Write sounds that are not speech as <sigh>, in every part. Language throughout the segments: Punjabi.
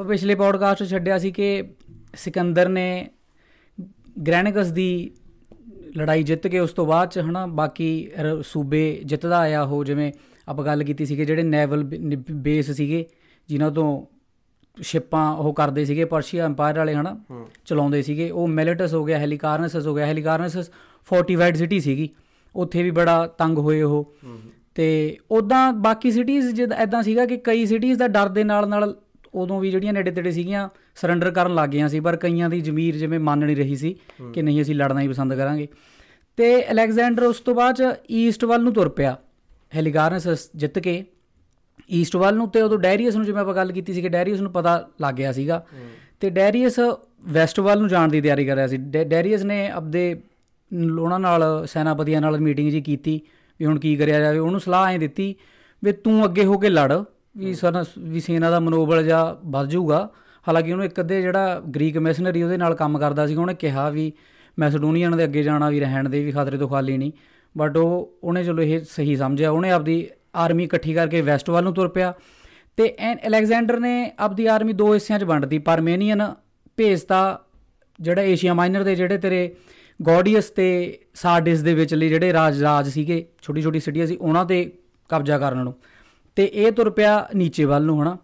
ਆਪਾਂ ਪਿਛਲੇ ਪੌਡਕਾਸਟ ਛੱਡਿਆ ਸੀ ਕਿ ਸਿਕੰਦਰ ਨੇ ਗ੍ਰੈਨਿਕਸ ਦੀ ਲੜਾਈ ਜਿੱਤ ਕੇ ਉਸ ਤੋਂ ਬਾਅਦ ਚ ਹਨਾ ਬਾਕੀ ਸੂਬੇ ਜਿੱਤਦਾ ਆਇਆ ਉਹ ਜਿਵੇਂ ਆਪਾਂ ਗੱਲ ਕੀਤੀ ਸੀ ਕਿ ਜਿਹੜੇ ਨੇਵਲ ਬੇਸ ਸੀਗੇ ਜਿਨ੍ਹਾਂ ਤੋਂ ਸ਼ਿਪਾਂ ਉਹ ਕਰਦੇ ਸੀਗੇ ਪਰਸ਼ੀਆ ਐਮਪਾਇਰ ਵਾਲੇ ਹਨਾ ਚਲਾਉਂਦੇ ਸੀਗੇ ਉਹ ਮੈਲਿਟਸ ਹੋ ਗਿਆ ਹੈਲੀਕਾਰਨਸਸ ਹੋ ਗਿਆ ਹੈਲੀਕਾਰਨਸਸ ਫੋਰਟੀਫਾਈਡ ਸਿਟੀ ਸੀਗੀ ਉੱਥੇ ਵੀ ਬੜਾ ਤੰਗ ਹੋਏ ਉਹ ਤੇ ਉਦਾਂ ਬਾਕੀ ਸਿਟੀਜ਼ ਜਦ ਐਦਾਂ ਸੀਗਾ ਕਿ ਕਈ ਸਿਟੀਜ਼ ਦਾ ਡਰ ਦੇ ਨਾਲ ਨਾਲ ਉਦੋਂ ਵੀ ਜਿਹੜੀਆਂ ਨੇੜੇ ਤੇੜੇ ਸੀਗੀਆਂ ਸਰੈਂਡਰ ਕਰਨ ਲੱਗ ਗਈਆਂ ਸੀ ਪਰ ਕਈਆਂ ਦੀ ਜ਼ਮੀਰ ਜਿਵੇਂ ਮੰਨ ਨਹੀਂ ਰਹੀ ਸੀ ਕਿ ਨਹੀਂ ਅਸੀਂ ਲੜਨਾ ਹੀ ਪਸੰਦ ਕਰਾਂਗੇ ਤੇ ਅਲੈਗਜ਼ੈਂਡਰ ਉਸ ਤੋਂ ਬਾਅਦ ਈਸਟ ਵੱਲ ਨੂੰ ਤੁਰ ਪਿਆ ਹੈਲੀਗਾਰਨਸ ਜਿੱਤ ਕੇ ਈਸਟ ਵੱਲ ਨੂੰ ਤੇ ਉਦੋਂ ਡੈਰੀਅਸ ਨੂੰ ਜਿਵੇਂ ਆਪਾਂ ਗੱਲ ਕੀਤੀ ਸੀ ਕਿ ਡੈਰੀਅਸ ਨੂੰ ਪਤਾ ਲੱਗ ਗਿਆ ਸੀਗਾ ਤੇ ਡੈਰੀਅਸ ਵੈਸਟ ਵੱਲ ਨੂੰ ਜਾਣ ਦੀ ਤਿਆਰੀ ਕਰ ਰਿਹਾ ਸੀ ਡੈਰੀਅਸ ਨੇ ਆਪਦੇ ਲੋਣਾ ਨਾਲ ਸੈਨਾਪਤੀਆਂ ਨਾਲ ਮੀਟਿੰਗ ਜੀ ਕੀਤੀ ਵੀ ਹੁਣ ਕੀ ਕਰਿਆ ਜਾਵੇ ਉਹਨੂੰ ਸਲਾਹ ਐ ਦਿੱਤੀ ਵੀ ਤੂੰ ਅੱਗੇ ਹੋ ਕੇ ਲੜ ਵੀ ਸਾਡਾ ਵੀ ਸੈਨਾ ਦਾ ਮਨੋਬਲ ਜਾਂ ਵੱਧ ਜਾਊਗਾ ਹਾਲਾਂਕਿ ਉਹਨੂੰ ਇੱਕ ਅੱਧੇ ਜਿਹੜਾ ਗ੍ਰੀਕ ਮਿਸ਼ਨਰੀ ਉਹਦੇ ਨਾਲ ਕੰਮ ਕਰਦਾ ਸੀ ਉਹਨੇ ਕਿਹਾ ਵੀ ਮੈਸੇਡੋਨੀਅਨ ਦੇ ਅੱਗੇ ਜਾਣਾ ਵੀ ਰਹਿਣ ਦੇ ਵੀ ਖਤਰੇ ਤੋਂ ਖਾਲੀ ਨਹੀਂ ਬਟ ਉਹ ਉਹਨੇ ਚਲੋ ਇਹ ਸਹੀ ਸਮਝਿਆ ਉਹਨੇ ਆਪਦੀ ਆਰਮੀ ਇਕੱਠੀ ਕਰਕੇ ਵੈਸਟ ਵੱਲ ਨੂੰ ਤੁਰ ਪਿਆ ਤੇ ਐਨ ਅਲੈਗਜ਼ੈਂਡਰ ਨੇ ਆਪਦੀ ਆਰਮੀ ਦੋ ਹਿੱਸਿਆਂ 'ਚ ਵੰਡਦੀ ਪਰਮੇਨੀਅਨ ਭੇਜਤਾ ਜਿਹੜਾ ਏਸ਼ੀਆ ਮਾਈਨਰ ਦੇ ਜਿਹੜੇ ਤੇਰੇ ਗੋਡੀਅਸ ਤੇ ਸਾਰਡਿਸ ਦੇ ਵਿਚਲੇ ਜਿਹੜੇ ਰਾਜ ਰਾਜ ਸੀਗੇ ਛੋਟੀ ਛੋਟੀ ਸਿਟੀਆਂ ਸੀ ਉਹਨਾਂ ਤੇ ਕਬਜ਼ਾ ਕਰਨ ਨੂੰ ਤੇ ਇਹ ਤੁਰ ਪਿਆ ਨੀਚੇ ਵੱਲ ਨੂੰ ਹਨਾ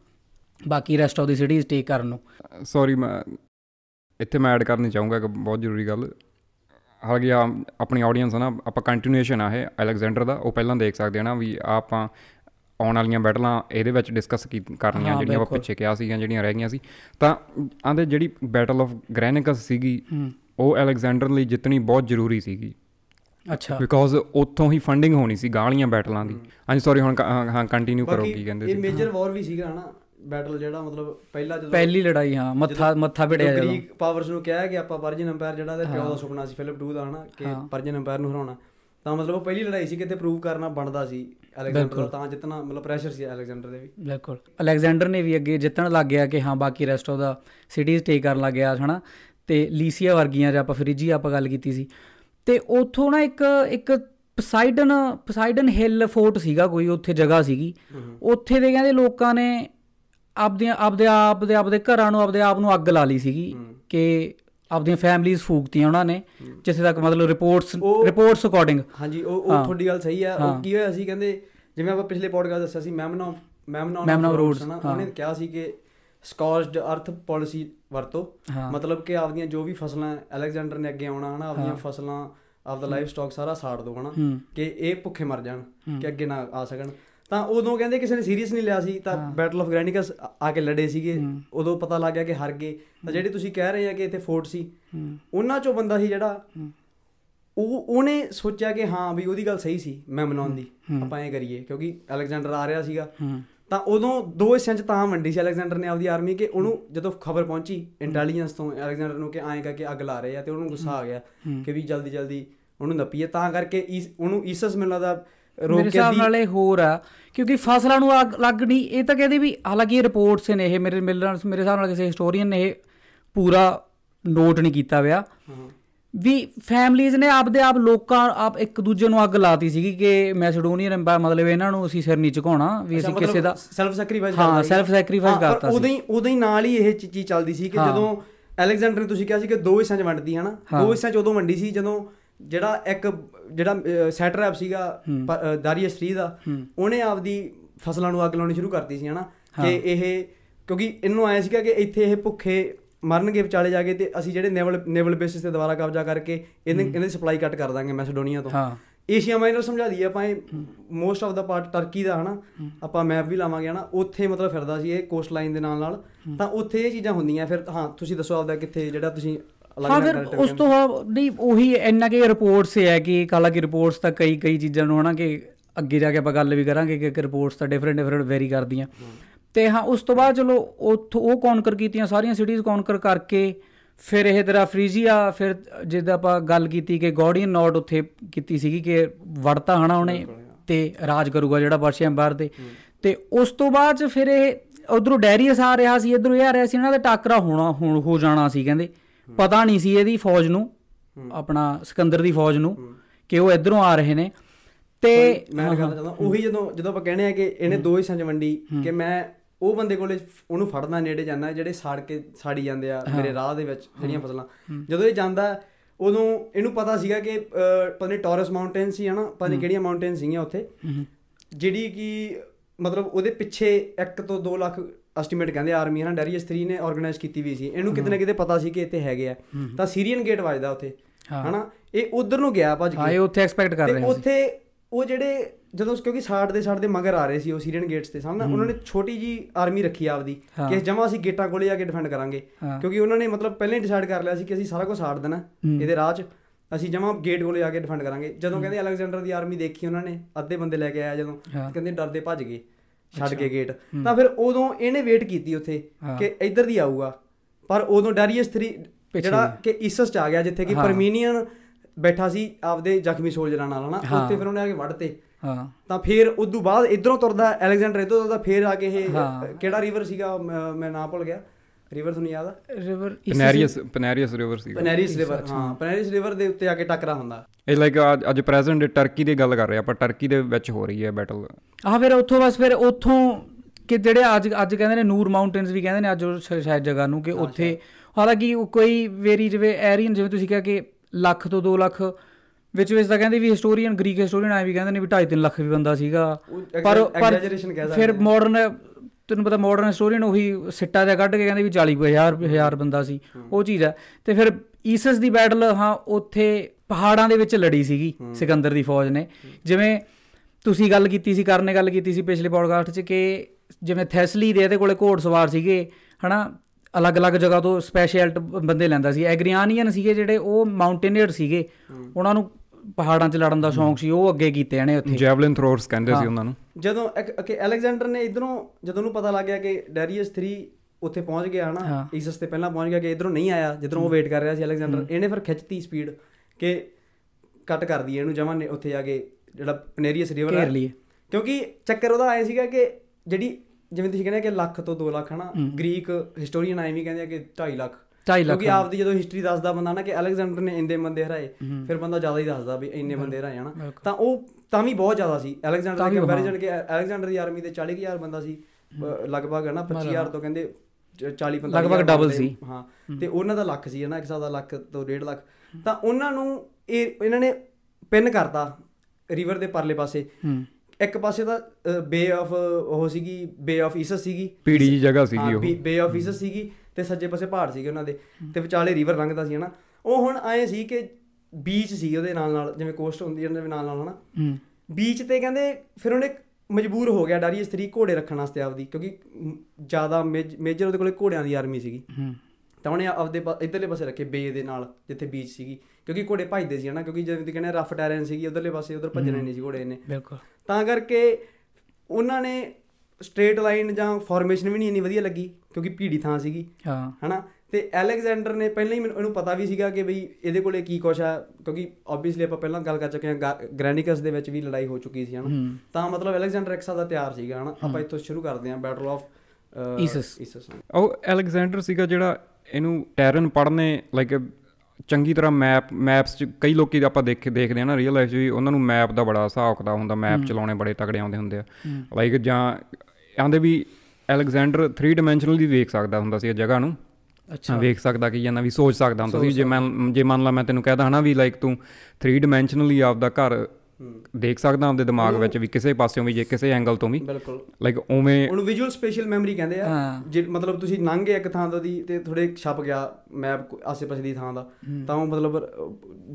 ਬਾਕੀ rest of the cities take ਕਰਨ ਨੂੰ ਸੌਰੀ ਮੈਂ ਇੱਥੇ ਮੈਂ ਐਡ ਕਰਨੀ ਚਾਹੂੰਗਾ ਕਿ ਬਹੁਤ ਜ਼ਰੂਰੀ ਗੱਲ ਹਾਲਾਂਕਿ ਆ ਆਪਣੀ ਆਡੀਅנס ਹਨਾ ਆਪਾਂ ਕੰਟੀਨਿਊਸ਼ਨ ਆ ਇਹ ਅਲੈਗਜ਼ੈਂਡਰ ਦਾ ਉਹ ਪਹਿਲਾਂ ਦੇਖ ਸਕਦੇ ਹਨਾ ਵੀ ਆਪਾਂ ਆਉਣ ਵਾਲੀਆਂ ਬੈਟਲਾਂ ਇਹਦੇ ਵਿੱਚ ਡਿਸਕਸ ਕੀ ਕਰਨੀਆਂ ਜਿਹੜੀਆਂ ਆਪਾਂ ਪਿੱਛੇ ਕਿਹਾ ਸੀਗੀਆਂ ਜਿਹੜੀਆਂ ਰਹਿ ਗਈਆਂ ਸੀ ਤਾਂ ਆਂਦੇ ਜਿਹੜੀ ਬੈਟਲ ਆਫ ਗ੍ਰੈਨਿਕਸ ਸੀਗੀ ਉਹ ਅਲੈਗਜ਼ੈਂਡਰ ਲਈ ਜਿੰਨੀ ਬਹੁਤ ਜ਼ਰੂਰੀ ਸੀਗੀ ਅੱਛਾ ਬਿਕੋਜ਼ ਉੱਥੋਂ ਹੀ ਫੰਡਿੰਗ ਹੋਣੀ ਸੀ ਗਾਲੀਆਂ ਬੈਟਲਾਂ ਦੀ ਹਾਂਜੀ ਸੌਰੀ ਹੁਣ ਹਾਂ ਕੰਟੀਨਿਊ ਕਰੋ ਕੀ ਕਹਿੰਦੇ ਸੀ ਇਹ ਮੇਜਰ ਵਾਰ ਵੀ ਸੀਗਾ ਹਨਾ ਬੈਟਲ ਜਿਹੜਾ ਮਤਲਬ ਪਹਿਲਾ ਜਦੋਂ ਪਹਿਲੀ ਲੜਾਈ ਹਾਂ ਮੱਥਾ ਮੱਥਾ ਭਿੜਿਆ ਜਦੋਂ ਗ੍ਰੀਕ ਪਾਵਰਸ ਨੂੰ ਕਿਹਾ ਕਿ ਆਪਾਂ ਪਰਜਨ ਅੰਪਾਇਰ ਜਿਹੜਾ ਦੇ ਪਿਓ ਦਾ ਸੁਪਨਾ ਸੀ ਫਿਲਪ 2 ਦਾ ਹਨਾ ਕਿ ਪਰਜਨ ਅੰਪਾਇਰ ਨੂੰ ਹਰਾਉਣਾ ਤਾਂ ਮਤਲਬ ਉਹ ਪਹਿਲੀ ਲੜਾਈ ਸੀ ਕਿਤੇ ਪ੍ਰੂਵ ਕਰਨਾ ਬਣਦਾ ਸੀ ਅਲੈਗਜ਼ੈਂਡਰ ਦਾ ਤਾਂ ਜਿੰਨਾ ਮਤਲਬ ਪ੍ਰੈਸ਼ਰ ਸੀ ਅਲੈਗਜ਼ੈਂਡਰ ਦੇ ਵੀ ਬਿਲਕੁਲ ਅਲੈਗਜ਼ੈਂਡਰ ਨੇ ਵੀ ਅੱਗੇ ਜਿੱਤਣ ਲੱਗ ਗਿਆ ਕਿ ਹਾਂ ਬਾਕੀ rest of the cities take ਕਰਨ ਲੱਗ ਗਿਆ ਹਨਾ ਤੇ ਲੀਸੀਆ ਵਰਗੀਆਂ ਜੇ ਆਪਾਂ ਫਰੀਜੀ ਆਪਾਂ ਗੱਲ ਕੀਤੀ ਸੀ ਤੇ ਉਥੋਂ ਨਾ ਇੱਕ ਇੱਕ ਪੋਸਾਈਡਨ ਪੋਸਾਈਡਨ ਹਿੱਲ ਫੋਰਟ ਸੀਗਾ ਕੋਈ ਉੱਥੇ ਜਗ੍ਹਾ ਸੀਗੀ ਉੱਥੇ ਦੇ ਕਹਿੰਦੇ ਲੋਕਾਂ ਨੇ ਆਪਦੇ ਆਪਦੇ ਆਪ ਦੇ ਆਪਦੇ ਘਰਾਂ ਨੂੰ ਆਪਦੇ ਆਪ ਨੂੰ ਅੱਗ ਲਾ ਲਈ ਸੀਗੀ ਕਿ ਆਪਦੀਆਂ ਫੈਮਲੀਆਂ ਫੂਕਤੀਆਂ ਉਹਨਾਂ ਨੇ ਜਿਸੇ ਤੱਕ ਮਤਲਬ ਰਿਪੋਰਟਸ ਰਿਪੋਰਟਸ ਅਕੋਰਡਿੰਗ ਹਾਂਜੀ ਉਹ ਉਹ ਤੁਹਾਡੀ ਗੱਲ ਸਹੀ ਆ ਉਹ ਕੀ ਹੋਇਆ ਸੀ ਕਹਿੰਦੇ ਜਿਵੇਂ ਆਪਾਂ ਪਿਛਲੇ ਪੋਡਕਾਸਟ ਦੱਸਿਆ ਸੀ ਮੈਮਨੋ ਮੈਮਨੋ ਮੈਮਨੋ ਰੋਡਸ ਹਨਾ ਉਹਨੇ ਕਿਹਾ ਸੀ ਕਿ ਸਕਾਚਡ ਅਰਥ ਪਾਲਿਸੀ ਵਰਤੋ ਮਤਲਬ ਕਿ ਆਪਦੀਆਂ ਜੋ ਵੀ ਫਸਲਾਂ ਅਲੈਗਜ਼ੈਂਡਰ ਨੇ ਅੱਗੇ ਆਉਣਾ ਹਨਾ ਆਪਦੀਆਂ ਫਸਲਾਂ ਦਾ ਲਾਈਫ ਸਟਾਕ ਸਾਰਾ ਸਾੜ ਦੋ ਹਨਾ ਕਿ ਇਹ ਭੁੱਖੇ ਮਰ ਜਾਣ ਕਿ ਅੱਗੇ ਨਾ ਆ ਸਕਣ ਤਾਂ ਉਦੋਂ ਕਹਿੰਦੇ ਕਿਸੇ ਨੇ ਸੀਰੀਅਸ ਨਹੀਂ ਲਿਆ ਸੀ ਤਾਂ ਬੈਟਲ ਆਫ ਗ੍ਰੈਨਿਕਸ ਆ ਕੇ ਲੜੇ ਸੀਗੇ ਉਦੋਂ ਪਤਾ ਲੱਗ ਗਿਆ ਕਿ ਹਾਰ ਗਏ ਤਾਂ ਜਿਹੜੇ ਤੁਸੀਂ ਕਹਿ ਰਹੇ ਆ ਕਿ ਇੱਥੇ ਫੋਰਟ ਸੀ ਉਹਨਾਂ ਚੋਂ ਬੰਦਾ ਸੀ ਜਿਹੜਾ ਉਹ ਉਹਨੇ ਸੋਚਿਆ ਕਿ ਹਾਂ ਵੀ ਉਹਦੀ ਗੱਲ ਸਹੀ ਸੀ ਮੈਂ ਮਨਾਉਂਦੀ ਆਪਾਂ ਇਹ ਕਰੀਏ ਕਿਉਂਕਿ ਅਲੈਗਜ਼ੈਂਡਰ ਆ ਰਿਹਾ ਸੀਗਾ ਤਾਂ ਉਦੋਂ ਦੋ ਹਿੱਸਿਆਂ 'ਚ ਤਾਂ ਵੰਡੀ ਸੀ ਅਲੈਗਜ਼ੈਂਡਰ ਨੇ ਆਪਦੀ ਆਰਮੀ ਕਿ ਉਹਨੂੰ ਜਦੋਂ ਖਬਰ ਪਹੁੰਚੀ ਇੰਟੈਲੀਜੈਂਸ ਤੋਂ ਅਲੈਗਜ਼ੈਂਡਰ ਨੂੰ ਕਿ ਆਏਗਾ ਕਿ ਅੱਗ ਲਾ ਰਹੇ ਆ ਤੇ ਉਹਨੂੰ ਗੁੱਸਾ ਆ ਗਿਆ ਕਿ ਵੀ ਜਲਦੀ ਜਲਦੀ ਉਹਨੂੰ ਨੱਪੀਏ ਤਾਂ ਕਰਕੇ ਉਹਨੂੰ ਈਸਸ ਮਿਲਣਾ ਦਾ ਰੋਕ ਕੇ ਦੀ ਨਾਲੇ ਹੋਰ ਆ ਕਿਉਂਕਿ ਫਸਲਾਂ ਨੂੰ ਅੱਗ ਲੱਗ ਨਹੀਂ ਇਹ ਤਾਂ ਕਹਿੰਦੇ ਵੀ ਹਾਲਾਂਕਿ ਇਹ ਰਿਪੋਰਟਸ ਨੇ ਇਹ ਮੇਰੇ ਮਿਲਣ ਮੇਰੇ ਸਾਹਮਣੇ ਕਿਸੇ ਹਿਸਟੋਰੀਅਨ ਨੇ ਇਹ ਪੂਰਾ ਨੋਟ ਨਹੀਂ ਕੀਤਾ ਵਿਆ ਵੀ ਫੈਮਲੀਆਂ ਨੇ ਆਪਦੇ ਆਪ ਲੋਕਾਂ ਆਪ ਇੱਕ ਦੂਜੇ ਨੂੰ ਅੱਗ ਲਾਤੀ ਸੀਗੀ ਕਿ ਮੈਸੇਡੋਨੀਅਨ ਐਂਪਾਇਰ ਮਤਲਬ ਇਹਨਾਂ ਨੂੰ ਅਸੀਂ ਸਿਰ ਨਹੀਂ ਝੁਕਾਉਣਾ ਵੀ ਅਸੀਂ ਕਿਸੇ ਦਾ ਸੈਲਫ ਸੈਕਰੀਫਾਈਸ ਹਾਂ ਸੈਲਫ ਸੈਕਰੀਫਾਈਸ ਕਰਤਾ ਸੀ ਹੀ ਉਹਦੇ ਹੀ ਨਾਲ ਹੀ ਇਹ ਚੀਜ਼ ਚੱਲਦੀ ਸੀ ਕਿ ਜਦੋਂ ਅਲੈਗਜ਼ੈਂਡਰ ਨੇ ਤੁਸੀਂ ਕਿਹਾ ਸੀ ਕਿ ਦੋ ਹਿੱਸਿਆਂ 'ਚ ਵੰਡਦੀ ਹੈ ਨਾ ਦੋ ਹਿੱਸਿਆਂ 'ਚ ਉਦੋਂ ਵੰਡੀ ਸੀ ਜਦੋਂ ਜਿਹੜਾ ਇੱਕ ਜਿਹੜਾ ਸੈਟਰੈਪ ਸੀਗਾ ਦਾਰੀਆ ਸ਼ਰੀ ਦਾ ਉਹਨੇ ਆਪਦੀ ਫਸਲਾਂ ਨੂੰ ਅੱਗ ਲਾਉਣੀ ਸ਼ੁਰੂ ਕਰਤੀ ਸੀ ਹਨਾ ਕਿ ਇਹ ਕਿਉਂਕਿ ਇਹਨੂੰ ਆਇਆ ਸੀਗਾ ਕਿ ਇੱਥੇ ਇਹ ਭੁੱਖੇ ਮਰਨਗੇ ਵਿਚਾਲੇ ਜਾ ਕੇ ਤੇ ਅਸੀਂ ਜਿਹੜੇ ਨੇਵਲ ਨੇਵਲ ਬੇਸਿਸ ਤੇ ਦੁਬਾਰਾ ਕਬਜ਼ਾ ਕਰਕੇ ਇਹਨਾਂ ਦੀ ਸਪਲਾਈ ਕੱਟ ਕਰ ਦਾਂਗੇ ਮੈਸੇਡੋਨੀਆ ਤੋਂ ਹਾਂ ਏਸ਼ੀਆ ਮਾਈਨਰ ਸਮਝਾ ਦਈਏ ਆਪਾਂ ਇਹ most of the part Turkey ਦਾ ਹਨਾ ਆਪਾਂ ਮੈਪ ਵੀ ਲਾਵਾਂਗੇ ਹਨਾ ਉੱਥੇ ਮਤਲਬ ਫਿਰਦਾ ਸੀ ਇਹ ਕੋਸਟ ਲਾਈਨ ਦੇ ਨਾਲ ਨਾਲ ਤਾਂ ਉੱਥੇ ਇਹ ਚੀਜ਼ਾਂ ਹੁੰਦੀਆਂ ਫਿਰ ਹਾਂ ਤੁਸੀਂ ਦੱਸੋ ਆਪਦਾ ਕਿੱਥੇ ਜਿਹੜਾ ਤੁਸੀਂ ਹਾਂ ਫਿਰ ਉਸ ਤੋਂ ਨਹੀਂ ਉਹੀ ਇੰਨਾ ਕਿ ਰਿਪੋਰਟਸ ਹੈ ਕਿ ਕਾਲਾ ਕਿ ਰਿਪੋਰਟਸ ਤਾਂ ਕਈ ਕਈ ਚੀਜ਼ਾਂ ਨੂੰ ਹਨਾ ਕਿ ਅੱਗੇ ਜਾ ਕੇ ਆਪਾਂ ਗੱਲ ਵੀ ਕਰਾਂਗੇ ਕਿ ਰਿਪੋਰਟਸ ਤਾਂ ਡਿਫਰੈਂਟ ਡਿਫਰੈਂਟ ਵੈਰੀ ਕਰਦੀਆਂ ਤੇ ਹਾਂ ਉਸ ਤੋਂ ਬਾਅਦ ਚਲੋ ਉਥੋਂ ਉਹ ਕੌਨਕਰ ਕੀਤੀਆਂ ਸਾਰੀਆਂ ਸਿਟੀਜ਼ ਕੌਨਕਰ ਕਰਕੇ ਫਿਰ ਇਹ ਤੇਰਾ ਫਰੀਜੀਆ ਫਿਰ ਜਿੱਦ ਆਪਾਂ ਗੱਲ ਕੀਤੀ ਕਿ ਗੋਡੀਅਨ ਨੋਟ ਉੱਥੇ ਕੀਤੀ ਸੀਗੀ ਕਿ ਵੜਤਾ ਹਨਾ ਉਹਨੇ ਤੇ ਰਾਜ ਕਰੂਗਾ ਜਿਹੜਾ ਪਰਸ਼ੀਆ ਅੰਬਾਰ ਦੇ ਤੇ ਉਸ ਤੋਂ ਬਾਅਦ ਚ ਫਿਰ ਇਹ ਉਧਰੋਂ ਡੈਰੀਅਸ ਆ ਰਿਹਾ ਸੀ ਇਧਰੋਂ ਇਹ ਆ ਰਿਹਾ ਸੀ ਇਹਨਾਂ ਦਾ ਟਾਕਰਾ ਹੋਣਾ ਹੁਣ ਹੋ ਜਾਣਾ ਸੀ ਕਹਿੰਦੇ ਪਤਾ ਨਹੀਂ ਸੀ ਇਹਦੀ ਫੌਜ ਨੂੰ ਆਪਣਾ ਸਿਕੰਦਰ ਦੀ ਫੌਜ ਨੂੰ ਕਿ ਉਹ ਇਧਰੋਂ ਆ ਰਹੇ ਨੇ ਤੇ ਮੈਂ ਗੱਲ ਕਰਦਾ ਉਹੀ ਜਦੋਂ ਜਦੋਂ ਆਪਾਂ ਕਹਿੰਦੇ ਆ ਕਿ ਇਹਨੇ ਦੋ ਹਿੱਸਿਆਂ 'ਚ ਵੰਡੀ ਕਿ ਮੈਂ ਉਹ ਬੰਦੇ ਕੋਲੇ ਉਹਨੂੰ ਫੜਨਾ ਨੇੜੇ ਜਾਂਦਾ ਜਿਹੜੇ ਸਾੜ ਕੇ ਸਾੜੀ ਜਾਂਦੇ ਆ ਮੇਰੇ ਰਾਹ ਦੇ ਵਿੱਚ ਜਿਹੜੀਆਂ ਫਸਲਾਂ ਜਦੋਂ ਇਹ ਜਾਂਦਾ ਉਦੋਂ ਇਹਨੂੰ ਪਤਾ ਸੀਗਾ ਕਿ ਪਨੇ ਟੌਰਸ ਮਾਊਂਟੇਨ ਸੀ ਹਨਾ ਪਰ ਕਿਹੜੀਆਂ ਮਾਊਂਟੇਨ ਸੀਗੀਆਂ ਉੱਥੇ ਜਿਹੜੀ ਕਿ ਮਤਲਬ ਉਹਦੇ ਪਿੱਛੇ 1 ਤੋਂ 2 ਲੱਖ ਐਸਟੀਮੇਟ ਕਹਿੰਦੇ ਆਰਮੀ ਹਨਾ ਡੈਰੀਅਸ 3 ਨੇ ਆਰਗੇਨਾਈਜ਼ ਕੀਤੀ ਵੀ ਸੀ ਇਹਨੂੰ ਕਿਤੇ ਨਾ ਕਿਤੇ ਪਤਾ ਸੀ ਕਿ ਇੱਥੇ ਹੈਗੇ ਆ ਤਾਂ ਸੀਰੀਅਨ ਗੇਟ ਵੱਜਦਾ ਉੱਥੇ ਹਨਾ ਇਹ ਉਧਰ ਨੂੰ ਗਿਆ ਭੱਜ ਕੇ ਹਾਂ ਇਹ ਉੱਥੇ ਐਕਸਪੈਕਟ ਕਰ ਰਹੇ ਸੀ ਉੱਥੇ ਉਹ ਜਿਹੜੇ ਜਦੋਂ ਕਿਉਂਕਿ 60 ਦੇ 60 ਦੇ ਮਗਰ ਆ ਰਹੇ ਸੀ ਉਹ ਸੀਰੀਅਨ ਗੇਟਸ ਤੇ ਸਾਹਮਣੇ ਉਹਨਾਂ ਨੇ ਛੋਟੀ ਜੀ ਆਰਮੀ ਰੱਖੀ ਆਪਦੀ ਕਿ ਜਮਾ ਅਸੀਂ ਗੇਟਾਂ ਕੋਲੇ ਜਾ ਕੇ ਡਿਫੈਂਡ ਕਰਾਂਗੇ ਕਿਉਂਕਿ ਉਹਨਾਂ ਨੇ ਮਤਲਬ ਪਹਿਲਾਂ ਹੀ ਡਿਸਾਈਡ ਕਰ ਲਿਆ ਸੀ ਕਿ ਅਸੀਂ ਸਾਰਾ ਕੁਝ ਸਾੜ ਦੇਣਾ ਇਹਦੇ ਰਾਹ 'ਚ ਅਸੀਂ ਜਮਾ ਗੇਟ ਕੋਲੇ ਜਾ ਕੇ ਡਿਫੈਂਡ ਕਰਾਂਗੇ ਜਦੋਂ ਕਹਿੰਦੇ ਅਲੈਗਜ਼ੈਂਡਰ ਦੀ ਆਰਮੀ ਦੇਖੀ ਉਹਨਾਂ ਨੇ ਅੱਧੇ ਬੰਦੇ ਲੈ ਕੇ ਆਇਆ ਜਦੋਂ ਕਹਿੰਦੇ ਡਰਦੇ ਭੱਜ ਗਏ ਛੱਡ ਕੇ ਗੇਟ ਤਾਂ ਫਿਰ ਉਦੋਂ ਇਹਨੇ ਵੇਟ ਕੀਤੀ ਉੱਥੇ ਕਿ ਇੱਧਰ ਦੀ ਆਊਗਾ ਪਰ ਉਦੋਂ ਡੈਰੀਅਸ 3 ਜਿਹੜਾ ਕਿ ਈਸਸ ਚ ਆ ਗਿਆ ਜਿੱਥੇ ਕਿ ਪਰਮੀਨੀਅਨ ਬੈਠਾ ਸੀ ਆਪਦੇ ਜ਼ਖਮੀ ਸੋਲਜਰਾਂ ਨਾਲ ਹਨਾ ਉੱਥੇ ਫਿਰ ਉਹਨੇ ਆ ਕੇ ਵੜਤੇ ਹਾਂ ਤਾਂ ਫਿਰ ਉਸ ਤੋਂ ਬਾਅਦ ਇਧਰੋਂ ਤੁਰਦਾ ਅਲੈਗਜ਼ੈਂਡਰ ਇਧਰੋਂ ਤੁਰਦਾ ਫਿਰ ਆ ਕੇ ਇਹ ਕਿਹੜਾ ਰਿਵਰ ਸੀਗਾ ਮੈਂ ਨਾਂ ਭੁੱਲ ਗਿਆ ਰਿਵਰ ਤੁਹਾਨੂੰ ਯਾਦ ਆ ਰਿਵਰ ਪਨੈਰੀਅਸ ਪਨੈਰੀਅਸ ਰਿਵਰ ਸੀ ਪਨੈਰੀਅਸ ਰਿਵਰ ਹਾਂ ਪਨੈਰੀਅਸ ਰਿਵਰ ਦੇ ਉੱਤੇ ਆ ਕੇ ਟੱਕਰਾ ਹੁੰਦਾ ਇਹ ਲਾਈਕ ਅੱਜ ਪ੍ਰੈਜ਼ੈਂਟ ਟਰਕੀ ਦੀ ਗੱਲ ਕਰ ਰਹੇ ਆਪਾਂ ਟਰਕੀ ਦੇ ਵਿੱਚ ਹੋ ਰਹੀ ਹੈ ਬੈਟਲ ਆਹ ਫਿਰ ਉੱਥੋਂ ਬਸ ਫਿਰ ਉੱਥੋਂ ਕਿ ਜਿਹੜੇ ਅੱਜ ਅੱਜ ਕਹਿੰਦੇ ਨੇ ਨੂਰ ਮਾਊਂਟੇਨਸ ਵੀ ਕਹਿੰਦੇ ਨੇ ਅੱਜ ਉਹ ਸ਼ਾਇਦ ਜਗ੍ਹਾ ਨੂੰ ਕਿ ਉੱਥੇ ਹਾਲਾਂਕਿ ਕੋਈ ਵੇਰੀ ਜਿਵੇਂ ਐਰੀਅਨ ਜਿਵੇਂ ਤੁਸੀਂ ਕਿਹਾ ਕਿ ਲੱਖ ਤੋਂ 2 ਲੱਖ ਵਿੱਚ ਵਿੱਚ ਤਾਂ ਕਹਿੰਦੇ ਵੀ ਹਿਸਟੋਰੀਅਨ ਗ੍ਰੀਕ ਹਿਸਟੋਰੀਅਨ ਆਏ ਵੀ ਕਹਿੰਦੇ ਨੇ ਵੀ 2.5 ਲੱਖ ਵੀ ਬੰਦਾ ਸੀਗਾ ਪਰ ਪਰ ਫਿਰ ਮਾਡਰਨ ਤੈਨੂੰ ਪਤਾ ਮਾਡਰਨ ਹਿਸਟੋਰੀਅਨ ਉਹੀ ਸਿੱਟਾ ਦੇ ਕੱਢ ਕੇ ਕਹਿੰਦੇ ਵੀ 40000 1000 ਬੰਦਾ ਸੀ ਉਹ ਚੀਜ਼ ਹੈ ਤੇ ਫਿਰ ਈਸਸ ਦੀ ਬੈਟਲ ਹਾਂ ਉੱਥੇ ਪਹਾੜਾਂ ਦੇ ਵਿੱਚ ਲੜੀ ਸੀਗੀ ਸਿਕੰਦਰ ਦੀ ਫੌਜ ਨੇ ਜਿਵੇਂ ਤੁਸੀਂ ਗੱਲ ਕੀਤੀ ਸੀ ਕਰਨੇ ਗੱਲ ਕੀਤੀ ਸੀ ਪਿਛਲੇ ਪੋਡਕਾਸਟ 'ਚ ਕਿ ਜਿਵੇਂ ਥੈਸਲੀ ਦੇ ਇਹਦੇ ਕੋਲੇ ਘੋੜ ਸਵਾਰ ਸੀਗੇ ਹਨਾ ਅਲੱਗ-ਅਲੱਗ ਜਗ੍ਹਾ ਤੋਂ ਸਪੈਸ਼ਲਟ ਬੰਦੇ ਲੈਂਦਾ ਸੀ ਐਗਰੀਆਨੀਅਨ ਸੀਗੇ ਜਿਹੜੇ ਉਹ ਮਾਊਂਟੇਨੀਅਰ ਸੀਗੇ ਉਹਨਾਂ ਨੂੰ ਪਹਾੜਾਂ 'ਚ ਲੜਨ ਦਾ ਸ਼ੌਂਕ ਸੀ ਉਹ ਅੱਗੇ ਕੀਤੇ ਆਣੇ ਉੱਥੇ ਜੈਵਲਿਨ ਥਰੋਰਸ ਕਹਿੰਦੇ ਸੀ ਉਹਨਾਂ ਨੂੰ ਜਦੋਂ ਕਿ ਅਲੈਗਜ਼ੈਂਡਰ ਨੇ ਇਧਰੋਂ ਜਦੋਂ ਨੂੰ ਪਤਾ ਲੱਗਿਆ ਕਿ ਡੈਰੀਅਸ 3 ਉੱਥੇ ਪਹੁੰਚ ਗਿਆ ਹਨਾ ਈਸਸ ਤੇ ਪਹਿਲਾਂ ਪਹੁੰਚ ਗਿਆ ਕਿ ਇਧਰੋਂ ਨਹੀਂ ਆਇਆ ਜਿੱਧਰੋਂ ਉਹ ਵੇਟ ਕਰ ਰਿਹਾ ਸੀ ਅਲੈਗਜ਼ੈਂਡਰ ਇਹਨੇ ਫਿਰ ਖਿੱਚਤੀ ਸਪੀਡ ਕਿ ਕੱਟ ਕਰ ਦਈਏ ਇਹਨੂੰ ਜਮਾਂ ਨੇ ਉੱਥੇ ਜਾ ਕੇ ਜਿਹੜਾ ਪਨੇਰੀਅਸ ਰਿਵਰ ਘੇਰ ਲਈਏ ਕਿਉਂਕਿ ਚੱਕਰ ਉਹਦਾ ਆਇਆ ਸੀਗਾ ਕਿ ਜਿਹੜੀ ਜਿਵੇਂ ਤੁਸੀਂ ਕਹਿੰਦੇ ਕਿ ਲੱਖ ਤੋਂ 2 ਲੱਖ ਹਨਾ ਗ੍ਰੀਕ ਹਿਸਟੋਰੀਅਨ ਵੀ ਕਹਿੰਦੇ ਆ ਕਿ 2.5 ਲੱਖ ਕਿਉਂਕਿ ਆਪਦੀ ਜਦੋਂ ਹਿਸਟਰੀ ਦੱਸਦਾ ਬੰਦਾ ਨਾ ਕਿ ਅਲੈਗਜ਼ੈਂਡਰ ਨੇ ਇੰਨੇ ਬੰਦੇ ਹਰਾਏ ਫਿਰ ਬੰਦਾ ਜ਼ਿਆਦਾ ਹੀ ਦੱਸਦਾ ਵੀ ਇੰਨੇ ਬੰਦੇ ਹਰਾਏ ਹਨਾ ਤਾਂ ਉਹ ਤਾਂ ਵੀ ਬਹੁਤ ਜ਼ਿਆਦਾ ਸੀ ਅਲੈਗਜ਼ੈਂਡਰ ਦੇ ਕੰਪੈਰੀਸ਼ਨ ਕਿ ਅਲੈਗਜ਼ੈਂਡਰ ਦੀ ਆਰਮੀ ਦੇ 40000 ਬੰਦਾ ਸੀ ਲਗਭਗ ਹਨਾ 25000 ਤੋਂ ਕਹਿੰਦੇ 40 15 ਲਗਭਗ ਡਬਲ ਸੀ ਹਾਂ ਤੇ ਉਹਨਾਂ ਦਾ ਲੱਖ ਸੀ ਹਨਾ ਇੱਕ ਸਾਲ ਦਾ ਲੱਖ ਤੋਂ 1.5 ਲੱਖ ਤਾਂ ਉਹਨਾਂ ਨੂੰ ਇਹ ਇਹਨਾਂ ਨੇ ਪਿੰਨ ਕਰਤਾ ਰਿਵਰ ਦੇ ਪਰਲੇ ਪਾਸੇ ਇੱਕ ਪਾਸੇ ਤਾਂ ਬੇ ਆਫ ਉਹ ਸੀਗੀ ਬੇ ਆਫ ਇਸਸ ਸੀਗੀ ਪੀੜੀ ਜੀ ਜਗ੍ਹਾ ਸੀਗੀ ਉਹ ਬੇ ਆਫ ਇਸਸ ਸੀਗੀ ਤੇ ਸੱਜੇ ਪਾਸੇ ਪਹਾੜ ਸੀਗੇ ਉਹਨਾਂ ਦੇ ਤੇ ਵਿਚਾਲੇ ਰਿਵਰ ਲੰਘਦਾ ਸੀ ਹਨਾ ਉਹ ਹੁਣ ਆਏ ਸੀ ਕਿ ਬੀਚ ਸੀ ਉਹਦੇ ਨਾਲ ਨਾਲ ਜਿਵੇਂ ਕੋਸਟ ਹੁੰਦੀ ਹੈ ਉਹਦੇ ਨਾਲ ਨਾਲ ਹਨਾ ਬੀਚ ਤੇ ਕਹਿੰਦੇ ਫਿਰ ਉਹਨੇ ਮਜਬੂਰ ਹੋ ਗਿਆ ਡਾਰੀ ਇਸਤਰੀ ਘੋੜੇ ਰੱਖਣ ਵਾਸਤੇ ਆਪਦੀ ਕਿਉਂਕਿ ਜ਼ਿਆਦਾ ਮੇਜਰ ਉਹਦੇ ਕੋਲੇ ਘੋੜਿਆਂ ਦੀ ਆਰਮੀ ਸੀਗੀ ਤਾਂ ਉਹਨੇ ਆਪਦੇ ਇਧਰਲੇ ਪਾਸੇ ਰੱਖੇ ਬੇ ਦੇ ਨਾਲ ਜਿੱਥੇ ਬੀਚ ਸੀਗੀ ਕਿਉਂਕਿ ਘੋੜੇ ਭਜਦੇ ਸੀ ਹਨਾ ਕਿਉਂਕਿ ਜਿਵੇਂ ਵੀ ਕਹਿੰਦੇ ਰਫ ਟੈਰੇਨ ਸੀਗੀ ਉਧਰਲੇ ਪਾਸੇ ਉਧਰ ਭਜਣੇ ਨਹੀਂ ਸੀ ਘੋੜੇ ਨੇ ਬਿਲਕੁਲ ਤਾਂ ਕਰਕੇ ਉਹਨਾਂ ਨੇ ਸਟ੍ਰੇਟ ਲਾਈਨ ਜਾਂ ਫਾਰਮੇਸ਼ਨ ਵੀ ਨਹੀਂ ਇੰਨੀ ਵਧੀਆ ਲੱਗੀ ਕਿਉਂਕਿ ਭੀੜੀ ਥਾਂ ਸੀਗੀ ਹਾਂ ਹਨਾ ਤੇ ਅਲੈਗਜ਼ੈਂਡਰ ਨੇ ਪਹਿਲਾਂ ਹੀ ਮੈਨੂੰ ਪਤਾ ਵੀ ਸੀਗਾ ਕਿ ਬਈ ਇਹਦੇ ਕੋਲੇ ਕੀ ਕੁਛ ਆ ਕਿਉਂਕਿ ਆਬਵੀਅਸਲੀ ਆਪਾਂ ਪਹਿਲਾਂ ਗੱਲ ਕਰ ਚੁੱਕੇ ਹਾਂ ਗ੍ਰੈਨਿਕਸ ਦੇ ਵਿੱਚ ਵੀ ਲੜਾਈ ਹੋ ਚੁੱਕੀ ਸੀ ਹਨਾ ਤਾਂ ਮਤਲਬ ਅਲੈਗਜ਼ੈਂਡਰ ਐਕਸਾ ਦਾ ਤਿਆਰ ਸੀਗਾ ਹਨਾ ਆਪਾਂ ਇੱਥੋਂ ਸ਼ੁਰੂ ਕਰਦੇ ਹਾਂ ਬੈਟਲ ਆਫ ਇਸਸ ਉਹ ਅਲੈਗਜ਼ੈਂਡਰ ਸੀਗਾ ਜਿਹੜਾ ਇਹਨੂੰ ਟੈਰਨ ਪੜਨੇ ਲਾਈਕ ਚੰਗੀ ਤਰ੍ਹਾਂ ਮੈਪ ਮੈਪਸ ਚ ਕਈ ਲੋਕੀ ਆਪਾਂ ਦੇਖ ਦੇਖਦੇ ਆ ਨਾ ਰੀਅਲ ਲਾਈਫ 'ਚ ਵੀ ਉਹਨਾਂ ਨੂੰ ਮੈਪ ਦਾ ਬੜਾ ਹਿਸਾਬ ਹੁੰਦਾ ਮੈਪ ਚਲਾਉਣੇ ਬੜੇ ਤਕੜੇ ਆਉਂਦੇ ਹੁੰਦੇ ਆ ਲਾਈਕ ਜਾਂ ਆਂਦੇ ਵੀ ਅਲੈਗਜ਼ੈਂਡਰ 3 ਡਾਈਮੈਂਸ਼ਨਲ ਦੀ ਦੇਖ ਸਕਦਾ ਹੁੰਦਾ ਸੀ ਇਹ ਜਗ੍ਹਾ ਨੂੰ ਅੱਛਾ ਦੇਖ ਸਕਦਾ ਕਿ ਜਾਂਦਾ ਵੀ ਸੋਚ ਸਕਦਾ ਹੁੰਦਾ ਸੀ ਜੇ ਮੈਂ ਜੇ ਮੰਨ ਲਾ ਮੈਂ ਤੈਨੂੰ ਕਹਿਦਾ ਹਨਾ ਵੀ ਲਾਈਕ ਤੂੰ 3 ਡਾਈਮੈਂਸ਼ਨਲੀ ਆਪਦਾ ਘਰ ਦੇਖ ਸਕਦਾ ਆਪਦੇ ਦਿਮਾਗ ਵਿੱਚ ਵੀ ਕਿਸੇ ਪਾਸਿਓਂ ਵੀ ਜੇ ਕਿਸੇ ਐਂਗਲ ਤੋਂ ਵੀ ਬਿਲਕੁਲ ਲਾਈਕ ਉਵੇਂ ਉਹਨੂੰ ਵਿਜ਼ੂਅਲ ਸਪੈਸ਼ਲ ਮੈਮਰੀ ਕਹਿੰਦੇ ਆ ਜੇ ਮਤਲਬ ਤੁਸੀਂ ਲੰਘ ਗਏ ਇੱਕ ਥਾਂ ਦਾ ਦੀ ਤੇ ਥੋੜੇ ਛਪ ਗਿਆ ਮੈਪ ਆਸੇ-ਪਾਸੇ ਦੀ ਥਾਂ ਦਾ ਤਾਂ ਉਹ ਮਤਲਬ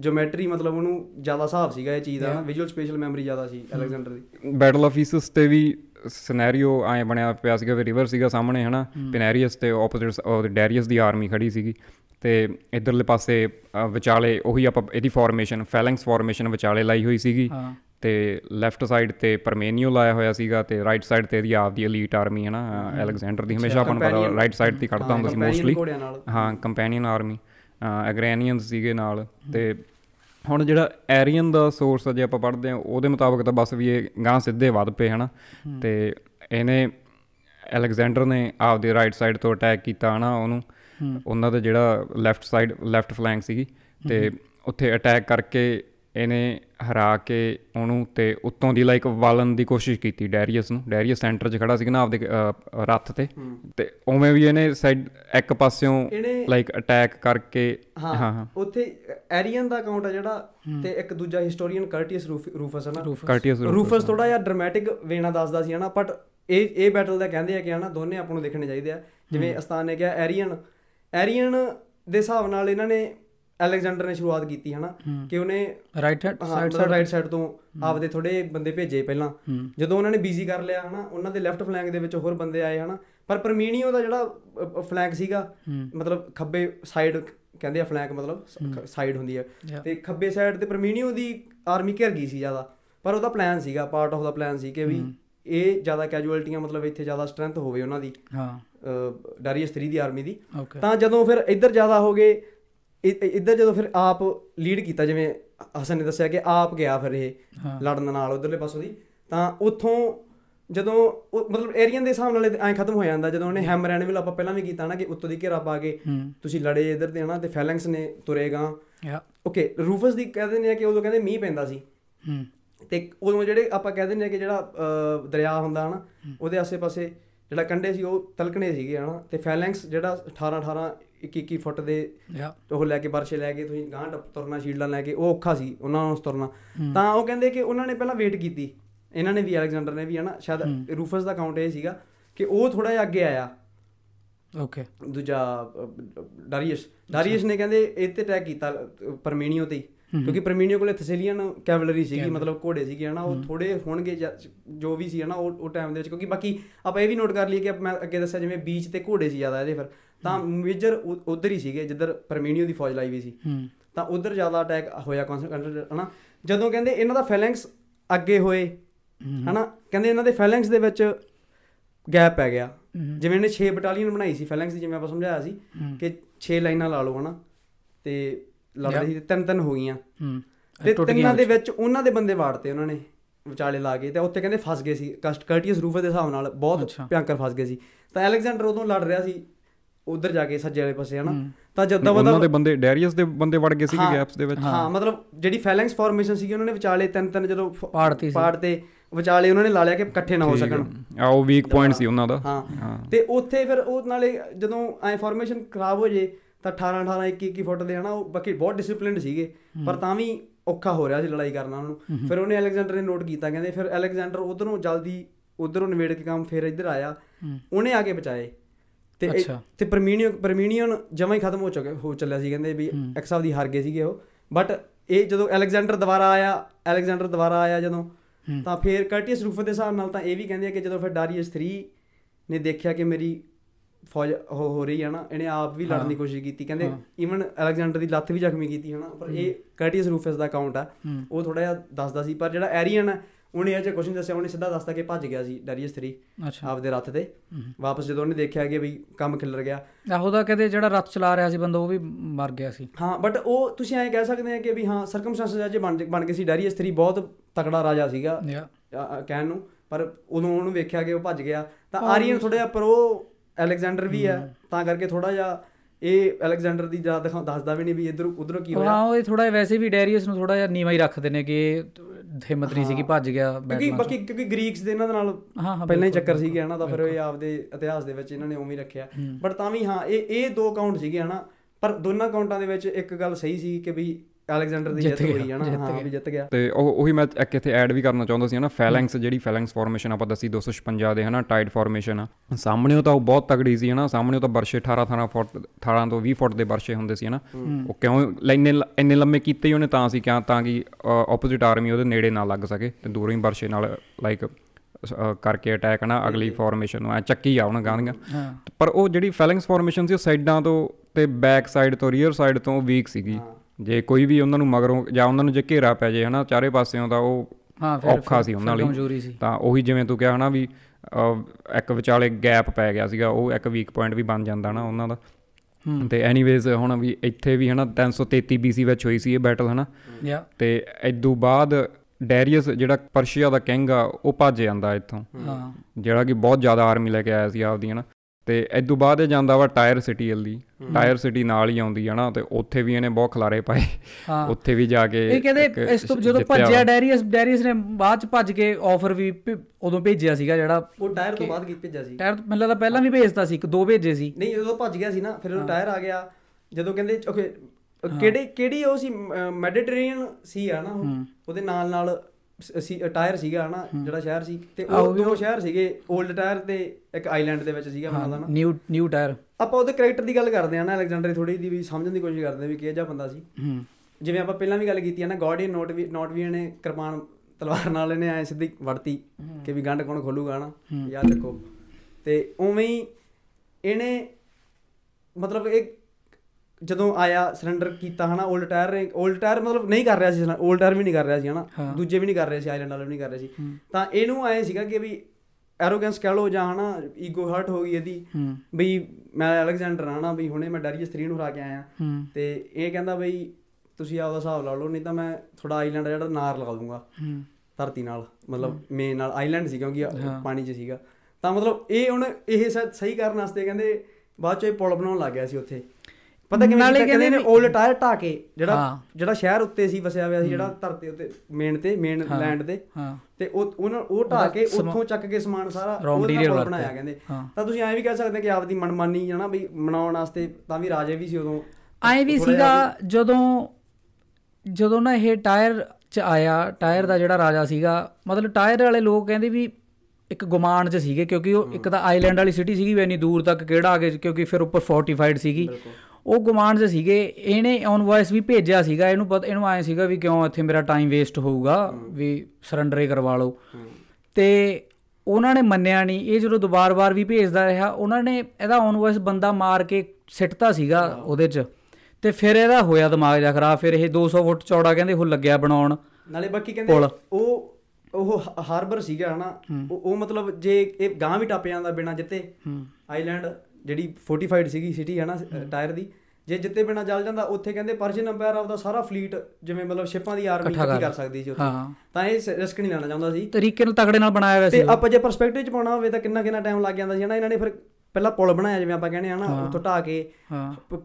ਜਿਓਮੈਟਰੀ ਮਤਲਬ ਉਹਨੂੰ ਜ਼ਿਆਦਾ ਹਿਸਾਬ ਸੀਗਾ ਇਹ ਚੀਜ਼ ਦਾ ਨਾ ਵਿਜ਼ੂਅਲ ਸਪੈਸ਼ਲ ਮੈਮਰੀ ਜ਼ਿਆਦਾ ਸੀ ਅਲੈਗਜ਼ੈਂਡਰ ਦੀ ਬੈਟਲ ਆਫ ਈਸਸ ਤੇ ਵੀ ਸਿਨੈਰੀਓ ਆਏ ਬਣਿਆ ਪਿਆ ਸੀਗਾ ਵੀ ਰਿਵਰ ਸੀਗਾ ਸਾਹਮਣੇ ਹਨਾ ਪਿਨੈਰੀਅਸ ਤੇ ਆਪੋਜ਼ਿਟ ਡੈਰੀਅਸ ਦੀ ਆਰਮੀ ਖੜੀ ਸੀਗੀ ਤੇ ਇਧਰਲੇ ਪਾਸੇ ਵਿਚਾਲੇ ਉਹੀ ਆਪਾਂ ਇਹਦੀ ਫਾਰਮੇਸ਼ਨ ਫੈਲਿੰਗਸ ਫਾਰਮੇਸ਼ਨ ਵਿਚਾਲੇ ਲਾਈ ਹੋਈ ਸੀਗੀ ਤੇ ਲੈਫਟ ਸਾਈਡ ਤੇ ਪਰਮੇਨਿਓ ਲਾਇਆ ਹੋਇਆ ਸੀਗਾ ਤੇ ਰਾਈਟ ਸਾਈਡ ਤੇ ਇਹਦੀ ਆਪਦੀ ਅਲੀਟ ਆਰਮੀ ਹੈ ਨਾ ਅਲੈਗਜ਼ੈਂਡਰ ਦੀ ਹਮੇਸ਼ਾ ਆਪਾਂ ਨੂੰ ਪਤਾ ਰਾਈਟ ਸਾਈਡ ਤੇ ਖੜਦਾ ਹੁੰਦਾ ਸੀ ਮੋਸਟਲੀ ਹਾਂ ਕੰਪੈਨੀਅਨ ਆਰਮੀ ਐਗਰੇਨੀਅਨਸ ਸੀਗੇ ਨਾਲ ਤੇ ਹੁਣ ਜਿਹੜਾ ਐਰੀਅਨ ਦਾ ਸੋਰਸ ਜੇ ਆਪਾਂ ਪੜਦੇ ਆ ਉਹਦੇ ਮੁਤਾਬਕ ਤਾਂ ਬਸ ਵੀ ਇਹ ਗਾਂ ਸਿੱਧੇ ਵੱਧ ਪਏ ਹਨਾ ਤੇ ਇਹਨੇ ਅਲੈਗਜ਼ੈਂਡਰ ਨੇ ਆਪਦੇ ਰਾਈਟ ਸਾਈਡ ਤੋਂ ਅਟੈਕ ਕੀਤਾ ਹਨਾ ਉਹਨੂੰ ਉਹਨਾਂ ਦਾ ਜਿਹੜਾ ਲੈਫਟ ਸਾਈਡ ਲੈਫਟ ਫਲੈਂਕ ਸੀਗੀ ਤੇ ਉੱਥੇ ਅਟੈਕ ਕਰਕੇ ਇਹਨੇ ਹਰਾ ਕੇ ਉਹਨੂੰ ਤੇ ਉੱਤੋਂ ਦੀ ਲਾਈਕ ਵਾਲਨ ਦੀ ਕੋਸ਼ਿਸ਼ ਕੀਤੀ ਡੈਰੀਅਸ ਨੂੰ ਡੈਰੀਅਸ ਸੈਂਟਰ 'ਚ ਖੜਾ ਸੀ ਨਾ ਆਪਦੇ ਰੱਥ ਤੇ ਤੇ ਉਵੇਂ ਵੀ ਇਹਨੇ ਸਾਈਡ ਇੱਕ ਪਾਸਿਓਂ ਲਾਈਕ ਅਟੈਕ ਕਰਕੇ ਹਾਂ ਹਾਂ ਉੱਥੇ ਐਰੀਅਨ ਦਾ ਅਕਾਊਂਟ ਆ ਜਿਹੜਾ ਤੇ ਇੱਕ ਦੂਜਾ ਹਿਸਟੋਰੀਅਨ ਕਰਟੀਅਸ ਰੂਫਸ ਹੈ ਨਾ ਕਰਟੀਅਸ ਰੂਫਸ ਥੋੜਾ ਜਿਹਾ ਡਰਾਮੈਟਿਕ ਵੇਣਾ ਦੱਸਦਾ ਸੀ ਹਨਾ ਬਟ ਇਹ ਇਹ ਬੈਟਲ ਦਾ ਕਹਿੰਦੇ ਆ ਕਿ ਹਨਾ ਦੋਨੇ ਆਪਾਂ ਨੂੰ ਦੇਖਣੇ ਚਾਹੀਦੇ ਆ ਜਿਵੇਂ ਅਸਤਾਨ ਨੇ ਕਿਹਾ ਐਰੀਅਨ ਐਰੀਅਨ ਦੇ ਹਿਸਾਬ ਨਾਲ ਇਹਨਾਂ ਨੇ ਅਲੈਗਜ਼ੈਂਡਰ ਨੇ ਸ਼ੁਰੂਆਤ ਕੀਤੀ ਹਨਾ ਕਿ ਉਹਨੇ right side side right side ਤੋਂ ਆਪਦੇ ਥੋੜੇ ਬੰਦੇ ਭੇਜੇ ਪਹਿਲਾਂ ਜਦੋਂ ਉਹਨਾਂ ਨੇ ਬੀਜ਼ੀ ਕਰ ਲਿਆ ਹਨਾ ਉਹਨਾਂ ਦੇ ਲੈਫਟ ਫਲੈਂਕ ਦੇ ਵਿੱਚ ਹੋਰ ਬੰਦੇ ਆਏ ਹਨਾ ਪਰ ਪਰਮੀਨੀਓ ਦਾ ਜਿਹੜਾ ਫਲੈਂਕ ਸੀਗਾ ਮਤਲਬ ਖੱਬੇ ਸਾਈਡ ਕਹਿੰਦੇ ਆ ਫਲੈਂਕ ਮਤਲਬ ਸਾਈਡ ਹੁੰਦੀ ਹੈ ਤੇ ਖੱਬੇ ਸਾਈਡ ਤੇ ਪਰਮੀਨੀਓ ਦੀ ਆਰਮੀ ਘਿਰ ਗਈ ਸੀ ਜ਼ਿਆਦਾ ਪਰ ਉਹਦਾ ਪਲਾਨ ਸੀਗਾ ਪਾਰਟ ਆਫ ਦਾ ਪਲਾਨ ਸੀ ਕਿ ਵੀ ਇਹ ਜ਼ਿਆਦਾ ਕੈਜੂਅਲਟੀਆਂ ਮਤਲਬ ਇੱਥੇ ਜ਼ਿਆਦਾ ਸਟਰੈਂਥ ਹੋਵੇ ਉਹਨਾਂ ਦੀ ਹਾਂ ਡਾਰੀਅਸ 3 ਦੀ ਆਰਮੀ ਦੀ ਤਾਂ ਜਦੋਂ ਫਿਰ ਇੱਧਰ ਜ਼ਿਆਦਾ ਹੋ ਗਏ ਇੱਧਰ ਜਦੋਂ ਫਿਰ ਆਪ ਲੀਡ ਕੀਤਾ ਜਿਵੇਂ ਹਸਨ ਨੇ ਦੱਸਿਆ ਕਿ ਆਪ ਗਿਆ ਫਿਰ ਇਹ ਲੜਨ ਨਾਲ ਉਧਰਲੇ ਪਾਸੋਂ ਦੀ ਤਾਂ ਉੱਥੋਂ ਜਦੋਂ ਮਤਲਬ ਏਰੀਅਨ ਦੇ ਹਿਸਾਬ ਨਾਲ ਐ ਖਤਮ ਹੋ ਜਾਂਦਾ ਜਦੋਂ ਉਹਨੇ ਹੈਮਰ ਐਨਵਿਲ ਆਪਾਂ ਪਹਿਲਾਂ ਵੀ ਕੀਤਾ ਨਾ ਕਿ ਉੱਤੋਂ ਦੀ ਘੇਰਾ ਪਾ ਕੇ ਤੁਸੀਂ ਲੜੇ ਇੱਧਰ ਤੇ ਹਨਾ ਤੇ ਫੈਲੈਂਕਸ ਨੇ ਤੁਰੇਗਾ ਓਕੇ ਰੂਫਸ ਦੀ ਕਹਿੰਦੇ ਨੇ ਕਿ ਉਦੋਂ ਕਹਿੰਦੇ ਮੀਂਹ ਪੈਂਦਾ ਸੀ ਤੇ ਉਦੋਂ ਜਿਹੜੇ ਆਪਾਂ ਕਹਿੰਦੇ ਨੇ ਕਿ ਜਿਹੜਾ ਦਰਿਆ ਹੁੰਦਾ ਹਨਾ ਉਹਦੇ ਆਸੇ-ਪਾਸੇ ਜਿਹੜਾ ਕੰਡੇ ਸੀ ਉਹ ਤਲਕਣੇ ਸੀਗੇ ਹਨਾ ਤੇ ਫੈਲੈਂਕਸ ਜਿਹੜਾ 18 18 21 ਫੁੱਟ ਦੇ ਉਹ ਲੈ ਕੇ ਬਰਸ਼ੇ ਲੈ ਕੇ ਤੁਸੀਂ ਗਾਂਢ ਤੁਰਨਾ ਸ਼ੀਲਡਾਂ ਲੈ ਕੇ ਉਹ ਔਖਾ ਸੀ ਉਹਨਾਂ ਨੂੰ ਤੁਰਨਾ ਤਾਂ ਉਹ ਕਹਿੰਦੇ ਕਿ ਉਹਨਾਂ ਨੇ ਪਹਿਲਾਂ ਵੇਟ ਕੀਤੀ ਇਹਨਾਂ ਨੇ ਵੀ ਅਲੈਗਜ਼ੈਂਡਰ ਨੇ ਵੀ ਹਨਾ ਸ਼ਾਇਦ ਰੂਫਸ ਦਾ ਕਾਊਂਟ ਇਹ ਸੀਗਾ ਕਿ ਉਹ ਥੋੜਾ ਜਿਹਾ ਅੱਗੇ ਆਇਆ ਓਕੇ ਦੂਜਾ ਡਾਰੀਅਸ ਡਾਰੀਅਸ ਨੇ ਕਹਿੰਦੇ ਇਹ ਤੇ ਅਟੈਕ ਕੀਤਾ ਪਰਮੇਨੀਓ ਤੇ ਕਿਉਂਕਿ ਪ੍ਰਮੀਨੀਓ ਕੋਲੇ ਥੈਸਿਲੀਅਨ ਕੈਵਲਰੀ ਸੀਗੀ ਮਤਲਬ ਘੋੜੇ ਸੀਗੇ ਹਨਾ ਉਹ ਥੋੜੇ ਹੋਣਗੇ ਜੋ ਵੀ ਸੀ ਹਨਾ ਉਹ ਉਹ ਟਾਈਮ ਦੇ ਵਿੱਚ ਕਿਉਂਕਿ ਬਾਕੀ ਆਪਾਂ ਇਹ ਵੀ ਨੋਟ ਕਰ ਲਈਏ ਕਿ ਮੈਂ ਅੱਗੇ ਦੱਸਿਆ ਜਿਵੇਂ ਬੀਚ ਤੇ ਘੋੜੇ ਸੀ ਜ਼ਿਆਦਾ ਇਹਦੇ ਫਿਰ ਤਾਂ ਮੇਜਰ ਉਧਰ ਹੀ ਸੀਗੇ ਜਿੱਧਰ ਪ੍ਰਮੀਨੀਓ ਦੀ ਫੌਜ ਲਾਈ ਵੀ ਸੀ ਤਾਂ ਉਧਰ ਜ਼ਿਆਦਾ ਅਟੈਕ ਹੋਇਆ ਕਨਸਟੈਂਟਲ ਹਨਾ ਜਦੋਂ ਕਹਿੰਦੇ ਇਹਨਾਂ ਦਾ ਫੈਲੈਂਕਸ ਅੱਗੇ ਹੋਏ ਹਨਾ ਕਹਿੰਦੇ ਇਹਨਾਂ ਦੇ ਫੈਲੈਂਕਸ ਦੇ ਵਿੱਚ ਗੈਪ ਪੈ ਗਿਆ ਜਿਵੇਂ ਇਹਨੇ 6 ਬਟਾਲੀਅਨ ਬਣਾਈ ਸੀ ਫੈਲੈਂਕਸ ਦੀ ਜਿਵੇਂ ਆਪਾਂ ਸਮਝਾਇਆ ਸੀ ਕਿ 6 ਲਾਈਨਾਂ ਲਾ ਲਓ ਹਨਾ ਤੇ ਲੜਦੇ ਸੀ ਤਿੰਨ ਤਿੰਨ ਹੋ ਗਈਆਂ ਹੂੰ ਤੇ ਤਿੰਨਾਂ ਦੇ ਵਿੱਚ ਉਹਨਾਂ ਦੇ ਬੰਦੇ ਵਾੜਤੇ ਉਹਨਾਂ ਨੇ ਵਿਚਾਲੇ ਲਾ ਕੇ ਤੇ ਉੱਤੇ ਕਹਿੰਦੇ ਫਸ ਗਏ ਸੀ ਕਸਟ ਕਰਟੀਅਸ ਰੂਫਰ ਦੇ ਹਿਸਾਬ ਨਾਲ ਬਹੁਤ ਭਿਆੰਕਰ ਫਸ ਗਏ ਸੀ ਤਾਂ ਅਲੈਗਜ਼ੈਂਡਰ ਉਦੋਂ ਲੜ ਰਿਹਾ ਸੀ ਉਧਰ ਜਾ ਕੇ ਸੱਜੇ ਵਾਲੇ ਪਾਸੇ ਹਨਾ ਤਾਂ ਜਦੋਂ ਉਹਨਾਂ ਦੇ ਬੰਦੇ ਡੈਰੀਅਸ ਦੇ ਬੰਦੇ ਵੜ ਗਏ ਸੀ ਗੈਪਸ ਦੇ ਵਿੱਚ ਹਾਂ ਮਤਲਬ ਜਿਹੜੀ ਫੈਲੈਂਕਸ ਫਾਰਮੇਸ਼ਨ ਸੀਗੀ ਉਹਨਾਂ ਨੇ ਵਿਚਾਲੇ ਤਿੰਨ ਤਿੰਨ ਜਦੋਂ ਪਾੜਤੀ ਸੀ ਪਾੜਤੇ ਵਿਚਾਲੇ ਉਹਨਾਂ ਨੇ ਲਾ ਲਿਆ ਕਿ ਇਕੱਠੇ ਨਾ ਹੋ ਸਕਣ ਆ ਉਹ ਵੀਕ ਪੁਆਇੰਟ ਸੀ ਉਹਨਾਂ ਦਾ ਹਾਂ ਤੇ ਉੱਥੇ ਫਿਰ ਉਹ ਨਾਲੇ ਜਦੋਂ ਐ ਫਾਰਮੇਸ਼ਨ ਖਰਾਬ ਹੋ ਜੇ ਤਾਂ 18 18 21 21 ਫੁੱਟ ਦੇ ਹਨਾ ਉਹ ਬਾਕੀ ਬਹੁਤ ਡਿਸਪਲਿਨਡ ਸੀਗੇ ਪਰ ਤਾਂ ਵੀ ਔਖਾ ਹੋ ਰਿਹਾ ਸੀ ਲੜਾਈ ਕਰਨਾ ਉਹਨਾਂ ਨੂੰ ਫਿਰ ਉਹਨੇ ਅਲੈਗਜ਼ੈਂਡਰ ਨੇ ਨੋਟ ਕੀਤਾ ਕਹਿੰਦੇ ਫਿਰ ਅਲੈਗਜ਼ੈਂਡਰ ਉਧਰੋਂ ਜਲਦੀ ਉਧਰੋਂ ਨਿਵੇੜ ਕੇ ਕੰਮ ਫਿਰ ਇੱਧਰ ਆਇਆ ਉਹਨੇ ਆ ਕੇ ਬਚਾਏ ਤੇ ਤੇ ਪਰਮੀਨੀਅਨ ਪਰਮੀਨੀਅਨ ਜਮਾ ਹੀ ਖਤਮ ਹੋ ਚੁੱਕੇ ਹੋ ਚੱਲਿਆ ਸੀ ਕਹਿੰਦੇ ਵੀ ਇੱਕ ਸਾਹਿਬ ਦੀ ਹਾਰ ਗਏ ਸੀਗੇ ਉਹ ਬਟ ਇਹ ਜਦੋਂ ਅਲੈਗਜ਼ੈਂਡਰ ਦੁਬਾਰਾ ਆਇਆ ਅਲੈਗਜ਼ੈਂਡਰ ਦੁਬਾਰਾ ਆਇਆ ਜਦੋਂ ਤਾਂ ਫਿਰ ਕਰਟੀਸ ਰੂਫ ਦੇ ਹਿਸਾਬ ਨਾਲ ਤਾਂ ਇਹ ਵੀ ਕਹਿੰਦੇ ਆ ਕਿ ਜਦੋਂ ਫਿਰ ਡਾਰੀਅਸ 3 ਨੇ ਦੇਖਿਆ ਕਿ ਮੇਰੀ ਫੌਜ ਹੋ ਰਹੀ ਹੈ ਨਾ ਇਹਨੇ ਆਪ ਵੀ ਲੜਨ ਦੀ ਕੋਸ਼ਿਸ਼ ਕੀਤੀ ਕਹਿੰਦੇ ਇਵਨ ਅਲੈਗਜ਼ੈਂਡਰ ਦੀ ਲੱਤ ਵੀ ਜ਼ਖਮੀ ਕੀਤੀ ਹੈ ਨਾ ਪਰ ਇਹ ਕਰਟੀਅਸ ਰੂਫਸ ਦਾ ਅਕਾਊਂਟ ਆ ਉਹ ਥੋੜਾ ਜਿਹਾ ਦੱਸਦਾ ਸੀ ਪਰ ਜਿਹੜਾ ਐਰੀਅਨ ਆ ਉਹਨੇ ਇਹ ਚ ਕੁਝ ਨਹੀਂ ਦੱਸਿਆ ਉਹਨੇ ਸਿੱਧਾ ਦੱਸਤਾ ਕਿ ਭੱਜ ਗਿਆ ਸੀ ਡੈਰੀਅਸ 3 ਆਪਦੇ ਰੱਥ ਤੇ ਵਾਪਸ ਜਦੋਂ ਉਹਨੇ ਦੇਖਿਆ ਕਿ ਵੀ ਕੰਮ ਖਿਲਰ ਗਿਆ ਆਹੋ ਦਾ ਕਹਿੰਦੇ ਜਿਹੜਾ ਰੱਥ ਚਲਾ ਰਿਹਾ ਸੀ ਬੰਦਾ ਉਹ ਵੀ ਮਰ ਗਿਆ ਸੀ ਹਾਂ ਬਟ ਉਹ ਤੁਸੀਂ ਐਂ ਕਹਿ ਸਕਦੇ ਆ ਕਿ ਵੀ ਹਾਂ ਸਰਕਮਸਟੈਂਸਸ ਅਜੇ ਬਣ ਬਣ ਕੇ ਸੀ ਡੈਰੀਅਸ 3 ਬਹੁਤ ਤਕੜਾ ਰਾਜਾ ਸੀਗਾ ਕਹਿਣ ਨੂੰ ਪਰ ਉਦੋਂ ਉਹਨੂੰ ਵੇਖਿਆ ਕਿ ਉਹ ਭੱਜ ਗਿਆ ਤਾਂ ਆਰੀਅਨ ਥੋੜਾ ਜਿਹਾ ਉਹ ਅਲੈਗਜ਼ੈਂਡਰ ਵੀ ਆ ਤਾਂ ਕਰਕੇ ਥੋੜਾ ਜਿਹਾ ਇਹ ਅਲੈਗਜ਼ੈਂਡਰ ਦੀ ਜ਼ਿਆਦਾ ਦਿਖਾ ਦੱਸਦਾ ਵੀ ਨਹੀਂ ਵੀ ਇਧਰ ਉਧਰੋਂ ਕੀ ਹੋਇਆ ਹਾਂ ਉਹ ਥੋੜਾ ਵੈਸੇ ਵੀ ਡੈਰੀਅਸ ਨੂੰ ਥੋੜਾ ਜਿਹਾ ਨੀਵਾ ਹੀ ਰੱਖਦੇ ਨੇ ਕਿ ਹਿੰਮਤ ਨਹੀਂ ਸੀ ਕਿ ਭੱਜ ਗਿਆ ਕਿਉਂਕਿ ਬਾਕੀ ਕਿਉਂਕਿ ਗ੍ਰੀਕਸ ਦੇ ਇਹਨਾਂ ਦੇ ਨਾਲ ਪਹਿਲਾਂ ਹੀ ਚੱਕਰ ਸੀਗੇ ਹਨਾ ਤਾਂ ਫਿਰ ਇਹ ਆਪਦੇ ਇਤਿਹਾਸ ਦੇ ਵਿੱਚ ਇਹਨਾਂ ਨੇ ਉਵੇਂ ਹੀ ਰੱਖਿਆ ਪਰ ਤਾਂ ਵੀ ਹਾਂ ਇਹ ਇਹ ਦੋ ਕਾਊਂਟ ਸੀਗੇ ਹਨਾ ਪਰ ਦੋਨਾਂ ਕਾਊਂਟਾਂ ਦੇ ਵਿੱਚ ਇੱਕ ਗੱਲ ਸਹੀ ਸੀ ਕਿ ਵੀ ਅਲੈਗਜ਼ੈਂਡਰ ਦੀ ਜਿੱਤ ਹੋਈ ਹੈ ਨਾ ਹਾਂ ਵੀ ਜਿੱਤ ਗਿਆ ਤੇ ਉਹ ਉਹੀ ਮੈਂ ਇੱਕ ਇੱਥੇ ਐਡ ਵੀ ਕਰਨਾ ਚਾਹੁੰਦਾ ਸੀ ਹਨਾ ਫੈਲੈਂਕਸ ਜਿਹੜੀ ਫੈਲੈਂਕਸ ਫਾਰਮੇਸ਼ਨ ਆਪਾਂ ਦੱਸੀ 256 ਦੇ ਹਨਾ ਟਾਈਡ ਫਾਰਮੇਸ਼ਨ ਆ ਸਾਹਮਣੇ ਉਹ ਤਾਂ ਉਹ ਬਹੁਤ ਤਗੜੀ ਸੀ ਹਨਾ ਸਾਹਮਣੇ ਉਹ ਤਾਂ ਬਰਸ਼ੇ 18 18 ਫੁੱਟ 18 ਤੋਂ 20 ਫੁੱਟ ਦੇ ਬਰਸ਼ੇ ਹੁੰਦੇ ਸੀ ਹਨਾ ਉਹ ਕਿਉਂ ਇੰਨੇ ਇੰਨੇ ਲੰਮੇ ਕੀਤੇ ਹੀ ਉਹਨੇ ਤਾਂ ਸੀ ਕਿ ਤਾਂ ਕਿ ਆਪੋਜ਼ਿਟ ਆਰਮੀ ਉਹਦੇ ਨੇੜੇ ਨਾ ਲੱਗ ਸਕੇ ਤੇ ਦੂਰੋਂ ਹੀ ਬਰਸ਼ੇ ਨਾਲ ਲਾਈਕ ਕਰਕੇ ਅਟੈਕ ਨਾ ਅਗਲੀ ਫਾਰਮੇਸ਼ਨ ਨੂੰ ਐ ਚੱਕੀ ਆਉਣ ਗਾਣੀਆਂ ਪਰ ਉਹ ਜਿਹੜੀ ਫੈਲਿੰਗਸ ਫਾਰਮੇਸ਼ਨ ਸੀ ਉਹ ਸਾਈਡਾਂ ਤੋਂ ਤੇ ਬੈਕ ਸਾਈਡ ਤੋਂ ਰੀਅਰ ਸਾਈਡ ਤੋਂ ਵੀਕ ਸੀਗੀ ਜੇ ਕੋਈ ਵੀ ਉਹਨਾਂ ਨੂੰ ਮਗਰੋਂ ਜਾਂ ਉਹਨਾਂ ਨੂੰ ਜੇ ਘੇਰਾ ਪੈ ਜੇ ਹਨਾ ਚਾਰੇ ਪਾਸਿਓਂ ਤਾਂ ਉਹ ਹਾਂ ਫਿਰ ਔਖਾ ਸੀ ਉਹਨਾਂ ਲਈ ਤਾਂ ਉਹੀ ਜਿਵੇਂ ਤੂੰ ਕਿਹਾ ਹਨਾ ਵੀ ਇੱਕ ਵਿਚਾਲੇ ਗੈਪ ਪੈ ਗਿਆ ਸੀਗਾ ਉਹ ਇੱਕ ਵੀਕ ਪੁਆਇੰਟ ਵੀ ਬਣ ਜਾਂਦਾ ਹਨਾ ਉਹਨਾਂ ਦਾ ਤੇ ਐਨੀਵੇਜ਼ ਹੁਣ ਵੀ ਇੱਥੇ ਵੀ ਹਨਾ 333 BC ਵਿੱਚ ਹੋਈ ਸੀ ਇਹ ਬੈਟਲ ਹਨਾ ਤੇ ਇਦੋਂ ਬਾਅਦ ਡੈਰੀਅਸ ਜਿਹੜਾ ਪਰਸ਼ੀਆ ਦਾ ਕਿੰਗ ਆ ਉਹ ਭੱਜ ਜਾਂਦਾ ਇੱਥੋਂ ਹਾਂ ਜਿਹੜਾ ਕਿ ਬਹੁਤ ਜ਼ਿਆਦਾ ਆਰਮੀ ਲੈ ਕੇ ਆਇਆ ਸੀ ਆਪਦੀ ਹਨਾ ਤੇ ਐਦੋਂ ਬਾਅਦ ਇਹ ਜਾਂਦਾ ਵਾ ਟਾਇਰ ਸਿਟੀ ਵੱਲੀ ਟਾਇਰ ਸਿਟੀ ਨਾਲ ਹੀ ਆਉਂਦੀ ਹੈ ਨਾ ਤੇ ਉੱਥੇ ਵੀ ਇਹਨੇ ਬਹੁਤ ਖਲਾਰੇ ਪਾਏ ਉੱਥੇ ਵੀ ਜਾ ਕੇ ਇਹ ਕਹਿੰਦੇ ਇਸ ਤੋਂ ਜਦੋਂ ਭੱਜਿਆ ਡੈਰੀਅਸ ਡੈਰੀਅਸ ਨੇ ਬਾਅਦ ਚ ਭੱਜ ਕੇ ਆਫਰ ਵੀ ਉਦੋਂ ਭੇਜਿਆ ਸੀਗਾ ਜਿਹੜਾ ਉਹ ਟਾਇਰ ਤੋਂ ਬਾਅਦ ਕੀ ਭੇਜਿਆ ਸੀ ਟਾਇਰ ਮੈਨੂੰ ਲੱਗਦਾ ਪਹਿਲਾਂ ਵੀ ਭੇਜਦਾ ਸੀ ਇੱਕ ਦੋ ਭੇਜੇ ਸੀ ਨਹੀਂ ਉਦੋਂ ਭੱਜ ਗਿਆ ਸੀ ਨਾ ਫਿਰ ਉਹ ਟਾਇਰ ਆ ਗਿਆ ਜਦੋਂ ਕਹਿੰਦੇ ਓਕੇ ਕਿਹੜੇ ਕਿਹੜੀ ਉਹ ਸੀ ਮੈਡੀਟੇਰੀਅਨ ਸੀ ਆ ਨਾ ਉਹਦੇ ਨਾਲ ਨਾਲ ਅਸੀਂ ਟਾਇਰ ਸੀਗਾ ਹਨਾ ਜਿਹੜਾ ਸ਼ਹਿਰ ਸੀ ਤੇ ਉਹ ਦੋ ਸ਼ਹਿਰ ਸੀਗੇ 올ਡ ਟਾਇਰ ਤੇ ਇੱਕ ਆਈਲੈਂਡ ਦੇ ਵਿੱਚ ਸੀਗਾ ਮਨਾਂ ਦਾ ਨਾ ਨਿਊ ਨਿਊ ਟਾਇਰ ਆਪਾਂ ਉਹਦੇ ਕੈਰੈਕਟਰ ਦੀ ਗੱਲ ਕਰਦੇ ਆ ਨਾ ਅਲੈਗਜ਼ੈਂਡਰ ਥੋੜੀ ਦੀ ਵੀ ਸਮਝਣ ਦੀ ਕੋਸ਼ਿਸ਼ ਕਰਦੇ ਵੀ ਕਿਹੋ ਜਿਹਾ ਬੰਦਾ ਸੀ ਜਿਵੇਂ ਆਪਾਂ ਪਹਿਲਾਂ ਵੀ ਗੱਲ ਕੀਤੀ ਆ ਨਾ ਗੋਡੀਅਨ ਨੋਟ ਵੀ ਨੋਟ ਵੀ ਨੇ ਕਿਰਪਾਨ ਤਲਵਾਰ ਨਾਲ ਇਹਨੇ ਐ ਸਿੱਧੀ ਵੜਤੀ ਕਿ ਵੀ ਗੰਢ ਕੌਣ ਖੋਲੂਗਾ ਨਾ ਯਾਦ ਰੱਖੋ ਤੇ ਉਵੇਂ ਹੀ ਇਹਨੇ ਮਤਲਬ ਇੱਕ ਜਦੋਂ ਆਇਆ ਸਿਲੰਡਰ ਕੀਤਾ ਹਨਾ 올ਡ ਟਾਇਰ 올ਡ ਟਾਇਰ ਮਤਲਬ ਨਹੀਂ ਕਰ ਰਿਹਾ ਸੀ 올ਡ ਟਾਇਰ ਵੀ ਨਹੀਂ ਕਰ ਰਿਹਾ ਸੀ ਹਨਾ ਦੂਜੇ ਵੀ ਨਹੀਂ ਕਰ ਰਿਹਾ ਸੀ ਆਇਲੈਂਡ ਵਾਲੇ ਵੀ ਨਹੀਂ ਕਰ ਰਿਹਾ ਸੀ ਤਾਂ ਇਹਨੂੰ ਆਏ ਸੀਗਾ ਕਿ ਵੀ ਐਰੋਗੈਂਸ ਕਹਿ ਲੋ ਜਾਂ ਹਨਾ ਈਗੋ ਹਰਟ ਹੋ ਗਈ ਇਹਦੀ ਬਈ ਮੈਂ ਅਲੈਗਜ਼ੈਂਡਰ ਆਣਾ ਬਈ ਹੁਣੇ ਮੈਂ ਡੈਰੀਅਸ 3 ਨੂੰ ਹਰਾ ਕੇ ਆਇਆ ਤੇ ਇਹ ਕਹਿੰਦਾ ਬਈ ਤੁਸੀਂ ਆਪਦਾ ਹਿਸਾਬ ਲਾ ਲਓ ਨਹੀਂ ਤਾਂ ਮੈਂ ਥੋੜਾ ਆਈਲੈਂਡ ਜਿਹੜਾ ਨਾਰ ਲਗਾ ਦੂੰਗਾ ਧਰਤੀ ਨਾਲ ਮਤਲਬ ਮੇਨ ਨਾਲ ਆਈਲੈਂਡ ਸੀ ਕਿਉਂਕਿ ਪਾਣੀ 'ਚ ਸੀਗਾ ਤਾਂ ਮਤਲਬ ਇਹ ਹੁਣ ਇਹ ਸਹੀ ਕਰਨ ਵਾਸਤੇ ਕਹਿੰਦੇ ਬਾਅਦ 'ਚ ਇਹ ਪੁਲ ਬਣਾਉਣ ਲੱਗ ਗਿਆ ਸੀ ਉੱਥੇ ਪਤਾ ਕਿਵੇਂ ਨਾਲੇ ਕਹਿੰਦੇ ਨੇ 올 ਟਾਇਰ ਟਾ ਕੇ ਜਿਹੜਾ ਜਿਹੜਾ ਸ਼ਹਿਰ ਉੱਤੇ ਸੀ ਵਸਿਆ ਹੋਇਆ ਸੀ ਜਿਹੜਾ ਧਰਤੀ ਉੱਤੇ ਮੇਨ ਤੇ ਮੇਨ ਲੈਂਡ ਦੇ ਤੇ ਉਹ ਉਹ ਟਾ ਕੇ ਉੱਥੋਂ ਚੱਕ ਕੇ ਸਮਾਨ ਸਾਰਾ ਨੇ ਬਣਾਇਆ ਕਹਿੰਦੇ ਤਾਂ ਤੁਸੀਂ ਐਂ ਵੀ ਕਹਿ ਸਕਦੇ ਕਿ ਆਪਦੀ ਮਨਮਾਨੀ ਹੈ ਨਾ ਬਈ ਮਨਾਉਣ ਵਾਸਤੇ ਤਾਂ ਵੀ ਰਾਜੇ ਵੀ ਸੀ ਉਦੋਂ ਐਂ ਵੀ ਸੀਗਾ ਜਦੋਂ ਜਦੋਂ ਨਾ ਇਹ ਟਾਇਰ ਚ ਆਇਆ ਟਾਇਰ ਦਾ ਜਿਹੜਾ ਰਾਜਾ ਸੀਗਾ ਮਤਲਬ ਟਾਇਰ ਵਾਲੇ ਲੋਕ ਕਹਿੰਦੇ ਵੀ ਇੱਕ ਗੁਮਾਨ 'ਚ ਸੀਗੇ ਕਿਉਂਕਿ ਉਹ ਇੱਕ ਤਾਂ ਆਈਲੈਂਡ ਵਾਲੀ ਸਿਟੀ ਸੀਗੀ ਵੈਨੀ ਦੂਰ ਤੱਕ ਕਿਹੜਾ ਆ ਗਏ ਕਿਉਂਕਿ ਫਿਰ ਉੱਪਰ ਫੋਰਟੀਫਾਈਡ ਸੀਗੀ ਉਹ ਗੁਮਾਨ ਸੀਗੇ ਇਹਨੇ ਔਨ ਵਾਇਸ ਵੀ ਭੇਜਿਆ ਸੀਗਾ ਇਹਨੂੰ ਪਤਾ ਇਹਨੂੰ ਆਏ ਸੀਗਾ ਵੀ ਕਿਉਂ ਇੱਥੇ ਮੇਰਾ ਟਾਈਮ ਵੇਸਟ ਹੋਊਗਾ ਵੀ ਸਰੈਂਡਰੇ ਕਰਵਾ ਲਓ ਤੇ ਉਹਨਾਂ ਨੇ ਮੰਨਿਆ ਨਹੀਂ ਇਹ ਜਦੋਂ ਦੁਬਾਰ-ਬਾਰ ਵੀ ਭੇਜਦਾ ਰਿਹਾ ਉਹਨਾਂ ਨੇ ਇਹਦਾ ਔਨ ਵਾਇਸ ਬੰਦਾ ਮਾਰ ਕੇ ਸਿੱਟਤਾ ਸੀਗਾ ਉਹਦੇ 'ਚ ਤੇ ਫਿਰ ਇਹਦਾ ਹੋਇਆ ਦਿਮਾਗ ਦਾ ਖਰਾਬ ਫਿਰ ਇਹ 200 ਫੁੱਟ ਚੌੜਾ ਕਹਿੰਦੇ ਉਹ ਲੱਗਿਆ ਬਣਾਉਣ ਨਾਲੇ ਬਾਕੀ ਕਹਿੰਦੇ ਉਹ ਉਹ ਹਾਰਬਰ ਸੀਗਾ ਹਨਾ ਉਹ ਮਤਲਬ ਜੇ ਇਹ ਗਾਂ ਵੀ ਟੱਪ ਜਾਂਦਾ ਬਿਨਾ ਜਿੱਤੇ ਆਈਲੈਂਡ ਜਿਹੜੀ ਫੋਰਟੀਫਾਈਡ ਸੀਗੀ ਸਿਟੀ ਹੈ ਨਾ ਟਾਇਰ ਦੀ ਜੇ ਜਿੱਤੇ ਬਿਨਾ ਜਲ ਜਾਂਦਾ ਉੱਥੇ ਕਹਿੰਦੇ ਪਰਜਨ ਅੰਪਾਇਰ ਆਫ ਦਾ ਸਾਰਾ ਫਲੀਟ ਜਿਵੇਂ ਮਤਲਬ ਸ਼ਿਪਾਂ ਦੀ ਆਰਮੀ ਇਕੱਠੀ ਕਰ ਸਕਦੀ ਜੀ ਉੱਥੇ ਤਾਂ ਇਹ ਰਿਸਕ ਨਹੀਂ ਲੈਣਾ ਚਾਹੁੰਦਾ ਸੀ ਤਰੀਕੇ ਨਾਲ ਤਗੜੇ ਨਾਲ ਬਣਾਇਆ ਹੋਇਆ ਸੀ ਤੇ ਆਪਾਂ ਜੇ ਪਰਸਪੈਕਟਿਵ ਚ ਪਾਉਣਾ ਹੋਵੇ ਤਾਂ ਕਿੰਨਾ ਕਿੰਨਾ ਟਾਈਮ ਲੱਗ ਜਾਂਦਾ ਸੀ ਨਾ ਇਹਨਾਂ ਨੇ ਫਿਰ ਪਹਿਲਾਂ ਪੁਲ ਬਣਾਇਆ ਜਿਵੇਂ ਆਪਾਂ ਕਹਿੰਦੇ ਆ ਨਾ ਉੱਥੋਂ ਢਾ ਕੇ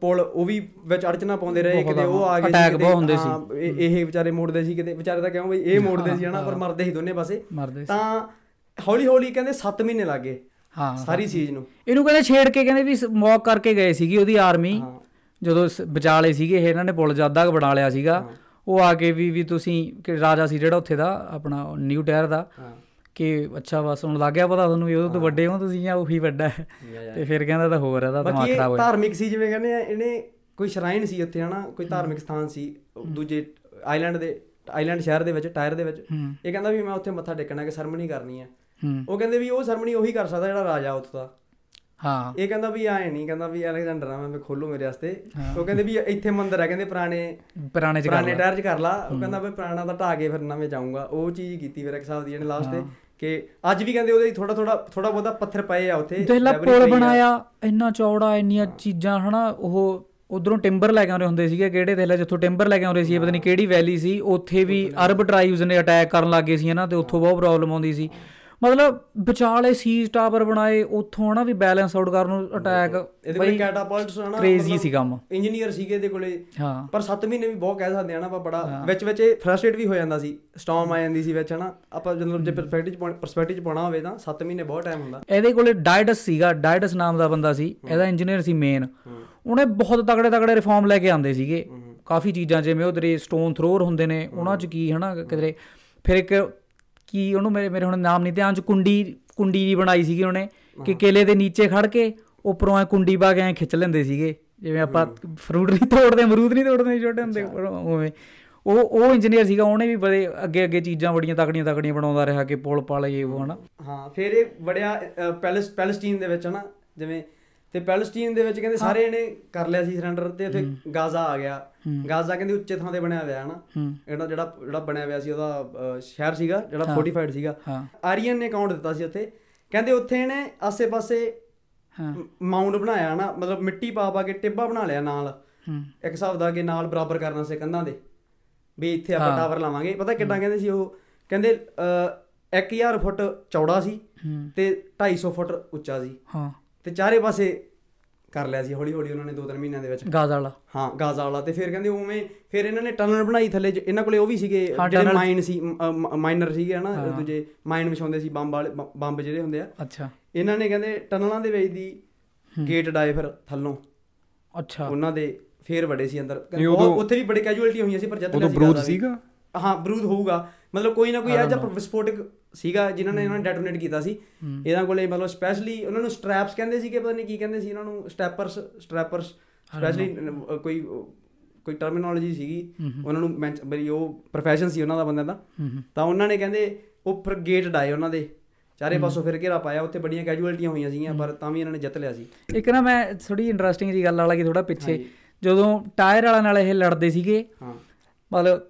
ਪੁਲ ਉਹ ਵੀ ਵਿੱਚ ਅੜਚਣਾ ਪਾਉਂਦੇ ਰਹੇ ਕਿਤੇ ਉਹ ਆ ਗਏ ਅਟੈਕ ਬਹੁਤ ਹੁੰਦੇ ਸੀ ਇਹ ਵਿਚਾਰੇ ਮੋੜਦੇ ਸੀ ਕਿਤੇ ਵਿਚਾਰੇ ਤਾਂ ਕਿਉਂ ਬਈ ਇਹ ਮੋੜਦੇ ਸੀ ਹਨਾ ਪਰ ਮਰਦੇ ਸੀ ਦੋਨੇ ਪਾਸੇ ਤਾਂ ਹੌਲੀ ਹੌਲੀ ਕਹਿੰਦੇ 7 ਮਹੀਨੇ ਲੱਗੇ ਹਾਂ ਸਾਰੀ ਚੀਜ਼ ਨੂੰ ਇਹਨੂੰ ਕਹਿੰਦੇ ਛੇੜ ਕੇ ਕਹਿੰਦੇ ਵੀ ਮੌਕ ਕਰਕੇ ਗਏ ਸੀਗੀ ਉਹਦੀ ਆਰਮੀ ਜਦੋਂ ਲਏ ਸੀਗੇ ਇਹਨਾਂ ਨੇ ਪੁਲ ਜਾਦਾ ਬਣਾ ਲਿਆ ਸੀਗਾ ਉਹ ਆ ਕੇ ਵੀ ਵੀ ਤੁਸੀਂ ਕਿ ਰਾਜਾ ਸੀ ਜਿਹੜਾ ਉੱਥੇ ਦਾ ਆਪਣਾ ਨਿਊ ਟਾਇਰ ਦਾ ਕਿ ਅੱਛਾ ਬਸ ਹੁਣ ਲੱਗ ਗਿਆ ਪਤਾ ਤੁਹਾਨੂੰ ਵੀ ਉਹ ਤੋਂ ਵੱਡੇ ਹੋ ਤੁਸੀਂ ਜਾਂ ਉਹੀ ਵੱਡਾ ਹੈ ਤੇ ਫਿਰ ਕਹਿੰਦਾ ਤਾਂ ਹੋਰ ਇਹਦਾ ਦਿਮਾਗ ਖਰਾਬ ਹੋਇਆ ਧਾਰਮਿਕ ਸੀ ਜਿਵੇਂ ਕਹਿੰਦੇ ਆ ਇਹਨੇ ਕੋਈ ਸ਼ਰਾਈਨ ਸੀ ਉੱਥੇ ਹਨਾ ਕੋਈ ਧਾਰਮਿਕ ਸਥਾਨ ਸੀ ਦੂਜੇ ਆਈਲੈਂਡ ਦੇ ਆਈਲੈਂਡ ਸ਼ਹਿਰ ਦੇ ਵਿੱਚ ਟਾਇਰ ਦੇ ਵਿੱਚ ਇਹ ਕਹਿੰਦਾ ਵੀ ਮੈਂ ਉੱਥੇ ਮੱਥਾ ਟੇਕਣਾ ਕਿ ਸਰਮਨੀ ਕਰਨੀ ਆ ਉਹ ਕਹਿੰਦੇ ਵੀ ਉਹ ਸਰਮਣੀ ਉਹੀ ਕਰ ਸਕਦਾ ਜਿਹੜਾ ਰਾਜਾ ਉੱਥੋਂ ਦਾ ਹਾਂ ਇਹ ਕਹਿੰਦਾ ਵੀ ਐ ਨਹੀਂ ਕਹਿੰਦਾ ਵੀ ਅਲੈਗਜ਼ੈਂਡਰ ਆ ਮੈਂ ਖੋਲੂ ਮੇਰੇ ਵਾਸਤੇ ਉਹ ਕਹਿੰਦੇ ਵੀ ਇੱਥੇ ਮੰਦਰ ਹੈ ਕਹਿੰਦੇ ਪੁਰਾਣੇ ਪੁਰਾਣੇ ਚ ਕਰ ਲਾ ਪੁਰਾਣੇ ਟਾਇਰ ਚ ਕਰ ਲਾ ਉਹ ਕਹਿੰਦਾ ਵੀ ਪੁਰਾਣਾ ਦਾ ਢਾ ਕੇ ਫਿਰ ਨਵੇਂ ਜਾਊਂਗਾ ਉਹ ਚੀਜ਼ ਕੀਤੀ ਫਿਰ ਇੱਕ ਸਾਹਿਬ ਦੀ ਜਿਹਨੇ ਲਾਸਟ ਤੇ ਕਿ ਅੱਜ ਵੀ ਕਹਿੰਦੇ ਉਹਦੇ ਥੋੜਾ ਥੋੜਾ ਥੋੜਾ ਬਹੁਤਾ ਪੱਥਰ ਪਏ ਆ ਉੱਥੇ ਦੇਖ ਪੁਲ ਬਣਾਇਆ ਇੰਨਾ ਚੌੜਾ ਇੰਨੀਆਂ ਚੀਜ਼ਾਂ ਹਨਾ ਉਹ ਉਧਰੋਂ ਟਿੰਬਰ ਲੈ ਕੇ ਆਉਂਦੇ ਹੁੰਦੇ ਸੀਗੇ ਕਿਹੜੇ ਦੇਲਾ ਜਿੱਥੋਂ ਟਿੰਬਰ ਲੈ ਕੇ ਆਉਂਦੇ ਸੀ ਪਤਾ ਨਹੀਂ ਕਿਹੜੀ ਵੈਲੀ ਸੀ ਉੱਥੇ ਵੀ ਅਰਬ ਟ੍ਰਾਈਬਸ ਨੇ ਅਟੈਕ ਕਰਨ ਲੱਗੇ ਸੀ ਹਨਾ ਤੇ ਉੱਥੋਂ ਬਹੁਤ ਪ੍ਰੋਬਲਮ ਆਉਂਦੀ ਸੀ ਮਤਲਬ ਵਿਚਾਲੇ ਸੀਜ਼ ਟਾਵਰ ਬਣਾਏ ਉੱਥੋਂ ਹਨਾ ਵੀ ਬੈਲੈਂਸ ਆਊਟ ਕਰਨ ਨੂੰ ਅਟੈਕ ਇਹਦੇ ਕੋਲ ਕੈਟਾਪਲਟਸ ਹਨਾ ਕ੍ਰੇਜ਼ੀ ਸੀ ਕੰਮ ਇੰਜੀਨੀਅਰ ਸੀਗੇ ਇਹਦੇ ਕੋਲੇ ਹਾਂ ਪਰ 7 ਮਹੀਨੇ ਵੀ ਬਹੁਤ ਕਹਿ ਸਕਦੇ ਆ ਨਾ ਆਪਾਂ ਬੜਾ ਵਿੱਚ ਵਿੱਚ ਇਹ ਫਰਸਟ੍ਰੇਟ ਵੀ ਹੋ ਜਾਂਦਾ ਸੀ ਸਟਾਰਮ ਆ ਜਾਂਦੀ ਸੀ ਵਿੱਚ ਹਨਾ ਆਪਾਂ ਜਦੋਂ ਜੇ ਪਰਸਪੈਕਟਿਵ ਪਰਸਪੈਕਟਿਵ ਪਾਉਣਾ ਹੋਵੇ ਤਾਂ 7 ਮਹੀਨੇ ਬਹੁਤ ਟਾਈਮ ਹੁੰਦਾ ਇਹਦੇ ਕੋਲੇ ਡਾਇਡਸ ਸੀਗਾ ਡਾਇਡਸ ਨਾਮ ਦਾ ਬੰਦਾ ਸੀ ਇਹਦਾ ਇੰਜੀਨੀਅਰ ਸੀ ਮੇਨ ਉਹਨੇ ਬਹੁਤ ਤਗੜੇ ਤਗੜੇ ਰਿਫਾਰਮ ਲੈ ਕੇ ਆਂਦੇ ਸੀਗੇ ਕਾਫੀ ਚੀਜ਼ਾਂ ਜਿਵੇਂ ਉਹਦੇ ਸਟੋਨ ਥਰੋਅਰ ਹੁੰਦੇ ਨੇ ਉਹਨਾਂ 'ਚ ਕੀ ਹਨਾ ਕਿਦਰੇ ਫਿਰ ਇੱਕ ਕਿ ਉਹਨੂੰ ਮੇਰੇ ਮੇਰੇ ਹੁਣ ਨਾਮ ਨਹੀਂ ਧਿਆਨ ਚ ਕੁੰਡੀ ਕੁੰਡੀ ਵੀ ਬਣਾਈ ਸੀਗੀ ਉਹਨੇ ਕਿ ਕੇਲੇ ਦੇ ਨੀਚੇ ਖੜ ਕੇ ਉੱਪਰੋਂ ਐ ਕੁੰਡੀ ਬਾਗ ਐ ਖਿੱਚ ਲੈਂਦੇ ਸੀਗੇ ਜਿਵੇਂ ਆਪਾਂ ਫਰੂਟ ਨਹੀਂ ਤੋੜਦੇ ਅਮਰੂਦ ਨਹੀਂ ਤੋੜਦੇ ਛੋਟੇ ਹੁੰਦੇ ਉਵੇਂ ਉਹ ਉਹ ਇੰਜੀਨੀਅਰ ਸੀਗਾ ਉਹਨੇ ਵੀ ਬੜੇ ਅੱਗੇ ਅੱਗੇ ਚੀਜ਼ਾਂ ਬੜੀਆਂ ਤਕੜੀਆਂ ਤਕੜੀਆਂ ਬਣਾਉਂਦਾ ਰਿਹਾ ਕਿ ਪੁਲ ਪਾਲੇ ਇਹ ਉਹ ਹਨਾ ਹਾਂ ਫਿਰ ਇਹ ਬੜਿਆ ਪੈਲਸ ਪੈਲਸਟੀਨ ਦੇ ਵਿੱਚ ਹਨਾ ਜਿਵੇਂ ਤੇ ਪੈਲਸਟੀਨ ਦੇ ਵਿੱਚ ਕਹਿੰਦੇ ਸਾਰੇ ਇਹਨੇ ਕਰ ਲਿਆ ਸੀ ਸਰੈਂਡਰ ਤੇ ਉੱਥੇ ਗਾਜ਼ਾ ਆ ਗਿਆ ਗਾਜ਼ਾ ਕਹਿੰਦੇ ਉੱਚੇ ਥਾਂ ਤੇ ਬਣਿਆ ਹੋਇਆ ਹੈ ਨਾ ਜਿਹੜਾ ਜਿਹੜਾ ਜਿਹੜਾ ਬਣਿਆ ਹੋਇਆ ਸੀ ਉਹਦਾ ਸ਼ਹਿਰ ਸੀਗਾ ਜਿਹੜਾ ਫੋਰਟੀਫਾਈਡ ਸੀਗਾ ਆਰੀਅਨ ਨੇ ਕਾਊਂਟ ਦਿੱਤਾ ਸੀ ਉੱਥੇ ਕਹਿੰਦੇ ਉੱਥੇ ਇਹਨੇ ਆਸੇ-ਪਾਸੇ ਮਾਉਂਟ ਬਣਾਇਆ ਨਾ ਮਤਲਬ ਮਿੱਟੀ ਪਾ ਪਾ ਕੇ ਟਿੱਬਾ ਬਣਾ ਲਿਆ ਨਾਲ ਇੱਕ ਹਿਸਾਬ ਦਾ ਕਿ ਨਾਲ ਬਰਾਬਰ ਕਰਨਾ ਸੀ ਕੰਧਾਂ ਦੇ ਵੀ ਇੱਥੇ ਆਪਾਂ ਟਾਵਰ ਲਾਵਾਂਗੇ ਪਤਾ ਕਿੱਦਾਂ ਕਹਿੰਦੇ ਸੀ ਉਹ ਕਹਿੰਦੇ 1000 ਫੁੱਟ ਚੌੜਾ ਸੀ ਤੇ 250 ਫੁੱਟ ਉੱਚਾ ਸੀ ਹਾਂ ਤੇ ਚਾਰੇ ਪਾਸੇ ਕਰ ਲਿਆ ਸੀ ਹੌਲੀ ਹੌਲੀ ਉਹਨਾਂ ਨੇ 2-3 ਮਹੀਨਿਆਂ ਦੇ ਵਿੱਚ ਗਾਜ਼ਾ ਵਾਲਾ ਹਾਂ ਗਾਜ਼ਾ ਵਾਲਾ ਤੇ ਫਿਰ ਕਹਿੰਦੇ ਉਵੇਂ ਫਿਰ ਇਹਨਾਂ ਨੇ ਟਨਲ ਬਣਾਈ ਥੱਲੇ ਇਹਨਾਂ ਕੋਲੇ ਉਹ ਵੀ ਸੀਗੇ ਜਿਹੜੇ ਮਾਈਨ ਸੀ ਮਾਈਨਰ ਸੀਗੇ ਹਨਾ ਦੂਜੇ ਮਾਈਨ ਵਿਛਾਉਂਦੇ ਸੀ ਬੰਬ ਵਾਲੇ ਬੰਬ ਜਿਹੜੇ ਹੁੰਦੇ ਆ ਅੱਛਾ ਇਹਨਾਂ ਨੇ ਕਹਿੰਦੇ ਟਨਲਾਂ ਦੇ ਵਿੱਚ ਦੀ ਗੇਟ ਡਾਏ ਫਿਰ ਥੱਲੋਂ ਅੱਛਾ ਉਹਨਾਂ ਦੇ ਫੇਰ ਵੜੇ ਸੀ ਅੰਦਰ ਉੱਥੇ ਵੀ ਬੜੇ ਕੈਜੂਅਲਟੀ ਹੋਈਆਂ ਸੀ ਪਰ ਜਦ ਤੱਕ ਉਹ ਬਰੂਦ ਸੀਗਾ ਹਾਂ ਬਰੂਦ ਹੋਊਗਾ ਮਤਲਬ ਕੋਈ ਨਾ ਕੋਈ ਇਹੋ ਜਿਹਾ ਵਿਸਫੋਟਿਕ ਸੀਗਾ ਜਿਨ੍ਹਾਂ ਨੇ ਇਹਨਾਂ ਨੂੰ ਡੈਟੋਨੇਟ ਕੀਤਾ ਸੀ ਇਹਨਾਂ ਕੋਲੇ ਮਤਲਬ ਸਪੈਸ਼ਲੀ ਉਹਨਾਂ ਨੂੰ ਸਟ੍ਰੈਪਸ ਕਹਿੰਦੇ ਸੀ ਕਿ ਪਤਾ ਨਹੀਂ ਕੀ ਕਹਿੰਦੇ ਸੀ ਇਹਨਾਂ ਨੂੰ ਸਟੈਪਰਸ ਸਟ੍ਰੈਪਰਸ ਸਪੈਸ਼ਲੀ ਕੋਈ ਕੋਈ ਟਰਮੀਨੋਲੋਜੀ ਸੀਗੀ ਉਹਨਾਂ ਨੂੰ ਬਈ ਉਹ profession ਸੀ ਉਹਨਾਂ ਦਾ ਬੰਦਿਆਂ ਦਾ ਤਾਂ ਉਹਨਾਂ ਨੇ ਕਹਿੰਦੇ ਉਹ ਗੇਟ ਡਾਇ ਉਹਨਾਂ ਦੇ ਚਾਰੇ ਪਾਸੋਂ ਫਿਰ ਘੇਰਾ ਪਾਇਆ ਉੱਥੇ ਬੜੀਆਂ ਕੈਜੂਅਲਟੀਆਂ ਹੋਈਆਂ ਸੀਗੀਆਂ ਪਰ ਤਾਂ ਵੀ ਇਹਨਾਂ ਨੇ ਜਿੱਤ ਲਿਆ ਸੀ ਇੱਕ ਨਾ ਮੈਂ ਥੋੜੀ ਇੰਟਰਸਟਿੰਗ ਜੀ ਗੱਲ ਵਾਲਾ ਕੀ ਥੋੜਾ ਪਿੱਛੇ ਜਦੋਂ ਟਾਇਰ ਵਾਲਾ ਨਾਲ ਇਹ ਲੜਦੇ ਸੀਗੇ ਹਾਂ ਮਤਲਬ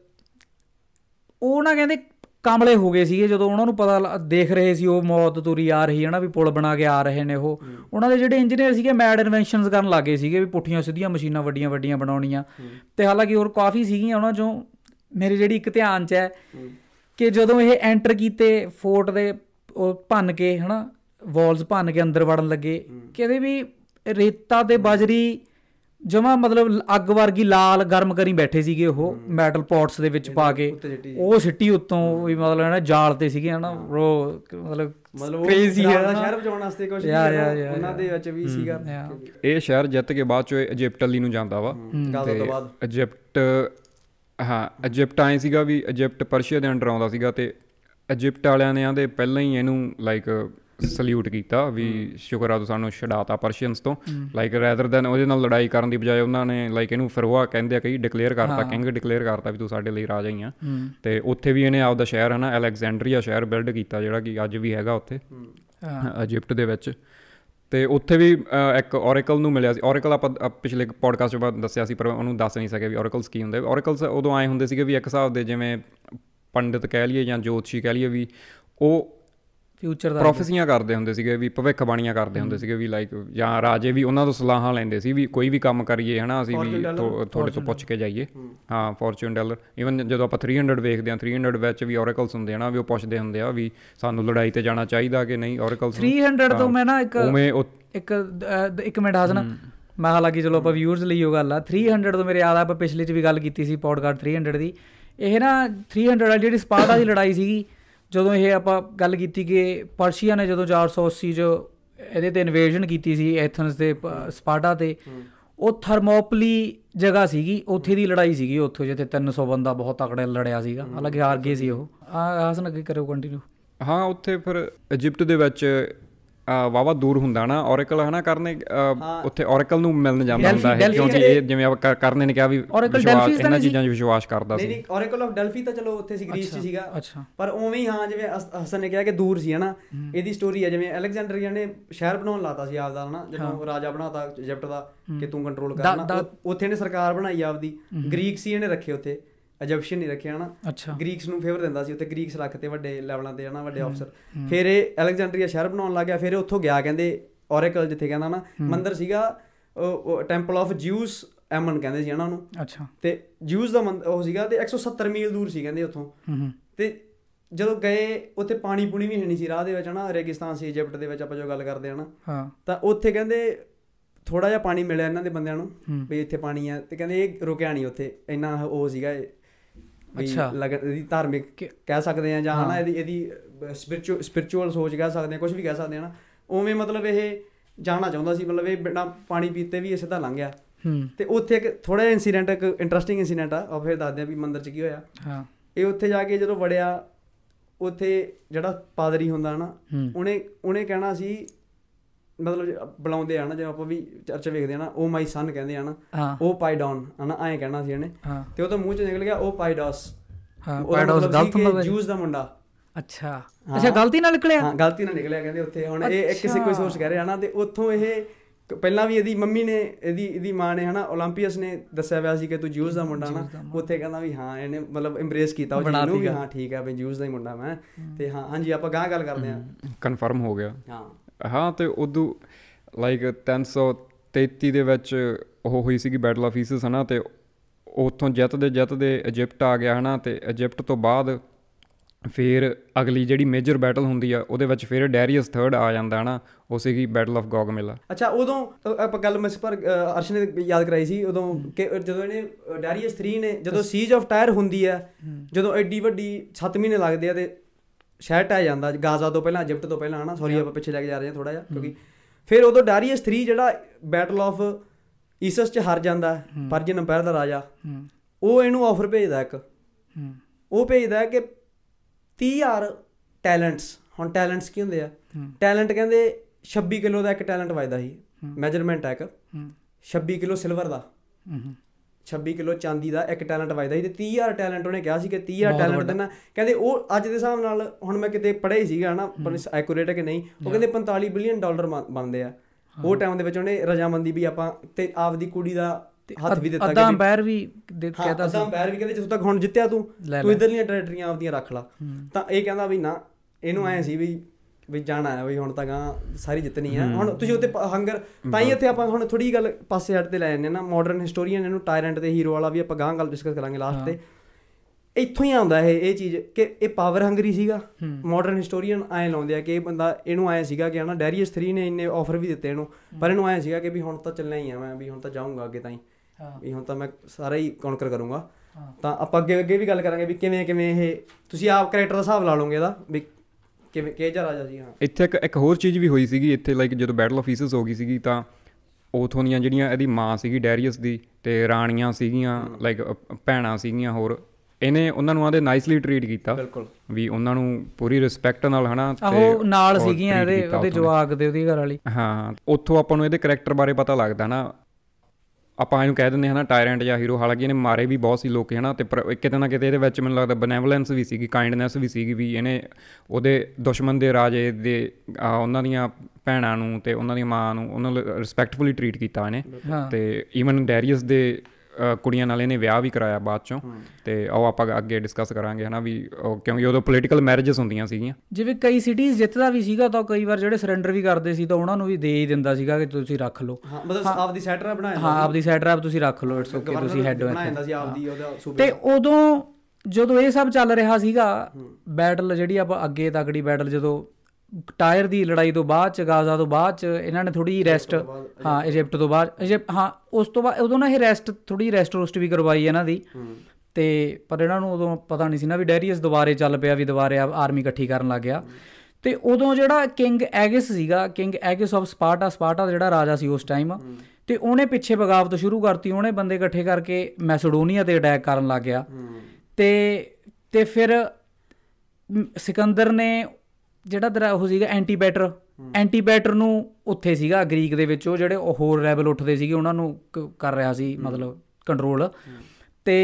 ਉਹ ਨਾ ਕਹਿੰਦੇ ਕਾਮਲੇ ਹੋ ਗਏ ਸੀਗੇ ਜਦੋਂ ਉਹਨਾਂ ਨੂੰ ਪਤਾ ਦੇਖ ਰਹੇ ਸੀ ਉਹ ਮੌਤ ਤੁਰੀ ਆ ਰਹੀ ਹੈ ਨਾ ਵੀ ਪੁਲ ਬਣਾ ਕੇ ਆ ਰਹੇ ਨੇ ਉਹ ਉਹਨਾਂ ਦੇ ਜਿਹੜੇ ਇੰਜੀਨੀਅਰ ਸੀਗੇ ਮੈਡ ਇਨਵੈਂਸ਼ਨਸ ਕਰਨ ਲੱਗੇ ਸੀਗੇ ਵੀ ਪੁੱਠੀਆਂ ਸਿੱਧੀਆਂ ਮਸ਼ੀਨਾਂ ਵੱਡੀਆਂ ਵੱਡੀਆਂ ਬਣਾਉਣੀਆਂ ਤੇ ਹਾਲਾਂਕਿ ਹੋਰ ਕਾਫੀ ਸੀਗੀਆਂ ਉਹਨਾਂ ਚੋਂ ਮੇਰੀ ਜਿਹੜੀ ਇੱਕ ਧਿਆਨ 'ਚ ਹੈ ਕਿ ਜਦੋਂ ਇਹ ਐਂਟਰ ਕੀਤੇ ਫੋਰਟ ਦੇ ਉਹ ਭੰਨ ਕੇ ਹਨਾ ਵਾਲਸ ਭੰਨ ਕੇ ਅੰਦਰ ਵੜਨ ਲੱਗੇ ਕਿਹਦੇ ਵੀ ਰੇਤਾ ਤੇ ਬਜਰੀ ਜਮਾ ਮਤਲਬ ਅੱਗ ਵਰਗੀ ਲਾਲ ਗਰਮ ਕਰੀ ਬੈਠੇ ਸੀਗੇ ਉਹ ਮੈਟਲ ਪੌਟਸ ਦੇ ਵਿੱਚ ਪਾ ਕੇ ਉਹ ਸਿੱਟੀ ਉੱਤੋਂ ਵੀ ਮਤਲਬ ਹੈ ਨਾ ਜਾਲ ਤੇ ਸੀਗੇ ਹਨਾ ਉਹ ਮਤਲਬ ਮਤਲਬ ਕ੍ਰੇਜ਼ੀ ਹੈ ਸ਼ਹਿਰ ਬਚਾਉਣ ਵਾਸਤੇ ਕੁਝ ਉਹਨਾਂ ਦੇ ਵਿੱਚ ਵੀ ਸੀਗਾ ਇਹ ਸ਼ਹਿਰ ਜਿੱਤ ਕੇ ਬਾਅਦ ਚੋ ਇਜਿਪਟ ਲਈ ਨੂੰ ਜਾਂਦਾ ਵਾ ਤੇ ਤੋਂ ਬਾਅਦ ਇਜਿਪਟ ਹਾਂ ਇਜਿਪਟ ਆਇਆ ਸੀਗਾ ਵੀ ਇਜਿਪਟ ਪਰਸ਼ੀਆ ਦੇ ਅੰਡਰ ਆਉਂਦਾ ਸੀਗਾ ਤੇ ਇਜਿਪਟ ਵਾਲਿਆਂ ਨੇ ਆਂਦੇ ਪਹਿਲਾਂ ਹੀ ਇਹਨੂੰ ਲਾਈਕ ਸਲੂਟ ਕੀਤਾ ਵੀ ਸ਼ੁਕਰ ਆ ਤੂੰ ਸਾਨੂੰ ਛਡਾਤਾ ਪਰਸ਼ੀਅਨਸ ਤੋਂ ਲਾਈਕ ਰੈਦਰ ਦੈਨ ਉਹਦੇ ਨਾਲ ਲੜਾਈ ਕਰਨ ਦੀ ਬਜਾਏ ਉਹਨਾਂ ਨੇ ਲਾਈਕ ਇਹਨੂੰ ਫਰਵਾ ਕਹਿੰਦੇ ਆ ਕਈ ਡਿਕਲੇਅਰ ਕਰਤਾ ਕਿੰਗ ਡਿਕਲੇਅਰ ਕਰਤਾ ਵੀ ਤੂੰ ਸਾਡੇ ਲਈ ਰਾਜਾ ਹੀ ਆ ਤੇ ਉੱਥੇ ਵੀ ਇਹਨੇ ਆਪਦਾ ਸ਼ਹਿਰ ਹੈ ਨਾ ਅਲੈਗਜ਼ੈਂਡਰੀਆ ਸ਼ਹਿਰ ਬਿਲਡ ਕੀਤਾ ਜਿਹੜਾ ਕਿ ਅੱਜ ਵੀ ਹੈਗਾ ਉੱਥੇ ਇਜੀਪਟ ਦੇ ਵਿੱਚ ਤੇ ਉੱਥੇ ਵੀ ਇੱਕ ਔਰੇਕਲ ਨੂੰ ਮਿਲਿਆ ਸੀ ਔਰੇਕਲ ਆਪਾਂ ਪਿਛਲੇ ਪੋਡਕਾਸਟ 'ਚ ਦੱਸਿਆ ਸੀ ਪਰ ਉਹਨੂੰ ਦੱਸ ਨਹੀਂ ਸਕੇ ਵੀ ਔਰੇਕਲਸ ਕੀ ਹੁੰਦੇ ਔਰੇਕਲਸ ਉਦੋਂ ਆਏ ਹੁੰਦੇ ਸੀਗੇ ਵੀ ਇੱਕ ਹਿਸਾਬ ਦੇ ਜਿਵੇਂ ਪੰਡਿਤ ਕਹਿ ਲਈਏ ਜਾਂ ਜੋਤਸ਼ੀ ਕਹਿ ਲਈਏ ਵੀ ਉਹ ਫਿਊਚਰ ਦਾ ਪ੍ਰੋਫੈਸੀਆਂ ਕਰਦੇ ਹੁੰਦੇ ਸੀਗੇ ਵੀ ਭਵਿੱਖ ਬਾਣੀਆਂ ਕਰਦੇ ਹੁੰਦੇ ਸੀਗੇ ਵੀ ਲਾਈਕ ਜਾਂ ਰਾਜੇ ਵੀ ਉਹਨਾਂ ਤੋਂ ਸਲਾਹਾਂ ਲੈਂਦੇ ਸੀ ਵੀ ਕੋਈ ਵੀ ਕੰਮ ਕਰੀਏ ਹਨਾ ਅਸੀਂ ਵੀ ਥੋੜੇ ਤੋਂ ਪੁੱਛ ਕੇ ਜਾਈਏ ਹਾਂ ਫੋਰਚੂਨ ਡਾਲਰ ਇਵਨ ਜਦੋਂ ਆਪਾਂ 300 ਵੇਖਦੇ ਆ 300 ਵਿੱਚ ਵੀ ਓਰੇਕਲਸ ਹੁੰਦੇ ਹਨਾ ਵੀ ਉਹ ਪੁੱਛਦੇ ਹੁੰਦੇ ਆ ਵੀ ਸਾਨੂੰ ਲੜਾਈ ਤੇ ਜਾਣਾ ਚਾਹੀਦਾ ਕਿ ਨਹੀਂ ਓਰੇਕਲਸ 300 ਤੋਂ ਮੈਂ ਨਾ ਇੱਕ ਇੱਕ ਇੱਕ ਮਿੰਟ ਆ ਨਾ ਮੈਂ ਹਾਲਾਂਕਿ ਚਲੋ ਆਪਾਂ ਵਿਊਅਰਸ ਲਈ ਉਹ ਗੱਲ ਆ 300 ਤੋਂ ਮੇਰੇ ਯਾਦ ਆ ਆਪਾਂ ਪਿਛਲੇ ਚ ਵੀ ਗੱਲ ਕੀਤੀ ਸੀ ਪੋਡਕਾਸਟ 300 ਦੀ ਇਹ ਨਾ 300 ਵਾਲੀ ਜਿਹੜੀ ਸਪਾਰਟਾ ਦੀ ਲੜਾਈ ਸੀਗੀ ਜਦੋਂ ਇਹ ਆਪਾਂ ਗੱਲ ਕੀਤੀ ਕਿ ਪਰਸ਼ੀਆ ਨੇ ਜਦੋਂ 480 ਜੋ ਇਹਦੇ ਤੇ ਇਨਵੇਜਨ ਕੀਤੀ ਸੀ ਐਥਨਸ ਦੇ ਸਪਾਰਟਾ ਤੇ ਉਹ ਥਰਮੋਪਲੀ ਜਗ੍ਹਾ ਸੀਗੀ ਉੱਥੇ ਦੀ ਲੜਾਈ ਸੀਗੀ ਉੱਥੇ ਜਿੱਥੇ 300 ਬੰਦਾ ਬਹੁਤ ਤਕੜੇ ਲੜਿਆ ਸੀਗਾ ਹਾਲਾਂਕਿ ਹਾਰ ਗਏ ਸੀ ਉਹ ਆਸਨ ਅੱਗੇ ਕਰੋ ਕੰਟੀਨਿਊ ਹਾਂ ਉੱਥੇ ਫਿਰ ਇਜੀਪਟ ਦੇ ਵਿੱਚ ਵਾਵਾ ਦੂਰ ਹੁੰਦਾ ਨਾ ਔਰੇਕਲ ਹਨਾ ਕਰਨੇ ਉੱਥੇ ਔਰੇਕਲ ਨੂੰ ਮਿਲਣ ਜਾਂਦਾ ਹੁੰਦਾ ਹੈ ਕਿਉਂਕਿ ਇਹ ਜਿਵੇਂ ਆਪਾਂ ਕਰਨੇ ਨੇ ਕਿਹਾ ਵੀ ਵਿਸ਼ਵਾਸ ਇਹਨਾਂ ਚੀਜ਼ਾਂ 'ਚ ਵਿਸ਼ਵਾਸ ਕਰਦਾ ਸੀ ਨਹੀਂ ਨਹੀਂ ਔਰੇਕਲ ਆਫ ਡੈਲਫੀ ਤਾਂ ਚਲੋ ਉੱਥੇ ਸੀ ਗ੍ਰੀਸ 'ਚ ਸੀਗਾ ਪਰ ਉਵੇਂ ਹੀ ਹਾਂ ਜਿਵੇਂ ਹਸਨ ਨੇ ਕਿਹਾ ਕਿ ਦੂਰ ਸੀ ਹਨਾ ਇਹਦੀ ਸਟੋਰੀ ਹੈ ਜਿਵੇਂ ਅਲੈਗਜ਼ੈਂਡਰ ਨੇ ਸ਼ਹਿਰ ਬਣਾਉਣ ਲਾਤਾ ਸੀ ਆਪਦਾ ਹਨਾ ਜਦੋਂ ਰਾਜਾ ਬਣਾਤਾ ਇਜਿਪਟ ਦਾ ਕਿ ਤੂੰ ਕੰਟਰੋਲ ਕਰਨਾ ਉੱਥੇ ਨੇ ਸਰਕਾਰ ਬਣਾਈ ਆਪਦੀ ਗ੍ਰੀਕ ਸੀ ਇਹਨੇ ਰੱਖੇ ਉੱਥੇ ਅਜੈਪਸ਼ਨ ਨਹੀਂ ਰੱਖਿਆ ਹਨਾ ਗ੍ਰੀਕਸ ਨੂੰ ਫੇਵਰ ਦਿੰਦਾ ਸੀ ਉੱਤੇ ਗ੍ਰੀਕਸ ਰੱਖਤੇ ਵੱਡੇ ਲੈਵਲਾਂ ਤੇ ਹਨਾ ਵੱਡੇ ਅਫਸਰ ਫਿਰ ਇਹ ਅਲੈਗਜ਼ੈਂਡਰੀਆ ਸ਼ਹਿਰ ਬਣਾਉਣ ਲੱਗ ਗਿਆ ਫਿਰ ਇਹ ਉੱਥੋਂ ਗਿਆ ਕਹਿੰਦੇ ਔਰੇਕਲ ਜਿੱਥੇ ਕਹਿੰਦਾ ਨਾ ਮੰਦਿਰ ਸੀਗਾ ਟੈਂਪਲ ਆਫ ਜਿਊਸ ਐਮਨ ਕਹਿੰਦੇ ਸੀ ਹਨਾ ਉਹਨੂੰ ਅੱਛਾ ਤੇ ਜਿਊਸ ਦਾ ਉਹ ਸੀਗਾ ਤੇ 170 ਮੀਲ ਦੂਰ ਸੀ ਕਹਿੰਦੇ ਉੱਥੋਂ ਤੇ ਜਦੋਂ ਗਏ ਉੱਥੇ ਪਾਣੀ ਪੂਣੀ ਵੀ ਨਹੀਂ ਸੀ ਰਾਹ ਦੇ ਵਿੱਚ ਹਨਾ ਰੇਗਿਸਤਾਨ ਸੀ ਇਜੀਪਟ ਦੇ ਵਿੱਚ ਆਪਾਂ ਜੋ ਗੱਲ ਕਰਦੇ ਹਨਾ ਹਾਂ ਤਾਂ ਉੱਥੇ ਕਹਿੰਦੇ ਥੋੜਾ ਜਿਹਾ ਪਾਣੀ ਮਿਲਿਆ ਇਹਨਾਂ ਦੇ ਬੰਦਿਆਂ ਨੂੰ ਵੀ ਇੱਥੇ ਪਾਣੀ ਆ ਤੇ ਕਹਿੰਦੇ ਇਹ ਰੁਕਿਆ ਨਹੀਂ ਉੱਥੇ ਇੰਨਾ ਉਹ ਸੀਗਾ ਅੱਛਾ ਇਹਦੀ ਧਾਰਮਿਕ ਕਹਿ ਸਕਦੇ ਆ ਜਾਂ ਹਨਾ ਇਹਦੀ ਇਹਦੀ ਸਪਿਰਚੁਅਲ ਸਪਿਰਚੁਅਲ ਸੋਚ ਕਹਿ ਸਕਦੇ ਆ ਕੁਝ ਵੀ ਕਹਿ ਸਕਦੇ ਆ ਨਾ ਉਵੇਂ ਮਤਲਬ ਇਹ ਜਾਣਾ ਚਾਹੁੰਦਾ ਸੀ ਮਤਲਬ ਇਹ ਬਿਨਾ ਪਾਣੀ ਪੀਤੇ ਵੀ ਇਸੇ ਸਿੱਧਾ ਲੰਘ ਗਿਆ ਤੇ ਉੱਥੇ ਇੱਕ ਥੋੜਾ ਜਿਹਾ ਇਨਸੀਡੈਂਟ ਇੱਕ ਇੰਟਰਸਟਿੰਗ ਇਨਸੀਡੈਂਟ ਆ ਉਹ ਫਿਰ ਦੱਸਦੇ ਆ ਵੀ ਮੰਦਿਰ 'ਚ ਕੀ ਹੋਇਆ ਹਾਂ ਇਹ ਉੱਥੇ ਜਾ ਕੇ ਜਦੋਂ ਵੜਿਆ ਉੱਥੇ ਜਿਹੜਾ ਪਾਦਰੀ ਹੁੰਦਾ ਨਾ ਉਹਨੇ ਉਹਨੇ ਕਹਿਣਾ ਸੀ ਮਤਲਬ ਬੁਲਾਉਂਦੇ ਆ ਨਾ ਜਦੋਂ ਆਪਾਂ ਵੀ ਚਰਚ ਵੇਖਦੇ ਆ ਨਾ ਉਹ ਮਾਈ ਸਨ ਕਹਿੰਦੇ ਆ ਨਾ ਉਹ ਪਾਈਡੌਨ ਹਨਾ ਐਂ ਕਹਿਣਾ ਸੀ ਇਹਨੇ ਤੇ ਉਹ ਤਾਂ ਮੂੰਹ ਚ ਨਿਕਲ ਗਿਆ ਉਹ ਡਾਸ ਹਾਂ ਡਾਸ ਗਲਤ ਮਤਲਬ ਜੂਸ ਦਾ ਮੁੰਡਾ ਅੱਛਾ ਅੱਛਾ ਗਲਤੀ ਨਾਲ ਨਿਕਲਿਆ ਹਾਂ ਗਲਤੀ ਨਾਲ ਨਿਕਲਿਆ ਕਹਿੰਦੇ ਉੱਥੇ ਹੁਣ ਇਹ ਕਿਸੇ ਕੋਈ ਸੋਰਸ ਕਹਿ ਰਿਹਾ ਨਾ ਤੇ ਉੱਥੋਂ ਇਹ ਪਹਿਲਾਂ ਵੀ ਇਹਦੀ ਮੰਮੀ ਨੇ ਇਹਦੀ ਇਹਦੀ ਮਾਂ ਨੇ ਹਨਾ 올림픽ਸ ਨੇ ਦੱਸਿਆ ਵਿਆ ਸੀ ਕਿ ਤੂੰ ਜੂਸ ਦਾ ਮੁੰਡਾ ਨਾ ਉੱਥੇ ਕਹਿੰਦਾ ਵੀ ਹਾਂ ਇਹਨੇ ਮਤਲਬ ਇੰਬ੍ਰੇਸ ਕੀਤਾ ਉਹ ਜੀ ਨੂੰ ਵੀ ਹਾਂ ਠੀਕ ਹੈ ਵੀ ਜੂਸ ਦਾ ਹੀ ਮੁੰਡਾ ਮੈਂ ਤੇ ਹਾਂ ਹਾਂਜੀ ਆਪਾਂ ਗਾਂ ਗੱਲ ਕਰਦੇ ਆ ਕਨਫਰਮ ਹੋ ਗਿਆ ਹਾਂ ਹਾਂ ਤੇ ਉਦੋਂ ਲਾਈਕ 333 ਦੇ ਵਿੱਚ ਉਹ ਹੋਈ ਸੀਗੀ ਬੈਟਲ ਆਫ ਈਸਸ ਹਨਾ ਤੇ ਉਥੋਂ ਜਿੱਤਦੇ ਦੇ ਇਜਿਪਟ ਆ ਗਿਆ ਹਨਾ ਤੇ ਇਜਿਪਟ ਤੋਂ ਬਾਅਦ ਫਿਰ ਅਗਲੀ ਜਿਹੜੀ ਮੇਜਰ ਬੈਟਲ ਹੁੰਦੀ ਆ ਉਹਦੇ ਵਿੱਚ ਫਿਰ ਡੈਰੀਅਸ 3rd ਆ ਜਾਂਦਾ ਹਨਾ ਉਹ ਸੀਗੀ ਬੈਟਲ ਆਫ ਗੋਗ ਮਿਲਾ ਅੱਛਾ ਉਦੋਂ ਆਪਾਂ ਗੱਲ ਮਿਸ ਪਰ ਅਰਸ਼ ਨੇ ਯਾਦ ਕਰਾਈ ਸੀ ਉਦੋਂ ਕਿ ਜਦੋਂ ਇਹਨੇ ਡੈਰੀਅਸ 3 ਨੇ ਜਦੋਂ ਸੀਜ ਆਫ ਟਾਇਰ ਹੁੰਦੀ ਆ ਜਦੋਂ ਐਡੀ ਵੱਡੀ 7 ਮਹੀਨੇ ਲੱਗਦੇ ਆ ਤੇ ਸ਼ਹਿਰ ਟਾ ਜਾਂਦਾ ਗਾਜ਼ਾ ਤੋਂ ਪਹਿਲਾਂ ਇਜਿਪਟ ਤੋਂ ਪਹਿਲਾਂ ਹਨਾ ਸੌਰੀ ਆਪਾਂ ਪਿੱਛੇ ਲੈ ਕੇ ਜਾ ਰਹੇ ਹਾਂ ਥੋੜਾ ਜਿਹਾ ਕਿਉਂਕਿ ਫਿਰ ਉਦੋਂ ਡਾਰੀਅਸ 3 ਜਿਹੜਾ ਬੈਟਲ ਆਫ ਈਸਸ 'ਚ ਹਾਰ ਜਾਂਦਾ ਪਰਜਨ ਅੰਪਾਇਰ ਦਾ ਰਾਜਾ ਉਹ ਇਹਨੂੰ ਆਫਰ ਭੇਜਦਾ ਇੱਕ ਉਹ ਭੇਜਦਾ ਕਿ 30000 ਟੈਲੈਂਟਸ ਹੁਣ ਟੈਲੈਂਟਸ ਕੀ ਹੁੰਦੇ ਆ ਟੈਲੈਂਟ ਕਹਿੰਦੇ 26 ਕਿਲੋ ਦਾ ਇੱਕ ਟੈਲੈਂਟ ਵਜਦਾ ਸੀ ਮੈਜਰਮੈਂਟ ਹੈ ਇੱਕ 26 ਕਿਲੋ ਸਿਲਵਰ ਦਾ 26 ਕਿਲੋ ਚਾਂਦੀ ਦਾ ਇੱਕ ਟੈਲੈਂਟ ਵਜਦਾ ਸੀ ਤੇ 30000 ਟੈਲੈਂਟ ਉਹਨੇ ਕਿਹਾ ਸੀ ਕਿ 30000 ਟੈਲੈਂਟ ਦੇਣਾ ਕਹਿੰਦੇ ਉਹ ਅੱਜ ਦੇ ਹਿਸਾਬ ਨਾਲ ਹੁਣ ਮੈਂ ਕਿਤੇ ਪੜ੍ਹਿਆ ਹੀ ਸੀਗਾ ਹਨਾ ਪਰ ਐਕੂਰੇਟ ਹੈ ਕਿ ਨਹੀਂ ਉਹ ਕਹਿੰਦੇ 45 ਬਿਲੀਅਨ ਡਾਲਰ ਬਣਦੇ ਆ ਉਹ ਟਾਈਮ ਦੇ ਵਿੱਚ ਉਹਨੇ ਰਜਾਮੰਦੀ ਵੀ ਆਪਾਂ ਤੇ ਆਪਦੀ ਕੁੜੀ ਦਾ ਹੱਥ ਵੀ ਦਿੱਤਾ ਕਿ ਅਦਾਂ ਬੈਰ ਵੀ ਕਹਿੰਦਾ ਸੀ ਅਦਾਂ ਬੈਰ ਵੀ ਕਹਿੰਦੇ ਜਦੋਂ ਤੱਕ ਹੁਣ ਜਿੱਤਿਆ ਤੂੰ ਤੂੰ ਇਧਰਲੀਆਂ ਟੈਰੇਟਰੀਆਂ ਆਪਦੀਆਂ ਰੱਖ ਲੈ ਤਾਂ ਇਹ ਕਹਿੰਦਾ ਵੀ ਨਾ ਇਹਨੂੰ ਐ ਸੀ ਵੀ ਵੀ ਜਾਣਾ ਹੈ ਵੀ ਹੁਣ ਤਾਂ ਗਾਂ ਸਾਰੀ ਜਿੱਤਣੀ ਹੈ ਹੁਣ ਤੁਸੀਂ ਉੱਤੇ ਹੰਗਰ ਤਾਂ ਹੀ ਇੱਥੇ ਆਪਾਂ ਹੁਣ ਥੋੜੀ ਗੱਲ ਪਾਸੇ ਹਟ ਤੇ ਲੈ ਜਾਂਦੇ ਨਾ ਮਾਡਰਨ ਹਿਸਟੋਰੀਅਨ ਇਹਨੂੰ ਟਾਇਰੈਂਟ ਤੇ ਹੀਰੋ ਵਾਲਾ ਵੀ ਆਪਾਂ ਗਾਂ ਗੱਲ ਡਿਸਕਸ ਕਰਾਂਗੇ ਲਾਸਟ ਤੇ ਇੱਥੋਂ ਹੀ ਆਉਂਦਾ ਇਹ ਇਹ ਚੀਜ਼ ਕਿ ਇਹ ਪਾਵਰ ਹੰਗਰੀ ਸੀਗਾ ਮਾਡਰਨ ਹਿਸਟੋਰੀਅਨ ਆਏ ਲਾਉਂਦੇ ਆ ਕਿ ਇਹ ਬੰਦਾ ਇਹਨੂੰ ਆਇਆ ਸੀਗਾ ਕਿ ਹਨਾ ਡੈਰੀਅਸ 3 ਨੇ ਇੰਨੇ ਆਫਰ ਵੀ ਦਿੱਤੇ ਇਹਨੂੰ ਪਰ ਇਹਨੂੰ ਆਇਆ ਸੀਗਾ ਕਿ ਵੀ ਹੁਣ ਤਾਂ ਚੱਲਣਾ ਹੀ ਆ ਮੈਂ ਵੀ ਹੁਣ ਤਾਂ ਜਾਊਂਗਾ ਅੱਗੇ ਤਾਂ ਹੀ ਵੀ ਹੁਣ ਤਾਂ ਮੈਂ ਸਾਰਾ ਹੀ ਕਨਕਰ ਕਰੂੰਗਾ ਤਾਂ ਆਪਾਂ ਅੱਗੇ ਅੱਗੇ ਵੀ ਗੱਲ ਕਰਾਂਗੇ ਵੀ ਕਿਵੇਂ ਕਿਵੇਂ ਇਹ ਤੁਸੀਂ ਆਪ ਕੈਰੈਕਟਰ ਦਾ ਹਿਸਾਬ ਲਾ ਲਓਗੇ ਇਹਦਾ ਵੀ ਕਿਵੇਂ ਕੇਜਾ ਰਾਜਾ ਜੀ ਹਾਂ ਇੱਥੇ ਇੱਕ ਇੱਕ ਹੋਰ ਚੀਜ਼ ਵੀ ਹੋਈ ਸੀਗੀ ਇੱਥੇ ਲਾਈਕ ਜਦੋਂ ਬੈਟਲ ਆਫ ਫੀਸਸ ਹੋ ਗਈ ਸੀਗੀ ਤਾਂ ਉਥੋਂ ਦੀਆਂ ਜਿਹੜੀਆਂ ਇਹਦੀ ਮਾਂ ਸੀਗੀ ਡੈਰੀਅਸ ਦੀ ਤੇ ਰਾਣੀਆਂ ਸੀਗੀਆਂ ਲਾਈਕ ਭੈਣਾਂ ਸੀਗੀਆਂ ਹੋਰ ਇਹਨੇ ਉਹਨਾਂ ਨੂੰ ਆਦੇ ਨਾਈਸਲੀ ਟ੍ਰੀਟ ਕੀਤਾ ਬਿਲਕੁਲ ਵੀ ਉਹਨਾਂ ਨੂੰ ਪੂਰੀ ਰਿਸਪੈਕਟ ਨਾਲ ਹਨਾ ਤੇ ਉਹ ਨਾਲ ਸੀਗੀਆਂ ਇਹਦੇ ਉਹਦੇ ਜਵਾਕ ਦੇ ਉਹਦੀ ਘਰ ਵਾਲੀ ਹਾਂ ਉੱਥੋਂ ਆਪਾਂ ਨੂੰ ਇਹਦੇ ਕੈਰੈਕਟਰ ਬਾਰੇ ਪਤਾ ਲੱਗਦਾ ਨਾ ਆਪਾਂ ਇਹਨੂੰ ਕਹਿ ਦਿੰਦੇ ਹਨਾ ਟਾਇਰੈਂਟ ਜਾਂ ਹੀਰੋ ਹਾਲਾਂਕਿ ਇਹਨੇ ਮਾਰੇ ਵੀ ਬਹੁਤ ਸੀ ਲੋਕ ਹਨਾ ਤੇ ਕਿਤੇ ਨਾ ਕਿਤੇ ਇਹਦੇ ਵਿੱਚ ਮੈਨੂੰ ਲੱਗਦਾ ਬੈਨੇਵਲੈਂਸ ਵੀ ਸੀਗੀ ਕਾਈਂਡਨੈਸ ਵੀ ਸੀਗੀ ਵੀ ਇਹਨੇ ਉਹਦੇ ਦੁਸ਼ਮਣ ਦੇ ਰਾਜੇ ਦੇ ਉਹਨਾਂ ਦੀਆਂ ਭੈਣਾਂ ਨੂੰ ਤੇ ਉਹਨਾਂ ਦੀ ਮਾਂ ਨੂੰ ਉਹਨਾਂ ਨੂੰ ਰਿਸਪੈਕਟਫੁਲੀ ਟ੍ਰੀਟ ਕੀਤਾ ਇਹਨੇ ਤੇ ਈਵਨ ਡੈਰੀਅਸ ਦੇ ਕੁੜੀਆਂ ਨਾਲ ਇਹਨੇ ਵਿਆਹ ਵੀ ਕਰਾਇਆ ਬਾਅਦ ਚੋਂ ਤੇ ਉਹ ਆਪਾਂ ਅੱਗੇ ਡਿਸਕਸ ਕਰਾਂਗੇ ਹਨਾ ਵੀ ਕਿਉਂਕਿ ਉਦੋਂ ਪੋਲੀਟੀਕਲ ਮੈਰਿਜਸ ਹੁੰਦੀਆਂ ਸੀਗੀਆਂ ਜਿਵੇਂ ਕਈ ਸਿਟੀਜ਼ ਜਿੱਤਦਾ ਵੀ ਸੀਗਾ ਤਾਂ ਕਈ ਵਾਰ ਜਿਹੜੇ ਸਰੈਂਡਰ ਵੀ ਕਰਦੇ ਸੀ ਤਾਂ ਉਹਨਾਂ ਨੂੰ ਵੀ ਦੇ ਹੀ ਦਿੰਦਾ ਸੀਗਾ ਕਿ ਤੁਸੀਂ ਰੱਖ ਲਓ ਹਾਂ ਮਤਲਬ ਆਪਦੀ ਸੈਟਰਾ ਬਣਾਇਆ ਹਾਂ ਆਪਦੀ ਸੈਟਰਾ ਤੁਸੀਂ ਰੱਖ ਲਓ ਇਟਸ ਓਕੇ ਤੁਸੀਂ ਹੈਡ ਹੋ ਬਣਾਇਆ ਸੀ ਆਪਦੀ ਉਹਦਾ ਤੇ ਉਦੋਂ ਜਦੋਂ ਇਹ ਸਭ ਚੱਲ ਰਿਹਾ ਸੀਗਾ ਬੈਟਲ ਜਿਹੜੀ ਆਪਾਂ ਅੱਗੇ ਤੱਕੜੀ ਬੈਟਲ ਜਦੋਂ ਟਾਇਰ ਦੀ ਲੜਾਈ ਤੋਂ ਬਾਅਦ ਚ ਗਾਜ਼ਾ ਤੋਂ ਬਾਅਦ ਚ ਇਹਨਾਂ ਨੇ ਥੋੜੀ ਰੈਸਟ ਹਾਂ ਇਜਿਪਟ ਤੋਂ ਬਾਅਦ ਹਾਂ ਉਸ ਤੋਂ ਬਾਅਦ ਉਦੋਂ ਨਾ ਇਹ ਰੈਸਟ ਥੋੜੀ ਰੈਸਟ ਰੋਸਟ ਵੀ ਕਰਵਾਈ ਇਹਨਾਂ ਦੀ ਤੇ ਪਰ ਇਹਨਾਂ ਨੂੰ ਉਦੋਂ ਪਤਾ ਨਹੀਂ ਸੀ ਨਾ ਵੀ ਡੈਰੀਅਸ ਦੁਬਾਰੇ ਚੱਲ ਪਿਆ ਵੀ ਦੁਬਾਰੇ ਆਰਮੀ ਇਕੱਠੀ ਕਰਨ ਲੱਗ ਗਿਆ ਤੇ ਉਦੋਂ ਜਿਹੜਾ ਕਿੰਗ ਐਗਿਸ ਸੀਗਾ king Agis of Sparta Sparta ਜਿਹੜਾ ਰਾਜਾ ਸੀ ਉਸ ਟਾਈਮ ਤੇ ਉਹਨੇ ਪਿੱਛੇ ਬਗਾਵਤ ਸ਼ੁਰੂ ਕਰਤੀ ਉਹਨੇ ਬੰਦੇ ਇਕੱਠੇ ਕਰਕੇ ਮੈਸੇਡੋਨੀਆ ਤੇ ਅਟੈਕ ਕਰਨ ਲੱਗ ਗਿਆ ਤੇ ਤੇ ਫਿਰ ਸਿਕੰਦਰ ਨੇ ਜਿਹੜਾ ਤੇਰਾ ਉਹ ਸੀਗਾ ਐਂਟੀਬੈਟਰ ਐਂਟੀਬੈਟਰ ਨੂੰ ਉੱਥੇ ਸੀਗਾ ਗ੍ਰੀਕ ਦੇ ਵਿੱਚ ਉਹ ਜਿਹੜੇ ਹੋਰ ਲੈਵਲ ਉੱਠਦੇ ਸੀਗੇ ਉਹਨਾਂ ਨੂੰ ਕਰ ਰਿਹਾ ਸੀ ਮਤਲਬ ਕੰਟਰੋਲ ਤੇ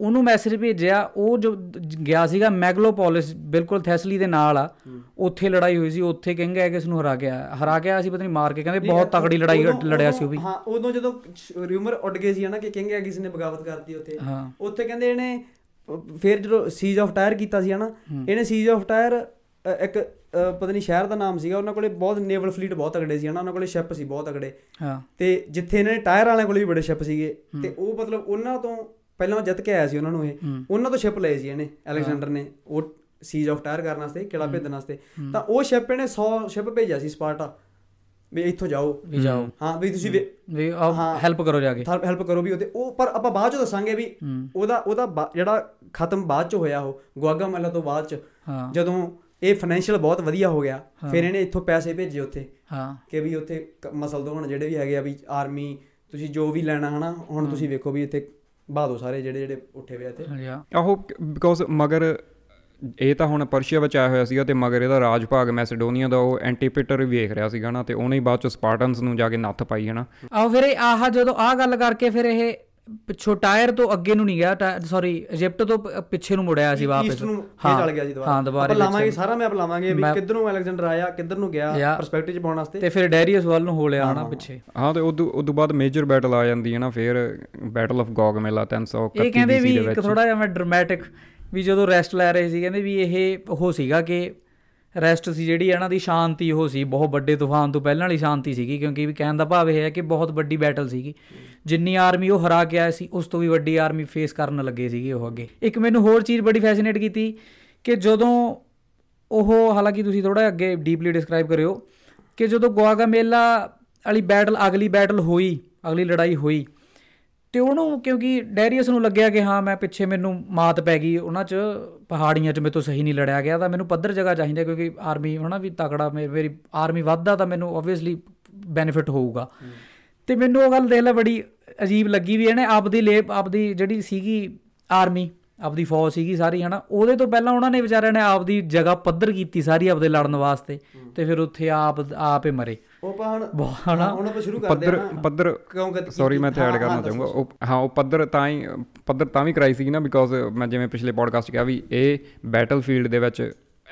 ਉਹਨੂੰ ਮੈਸੇਜ ਭੇਜਿਆ ਉਹ ਜੋ ਗਿਆ ਸੀਗਾ ਮੈਗਲੋਪੋਲਿਸ ਬਿਲਕੁਲ ਥੈਸਲੀ ਦੇ ਨਾਲ ਆ ਉੱਥੇ ਲੜਾਈ ਹੋਈ ਸੀ ਉੱਥੇ ਕਹਿੰਗਾ ਕਿ ਇਸ ਨੂੰ ਹਰਾ ਗਿਆ ਹਰਾ ਗਿਆ ਸੀ ਪਤਾ ਨਹੀਂ ਮਾਰ ਕੇ ਕਹਿੰਦੇ ਬਹੁਤ ਤਕੜੀ ਲੜਾਈ ਲੜਿਆ ਸੀ ਉਹ ਵੀ ਹਾਂ ਉਦੋਂ ਜਦੋਂ ਰਿਊਮਰ ਉੱਡ ਗਏ ਸੀ ਹਨਾ ਕਿ ਕਹਿੰਗਾ ਕਿਸ ਨੇ ਬਗਾਵਤ ਕਰਤੀ ਉੱਥੇ ਉੱਥੇ ਕਹਿੰਦੇ ਇਹਨੇ ਫਿਰ ਜਦੋਂ ਸੀਜ ਆਫ ਟਾਇਰ ਕੀਤਾ ਸੀ ਹਨਾ ਇਹਨੇ ਸੀਜ ਆਫ ਟਾਇਰ ਇੱਕ ਪਤਾ ਨਹੀਂ ਸ਼ਹਿਰ ਦਾ ਨਾਮ ਸੀਗਾ ਉਹਨਾਂ ਕੋਲੇ ਬਹੁਤ ਨੇਵਲ ਫਲੀਟ ਬਹੁਤ ਤਗੜੇ ਸੀ ਹਨਾ ਉਹਨਾਂ ਕੋਲੇ ਸ਼ਿਪ ਸੀ ਬਹੁਤ ਤਗੜੇ ਹਾਂ ਤੇ ਜਿੱਥੇ ਇਹਨਾਂ ਨੇ ਟਾਇਰ ਵਾਲਿਆਂ ਕੋਲੇ ਵੀ ਬੜੇ ਸ਼ਿਪ ਸੀਗੇ ਤੇ ਉਹ ਮਤਲਬ ਉਹਨਾਂ ਤੋਂ ਪਹਿਲਾਂ ਜਿੱਤ ਕੇ ਆਇਆ ਸੀ ਉਹਨਾਂ ਨੂੰ ਇਹ ਉਹਨਾਂ ਤੋਂ ਸ਼ਿਪ ਲਏ ਸੀ ਇਹਨੇ ਅਲੈਗਜ਼ੈਂਡਰ ਨੇ ਉਹ ਸੀਜ ਆਫ ਟਾਇਰ ਕਰਨ ਵਾਸਤੇ ਕਿਲਾ ਭੇਜਣ ਵਾਸਤੇ ਤਾਂ ਉਹ ਸ਼ਿਪ ਇਹਨੇ 100 ਸ਼ਿਪ ਭੇਜਿਆ ਸੀ ਸਪਾਰਟਾ ਵੀ ਇੱਥੋਂ ਜਾਓ ਵੀ ਜਾਓ ਹਾਂ ਵੀ ਤੁਸੀਂ ਵੀ ਹਾਂ ਹੈਲਪ ਕਰੋ ਜਾ ਕੇ ਹੈਲਪ ਕਰੋ ਵੀ ਉਹਦੇ ਉਹ ਪਰ ਆਪਾਂ ਬਾਅਦ ਚ ਦੱਸਾਂਗੇ ਵੀ ਉਹਦਾ ਉਹਦਾ ਜਿਹੜਾ ਖਤਮ ਬਾਅਦ ਚ ਹੋਇਆ ਉਹ ਗਵਾਗਾ ਮਹਿਲਾ ਤੋਂ ਬਾਅਦ ਚ ਜਦੋਂ ਇਹ ਫਾਈਨੈਂਸ਼ੀਅਲ ਬਹੁਤ ਵਧੀਆ ਹੋ ਗਿਆ ਫਿਰ ਇਹਨੇ ਇੱਥੋਂ ਪੈਸੇ ਭੇਜੇ ਉੱਥੇ ਹਾਂ ਕਿ ਵੀ ਉੱਥੇ ਮਸਲ ਦੋਣ ਜਿਹੜੇ ਵੀ ਹੈਗੇ ਆ ਵੀ ਆਰਮੀ ਤੁਸੀਂ ਜੋ ਵੀ ਲੈਣਾ ਹਨਾ ਹੁਣ ਤੁਸੀਂ ਵੇਖੋ ਵੀ ਇੱਥੇ ਬਾਦੋ ਸਾਰੇ ਜਿਹੜੇ ਜਿਹੜੇ ਉੱਠੇ ਹੋਏ ਆ ਇੱਥੇ ਉਹ ਬਿਕੋਜ਼ ਮਗਰ ਇਹ ਤਾਂ ਹੁਣ ਪਰਸ਼ੀਆ ਵਿੱਚ ਆਇਆ ਹੋਇਆ ਸੀਗਾ ਤੇ ਮਗਰ ਇਹਦਾ ਰਾਜ ਭਾਗ ਮੈਸੇਡੋਨੀਆ ਦਾ ਉਹ ਐਂਟੀਪੀਟਰ ਵੇਖ ਰਿਹਾ ਸੀਗਾ ਨਾ ਤੇ ਉਹਨੇ ਹੀ ਬਾਅਦ ਚ ਸਪਾਰਟਨਸ ਨੂੰ ਜਾ ਕੇ ਨੱਥ ਪਾਈ ਹਨਾ ਆਹ ਫਿਰ ਆਹ ਜਦੋਂ ਆਹ ਗੱਲ ਕਰਕੇ ਫਿਰ ਇਹ ਪਿੱਛੋਂ ਟਾਇਰ ਤੋਂ ਅੱਗੇ ਨੂੰ ਨਹੀਂ ਗਿਆ ਸੌਰੀ ਇਜਿਪਟ ਤੋਂ ਪਿੱਛੇ ਨੂੰ ਮੁੜਿਆ ਸੀ ਵਾਪਸ ਹਾਂ ਚੱਲ ਗਿਆ ਜੀ ਦੁਬਾਰਾ ਹਾਂ ਦੁਬਾਰਾ ਲਾਵਾਂਗੇ ਸਾਰਾ ਮੈਪ ਲਾਵਾਂਗੇ ਵੀ ਕਿੱਧਰ ਨੂੰ ਅਲੈਗਜ਼ੈਂਡਰ ਆਇਆ ਕਿੱਧਰ ਨੂੰ ਗਿਆ ਪਰਸਪੈਕਟਿਵ ਚ ਪਾਉਣ ਵਾਸਤੇ ਤੇ ਫਿਰ ਡੈਰੀਅਸ ਵੱਲ ਨੂੰ ਹੋ ਲਿਆ ਹਨਾ ਪਿੱਛੇ ਹਾਂ ਤੇ ਉਦੋਂ ਉਦੋਂ ਬਾਅਦ ਮੇਜਰ ਬੈਟਲ ਆ ਜਾਂਦੀ ਹੈ ਨਾ ਫਿਰ ਬੈਟਲ ਆਫ ਗੋਗ ਮੇਲਾ 331 ਇਹ ਕਹਿੰਦੇ ਵੀ ਇੱਕ ਥੋੜਾ ਜਿਹਾ ਮੈਂ ਡਰਾਮੈਟਿਕ ਵੀ ਜਦੋਂ ਰੈਸਟ ਲੈ ਰਹੇ ਸੀ ਕਹਿੰਦੇ ਵੀ ਇਹ ਉਹ ਸੀਗਾ ਕਿ ਰੈਸਟ ਸੀ ਜਿਹੜੀ ਇਹਨਾਂ ਦੀ ਸ਼ਾਂਤੀ ਉਹ ਸੀ ਬਹੁਤ ਵੱਡੇ ਤੂਫਾਨ ਤੋਂ ਪਹਿਲਾਂ ਵਾਲੀ ਸ਼ਾਂਤੀ ਸੀਗੀ ਕਿਉਂਕਿ ਵੀ ਕਹਿਣ ਦਾ ਭਾਵ ਇਹ ਹੈ ਕਿ ਬਹੁਤ ਵੱਡੀ ਬੈਟਲ ਸੀਗੀ ਜਿੰਨੀ ਆਰਮੀ ਉਹ ਹਰਾ ਕੇ ਆਏ ਸੀ ਉਸ ਤੋਂ ਵੀ ਵੱਡੀ ਆਰਮੀ ਫੇਸ ਕਰਨ ਲੱਗੇ ਸੀਗੇ ਉਹ ਅੱਗੇ ਇੱਕ ਮੈਨੂੰ ਹੋਰ ਚੀਜ਼ ਬੜੀ ਫੈਸੀਨੇਟ ਕੀਤੀ ਕਿ ਜਦੋਂ ਉਹ ਹਾਲਾਂਕਿ ਤੁਸੀਂ ਥੋੜਾ ਅੱਗੇ ਡੀਪਲੀ ਡਿਸਕ੍ਰਾਈਬ ਕਰਿਓ ਕਿ ਜਦੋਂ ਗਵਾਗਾ ਮੇਲਾ ਵਾਲੀ ਬੈਟਲ ਅਗਲੀ ਬੈਟਲ ਹੋਈ ਅਗਲੀ ਲੜਾਈ ਹੋਈ ਤੇ ਉਹਨੂੰ ਕਿਉਂਕਿ ਡੈਰੀਅਸ ਨੂੰ ਲੱਗਿਆ ਕਿ ਹਾਂ ਮੈਂ ਪਿੱਛੇ ਮੈਨੂੰ ਮਾਤ ਪੈ ਗਈ ਉਹਨਾਂ 'ਚ ਪਹਾੜੀਆਂ 'ਚ ਮੇਰੇ ਤੋਂ ਸਹੀ ਨਹੀਂ ਲੜਿਆ ਗਿਆ ਤਾਂ ਮੈਨੂੰ ਪੱਧਰ ਜਗ੍ਹਾ ਚਾਹੀਦਾ ਕਿਉਂਕਿ ਆਰਮੀ ਹਨਾ ਵੀ ਤਕੜਾ ਮੇਰੀ ਆਰਮੀ ਵੱਧਦਾ ਤਾਂ ਮੈਨੂੰ ਆਬਵੀਅਸਲੀ ਬੈਨੀਫਿਟ ਹੋਊਗਾ ਤੇ ਮੈਨੂੰ ਉਹ ਗੱਲ ਦੇਖ ਲੈ ਬੜੀ ਅਜੀਬ ਲੱਗੀ ਵੀ ਇਹਨੇ ਆਪਦੀ ਲੇਪ ਆਪਦੀ ਜਿਹੜੀ ਸੀਗੀ ਆਰਮੀ ਆਪਦੀ ਫੌਜ ਸੀਗੀ ਸਾਰੀ ਹਨਾ ਉਹਦੇ ਤੋਂ ਪਹਿਲਾਂ ਉਹਨਾਂ ਨੇ ਵਿਚਾਰਿਆਂ ਨੇ ਆਪਦੀ ਜਗ੍ਹਾ ਪੱਧਰ ਕੀਤੀ ਸਾਰੀ ਆਪਦੇ ਲੜਨ ਵਾਸਤੇ ਤੇ ਫਿਰ ਉੱਥੇ ਆਪ ਆਪੇ ਮਰੇ ਉਹ ਪਹਣ ਹਨਾ ਹੁਣ ਆਪਾਂ ਸ਼ੁਰੂ ਕਰਦੇ ਹਾਂ ਪੱਧਰ ਪੱਧਰ ਸੌਰੀ ਮੈਂ ਤੇ ਐਡ ਕਰਨਾ ਚਾਹੂੰਗਾ ਉਹ ਹਾਂ ਉਹ ਪੱਧਰ ਤਾਂ ਹੀ ਪੱਧਰ ਤਾਂ ਵੀ ਕਰਾਈ ਸੀ ਨਾ ਬਿਕੋਜ਼ ਮੈਂ ਜਿਵੇਂ ਪਿਛਲੇ ਪੋਡਕਾਸਟ ਕਿਹਾ ਵੀ ਇਹ ਬੈਟਲਫੀਲਡ ਦੇ ਵਿੱਚ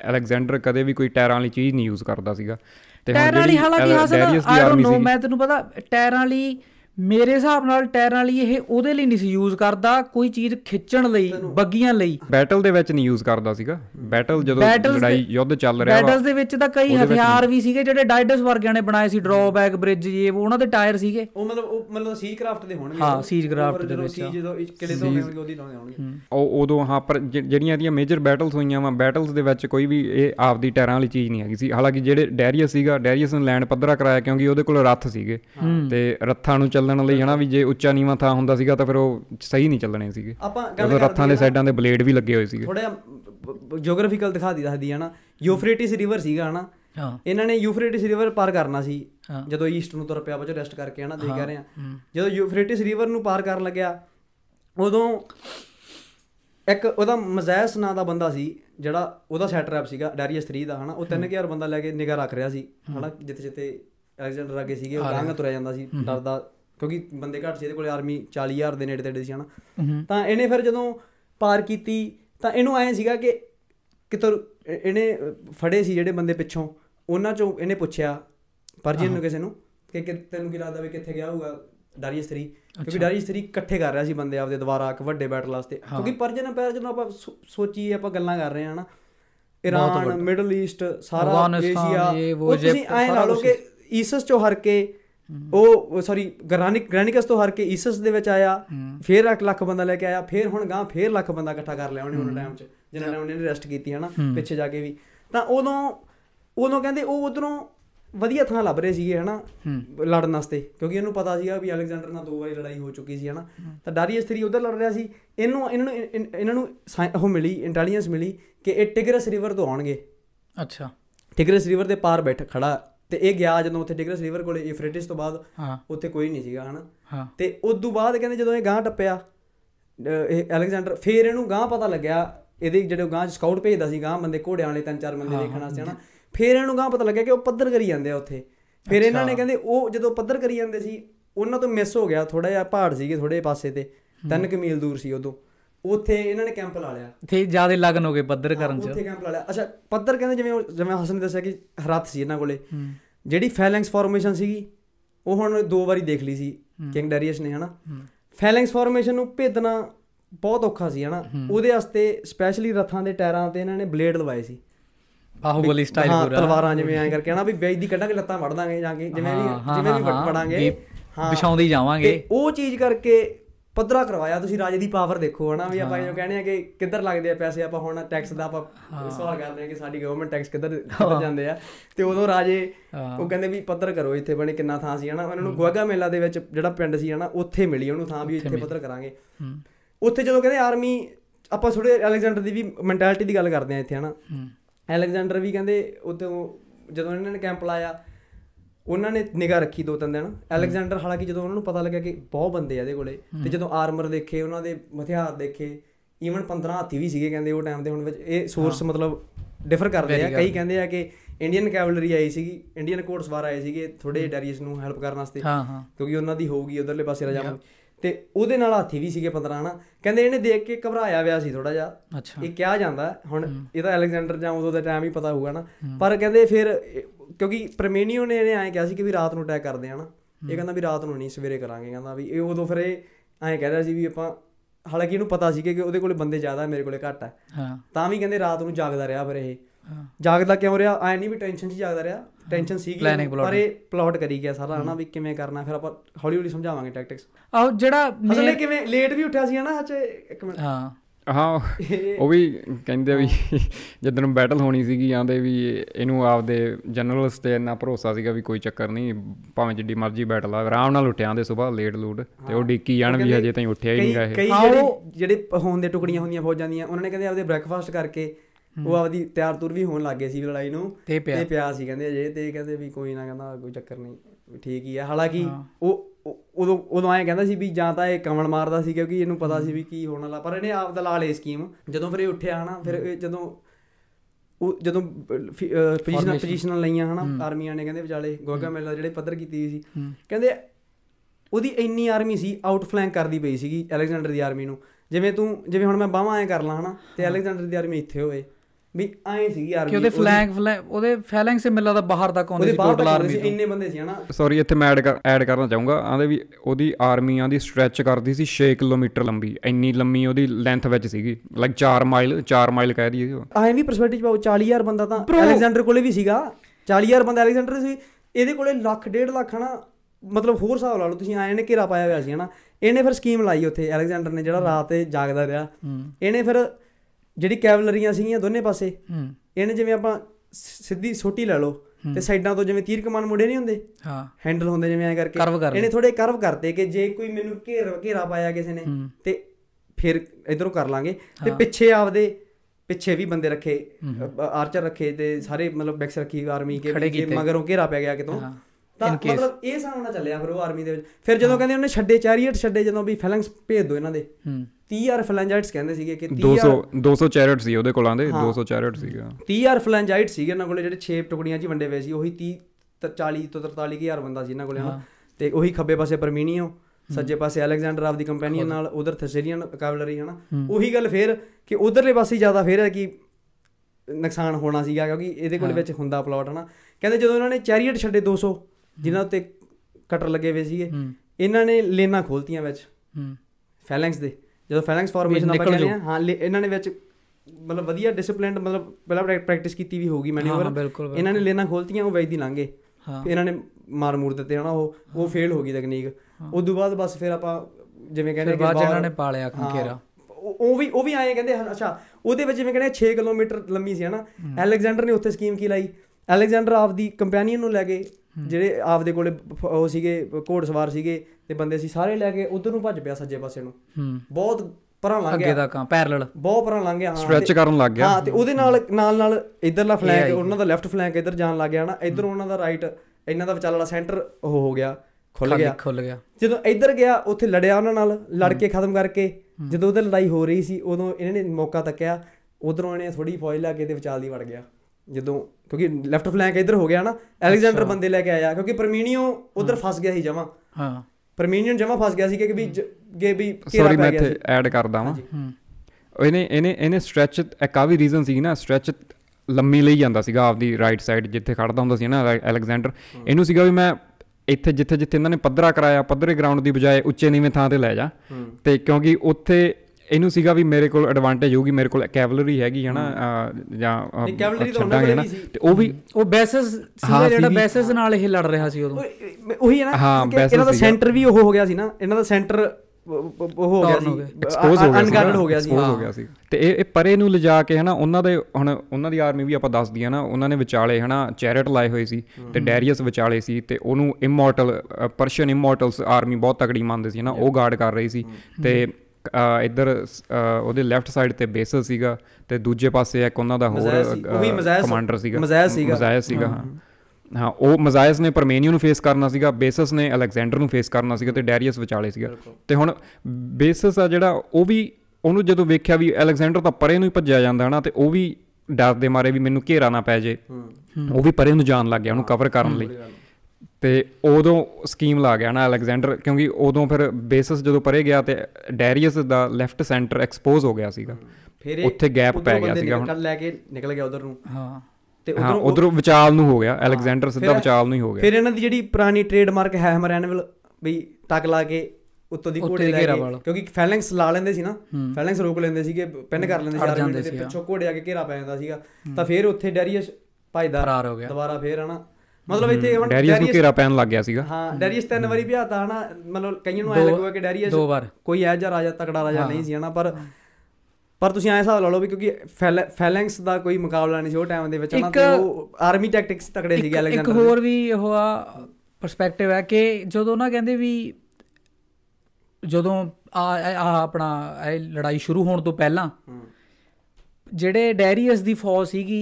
ਅਲੈਗਜ਼ੈਂਡਰ ਕਦੇ ਵੀ ਕੋਈ ਟਾਇਰਾਂ ਵਾਲੀ ਚੀਜ਼ ਨਹੀਂ ਯੂਜ਼ ਕਰਦਾ ਸੀਗਾ ਤੇ ਜਿਹੜੀ ਟਾਇਰਾਂ ਵਾਲੀ ਹਾਲਾਂਕਿ ਹਾਸਲ ਆਈ ਡੋਨਟ ਨੋ ਮੈਂ ਤੈਨੂੰ ਪਤਾ ਟਾਇਰਾਂ ਵਾਲੀ ਮੇਰੇ ਹਿਸਾਬ ਨਾਲ ਟਾਇਰਾਂ ਲਈ ਇਹ ਉਹਦੇ ਲਈ ਨਹੀਂ ਸੀ ਯੂਜ਼ ਕਰਦਾ ਕੋਈ ਚੀਜ਼ ਖਿੱਚਣ ਲਈ ਬੱਗੀਆਂ ਲਈ ਬੈਟਲ ਦੇ ਵਿੱਚ ਨਹੀਂ ਯੂਜ਼ ਕਰਦਾ ਸੀਗਾ ਬੈਟਲ ਜਦੋਂ ਲੜਾਈ ਯੁੱਧ ਚੱਲ ਰਿਹਾ ਬੈਟਲਸ ਦੇ ਵਿੱਚ ਤਾਂ ਕਈ ਹਥਿਆਰ ਵੀ ਸੀਗੇ ਜਿਹੜੇ ਡਾਈਡਸ ਵਰਗਿਆਂ ਨੇ ਬਣਾਏ ਸੀ ਡਰਾਬੈਕ ਬ੍ਰਿਜ ਇਹ ਉਹਨਾਂ ਦੇ ਟਾਇਰ ਸੀਗੇ ਉਹ ਮਤਲਬ ਉਹ ਮਤਲਬ ਸੀ ਕਰਾਫਟ ਦੇ ਹੋਣਗੇ ਹਾਂ ਸੀ ਕਰਾਫਟ ਦੇ ਵਿੱਚ ਜਦੋਂ ਕਿਲੇ ਤੋਂ ਹੋਣਗੇ ਉਹਦੀ ਲਾਉਂਦੇ ਹੋਣਗੇ ਉਹ ਉਦੋਂ ਹਾਂ ਪਰ ਜਿਹੜੀਆਂ ਇਹਦੀਆਂ ਮੇਜਰ ਬੈਟਲਸ ਹੋਈਆਂ ਵਾ ਬੈਟਲਸ ਦੇ ਵਿੱਚ ਕੋਈ ਵੀ ਇਹ ਆਪਦੀ ਟਾਇਰਾਂ ਵਾਲੀ ਚੀਜ਼ ਨਹੀਂ ਹੈਗੀ ਸੀ ਹਾਲਾਂਕਿ ਜਿਹੜੇ ਡੈਰੀਅਸ ਸੀਗਾ ਡੈਰੀਅਸ ਨੇ ਲੈਂਡ ਪੱਧਰਾ ਕਰਾਇਆ ਕਿਉਂਕਿ ਉਹਦੇ ਕੋਲ ਰੱਥ ਸੀਗੇ ਤੇ ਰੱਥਾਂ ਨੂੰ ਚੱਲ ਚੱਲਣ ਲਈ ਹਨਾ ਵੀ ਜੇ ਉੱਚਾ ਨੀਵਾਂ ਥਾਂ ਹੁੰਦਾ ਸੀਗਾ ਤਾਂ ਫਿਰ ਉਹ ਸਹੀ ਨਹੀਂ ਚੱਲਣੇ ਸੀਗੇ ਆਪਾਂ ਗੱਲ ਰੱਥਾਂ ਦੇ ਸਾਈਡਾਂ ਦੇ ਬਲੇਡ ਵੀ ਲੱਗੇ ਹੋਏ ਸੀਗੇ ਥੋੜਾ ਜੀਓਗ੍ਰਾਫੀਕਲ ਦਿਖਾ ਦੀ ਦੱਸਦੀ ਹਨਾ ਯੂਫਰੇਟਿਸ ਰਿਵਰ ਸੀਗਾ ਹਨਾ ਇਹਨਾਂ ਨੇ ਯੂਫਰੇਟਿਸ ਰਿਵਰ ਪਾਰ ਕਰਨਾ ਸੀ ਜਦੋਂ ਈਸਟ ਨੂੰ ਤੁਰ ਪਿਆ ਬਚ ਰੈਸਟ ਕਰਕੇ ਹਨਾ ਦੇਖ ਰਹੇ ਆ ਜਦੋਂ ਯੂਫਰੇਟਿਸ ਰਿਵਰ ਨੂੰ ਪਾਰ ਕਰਨ ਲੱਗਿਆ ਉਦੋਂ ਇੱਕ ਉਹਦਾ ਮਜ਼ੈਸ ਨਾਂ ਦਾ ਬੰਦਾ ਸੀ ਜਿਹੜਾ ਉਹਦਾ ਸੈਟ ਰੈਪ ਸੀਗਾ ਡੈਰੀਅਸ 3 ਦਾ ਹਨਾ ਉਹ 3000 ਬੰਦਾ ਲੈ ਕੇ ਨਿਗਾਹ ਰੱਖ ਰਿਹਾ ਸੀ ਹਨਾ ਜਿੱਥੇ ਜਿੱਥੇ ਅਲੈਗਜ਼ੈਂਡਰ ਅੱਗੇ ਸੀਗੇ ਉਹ ਰਾਂਗਾ ਤੁਰਿਆ ਜਾਂਦਾ ਸੀ ਡਰਦਾ ਕਿਉਂਕਿ ਬੰਦੇ ਘੱਟ ਸੀ ਇਹਦੇ ਕੋਲੇ ਆਰਮੀ 40000 ਦੇ ਨੇੜੇ ਤੇੜੇ ਸੀ ਹਨਾ ਤਾਂ ਇਹਨੇ ਫਿਰ ਜਦੋਂ ਪਾਰ ਕੀਤੀ ਤਾਂ ਇਹਨੂੰ ਐਂ ਸੀਗਾ ਕਿ ਕਿਤੋਂ ਇਹਨੇ ਫੜੇ ਸੀ ਜਿਹੜੇ ਬੰਦੇ ਪਿੱਛੋਂ ਉਹਨਾਂ ਚੋਂ ਇਹਨੇ ਪੁੱਛਿਆ ਪਰਜੀਨ ਨੂੰ ਕਿਸੇ ਨੂੰ ਕਿ ਕਿ ਤੈਨੂੰ ਕੀ ਲੱਗਦਾ ਵੀ ਕਿੱਥੇ ਗਿਆ ਹੋਊਗਾ ਦਾਰੀ ਇਸਤਰੀ ਕਿਉਂਕਿ ਦਾਰੀ ਇਸਤਰੀ ਇਕੱਠੇ ਕਰ ਰਿਹਾ ਸੀ ਬੰਦੇ ਆਪਦੇ ਦੁਆਰਾ ਇੱਕ ਵੱਡੇ ਬੈਟਲ ਵਾਸਤੇ ਕਿਉਂਕਿ ਪਰਜਨ ਪੈਰ ਜਦੋਂ ਆਪਾਂ ਸੋਚੀ ਆਪਾਂ ਗੱਲਾਂ ਕਰ ਰਹੇ ਹਾਂ ਨਾ ਇਰਾਨ ਮਿਡਲ ਈਸਟ ਸਾਰਾ ਏਸ਼ੀਆ ਉਹ ਤੁਸੀਂ ਐਂ ਲਾ ਲਓ ਕਿ ਈਸਸ ਚੋਂ ਹਰ ਕੇ ਉਹ ਸੌਰੀ ਗ੍ਰੈਨਿਕ ਗ੍ਰੈਨਿਕਸ ਤੋਂ ਹਰ ਕੇ ਈਸਸ ਦੇ ਵਿੱਚ ਆਇਆ ਫੇਰ 1 ਲੱਖ ਬੰਦਾ ਲੈ ਕੇ ਆਇਆ ਫੇਰ ਹੁਣ ਗਾਂ ਫੇਰ ਲੱਖ ਬੰਦਾ ਇਕੱਠਾ ਕਰ ਲਿਆ ਉਹਨੇ ਉਹਨਾਂ ਟਾਈਮ 'ਚ ਜਿਨ੍ਹਾਂ ਨੇ ਉਹਨੇ ਰੈਸਟ ਕੀਤੀ ਹਨਾ ਪਿੱਛੇ ਜਾ ਕੇ ਵੀ ਤਾਂ ਉਦੋਂ ਉਦੋਂ ਕਹਿੰਦੇ ਉਹ ਉਧਰੋਂ ਵਧੀਆ ਥਾਂ ਲੱਭ ਰਹੇ ਸੀਗੇ ਹਨਾ ਲੜਨ ਵਾਸਤੇ ਕਿਉਂਕਿ ਇਹਨੂੰ ਪਤਾ ਸੀਗਾ ਵੀ ਅਲੈਗਜ਼ੈਂਡਰ ਨਾਲ ਦੋ ਵਾਰੀ ਲੜਾਈ ਹੋ ਚੁੱਕੀ ਸੀ ਹਨਾ ਤਾਂ ਡਾਰੀਅਸ 3 ਉਧਰ ਲੜ ਰਿਹਾ ਸੀ ਇਹਨੂੰ ਇਹਨਾਂ ਨੂੰ ਇਹਨਾਂ ਨੂੰ ਉਹ ਮਿਲੀ ਇੰਟੈਲੀਜੈਂਸ ਮਿਲੀ ਕਿ ਇਹ ਟਿਗਰਸ ਰਿਵਰ ਤੋਂ ਆਉਣਗੇ ਅੱਛਾ ਟਿਗਰਸ ਰਿਵਰ ਦੇ ਪਾਰ ਬੈਠ ਖੜਾ ਤੇ ਇਹ ਗਿਆ ਜਦੋਂ ਉੱਥੇ ਡਿਗਰਸ ਰਿਵਰ ਕੋਲੇ ਇਫਰੇਟਿਸ ਤੋਂ ਬਾਅਦ ਹਾਂ ਉੱਥੇ ਕੋਈ ਨਹੀਂ ਸੀਗਾ ਹਾਂ ਤੇ ਉਸ ਤੋਂ ਬਾਅਦ ਕਹਿੰਦੇ ਜਦੋਂ ਇਹ ਗਾਂ ਟੱਪਿਆ ਇਹ ਅਲੈਗਜ਼ੈਂਡਰ ਫੇਰ ਇਹਨੂੰ ਗਾਂ ਪਤਾ ਲੱਗਿਆ ਇਹਦੇ ਜਿਹੜੇ ਗਾਂ ਸਕਾਊਟ ਭੇਜਦਾ ਸੀ ਗਾਂ ਬੰਦੇ ਘੋੜਿਆਂ ਵਾਲੇ ਤਿੰਨ ਚਾਰ ਬੰਦੇ ਦੇਖਣ ਵਾਸਤੇ ਹਨ ਫੇਰ ਇਹਨੂੰ ਗਾਂ ਪਤਾ ਲੱਗਿਆ ਕਿ ਉਹ ਪੱਧਰ ਕਰੀ ਜਾਂਦੇ ਆ ਉੱਥੇ ਫੇਰ ਇਹਨਾਂ ਨੇ ਕਹਿੰਦੇ ਉਹ ਜਦੋਂ ਪੱਧਰ ਕਰੀ ਜਾਂਦੇ ਸੀ ਉਹਨਾਂ ਤੋਂ ਮਿਸ ਹੋ ਗਿਆ ਥੋੜਾ ਜਿਹਾ ਪਹਾੜ ਸੀਗੇ ਥੋੜੇ ਪਾਸੇ ਤੇ 3 ਕਿ ਮੀਲ ਦੂਰ ਸੀ ਉਦੋਂ ਉੱਥੇ ਇਹਨਾਂ ਨੇ ਕੈਂਪ ਲਾ ਲਿਆ ਇੱਥੇ ਜਿਆਦਾ ਲਗਨ ਹੋ ਗਏ ਪੱਧਰ ਕਰਨ ਚ ਉੱਥੇ ਕੈਂਪ ਲਾ ਲਿਆ ਅੱਛਾ ਪੱਧਰ ਕਹਿੰਦੇ ਜਿਵੇਂ ਜਿਵੇਂ ਹਸਨ ਨੇ ਦੱਸਿਆ ਕਿ ਹਰਤ ਸੀ ਇਹਨਾਂ ਕੋਲੇ ਜਿਹੜੀ ਫੈਲੈਂਕਸ ਫਾਰਮੇਸ਼ਨ ਸੀਗੀ ਉਹ ਹੁਣ ਦੋ ਵਾਰੀ ਦੇਖ ਲਈ ਸੀ ਕਿੰਗ ਡੈਰੀਅਸ ਨੇ ਹਨਾ ਫੈਲੈਂਕਸ ਫਾਰਮੇਸ਼ਨ ਨੂੰ ਭੇਦਣਾ ਬਹੁਤ ਔਖਾ ਸੀ ਹਨਾ ਉਹਦੇ ਵਾਸਤੇ ਸਪੈਸ਼ਲੀ ਰਥਾਂ ਦੇ ਟਾਇਰਾਂ ਤੇ ਇਹਨਾਂ ਨੇ ਬਲੇਡ ਲਵਾਏ ਸੀ ਬਾਹੂਬਲੀ ਸਟਾਈਲ ਪੂਰਾ ਹਾਂ ਤਲਵਾਰਾਂ ਜਿਵੇਂ ਐਂ ਕਰਕੇ ਹਨਾ ਵੀ ਵੇਚ ਦੀ ਕੱਢਾਂਗੇ ਲੱਤਾਂ ਵੜਦਾਂਗੇ ਜਾਂ ਕਿ ਜਿਵੇਂ ਵੀ ਜਿਵੇਂ ਵੀ ਵੜਾਂਗੇ ਹਾਂ ਵਿਛਾਉਂਦੇ ਜਾਵਾਂਗੇ ਤੇ ਉਹ ਚੀਜ਼ ਕਰਕੇ ਪੱਧਰਾ ਕਰਵਾਇਆ ਤੁਸੀਂ ਰਾਜੇ ਦੀ ਪਾਵਰ ਦੇਖੋ ਹਨਾ ਵੀ ਆਪਾਂ ਜੋ ਕਹਿੰਦੇ ਆ ਕਿ ਕਿੱਧਰ ਲੱਗਦੇ ਆ ਪੈਸੇ ਆਪਾਂ ਹੁਣ ਟੈਕਸ ਦਾ ਆਪਾਂ ਸਵਾਲ ਕਰਦੇ ਆ ਕਿ ਸਾਡੀ ਗਵਰਨਮੈਂਟ ਟੈਕਸ ਕਿੱਧਰ ਕਿੱਧਰ ਜਾਂਦੇ ਆ ਤੇ ਉਦੋਂ ਰਾਜੇ ਉਹ ਕਹਿੰਦੇ ਵੀ ਪੱਧਰ ਕਰੋ ਇੱਥੇ ਬਣੇ ਕਿੰਨਾ ਥਾਂ ਸੀ ਹਨਾ ਉਹਨਾਂ ਨੂੰ ਗੁਆਗਾ ਮੇਲਾ ਦੇ ਵਿੱਚ ਜਿਹੜਾ ਪਿੰਡ ਸੀ ਹਨਾ ਉੱਥੇ ਮਿਲੀ ਉਹਨੂੰ ਥਾਂ ਵੀ ਇੱਥੇ ਪੱਧਰ ਕਰਾਂਗੇ ਉੱਥੇ ਜਦੋਂ ਕਹਿੰਦੇ ਆਰਮੀ ਆਪਾਂ ਥੋੜੇ ਅਲੈਗਜ਼ੈਂਡਰ ਦੀ ਵੀ ਮੈਂਟੈਲਿਟੀ ਦੀ ਗੱਲ ਕਰਦੇ ਆ ਇੱਥੇ ਹਨਾ ਅਲੈਗਜ਼ੈਂਡਰ ਵੀ ਕਹਿੰਦੇ ਉਦੋਂ ਜਦੋਂ ਇਹਨਾਂ ਨੇ ਕੈਂਪ ਲਾਇਆ ਉਹਨਾਂ ਨੇ ਨਿਗਾ ਰੱਖੀ ਦੋ ਤਿੰਨ ਦਿਨ ਅਲੈਗਜ਼ੈਂਡਰ ਹਾਲਾਂਕਿ ਜਦੋਂ ਉਹਨਾਂ ਨੂੰ ਪਤਾ ਲੱਗਿਆ ਕਿ ਬਹੁਤ ਬੰਦੇ ਆ ਇਹਦੇ ਕੋਲੇ ਤੇ ਜਦੋਂ ਆਰਮਰ ਦੇਖੇ ਉਹਨਾਂ ਦੇ ਹਥਿਆਰ ਦੇਖੇ ਈਵਨ 15 ਹਾਥੀ ਵੀ ਸੀਗੇ ਕਹਿੰਦੇ ਉਹ ਟਾਈਮ ਦੇ ਹੁਣ ਵਿੱਚ ਇਹ ਸੋਰਸ ਮਤਲਬ ਡਿਫਰ ਕਰਦੇ ਆ ਕਈ ਕਹਿੰਦੇ ਆ ਕਿ ਇੰਡੀਅਨ ਕੈਵਲਰੀ ਆਈ ਸੀਗੀ ਇੰਡੀਅਨ ਕੋਰਸ ਵਾਰ ਆਏ ਸੀਗੇ ਥੋੜੇ ਡੈਰੀਅਸ ਨੂੰ ਹੈਲਪ ਕਰਨ ਵਾਸਤੇ ਕਿਉਂਕਿ ਉਹਨਾਂ ਦੀ ਹੋਊਗੀ ਉਧਰਲੇ ਪਾਸੇ ਰਾਜਾ ਤੇ ਉਹਦੇ ਨਾਲ ਹਾਥੀ ਵੀ ਸੀਗੇ 15 ਹਨਾ ਕਹਿੰਦੇ ਇਹਨੇ ਦੇਖ ਕੇ ਘਬਰਾਇਆ ਵਿਆ ਸੀ ਥੋੜਾ ਜਿਹਾ ਇਹ ਕਿਹਾ ਜਾਂਦਾ ਹੁਣ ਇਹ ਤਾਂ ਅਲੈਗਜ਼ੈਂਡਰ ਜਾਂ ਉਦੋਂ ਦਾ ਟਾਈਮ ਹੀ ਪਤਾ ਹੋਊਗਾ ਨਾ ਪਰ ਕਹਿੰਦੇ ਫਿਰ ਕਿਉਂਕਿ ਪ੍ਰਮੇਨੀਓ ਨੇ ਇਹਨੇ ਐਂ ਕਿਹਾ ਸੀ ਕਿ ਵੀ ਰਾਤ ਨੂੰ ਅਟੈਕ ਕਰਦੇ ਹਨਾ ਇਹ ਕਹਿੰਦਾ ਵੀ ਰਾਤ ਨੂੰ ਨਹੀਂ ਸਵੇਰੇ ਕਰਾਂਗੇ ਕਹਿੰਦਾ ਵੀ ਇਹ ਉਦੋਂ ਫਿਰ ਇਹ ਐਂ ਕਹਿ ਰਿਹਾ ਸੀ ਵੀ ਆਪਾਂ ਹਾਲਾਂਕਿ ਇਹਨੂੰ ਪਤਾ ਸੀ ਕਿ ਉਹਦੇ ਕੋਲੇ ਬੰਦੇ ਜ਼ਿਆਦਾ ਮੇਰੇ ਕੋਲੇ ਘੱਟ ਹੈ ਤਾਂ ਵੀ ਕਹਿੰਦੇ ਰਾਤ ਨੂੰ ਜਾਗਦਾ ਰਿਹਾ ਫਿਰ ਇਹ ਜਾਗਦਾ ਕਿਉਂ ਰਿਹਾ ਐ ਨਹੀਂ ਵੀ ਟੈਨਸ਼ਨ 'ਚ ਜਾਗਦਾ ਰਿਹਾ ਟੈਨਸ਼ਨ ਸੀਗੀ ਪਰ ਇਹ ਪਲਾਟ ਕਰੀ ਗਿਆ ਸਾਰਾ ਹਨਾ ਵੀ ਕਿਵੇਂ ਕਰਨਾ ਫਿਰ ਆਪਾਂ ਹੌਲੀ ਹੌਲੀ ਸਮਝਾਵਾਂਗੇ ਟੈਕਟਿਕਸ ਆਹ ਜਿਹੜਾ ਅਸਲੇ ਕਿਵੇਂ ਲੇਟ ਵੀ ਉੱਠਿਆ ਸੀ ਹਨਾ ਅੱਜ ਇੱਕ ਮਿੰਟ ਹਾਂ ਹਾਂ ਉਹ ਵੀ ਕਹਿੰਦੇ ਵੀ ਜਦੋਂ ਬੈਟਲ ਹੋਣੀ ਸੀਗੀ ਆਂਦੇ ਵੀ ਇਹਨੂੰ ਆਪਦੇ ਜਨਰਲਸ ਤੇ ਇੰਨਾ ਭਰੋਸਾ ਸੀਗਾ ਵੀ ਕੋਈ ਚੱਕਰ ਨਹੀਂ ਭਾਵੇਂ ਜਿੱਡੀ ਮਰਜ਼ੀ ਬੈਟਲ ਆ ਆਰਾਮ ਨਾਲ ਉੱਠਿਆ ਆਂਦੇ ਸਵੇਰ ਲੇਟ ਲੂਟ ਤੇ ਉਹ ਡਿੱਕੀ ਜਾਣ ਵੀ ਹਜੇ ਤਾਈਂ ਉੱਠਿਆ ਹੀ ਨਹੀਂਗਾ ਇਹ ਕਈ ਜਿਹੜੇ ਜਿਹੜੇ ਹੋਣ ਦੇ ਟੁਕੜੀਆਂ ਹੁੰਦੀਆਂ ਫੌਜਾਂ ਦੀਆਂ ਉਹਨਾਂ ਨੇ ਕਹਿੰਦੇ ਆਪਦੇ ਬ੍ਰੈਕਫਾਸਟ ਕਰਕੇ ਉਹ ਆਪਦੀ ਤਿਆਰ ਤੁਰ ਵੀ ਹੋਣ ਲੱਗੇ ਸੀ ਲੜਾਈ ਨੂੰ ਤੇ ਪਿਆ ਸੀ ਕਹਿੰਦੇ ਅਜੇ ਤੇ ਕਹਿੰਦੇ ਵੀ ਕੋਈ ਨਾ ਕਹਿੰਦਾ ਕੋਈ ਚੱਕਰ ਨਹੀਂ ਠੀਕ ਹੀ ਆ ਹਾਲਾਂਕਿ ਉਹ ਉਦੋਂ ਉਦੋਂ ਐਂ ਕਹਿੰਦਾ ਸੀ ਵੀ ਜਾਂ ਤਾਂ ਇਹ ਕਮਲ ਮਾਰਦਾ ਸੀ ਕਿਉਂਕਿ ਇਹਨੂੰ ਪਤਾ ਸੀ ਵੀ ਕੀ ਹੋਣ ਵਾਲਾ ਪਰ ਇਹਨੇ ਆਪ ਦਾ ਲਾ ਲੇ ਸਕੀਮ ਜਦੋਂ ਫਿਰ ਇਹ ਉੱਠਿਆ ਹਨਾ ਫਿਰ ਜਦੋਂ ਉਹ ਜਦੋਂ ਪੋਜੀਸ਼ਨ ਪੋਜੀਸ਼ਨ ਲਈਆਂ ਹਨਾ ਆਰਮੀਆਂ ਨੇ ਕਹਿੰਦੇ ਵਿਚਾਲੇ ਗੋਗਾ ਮੇਲਾ ਜਿਹੜੇ ਪੱਧਰ ਕੀਤੀ ਸੀ ਕਹਿੰਦੇ ਉਹਦੀ ਇੰਨੀ ਆਰਮੀ ਸੀ ਆਊਟਫਲੈਂਕ ਕਰਦੀ ਪਈ ਸੀਗੀ ਅਲੈਗਜ਼ੈਂਡਰ ਦੀ ਆਰਮੀ ਨੂੰ ਜਿਵੇਂ ਤੂੰ ਜਿਵੇਂ ਹੁਣ ਮੈਂ ਬਾਹਾਂ ਐ ਕਰ ਲਾਂ ਹਨਾ ਤੇ ਅਲੈਗਜ਼ੈਂਡਰ ਦੀ ਆਰਮੀ ਇੱਥੇ ਹੋਵੇ ਵੀ ਐ ਸੀਗੀ ਆਰਮੀ ਕਿ ਉਹਦੇ ਫਲੈਂਗ ਉਹਦੇ ਫੈਲੈਂਗ ਸੇ ਮਿਲਦਾ ਬਾਹਰ ਤੱਕ ਆਉਂਦੇ ਸੀ ਟੋਟਲ ਆਰਮੀ ਸੀ ਇੰਨੇ ਬੰਦੇ ਸੀ ਹਨਾ ਸੌਰੀ ਇੱਥੇ ਮੈਂ ਐਡ ਐਡ ਕਰਨਾ ਚਾਹੂੰਗਾ ਆਂਦੇ ਵੀ ਉਹਦੀ ਆਰਮੀਆਂ ਦੀ ਸਟ੍ਰੈਚ ਕਰਦੀ ਸੀ 6 ਕਿਲੋਮੀਟਰ ਲੰਬੀ ਇੰਨੀ ਲੰਮੀ ਉਹਦੀ ਲੈਂਥ ਵਿੱਚ ਸੀਗੀ ਲਾਈਕ 4 ਮਾਈਲ 4 ਮਾਈਲ ਕਹਿ ਦਈਏ ਐ ਵੀ ਪਰਸਪੈਕਟਿਵ ਪਾਓ 40000 ਬੰਦਾ ਤਾਂ ਅਲੈਗਜ਼ੈਂਡਰ ਕੋਲੇ ਵੀ ਸੀਗਾ 40000 ਬੰਦਾ ਅਲੈਗਜ਼ੈਂਡਰ ਸੀ ਇਹਦੇ ਕੋਲੇ ਲੱਖ ਡੇਢ ਲੱਖ ਹਨਾ ਮਤਲਬ ਹੋਰ ਹਿਸਾਬ ਲਾ ਲਓ ਤੁਸੀਂ ਆਏ ਨੇ ਘੇਰਾ ਪਾਇਆ ਹੋਇਆ ਸੀ ਹਨਾ ਇਹਨੇ ਫਿਰ ਸਕੀਮ ਲਾਈ ਉੱਥੇ ਅਲੈਗਜ਼ੈਂਡਰ ਨੇ ਜਿਹੜਾ ਰਾਤ ਤੇ ਜਾਗਦਾ ਰਿਹਾ ਇਹਨੇ ਫਿਰ ਜਿਹੜੀ ਕੈਵਲਰੀਆਂ ਸੀਗੀਆਂ ਦੋਨੇ ਪਾਸੇ ਇਹਨੇ ਜਿਵੇਂ ਆਪਾਂ ਸਿੱਧੀ ਛੋਟੀ ਲੈ ਲਓ ਤੇ ਸਾਈਡਾਂ ਤੋਂ ਜਿਵੇਂ ਤੀਰ ਕਮਾਨ ਮੁੜੇ ਨਹੀਂ ਹੁੰਦੇ ਹਾਂ ਹੈਂਡਲ ਹੁੰਦੇ ਜਿਵੇਂ ਐ ਕਰਕੇ ਇਹਨੇ ਥੋੜੇ ਕਰਵ ਕਰਤੇ ਕਿ ਜੇ ਕੋਈ ਮੈਨੂੰ ਘੇਰ ਘੇਰਾ ਪਾਇਆ ਕਿਸੇ ਨੇ ਤੇ ਫਿਰ ਇਧਰੋਂ ਕਰ ਲਾਂਗੇ ਤੇ ਪਿੱਛੇ ਆਪਦੇ ਪਿੱਛੇ ਵੀ ਬੰਦੇ ਰੱਖੇ ਆਰਚਰ ਰੱਖੇ ਤੇ ਸਾਰੇ ਮਤਲਬ ਬੈਕਸ ਰੱਖੀ ਆਰਮੀ ਕੇ ਮਗਰੋਂ ਘੇਰਾ ਪੈ ਗਿਆ ਕਿਤੋਂ ਤਾਂ ਮਤਲਬ ਇਹ ਸਾਹਮਣਾ ਚੱਲਿਆ ਫਿਰ ਉਹ ਆਰਮੀ ਦੇ ਵਿੱਚ ਫਿਰ ਜਦੋਂ ਕਹਿੰਦੇ ਉਹਨੇ ਛੱਡੇ ਚਾਰੀਅਟ ਛੱਡੇ ਜਦੋਂ ਵੀ ਫੈਲੈਂਸ ਭੇਜ ਦੋ ਇਹਨਾਂ ਦੇ 30000 ਫਲੈਂਜਾਈਟਸ ਕਹਿੰਦੇ ਸੀਗੇ ਕਿ 300 200 ਚੈਰਟ ਸੀ ਉਹਦੇ ਕੋਲਾਂ ਦੇ 200 ਚੈਰਟ ਸੀਗਾ 30000 ਫਲੈਂਜਾਈਟਸ ਸੀਗੇ ਉਹਨਾਂ ਕੋਲੇ ਜਿਹੜੇ 6 ਟੁਕੜੀਆਂ 'ਚ ਵੰਡੇ ਹੋਏ ਸੀ ਉਹੀ 30 40 ਤੋਂ 43000 ਬੰਦਾ ਸੀ ਇਹਨਾਂ ਕੋਲੇ ਹਾਂ ਤੇ ਉਹੀ ਖੱਬੇ ਪਾਸੇ ਪਰਮੀਨੀਓ ਸੱਜੇ ਪਾਸੇ ਅਲੈਗਜ਼ੈਂਡਰ ਆਫ ਦੀ ਕੰਪੈਨੀਅਨ ਨਾਲ ਉਧਰ ਥੈਸੇਰੀਅਨ ਕੈਵਲਰੀ ਹਨਾ ਉਹੀ ਗੱਲ ਫੇਰ ਕਿ ਉਧਰਲੇ ਪਾਸੇ ਜ਼ਿਆਦਾ ਫੇਰ ਹੈ ਕਿ ਨੁਕਸਾਨ ਹੋਣਾ ਸੀਗਾ ਕਿਉਂਕਿ ਇਹਦੇ ਕੋਲ ਵਿੱਚ ਹੁੰਦਾ ਪਲਾਟ ਹਨਾ ਕਹਿੰਦੇ ਜਦੋਂ ਉਹਨਾਂ ਨੇ ਚੈਰੀਅਟ ਛੱਡੇ 200 ਜਿਨ੍ਹਾਂ ਉੱਤੇ ਕਟਰ ਲੱਗੇ ਹੋਏ ਸੀਗੇ ਇਹਨਾਂ ਨੇ ਲੇਨਾਂ ਖੋਲਤੀਆਂ ਵਿੱਚ ਫੈਲੈਂਕਸ ਦੇ ਜਦੋਂ ਫੈਲੈਂਕਸ ਫਾਰਮੇਸ਼ਨ ਆਪਾਂ ਕਹਿੰਦੇ ਆ ਹਾਂ ਇਹਨਾਂ ਨੇ ਵਿੱਚ ਮਤਲਬ ਵਧੀਆ ਡਿਸਪਲਿਨ ਮਤਲਬ ਪਹਿਲਾਂ ਪ੍ਰੈਕਟਿਸ ਕੀਤੀ ਵੀ ਹਾਂ ਬਿਲਕੁਲ ਇਹਨਾਂ ਨੇ ਲੈਣਾ ਖੋਲਤੀਆਂ ਉਹ ਵੈਜ ਦੀ ਲਾਂਗੇ ਇਹਨਾਂ ਨੇ ਮਾਰ ਮੂਰ ਦਿੱਤੇ ਹਨਾ ਉਹ ਉਹ ਫੇਲ ਹੋ ਗਈ ਤਕਨੀਕ ਉਸ ਤੋਂ ਬਾਅਦ ਬਸ ਫਿਰ ਆਪਾਂ ਜਿਵੇਂ ਕਹਿੰਦੇ ਕਿ ਬਾਅਦ ਇਹਨਾਂ ਨੇ ਪਾਲਿਆ ਕੰਕੇਰਾ ਉਹ ਵੀ ਉਹ ਵੀ ਆਏ ਕਹਿੰਦੇ ਅੱਛਾ ਉਹਦੇ ਵਿੱਚ ਜਿਵੇਂ ਕਹਿੰਦੇ 6 ਕਿਲੋਮੀਟਰ ਲੰਮੀ ਸੀ ਹਨਾ ਅਲੈਗਜ਼ੈਂਡਰ ਨੇ ਉੱਥੇ ਸਕੀਮ ਕੀ ਲਾਈ ਅਲੈਗਜ਼ੈਂਡਰ ਆਫ ਦੀ ਕੰਪੈਨੀਅਨ ਨੂੰ ਲੈ ਕੇ ਜਿਹੜੇ ਆਪਦੇ ਕੋਲੇ ਉਹ ਸੀਗੇ ਘੋੜਸਵਾਰ ਸੀਗੇ ਤੇ ਬੰਦੇ ਸੀ ਸਾਰੇ ਲੈ ਕੇ ਉਧਰ ਨੂੰ ਭੱਜ ਪਿਆ ਸੱਜੇ ਪਾਸੇ ਨੂੰ ਬਹੁਤ ਪਰਾਂ ਲੰਘ ਗਿਆ ਅੱਗੇ ਕਾਂ ਪੈਰਲਲ ਬਹੁਤ ਪਰਾਂ ਲੰਘ ਗਿਆ ਹਾਂ ਸਟ੍ਰੈਚ ਕਰਨ ਲੱਗ ਗਿਆ ਹਾਂ ਤੇ ਉਹਦੇ ਨਾਲ ਨਾਲ ਨਾਲ ਇਧਰਲਾ ਫਲੈਂਕ ਉਹਨਾਂ ਦਾ ਲੈਫਟ ਫਲੈਂਕ ਇਧਰ ਜਾਣ ਲੱਗ ਗਿਆ ਨਾ ਇਧਰ ਉਹਨਾਂ ਦਾ ਰਾਈਟ ਇਹਨਾਂ ਦਾ ਵਿਚਾਲਾ ਵਾਲਾ ਸੈਂਟਰ ਉਹ ਹੋ ਗਿਆ ਖੁੱਲ ਗਿਆ ਖੁੱਲ ਗਿਆ ਜਦੋਂ ਇਧਰ ਗਿਆ ਉੱਥੇ ਲੜਿਆ ਉਹਨਾਂ ਨਾਲ ਲੜ ਕੇ ਖਤਮ ਕਰਕੇ ਜਦੋਂ ਉਹਦੇ ਲੜਾਈ ਹੋ ਰਹੀ ਸੀ ਉਦੋਂ ਇਹਨਾਂ ਨੇ ਮੌਕਾ ਤੱਕਿਆ ਉਧਰੋਂ ਇਹਨੇ ਥੋੜੀ ਫੌਜ ਲਾ ਕੇ ਤੇ ਵਿਚਾਲ ਦੀ ਵੜ ਗਿਆ ਜਦੋਂ ਕਿਉਂਕਿ ਲੈਫਟ ਫਲੈਂਕ ਇਧਰ ਹੋ ਗਿਆ ਨਾ ਅਲੈਗਜ਼ੈਂਡਰ ਬੰਦੇ ਲੈ ਕੇ ਆਇਆ ਕਿਉਂਕਿ ਪਰਮੀਨੀਓ ਉਧਰ ਫਸ ਗਿਆ ਸੀ ਜਮਾ ਹਾਂ ਪਰਮੀਨੀਓ ਜਮਾ ਫਸ ਗਿਆ ਸੀ ਕਿ ਵੀ ਗੇ ਵੀ ਸੌਰੀ ਮੈਂ ਇੱਥੇ ਐਡ ਕਰਦਾ ਵਾਂ ਇਹਨੇ ਇਹਨੇ ਇਹਨੇ ਸਟ੍ਰੈਚ ਇੱਕ ਆ ਵੀ ਰੀਜ਼ਨ ਸੀ ਨਾ ਸਟ੍ਰੈਚ ਲੰਮੀ ਲਈ ਜਾਂਦਾ ਸੀਗਾ ਆਪਦੀ ਰਾਈਟ ਸਾਈਡ ਜਿੱਥੇ ਖੜਦਾ ਹੁੰਦਾ ਸੀ ਨਾ ਅਲੈਗਜ਼ੈਂਡਰ ਇਹਨੂੰ ਸੀਗਾ ਵੀ ਮੈਂ ਇੱਥੇ ਜਿੱਥੇ ਜਿੱਥੇ ਇਹਨਾਂ ਨੇ ਪੱਧਰਾ ਕਰਾਇਆ ਪੱਧਰੇ ਗਰਾਊਂਡ ਦੀ ਬਜਾਏ ਉੱਚੇ ਨੀਵੇਂ ਥਾਂ ਤੇ ਲੈ ਜਾ ਤੇ ਕਿਉਂਕਿ ਉੱਥੇ ਇਹਨੂੰ ਸੀਗਾ ਵੀ ਮੇਰੇ ਕੋਲ ਐਡਵਾਂਟੇਜ ਹੋਊਗੀ ਮੇਰੇ ਕੋਲ ਕੈਵਲਰੀ ਹੈਗੀ ਹਨਾ ਜਾਂ ਕੈਵਲਰੀ ਤਾਂ ਉਹਨਾਂ ਕੋਲ ਨਹੀਂ ਸੀ ਤੇ ਉਹ ਵੀ ਉਹ ਬੈਸਸ ਸੀ ਜਿਹੜਾ ਬੈਸਸ ਨਾਲ ਇਹ ਲੜ ਰਿਹਾ ਸੀ ਉਦੋਂ ਉਹੀ ਹੈ ਨਾ ਇਹਨਾਂ ਦਾ ਸੈਂਟਰ ਵੀ ਉਹ ਹੋ ਗਿਆ ਸੀ ਨਾ ਇਹਨਾਂ ਦਾ ਸੈਂਟਰ ਉਹ ਹੋ ਗਿਆ ਸੀ ਐਕਸਪੋਜ਼ ਹੋ ਗਿਆ ਅਨਗਾਰਡ ਹੋ ਗਿਆ ਸੀ ਹੋ ਗਿਆ ਸੀ ਤੇ ਇਹ ਪਰੇ ਨੂੰ ਲਿਜਾ ਕੇ ਹਨਾ ਉਹਨਾਂ ਦੇ ਹੁਣ ਉਹਨਾਂ ਦੀ ਆਰਮੀ ਵੀ ਆਪਾਂ ਦੱਸ ਦਈਏ ਨਾ ਉਹਨਾਂ ਨੇ ਵਿਚਾਲੇ ਹਨਾ ਚੈਰਟ ਲਾਏ ਹੋਏ ਸੀ ਤੇ ਡੈਰੀਅਸ ਵਿਚਾਲੇ ਸੀ ਤੇ ਉਹਨੂੰ ਇਮੋਰਟਲ ਪਰਸ਼ੀਅਨ ਇਮੋਰਟਲਸ ਆਰਮੀ ਬਹੁਤ ਤਕੜੀ ਮੰਨਦੇ ਸੀ ਹਨਾ ਉਹ ਗਾਰਡ ਕਰ ਰਹੀ ਸੀ ਤੇ ਇੱਧਰ ਉਹਦੇ ਲੈਫਟ ਸਾਈਡ ਤੇ ਬੇਸਲ ਸੀਗਾ ਤੇ ਦੂਜੇ ਪਾਸੇ ਇੱਕ ਉਹਨਾਂ ਦਾ ਹੋਰ ਕਮਾਂਡਰ ਸੀਗਾ ਮਜ਼ਾਇਸ ਸੀਗਾ ਮਜ਼ਾਇਸ ਸੀਗਾ ਹਾਂ ਹਾਂ ਉਹ ਮਜ਼ਾਇਸ ਨੇ ਪਰਮੇਨੀਓ ਨੂੰ ਫੇਸ ਕਰਨਾ ਸੀਗਾ ਬੇਸਸ ਨੇ ਅਲੈਗਜ਼ੈਂਡਰ ਨੂੰ ਫੇਸ ਕਰਨਾ ਸੀਗਾ ਤੇ ਡੈਰੀਅਸ ਵਿਚਾਲੇ ਸੀਗਾ ਤੇ ਹੁਣ ਬੇਸਸ ਆ ਜਿਹੜਾ ਉਹ ਵੀ ਉਹਨੂੰ ਜਦੋਂ ਵੇਖਿਆ ਵੀ ਅਲੈਗਜ਼ੈਂਡਰ ਤਾਂ ਪਰੇ ਨੂੰ ਹੀ ਭੱਜਿਆ ਜਾਂਦਾ ਹਨਾ ਤੇ ਉਹ ਵੀ ਡਰ ਦੇ ਮਾਰੇ ਵੀ ਮੈਨੂੰ ਘੇਰਾ ਨਾ ਪੈ ਜੇ ਉਹ ਵੀ ਪਰੇ ਨੂੰ ਜਾਣ ਲੱਗ ਗਿਆ ਉਹਨੂੰ ਕਵਰ ਕਰਨ ਲਈ ਤੇ ਉਦੋਂ ਸਕੀਮ ਲਾ ਗਿਆ ਨਾ ਅਲੈਗਜ਼ੈਂਡਰ ਕਿਉਂਕਿ ਉਦੋਂ ਫਿਰ ਬੇਸਿਸ ਜਦੋਂ ਪਰੇ ਗਿਆ ਤੇ ਡੈਰੀਅਸ ਦਾ ਲੈਫਟ ਸੈਂਟਰ ਐਕਸਪੋਜ਼ ਹੋ ਗਿਆ ਸੀਗਾ ਫਿਰ ਉੱਥੇ ਗੈਪ ਪੈ ਗਿਆ ਸੀਗਾ ਹੁਣ ਲੈ ਕੇ ਨਿਕਲ ਗਿਆ ਉਧਰ ਨੂੰ ਹਾਂ ਤੇ ਉਧਰ ਉਧਰ ਵਿਚਾਲ ਨੂੰ ਹੋ ਗਿਆ ਅਲੈਗਜ਼ੈਂਡਰ ਸਿੱਧਾ ਵਿਚਾਲ ਨੂੰ ਹੀ ਹੋ ਗਿਆ ਫਿਰ ਇਹਨਾਂ ਦੀ ਜਿਹੜੀ ਪੁਰਾਣੀ ਟ੍ਰੇਡਮਾਰਕ ਹੈ ਹਮਰੈਨਵਲ ਬਈ ਟਕ ਲਾ ਕੇ ਉੱਤੋਂ ਦੀ ਘੋੜੇ ਲੈ ਕੇ ਕਿਉਂਕਿ ਫੈਲੈਂਸ ਲਾ ਲੈਂਦੇ ਸੀ ਨਾ ਫੈਲੈਂਸ ਰੋਕ ਲੈਂਦੇ ਸੀਗੇ ਪਿੰਨ ਕਰ ਲੈਂਦੇ ਸੀ ਆਰਮੀ ਦੇ ਪਿੱਛੋਂ ਘੋੜੇ ਆ ਕੇ ਘੇਰਾ ਪੈ ਜਾਂਦਾ ਸੀਗਾ ਤਾਂ ਫਿਰ ਉੱਥੇ ਡੈਰੀਅਸ ਭਾਈਦਾਰ ਦੁਬਾਰਾ ਫੇਰ ਹਨਾ ਮਤਲਬ ਇੱਥੇ ਹੁਣ ਡੈਰੀਅਸ ਨੂੰ ਘੇਰਾ ਪੈਣ ਲੱਗ ਗਿਆ ਸੀਗਾ ਹਾਂ ਡੈਰੀਅਸ ਤਿੰਨ ਵਾਰੀ ਭਿਆਤਾ ਹਨਾ ਮਤਲਬ ਕਈਆਂ ਨੂੰ ਐ ਲੱਗੂਗਾ ਕਿ ਡੈਰੀਅਸ ਦੋ ਵਾਰ ਕੋਈ ਐ ਜਾਂ ਰਾਜਾ ਤਕੜਾ ਰਾਜਾ ਨਹੀਂ ਸੀ ਹਨਾ ਪਰ ਪਰ ਤੁਸੀਂ ਐ ਹਿਸਾਬ ਲਾ ਲਓ ਵੀ ਕਿਉਂਕਿ ਫੈਲੈਂਕਸ ਦਾ ਕੋਈ ਮੁਕਾਬਲਾ ਨਹੀਂ ਸੀ ਉਹ ਟਾਈਮ ਦੇ ਵਿੱਚ ਨਾ ਤੇ ਉਹ ਆਰਮੀ ਟੈਕਟਿਕਸ ਤਕੜੇ ਸੀਗੇ ਅਲੈਗਜ਼ੈਂਡਰ ਇੱਕ ਹੋਰ ਵੀ ਉਹ ਆ ਪਰਸਪੈਕਟਿਵ ਹੈ ਕਿ ਜਦੋਂ ਨਾ ਕਹਿੰਦੇ ਵੀ ਜਦੋਂ ਆ ਆਪਣਾ ਇਹ ਲੜਾਈ ਸ਼ੁਰੂ ਹੋਣ ਤੋਂ ਪਹਿਲਾਂ ਜਿਹੜੇ ਡੈਰੀਅਸ ਦੀ ਫੌਜ ਸੀਗੀ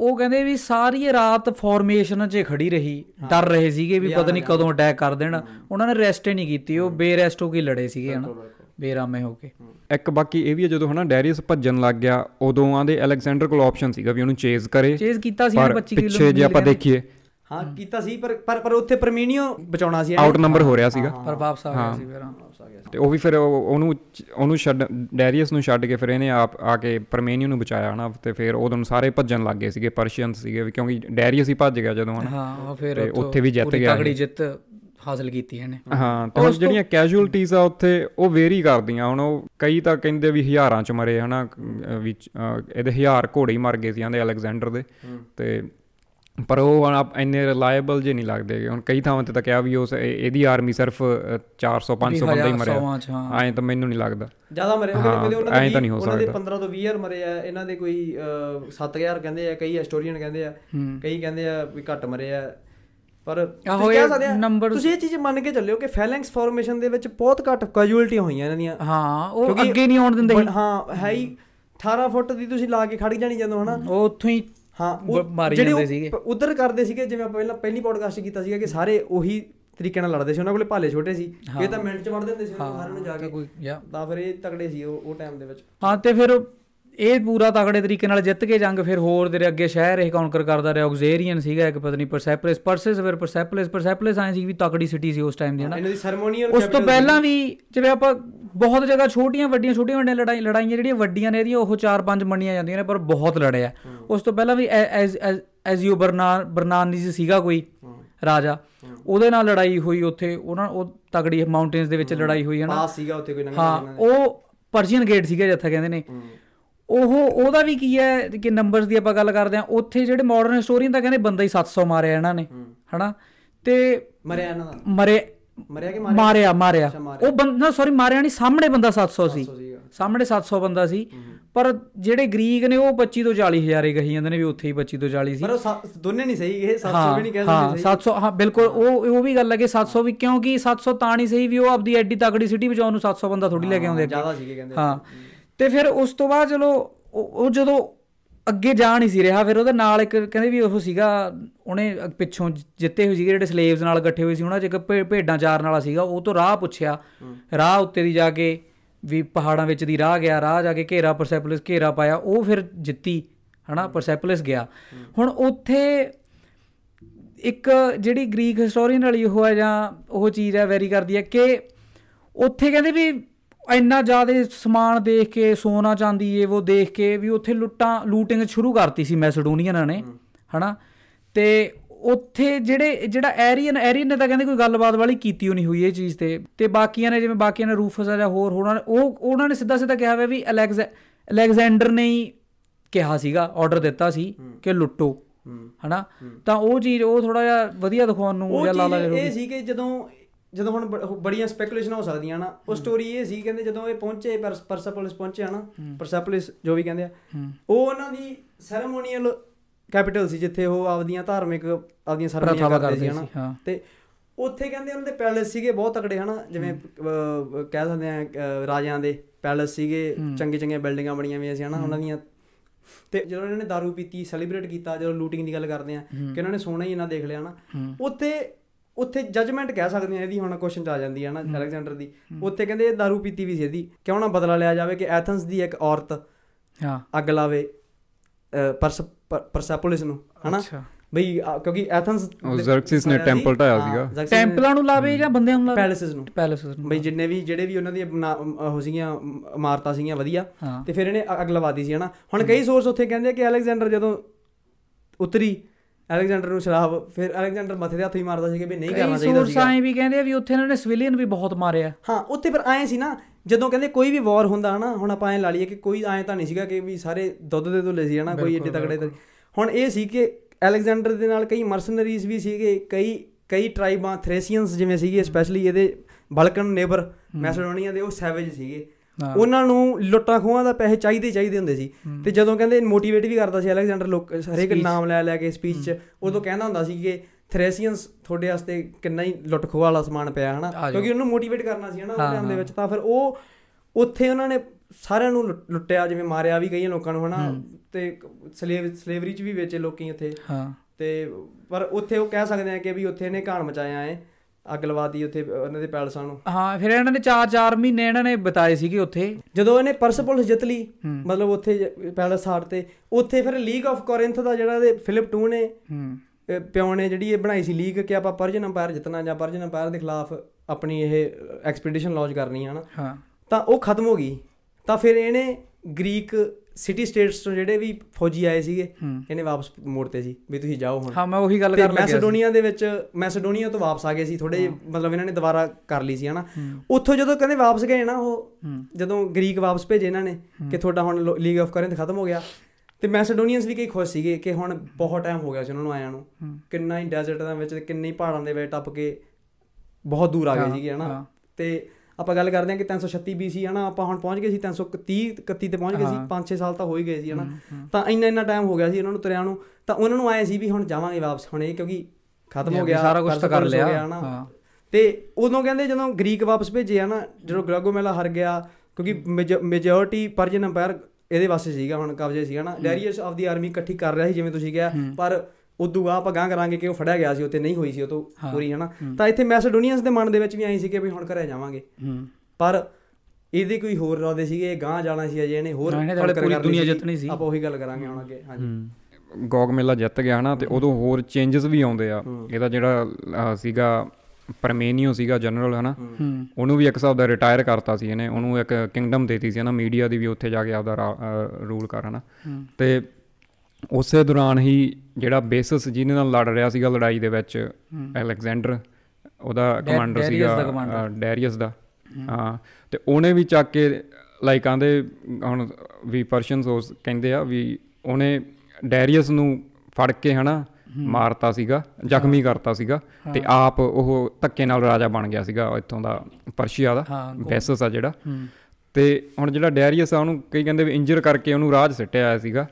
ਉਹ ਕਹਿੰਦੇ ਵੀ ਸਾਰੀ ਰਾਤ ਫਾਰਮੇਸ਼ਨ 'ਚ ਖੜੀ ਰਹੀ ਡਰ ਰਹੇ ਸੀਗੇ ਵੀ ਪਤਾ ਨਹੀਂ ਕਦੋਂ ਅਟੈਕ ਕਰ ਦੇਣ ਉਹਨਾਂ ਨੇ ਰੈਸਟ ਹੀ ਨਹੀਂ ਕੀਤੀ ਉਹ ਬੇਰੈਸਟ ਹੋ ਕੇ ਲੜੇ ਸੀਗੇ ਹਨਾ ਬੇਰਾਮੇ ਹੋ ਕੇ ਇੱਕ ਬਾਕੀ ਇਹ ਵੀ ਹੈ ਜਦੋਂ ਹਨਾ ਡੈਰੀਅਸ ਭੱਜਣ ਲੱਗ ਗਿਆ ਉਦੋਂ ਆਂਦੇ ਅਲੈਗਜ਼ੈਂਡਰ ਕੋਲ ਆਪਸ਼ਨ ਸੀਗਾ ਵੀ ਉਹਨੂੰ ਚੇਜ਼ ਕਰੇ ਚੇਜ਼ ਕੀਤਾ ਸੀ 25 ਕਿਲੋ ਪਿੱਛੇ ਜੇ ਆਪਾਂ ਦੇਖੀਏ ਹਾਂ ਕੀਤਾ ਸੀ ਪਰ ਪਰ ਉੱਥੇ ਪਰਮੀਨੀਓ ਬਚਾਉਣਾ ਸੀ ਆਊਟ ਨੰਬਰ ਹੋ ਰਿਹਾ ਸੀਗਾ ਪਰ ਵਾਪਸ ਆ ਗਿਆ ਸੀ ਫਿਰ ਤੇ ਉਹ ਵੀ ਫਿਰ ਉਹਨੂੰ ਉਹਨੂੰ ਛੱਡ ਡੈਰੀਅਸ ਨੂੰ ਛੱਡ ਕੇ ਫਿਰ ਇਹਨੇ ਆਪ ਆ ਕੇ ਪਰਮੇਨੀਅਨ ਨੂੰ ਬਚਾਇਆ ਹਨਾ ਤੇ ਫਿਰ ਉਹਦੋਂ ਸਾਰੇ ਭੱਜਣ ਲੱਗ ਗਏ ਸੀਗੇ ਪਰਸ਼ੀਅਨ ਸੀਗੇ ਕਿਉਂਕਿ ਡੈਰੀਅਸ ਹੀ ਭੱਜ ਗਿਆ ਜਦੋਂ ਹਨਾ ਹਾਂ ਫਿਰ ਉੱਥੇ ਵੀ ਜਿੱਤ ਗਿਆ ਤਗੜੀ ਜਿੱਤ ਹਾਸਲ ਕੀਤੀ ਇਹਨੇ ਹਾਂ ਤੇ ਜਿਹੜੀਆਂ ਕੈਜੂਅਲਟੀਜ਼ ਆ ਉੱਥੇ ਉਹ ਵੇਰੀ ਕਰਦੀਆਂ ਹੁਣ ਉਹ ਕਈ ਤਾਂ ਕਹਿੰਦੇ ਵੀ ਹਜ਼ਾਰਾਂ ਚ ਮਰੇ ਹਨਾ ਵੀ ਇਹਦੇ ਹਜ਼ਾਰ ਘੋੜੇ ਹੀ ਮਰ ਗਏ ਸੀ ਆਂਦੇ ਅਲੈਗਜ਼ੈਂਡਰ ਦੇ ਤੇ ਪਰ ਉਹ ਹੁਣ ਆਪ ਇੰਨੇ ਰਿਲਾਇਬਲ ਜੇ ਨਹੀਂ ਲੱਗਦੇ ਹੁਣ ਕਈ ਥਾਵਾਂ ਤੇ ਤਾਂ ਕਿਹਾ ਵੀ ਉਸ ਇਹਦੀ ਆਰਮੀ ਸਿਰਫ 400 500 ਬੰਦੇ ਹੀ ਮਰਿਆ ਐਂ ਤਾਂ ਮੈਨੂੰ ਨਹੀਂ ਲੱਗਦਾ ਜਿਆਦਾ ਮਰੇ ਕਿਉਂਕਿ ਉਹਨਾਂ ਦੇ ਤਾਂ ਨਹੀਂ ਹੋ ਸਕਦਾ ਉਹਨਾਂ ਦੇ 15 ਤੋਂ 20 ਹਜ਼ਾਰ ਮਰੇ ਆ ਇਹਨਾਂ ਦੇ ਕੋਈ 7000 ਕਹਿੰਦੇ ਆ ਕਈ ਹਿਸਟੋਰੀਅਨ ਕਹਿੰਦੇ ਆ ਕਈ ਕਹਿੰਦੇ ਆ ਵੀ ਘੱਟ ਮਰੇ ਆ ਪਰ ਤੁਸੀਂ ਕਹਿ ਸਕਦੇ ਆ ਤੁਸੀਂ ਇਹ ਚੀਜ਼ ਮੰਨ ਕੇ ਚੱਲਿਓ ਕਿ ਫੈਲੈਂਕਸ ਫਾਰਮੇਸ਼ਨ ਦੇ ਵਿੱਚ ਬਹੁਤ ਘੱਟ ਕੈਜੂਅਲਟੀ ਹੋਈਆਂ ਇਹਨਾਂ ਦੀਆਂ ਹਾਂ ਉਹ ਅੱਗੇ ਨਹੀਂ ਆਉਣ ਦਿੰਦੇ ਹਾਂ ਹੈ ਹੀ 18 ਫੁੱਟ ਦੀ ਤੁਸੀਂ ਲਾ ਕੇ ਖੜੀ ਜਾਣੀ ਜਦੋਂ ਹਨਾ ਉਹ ਉੱਥੋਂ ਹੀ ਹਾਂ ਉਹ ਸੀਗੇ ਉਧਰ ਕਰਦੇ ਸੀਗੇ ਜਿਵੇਂ ਆਪਾਂ ਪਹਿਲਾਂ ਪਹਿਲੀ ਪੋਡਕਾਸਟ ਕੀਤਾ ਸੀਗਾ ਕਿ ਸਾਰੇ ਉਹੀ ਤਰੀਕੇ ਨਾਲ ਲੜਦੇ ਸੀ ਉਹਨਾਂ ਕੋਲੇ ਭਾਲੇ ਛੋਟੇ ਸੀ ਇਹ ਤਾਂ ਮਿੰਟ ਚ ਵੜ ਦਿੰਦੇ ਸੀ ਸਾਰਿਆਂ ਨੂੰ ਜਾ ਕੇ ਕੋਈ ਤਾਂ ਫਿਰ ਇਹ ਤਗੜੇ ਸੀ ਉਹ ਉਹ ਟਾਈਮ ਦੇ ਵਿੱਚ ਹਾਂ ਤੇ ਫਿਰ ਇਹ ਪੂਰਾ ਤਗੜੇ ਤਰੀਕੇ ਨਾਲ ਜਿੱਤ ਕੇ ਜੰਗ ਫਿਰ ਹੋਰ ਦੇ ਅੱਗੇ ਸ਼ਹਿਰ ਇਹ ਕਾਉਂਟਰ ਕਰਦਾ ਰਿਹਾ ਆਕਜ਼ੇਰੀਅਨ ਸੀਗਾ ਇੱਕ ਪਤਨੀ ਨਹੀਂ ਪਰਸੈਪਲਿਸ ਪਰਸਿਸ ਫਿਰ ਪਰਸੈਪਲਿਸ ਪਰਸੈਪਲਿਸ ਆਏ ਸੀ ਵੀ ਤਕੜੀ ਸਿਟੀ ਸੀ ਉਸ ਟਾਈਮ ਦੀ ਹਨਾ ਇਹਨਾਂ ਦੀ ਉਸ ਤੋਂ ਪਹਿਲਾਂ ਵੀ ਜਿਵੇਂ ਆਪਾਂ ਬਹੁਤ ਜਗ੍ਹਾ ਛੋਟੀਆਂ ਵੱਡੀਆਂ ਛੋਟੀਆਂ ਵੱਡੀਆਂ ਲੜਾਈਆਂ ਲੜਾਈਆਂ ਜਿਹੜੀਆਂ ਵੱਡੀਆਂ ਨੇ ਇਹਦੀਆਂ ਉਹ 4-5 ਮੰਨੀਆਂ ਜਾਂਦੀਆਂ ਨੇ ਪਰ ਬਹੁਤ ਲੜੇ ਆ ਉਸ ਤੋਂ ਪਹਿਲਾਂ ਵੀ ਐਜ਼ ਐਜ਼ ਬਰਨਾਰ ਬਰਨਾਨ ਬਰਨਾਨੀ ਸੀਗਾ ਕੋਈ ਰਾਜਾ ਉਹਦੇ ਨਾਲ ਲੜਾਈ ਹੋਈ ਉੱਥੇ ਉਹਨਾਂ ਉਹ ਤਗੜੀ ਮਾਊਂਟੇਨਸ ਦੇ ਵਿੱਚ ਲੜਾਈ ਹੋਈ ਹਨਾ ਹਾਂ ਸੀਗਾ ਉੱਥੇ ਕੋਈ ਨੰਗਾ ਹਾਂ ਉਹ ਪਰਸ਼ੀਅਨ ਗੇਟ ਸੀਗਾ ਜਿੱਥੇ ਕਹਿੰਦੇ ਨੇ ਉਹ ਉਹਦਾ ਵੀ ਕੀ ਹੈ ਕਿ ਨੰਬਰਸ ਦੀ ਆਪਾਂ ਗੱਲ ਕਰਦੇ ਆ ਉੱਥੇ ਜਿਹੜੇ ਮਾਡਰਨ ਹਿਸਟੋਰੀਅਨ ਤਾਂ ਕਹਿੰਦੇ ਬੰਦਾ ਹੀ 700 ਮਾਰਿਆ ਇਹਨਾਂ ਨੇ ਹਨਾ ਤੇ ਮਰਿਆ ਇਹਨਾਂ ਦਾ ਮਰੇ ਮਰਿਆ ਕਿ ਮਾਰਿਆ ਮਾਰਿਆ ਉਹ ਬੰਦਾ ਸੌਰੀ ਮਾਰਿਆ ਨਹੀਂ ਸਾਹਮਣੇ ਬੰਦਾ 700 ਸੀ ਸਾਹਮਣੇ 700 ਬੰਦਾ ਸੀ ਪਰ ਜਿਹੜੇ ਗ੍ਰੀਕ ਨੇ ਉਹ 25 ਤੋਂ 40 ਹਜ਼ਾਰ ਹੀ ਕਹੀ ਜਾਂਦੇ ਨੇ ਵੀ ਉੱਥੇ ਹੀ 25 ਤੋਂ 40 ਸੀ ਪਰ ਦੋਨੇ ਨਹੀਂ ਸਹੀ ਇਹ 700 ਵੀ ਨਹੀਂ ਕਹਿੰਦੇ ਸਹੀ ਹਾਂ 700 ਹਾਂ ਬਿਲਕੁਲ ਉਹ ਉਹ ਵੀ ਗੱਲ ਹੈ ਕਿ 700 ਵੀ ਕਿਉਂਕਿ 700 ਤਾਂ ਨਹੀਂ ਸਹੀ ਵੀ ਉਹ ਆਪਦੀ ਐਡੀ ਤਕੜੀ ਸਿਟੀ ਬਚਾਉਣ ਨੂੰ 700 ਬੰਦਾ ਥੋੜੀ ਲੈ ਕੇ ਆਉਂਦੇ ਜਿਆਦਾ ਸੀਗੇ ਕਹਿੰਦੇ ਹਾਂ ਤੇ ਫਿਰ ਉਸ ਤੋਂ ਬਾਅਦ ਚਲੋ ਉਹ ਜਦੋਂ ਅੱਗੇ ਜਾ ਨਹੀਂ ਸੀ ਰਿਹਾ ਫਿਰ ਉਹਦੇ ਨਾਲ ਇੱਕ ਕਹਿੰਦੇ ਵੀ ਉਹ ਸੀਗਾ ਉਹਨੇ ਪਿੱਛੋਂ ਜਿੱਤੇ ਹੋਏ ਸੀਗੇ ਜਿਹੜੇ ਸਲੇਵਸ ਨਾਲ ਇਕੱਠੇ ਹੋਏ ਸੀ ਉਹਨਾਂ ਚ ਇੱਕ ਭੇਡਾਂ ਚਾਰਨ ਵਾਲਾ ਸੀਗਾ ਉਹ ਤੋਂ ਰਾਹ ਪੁੱਛਿਆ ਰਾਹ ਉੱਤੇ ਦੀ ਜਾ ਕੇ ਵੀ ਪਹਾੜਾਂ ਵਿੱਚ ਦੀ ਰਾਹ ਗਿਆ ਰਾਹ ਜਾ ਕੇ ਘੇਰਾ ਪਰਸੈਪੋਲਿਸ ਘੇਰਾ ਪਾਇਆ ਉਹ ਫਿਰ ਜਿੱਤੀ ਹਨਾ ਪਰਸੈਪੋਲਿਸ ਗਿਆ ਹੁਣ ਉੱਥੇ ਇੱਕ ਜਿਹੜੀ ਗ੍ਰੀਕ ਹਿਸਟੋਰੀਅਨ ਵਾਲੀ ਉਹ ਹੈ ਜਾਂ ਉਹ ਚੀਜ਼ ਹੈ ਵੈਰੀ ਕਰਦੀ ਹੈ ਕਿ ਉੱਥੇ ਕਹਿੰਦੇ ਵੀ ਇੰਨਾ ਜ਼ਿਆਦਾ ਸਮਾਨ ਦੇਖ ਕੇ ਸੋਨਾ ਚਾਂਦੀ ਇਹ ਉਹ ਦੇਖ ਕੇ ਵੀ ਉੱਥੇ ਲੁੱਟਾਂ ਲੂਟਿੰਗ ਸ਼ੁਰੂ ਕਰਤੀ ਸੀ ਮੈਸੇਡੋਨੀਅਨਾਂ ਨੇ ਹਨਾ ਤੇ ਉੱਥੇ ਜਿਹੜੇ ਜਿਹੜਾ ਐਰੀਅਨ ਐਰੀਅਨ ਨੇ ਤਾਂ ਕਹਿੰਦੇ ਕੋਈ ਗੱਲਬਾਤ ਵਾਲੀ ਕੀਤੀ ਨਹੀਂ ਹੋਈ ਇਹ ਚੀਜ਼ ਤੇ ਤੇ ਬਾਕੀਆਂ ਨੇ ਜਿਵੇਂ ਬਾਕੀਆਂ ਨੇ ਰੂਫਸ ਜਾਂ ਹੋਰ ਹੋਣਾ ਉਹ ਉਹਨਾਂ ਨੇ ਸਿੱਧਾ ਸਿੱਧਾ ਕਿਹਾ ਹੋਇਆ ਵੀ ਅਲੈਗਜ਼ ਅਲੈਗਜ਼ੈਂਡਰ ਨੇ ਹੀ ਕਿਹਾ ਸੀਗਾ ਆਰਡਰ ਦਿੱਤਾ ਸੀ ਕਿ ਲੁੱਟੋ ਹਨਾ ਤਾਂ ਉਹ ਚੀਜ਼ ਉਹ ਥੋੜਾ ਜਿਹਾ ਵਧੀਆ ਦਿਖਾਉਣ ਨੂੰ ਜਾਂ ਲਾਲਾ ਇਹ ਸੀ ਕਿ ਜਦੋਂ ਜਦੋਂ ਹੁਣ ਬੜੀਆਂ ਸਪੈਕੂਲੇਸ਼ਨ ਹੋ ਸਕਦੀਆਂ ਨਾ ਉਹ ਸਟੋਰੀ ਇਹ ਸੀ ਕਹਿੰਦੇ ਜਦੋਂ ਇਹ ਪਹੁੰਚੇ ਪਰਸੇਪੋਲਿਸ ਪਹੁੰਚੇ ਹਨਾ ਪਰਸੇਪੋਲਿਸ ਜੋ ਵੀ ਕਹਿੰਦੇ ਆ ਉਹ ਉਹਨਾਂ ਦੀ ਸੈਰੇਮੋਨੀਅਲ ਕੈਪੀਟਲ ਸੀ ਜਿੱਥੇ ਉਹ ਆਪਦੀਆਂ ਧਾਰਮਿਕ ਆਪਦੀਆਂ ਸਰਮੀਆਂ ਕਰਦੇ ਸੀ ਹਨਾ ਤੇ ਉੱਥੇ ਕਹਿੰਦੇ ਉਹਨਾਂ ਦੇ ਪੈਲੇਸ ਸੀਗੇ ਬਹੁਤ ਤਕੜੇ ਹਨਾ ਜਿਵੇਂ ਕਹਿ ਸਕਦੇ ਆ ਰਾਜਿਆਂ ਦੇ ਪੈਲੇਸ ਸੀਗੇ ਚੰਗੇ ਚੰਗੇ ਬਿਲਡਿੰਗਾਂ ਬਣੀਆਂ ਹੋਈਆਂ ਸੀ ਹਨਾ ਉਹਨਾਂ ਦੀਆਂ ਤੇ ਜਦੋਂ ਇਹਨਾਂ ਨੇ दारू ਪੀਤੀ ਸੈਲੀਬ੍ਰੇਟ ਕੀਤਾ ਜਦੋਂ ਲੂਟਿੰਗ ਦੀ ਗੱਲ ਕਰਦੇ ਆ ਕਿ ਉਹਨਾਂ ਨੇ ਸੋਨਾ ਹੀ ਇਹਨਾਂ ਦੇਖ ਲਿਆ ਨਾ ਉੱਥੇ ਉੱਥੇ ਜਜਮੈਂਟ ਕਹਿ ਸਕਦੇ ਆ ਇਹਦੀ ਹੁਣ ਕੁਐਸਚਨ ਚ ਆ ਜਾਂਦੀ ਹੈ ਨਾ ਅਲੈਗਜ਼ੈਂਡਰ ਦੀ ਉੱਥੇ ਕਹਿੰਦੇ ਇਹ दारू ਪੀਤੀ ਵੀ ਸੀ ਇਹਦੀ ਕਿਉਂ ਨਾ ਬਦਲਾ ਲਿਆ ਜਾਵੇ ਕਿ ਐਥਨਸ ਦੀ ਇੱਕ ਔਰਤ ਹਾਂ ਅੱਗ ਲਾਵੇ ਪਰਸ ਪਰਸੈਪੋਲਿਸ ਨੂੰ ਹਨਾ ਬਈ ਕਿਉਂਕਿ ਐਥਨਸ ਜ਼ਰਕਸਿਸ ਨੇ ਟੈਂਪਲ ਢਾਇਆ ਸੀਗਾ ਟੈਂਪਲਾਂ ਨੂੰ ਲਾਵੇ ਜਾਂ ਬੰਦਿਆਂ ਨੂੰ ਲਾਵੇ ਪੈਲੇਸਸ ਨੂੰ ਪੈਲੇਸਸ ਨੂੰ ਬਈ ਜਿੰਨੇ ਵੀ ਜਿਹੜੇ ਵੀ ਉਹਨਾਂ ਦੀ ਹੋ ਸੀਗੀਆਂ ਇਮਾਰਤਾਂ ਸੀਗੀਆਂ ਵਧੀਆ ਤੇ ਫਿਰ ਇਹਨੇ ਲਵਾ ਦਿੱਤੀ ਸੀ ਹਨਾ ਹੁਣ ਕਈ ਸੋਰਸ ਉੱਥੇ ਕਹਿੰਦੇ ਕਿ ਅਲੈਗਜ਼ੈਂਡਰ ਜਦੋਂ ਉਤਰੀ ਅਲੈਗਜ਼ੈਂਡਰ ਨੂੰ ਸ਼ਰਾਬ ਫਿਰ ਅਲੈਗਜ਼ੈਂਡਰ ਮੱਥੇ ਦੇ ਹੱਥ ਹੀ ਮਾਰਦਾ ਸੀ ਕਿ ਵੀ ਨਹੀਂ ਕਰਨਾ ਚਾਹੀਦਾ ਸੀ ਸੋਰਸਾਂ ਵੀ ਕਹਿੰਦੇ ਆ ਵੀ ਉੱਥੇ ਇਹਨਾਂ ਨੇ ਸਿਵਿਲੀਅਨ ਵੀ ਬਹੁਤ ਮਾਰਿਆ ਹਾਂ ਉੱਥੇ ਪਰ ਆਏ ਸੀ ਨਾ ਜਦੋਂ ਕਹਿੰਦੇ ਕੋਈ ਵੀ ਵਾਰ ਹੁੰਦਾ ਹਨਾ ਹੁਣ ਆਪਾਂ ਐ ਲਾ ਲਈਏ ਕਿ ਕੋਈ ਆਏ ਤਾਂ ਨਹੀਂ ਸੀਗਾ ਕਿ ਵੀ ਸਾਰੇ ਦੁੱਧ ਦੇ ਦੁੱਲੇ ਸੀ ਹਨਾ ਕੋਈ ਏਡੇ ਤਗੜੇ ਹੁਣ ਇਹ ਸੀ ਕਿ ਅਲੈਗਜ਼ੈਂਡਰ ਦੇ ਨਾਲ ਕਈ ਮਰਸਨਰੀਜ਼ ਵੀ ਸੀਗੇ ਕਈ ਕਈ ਟ੍ਰਾਈਬਾਂ ਥਰੇਸੀਅਨਸ ਜਿਵੇਂ ਸੀਗੇ ਸਪੈਸ਼ਲੀ ਇਹਦੇ ਬਲਕਨ ਨੇਬਰ ਮੈਸੇਡੋਨੀਆ ਦੇ ਉਹ ਸੈਵੇਜ ਸੀਗੇ ਉਹਨਾਂ ਨੂੰ ਲੁੱਟਾਂ ਖੋਹਾਂ ਦਾ ਪੈਸੇ ਚਾਹੀਦੇ ਚਾਹੀਦੇ ਹੁੰਦੇ ਸੀ ਤੇ ਜਦੋਂ ਕਹਿੰਦੇ ਮੋਟੀਵੇਟ ਵੀ ਕਰਦਾ ਸੀ ਅਲੈਗਜ਼ੈਂਡਰ ਲੋਕ ਹਰੇਕ ਨਾਮ ਲੈ ਲੈ ਕੇ ਸਪੀਚ ਚ ਉਦੋਂ ਕਹਿੰਦਾ ਹੁੰਦਾ ਸੀ ਕਿ ਥਰੇਸੀਅਨਸ ਤੁਹਾਡੇ ਵਾਸਤੇ ਕਿੰਨਾ ਹੀ ਲੁੱਟ ਖੋਹ ਵਾਲਾ ਸਮਾਨ ਪਿਆ ਹਨਾ ਕਿਉਂਕਿ ਉਹਨੂੰ ਮੋਟੀਵੇਟ ਕਰਨਾ ਸੀ ਹਨਾ ਉਸ ਟਾਈਮ ਦੇ ਵਿੱਚ ਤਾਂ ਫਿਰ ਉਹ ਉੱਥੇ ਉਹਨਾਂ ਨੇ ਸਾਰਿਆਂ ਨੂੰ ਲੁੱਟਿਆ ਜਿਵੇਂ ਮਾਰਿਆ ਵੀ ਕਈਆਂ ਲੋਕਾਂ ਨੂੰ ਹਨਾ ਤੇ ਸਲੇਵ ਸਲੇਵਰੀ ਚ ਵੀ ਵੇਚੇ ਲੋਕੀ ਉੱਥੇ ਹਾਂ ਤੇ ਪਰ ਉੱਥੇ ਉਹ ਕਹਿ ਸਕਦੇ ਆ ਕਿ ਵੀ ਉੱਥੇ ਨੇ ਘਾਣ ਮਚਾਇਆ ਹੈ ਅੱਗ ਲਵਾਦੀ ਉੱਥੇ ਉਹਨਾਂ ਦੇ ਪੈਲਸਾਂ ਨੂੰ ਹਾਂ ਫਿਰ ਇਹਨਾਂ ਨੇ 4-4 ਮਹੀਨੇ ਇਹਨਾਂ ਨੇ ਬਿਤਾਏ ਸੀਗੇ ਉੱਥੇ ਜਦੋਂ ਇਹਨੇ ਪਰਸਪੋਲਿਸ ਜਿੱਤ ਲਈ ਮਤਲਬ ਉੱਥੇ ਪੈਲਸ ਹਾਰ ਤੇ ਉੱਥੇ ਫਿਰ ਲੀਗ ਆਫ ਕੋਰਿੰਥ ਦਾ ਜਿਹੜਾ ਦੇ ਫਿਲਿਪ 2 ਨੇ ਪਿਓ ਨੇ ਜਿਹੜੀ ਇਹ ਬਣਾਈ ਸੀ ਲੀਗ ਕਿ ਆਪਾਂ ਪਰਜਨ ਅੰਪਾਇਰ ਜਿੱਤਣਾ ਜਾਂ ਪਰਜਨ ਅੰਪਾਇਰ ਦੇ ਖਿਲਾਫ ਆਪਣੀ ਇਹ ਐਕਸਪੀਡੀਸ਼ਨ ਲਾਂਚ ਕਰਨੀ ਹੈ ਨਾ ਹਾਂ ਤਾਂ ਉਹ ਖਤਮ ਹੋ ਗਈ ਤਾਂ ਫਿਰ ਇਹਨੇ ਗ੍ਰੀਕ ਸਿਟੀ ਸਟੇਟਸ ਤੋਂ ਜਿਹੜੇ ਵੀ ਫੌਜੀ ਆਏ ਸੀਗੇ ਇਹਨੇ ਵਾਪਸ ਮੋੜਤੇ ਸੀ ਵੀ ਤੁਸੀਂ ਜਾਓ ਹੁਣ ਹਾਂ ਮੈਂ ਉਹੀ ਗੱਲ ਕਰ ਰਿਹਾ ਸੀ ਮੈਸੇਡੋਨੀਆ ਦੇ ਵਿੱਚ ਮੈਸੇਡੋਨੀਆ ਤੋਂ ਵਾਪਸ ਆ ਗਏ ਸੀ ਥੋੜੇ ਮਤਲਬ ਇਹਨਾਂ ਨੇ ਦੁਬਾਰਾ ਕਰ ਲਈ ਸੀ ਹਨਾ ਉੱਥੋਂ ਜਦੋਂ ਕਹਿੰਦੇ ਵਾਪਸ ਗਏ ਨਾ ਉਹ ਜਦੋਂ ਗ੍ਰੀਕ ਵਾਪਸ ਭੇਜੇ ਇਹਨਾਂ ਨੇ ਕਿ ਤੁਹਾਡਾ ਹੁਣ ਲੀਗ ਆਫ ਕਰੰਟ ਖਤਮ ਹੋ ਗਿਆ ਤੇ ਮੈਸੇਡੋਨੀਅਨਸ ਵੀ ਕਈ ਖੁਸ਼ ਸੀਗੇ ਕਿ ਹੁਣ ਬਹੁਤ ਟਾਈਮ ਹੋ ਗਿਆ ਸੀ ਉਹਨਾਂ ਨੂੰ ਆਇਆਂ ਨੂੰ ਕਿੰਨਾ ਹੀ ਡੈਜ਼ਰਟ ਦੇ ਵਿੱਚ ਕਿੰਨੇ ਹੀ ਪਹਾੜਾਂ ਦੇ ਵਿੱਚ ਟੱਪ ਕੇ ਬਹੁਤ ਦੂਰ ਆ ਗਏ ਸੀਗੇ ਹਨਾ ਤੇ ਆਪਾਂ ਗੱਲ ਕਰਦੇ ਹਾਂ ਕਿ 336 BC ਹਨਾ ਆਪਾਂ ਹੁਣ ਪਹੁੰਚ ਗਏ ਸੀ 331 31 ਤੇ ਪਹੁੰਚ ਗਏ ਸੀ 5-6 ਸਾਲ ਤਾਂ ਹੋ ਹੀ ਗਏ ਸੀ ਹਨਾ ਤਾਂ ਇੰਨਾ ਇੰਨਾ ਟਾਈਮ ਹੋ ਗਿਆ ਸੀ ਇਹਨਾਂ ਨੂੰ ਤਰਿਆਂ ਨੂੰ ਤਾਂ ਉਹਨਾਂ ਨੂੰ ਆਏ ਸੀ ਵੀ ਹੁਣ ਜਾਵਾਂਗੇ ਵਾਪਸ ਹੁਣ ਇਹ ਕਿਉਂਕਿ ਖਤਮ ਹੋ ਗਿਆ ਸਾਰਾ ਕੁਝ ਤਾਂ ਕਰ ਲਿਆ ਹਾਂ ਤੇ ਉਦੋਂ ਕਹਿੰਦੇ ਜਦੋਂ ਗ੍ਰੀਕ ਵਾਪਸ ਭੇਜੇ ਹਨਾ ਜਦੋਂ ਗ੍ਰੈਗੋਮੈਲਾ ਹਾਰ ਗਿਆ ਕਿਉਂਕਿ ਮੈਜੋਰਟੀ ਪਰਜਨ ਅੰਪਾਇਰ ਇਹਦੇ ਵਾਸਤੇ ਸੀਗਾ ਹੁਣ ਕਬਜ਼ੇ ਸੀਗਾ ਨਾ ਡੈਰੀਅਸ ਆਫ ਦੀ ਆਰਮੀ ਇਕੱਠੀ ਕਰ ਰਿਹਾ ਸੀ ਜਿਵੇਂ ਤੁਸੀਂ ਕਿਹਾ ਪਰ ਉਦੋਂ ਆ ਆਪਾਂ ਗਾਂ ਕਰਾਂਗੇ ਕਿ ਉਹ ਫੜਿਆ ਗਿਆ ਸੀ ਉੱਤੇ ਨਹੀਂ ਹੋਈ ਸੀ ਉਹ ਤੋਂ ਪੂਰੀ ਹਨਾ ਤਾਂ ਇੱਥੇ ਮੈਸੇਡੋਨੀਅਨਸ ਦੇ ਮਨ ਦੇ ਵਿੱਚ ਵੀ ਆਈ ਸੀ ਕਿ ਵੀ ਹੁਣ ਘਰੇ ਜਾਵਾਂਗੇ ਪਰ ਇਹਦੇ ਕੋਈ ਹੋਰ ਰਾਦੇ ਸੀਗੇ ਗਾਂ ਜਾਣਾ ਸੀ ਅਜੇ ਇਹਨੇ ਹੋਰ ਪੂਰੀ ਦੁਨੀਆ ਜਿੱਤਣੀ ਸੀ ਆਪਾਂ ਉਹੀ ਗੱਲ ਕਰਾਂਗੇ ਹੁਣ ਅੱਗੇ ਹਾਂਜੀ ਗੋਗ ਮੇਲਾ ਜਿੱਤ ਗਿਆ ਹਨਾ ਤੇ ਉਦੋਂ ਹੋਰ ਚੇਂਜਸ ਵੀ ਆਉਂਦੇ ਆ ਇਹਦਾ ਜਿਹੜਾ ਸੀਗਾ ਪਰਮੇਨੀਓ ਸੀਗਾ ਜਨਰਲ ਹਨਾ ਉਹਨੂੰ ਵੀ ਇੱਕ ਹਿਸਾਬ ਦਾ ਰਿਟਾਇਰ ਕਰਤਾ ਸੀ ਇਹਨੇ ਉਹਨੂੰ ਇੱਕ ਕਿੰਗਡਮ ਦੇਤੀ ਸੀ ਹਨਾ ਮੀਡੀਆ ਦੀ ਵੀ ਉੱਥੇ ਜਾ ਕੇ ਆਪਦਾ ਰੂਲ ਕਰ ਹਨਾ ਤੇ ਉਸੇ ਦੌਰਾਨ ਹੀ ਜਿਹੜਾ ਬੇਸਸ ਜਿਹਨੇ ਨਾਲ ਲੜ ਰਿਹਾ ਸੀਗਾ ਲੜਾਈ ਦੇ ਵਿੱਚ ਅਲੈਗਜ਼ੈਂਡਰ ਉਹਦਾ ਕਮਾਂਡਰ ਸੀਗਾ ਡੈਰੀਅਸ ਦਾ ਹਾਂ ਤੇ ਉਹਨੇ ਵੀ ਚੱਕ ਕੇ ਲਾਈਕ ਆਂਦੇ ਹੁਣ ਵੀ ਪਰਸ਼ੀਅਨਸ ਉਸ ਕਹਿੰਦੇ ਆ ਵੀ ਉਹਨੇ ਡੈਰੀਅਸ ਨੂੰ ਫੜ ਕੇ ਹਨਾ ਮਾਰਤਾ ਸੀਗਾ ਜ਼ਖਮੀ ਕਰਤਾ ਸੀਗਾ ਤੇ ਆਪ ਉਹ ਧੱਕੇ ਨਾਲ ਰਾਜਾ ਬਣ ਗਿਆ ਸੀਗਾ ਇੱਥੋਂ ਦਾ ਪਰਸ਼ੀਆ ਦਾ ਬੈਸਸ ਆ ਜਿਹੜਾ ਤੇ ਹੁਣ ਜਿਹੜਾ ਡੈਰੀਅਸ ਆ ਉਹਨੂੰ ਕਈ ਕਹਿੰਦੇ ਵੀ ਇੰਜਰ ਕਰਕੇ ਉਹਨੂੰ ਰਾਜ ਸਿੱਟਿਆ ਆਇਆ ਸੀਗਾ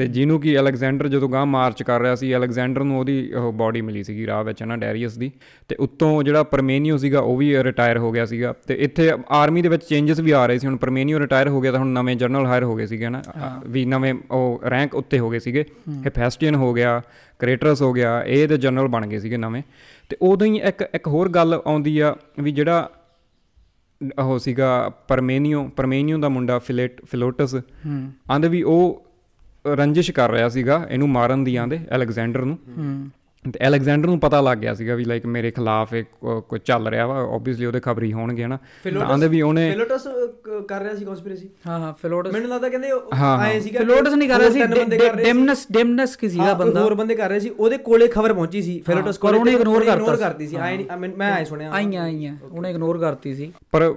ਤੇ ਜਿਹਨੂੰ ਕੀ ਅਲੈਗਜ਼ੈਂਡਰ ਜਦੋਂ ਗਾਂ ਮਾਰਚ ਕਰ ਰਿਹਾ ਸੀ ਅਲੈਗਜ਼ੈਂਡਰ ਨੂੰ ਉਹਦੀ ਉਹ ਬਾਡੀ ਮਿਲੀ ਸੀਗੀ ਰਾਹ ਵਿੱਚ ਨਾ ਡੈਰੀਅਸ ਦੀ ਤੇ ਉੱਤੋਂ ਜਿਹੜਾ ਪਰਮੇਨੀਓ ਸੀਗਾ ਉਹ ਵੀ ਰਿਟਾਇਰ ਹੋ ਗਿਆ ਸੀਗਾ ਤੇ ਇੱਥੇ ਆਰਮੀ ਦੇ ਵਿੱਚ ਚੇਂਜਸ ਵੀ ਆ ਰਹੇ ਸੀ ਹੁਣ ਪਰਮੇਨੀਓ ਰਿਟਾਇਰ ਹੋ ਗਿਆ ਤਾਂ ਹੁਣ ਨਵੇਂ ਜਨਰਲ ਹਾਇਰ ਹੋ ਗਏ ਸੀਗੇ ਨਾ ਵੀ ਨਵੇਂ ਉਹ ਰੈਂਕ ਉੱਤੇ ਹੋ ਗਏ ਸੀਗੇ ਹੈਫੈਸਟੀਅਨ ਹੋ ਗਿਆ ਕ੍ਰੇਟਰਸ ਹੋ ਗਿਆ ਇਹ ਦੇ ਜਨਰਲ ਬਣ ਗਏ ਸੀਗੇ ਨਵੇਂ ਤੇ ਉਦੋਂ ਹੀ ਇੱਕ ਇੱਕ ਹੋਰ ਗੱਲ ਆਉਂਦੀ ਆ ਵੀ ਜਿਹੜਾ ਉਹ ਸੀਗਾ ਪਰਮੇਨੀਓ ਪਰਮੇਨੀਓ ਦਾ ਮੁੰਡਾ ਫਿਲੇਟ ਫਿਲੋਟਸ ਆਂਦੇ ਵੀ ਉਹ ਰੰਜਿਸ਼ ਕਰ ਰਿਹਾ ਸੀਗਾ ਇਹਨੂੰ ਮਾਰਨ ਦੀ ਆਂਦੇ ਅਲੈਗਜ਼ੈਂਡਰ ਨੂੰ ਹੂੰ ਤੇ ਅਲੈਗਜ਼ੈਂਡਰ ਨੂੰ ਪਤਾ ਲੱਗ ਗਿਆ ਸੀਗਾ ਵੀ ਲਾਈਕ ਮੇਰੇ ਖਿਲਾਫ ਇੱਕ ਕੋਈ ਚੱਲ ਰਿਹਾ ਵਾ ਆਬਵੀਅਸਲੀ ਉਹਦੇ ਖਬਰੀ ਹੋਣਗੇ ਹਨਾ ਆਂਦੇ ਵੀ ਉਹਨੇ ਫਿਲੋਟਸ ਕਰ ਰਿਹਾ ਸੀ ਕਨਸਪੀਰੇਸੀ ਹਾਂ ਹਾਂ ਫਿਲੋਟਸ ਮੈਨੂੰ ਲੱਗਦਾ ਕਹਿੰਦੇ ਆਏ ਸੀਗਾ ਫਿਲੋਟਸ ਨਹੀਂ ਕਰ ਰਿਹਾ ਸੀ ਡੈਮਨਸ ਡੈਮਨਸ ਕੀ ਸੀਗਾ ਬੰਦਾ ਹੋਰ ਬੰਦੇ ਕਰ ਰਹੇ ਸੀ ਉਹਦੇ ਕੋਲੇ ਖਬਰ ਪਹੁੰਚੀ ਸੀ ਫਿਲੋਟਸ ਕੋਲੇ ਉਹਨੇ ਇਗਨੋਰ ਕਰਤੀ ਸੀ ਆਏ ਮੈਂ ਆਏ ਸੁਣਿਆ ਆਈਆਂ ਆਈਆਂ ਉਹਨੇ ਇਗਨੋਰ ਕਰਤੀ ਸੀ ਪਰ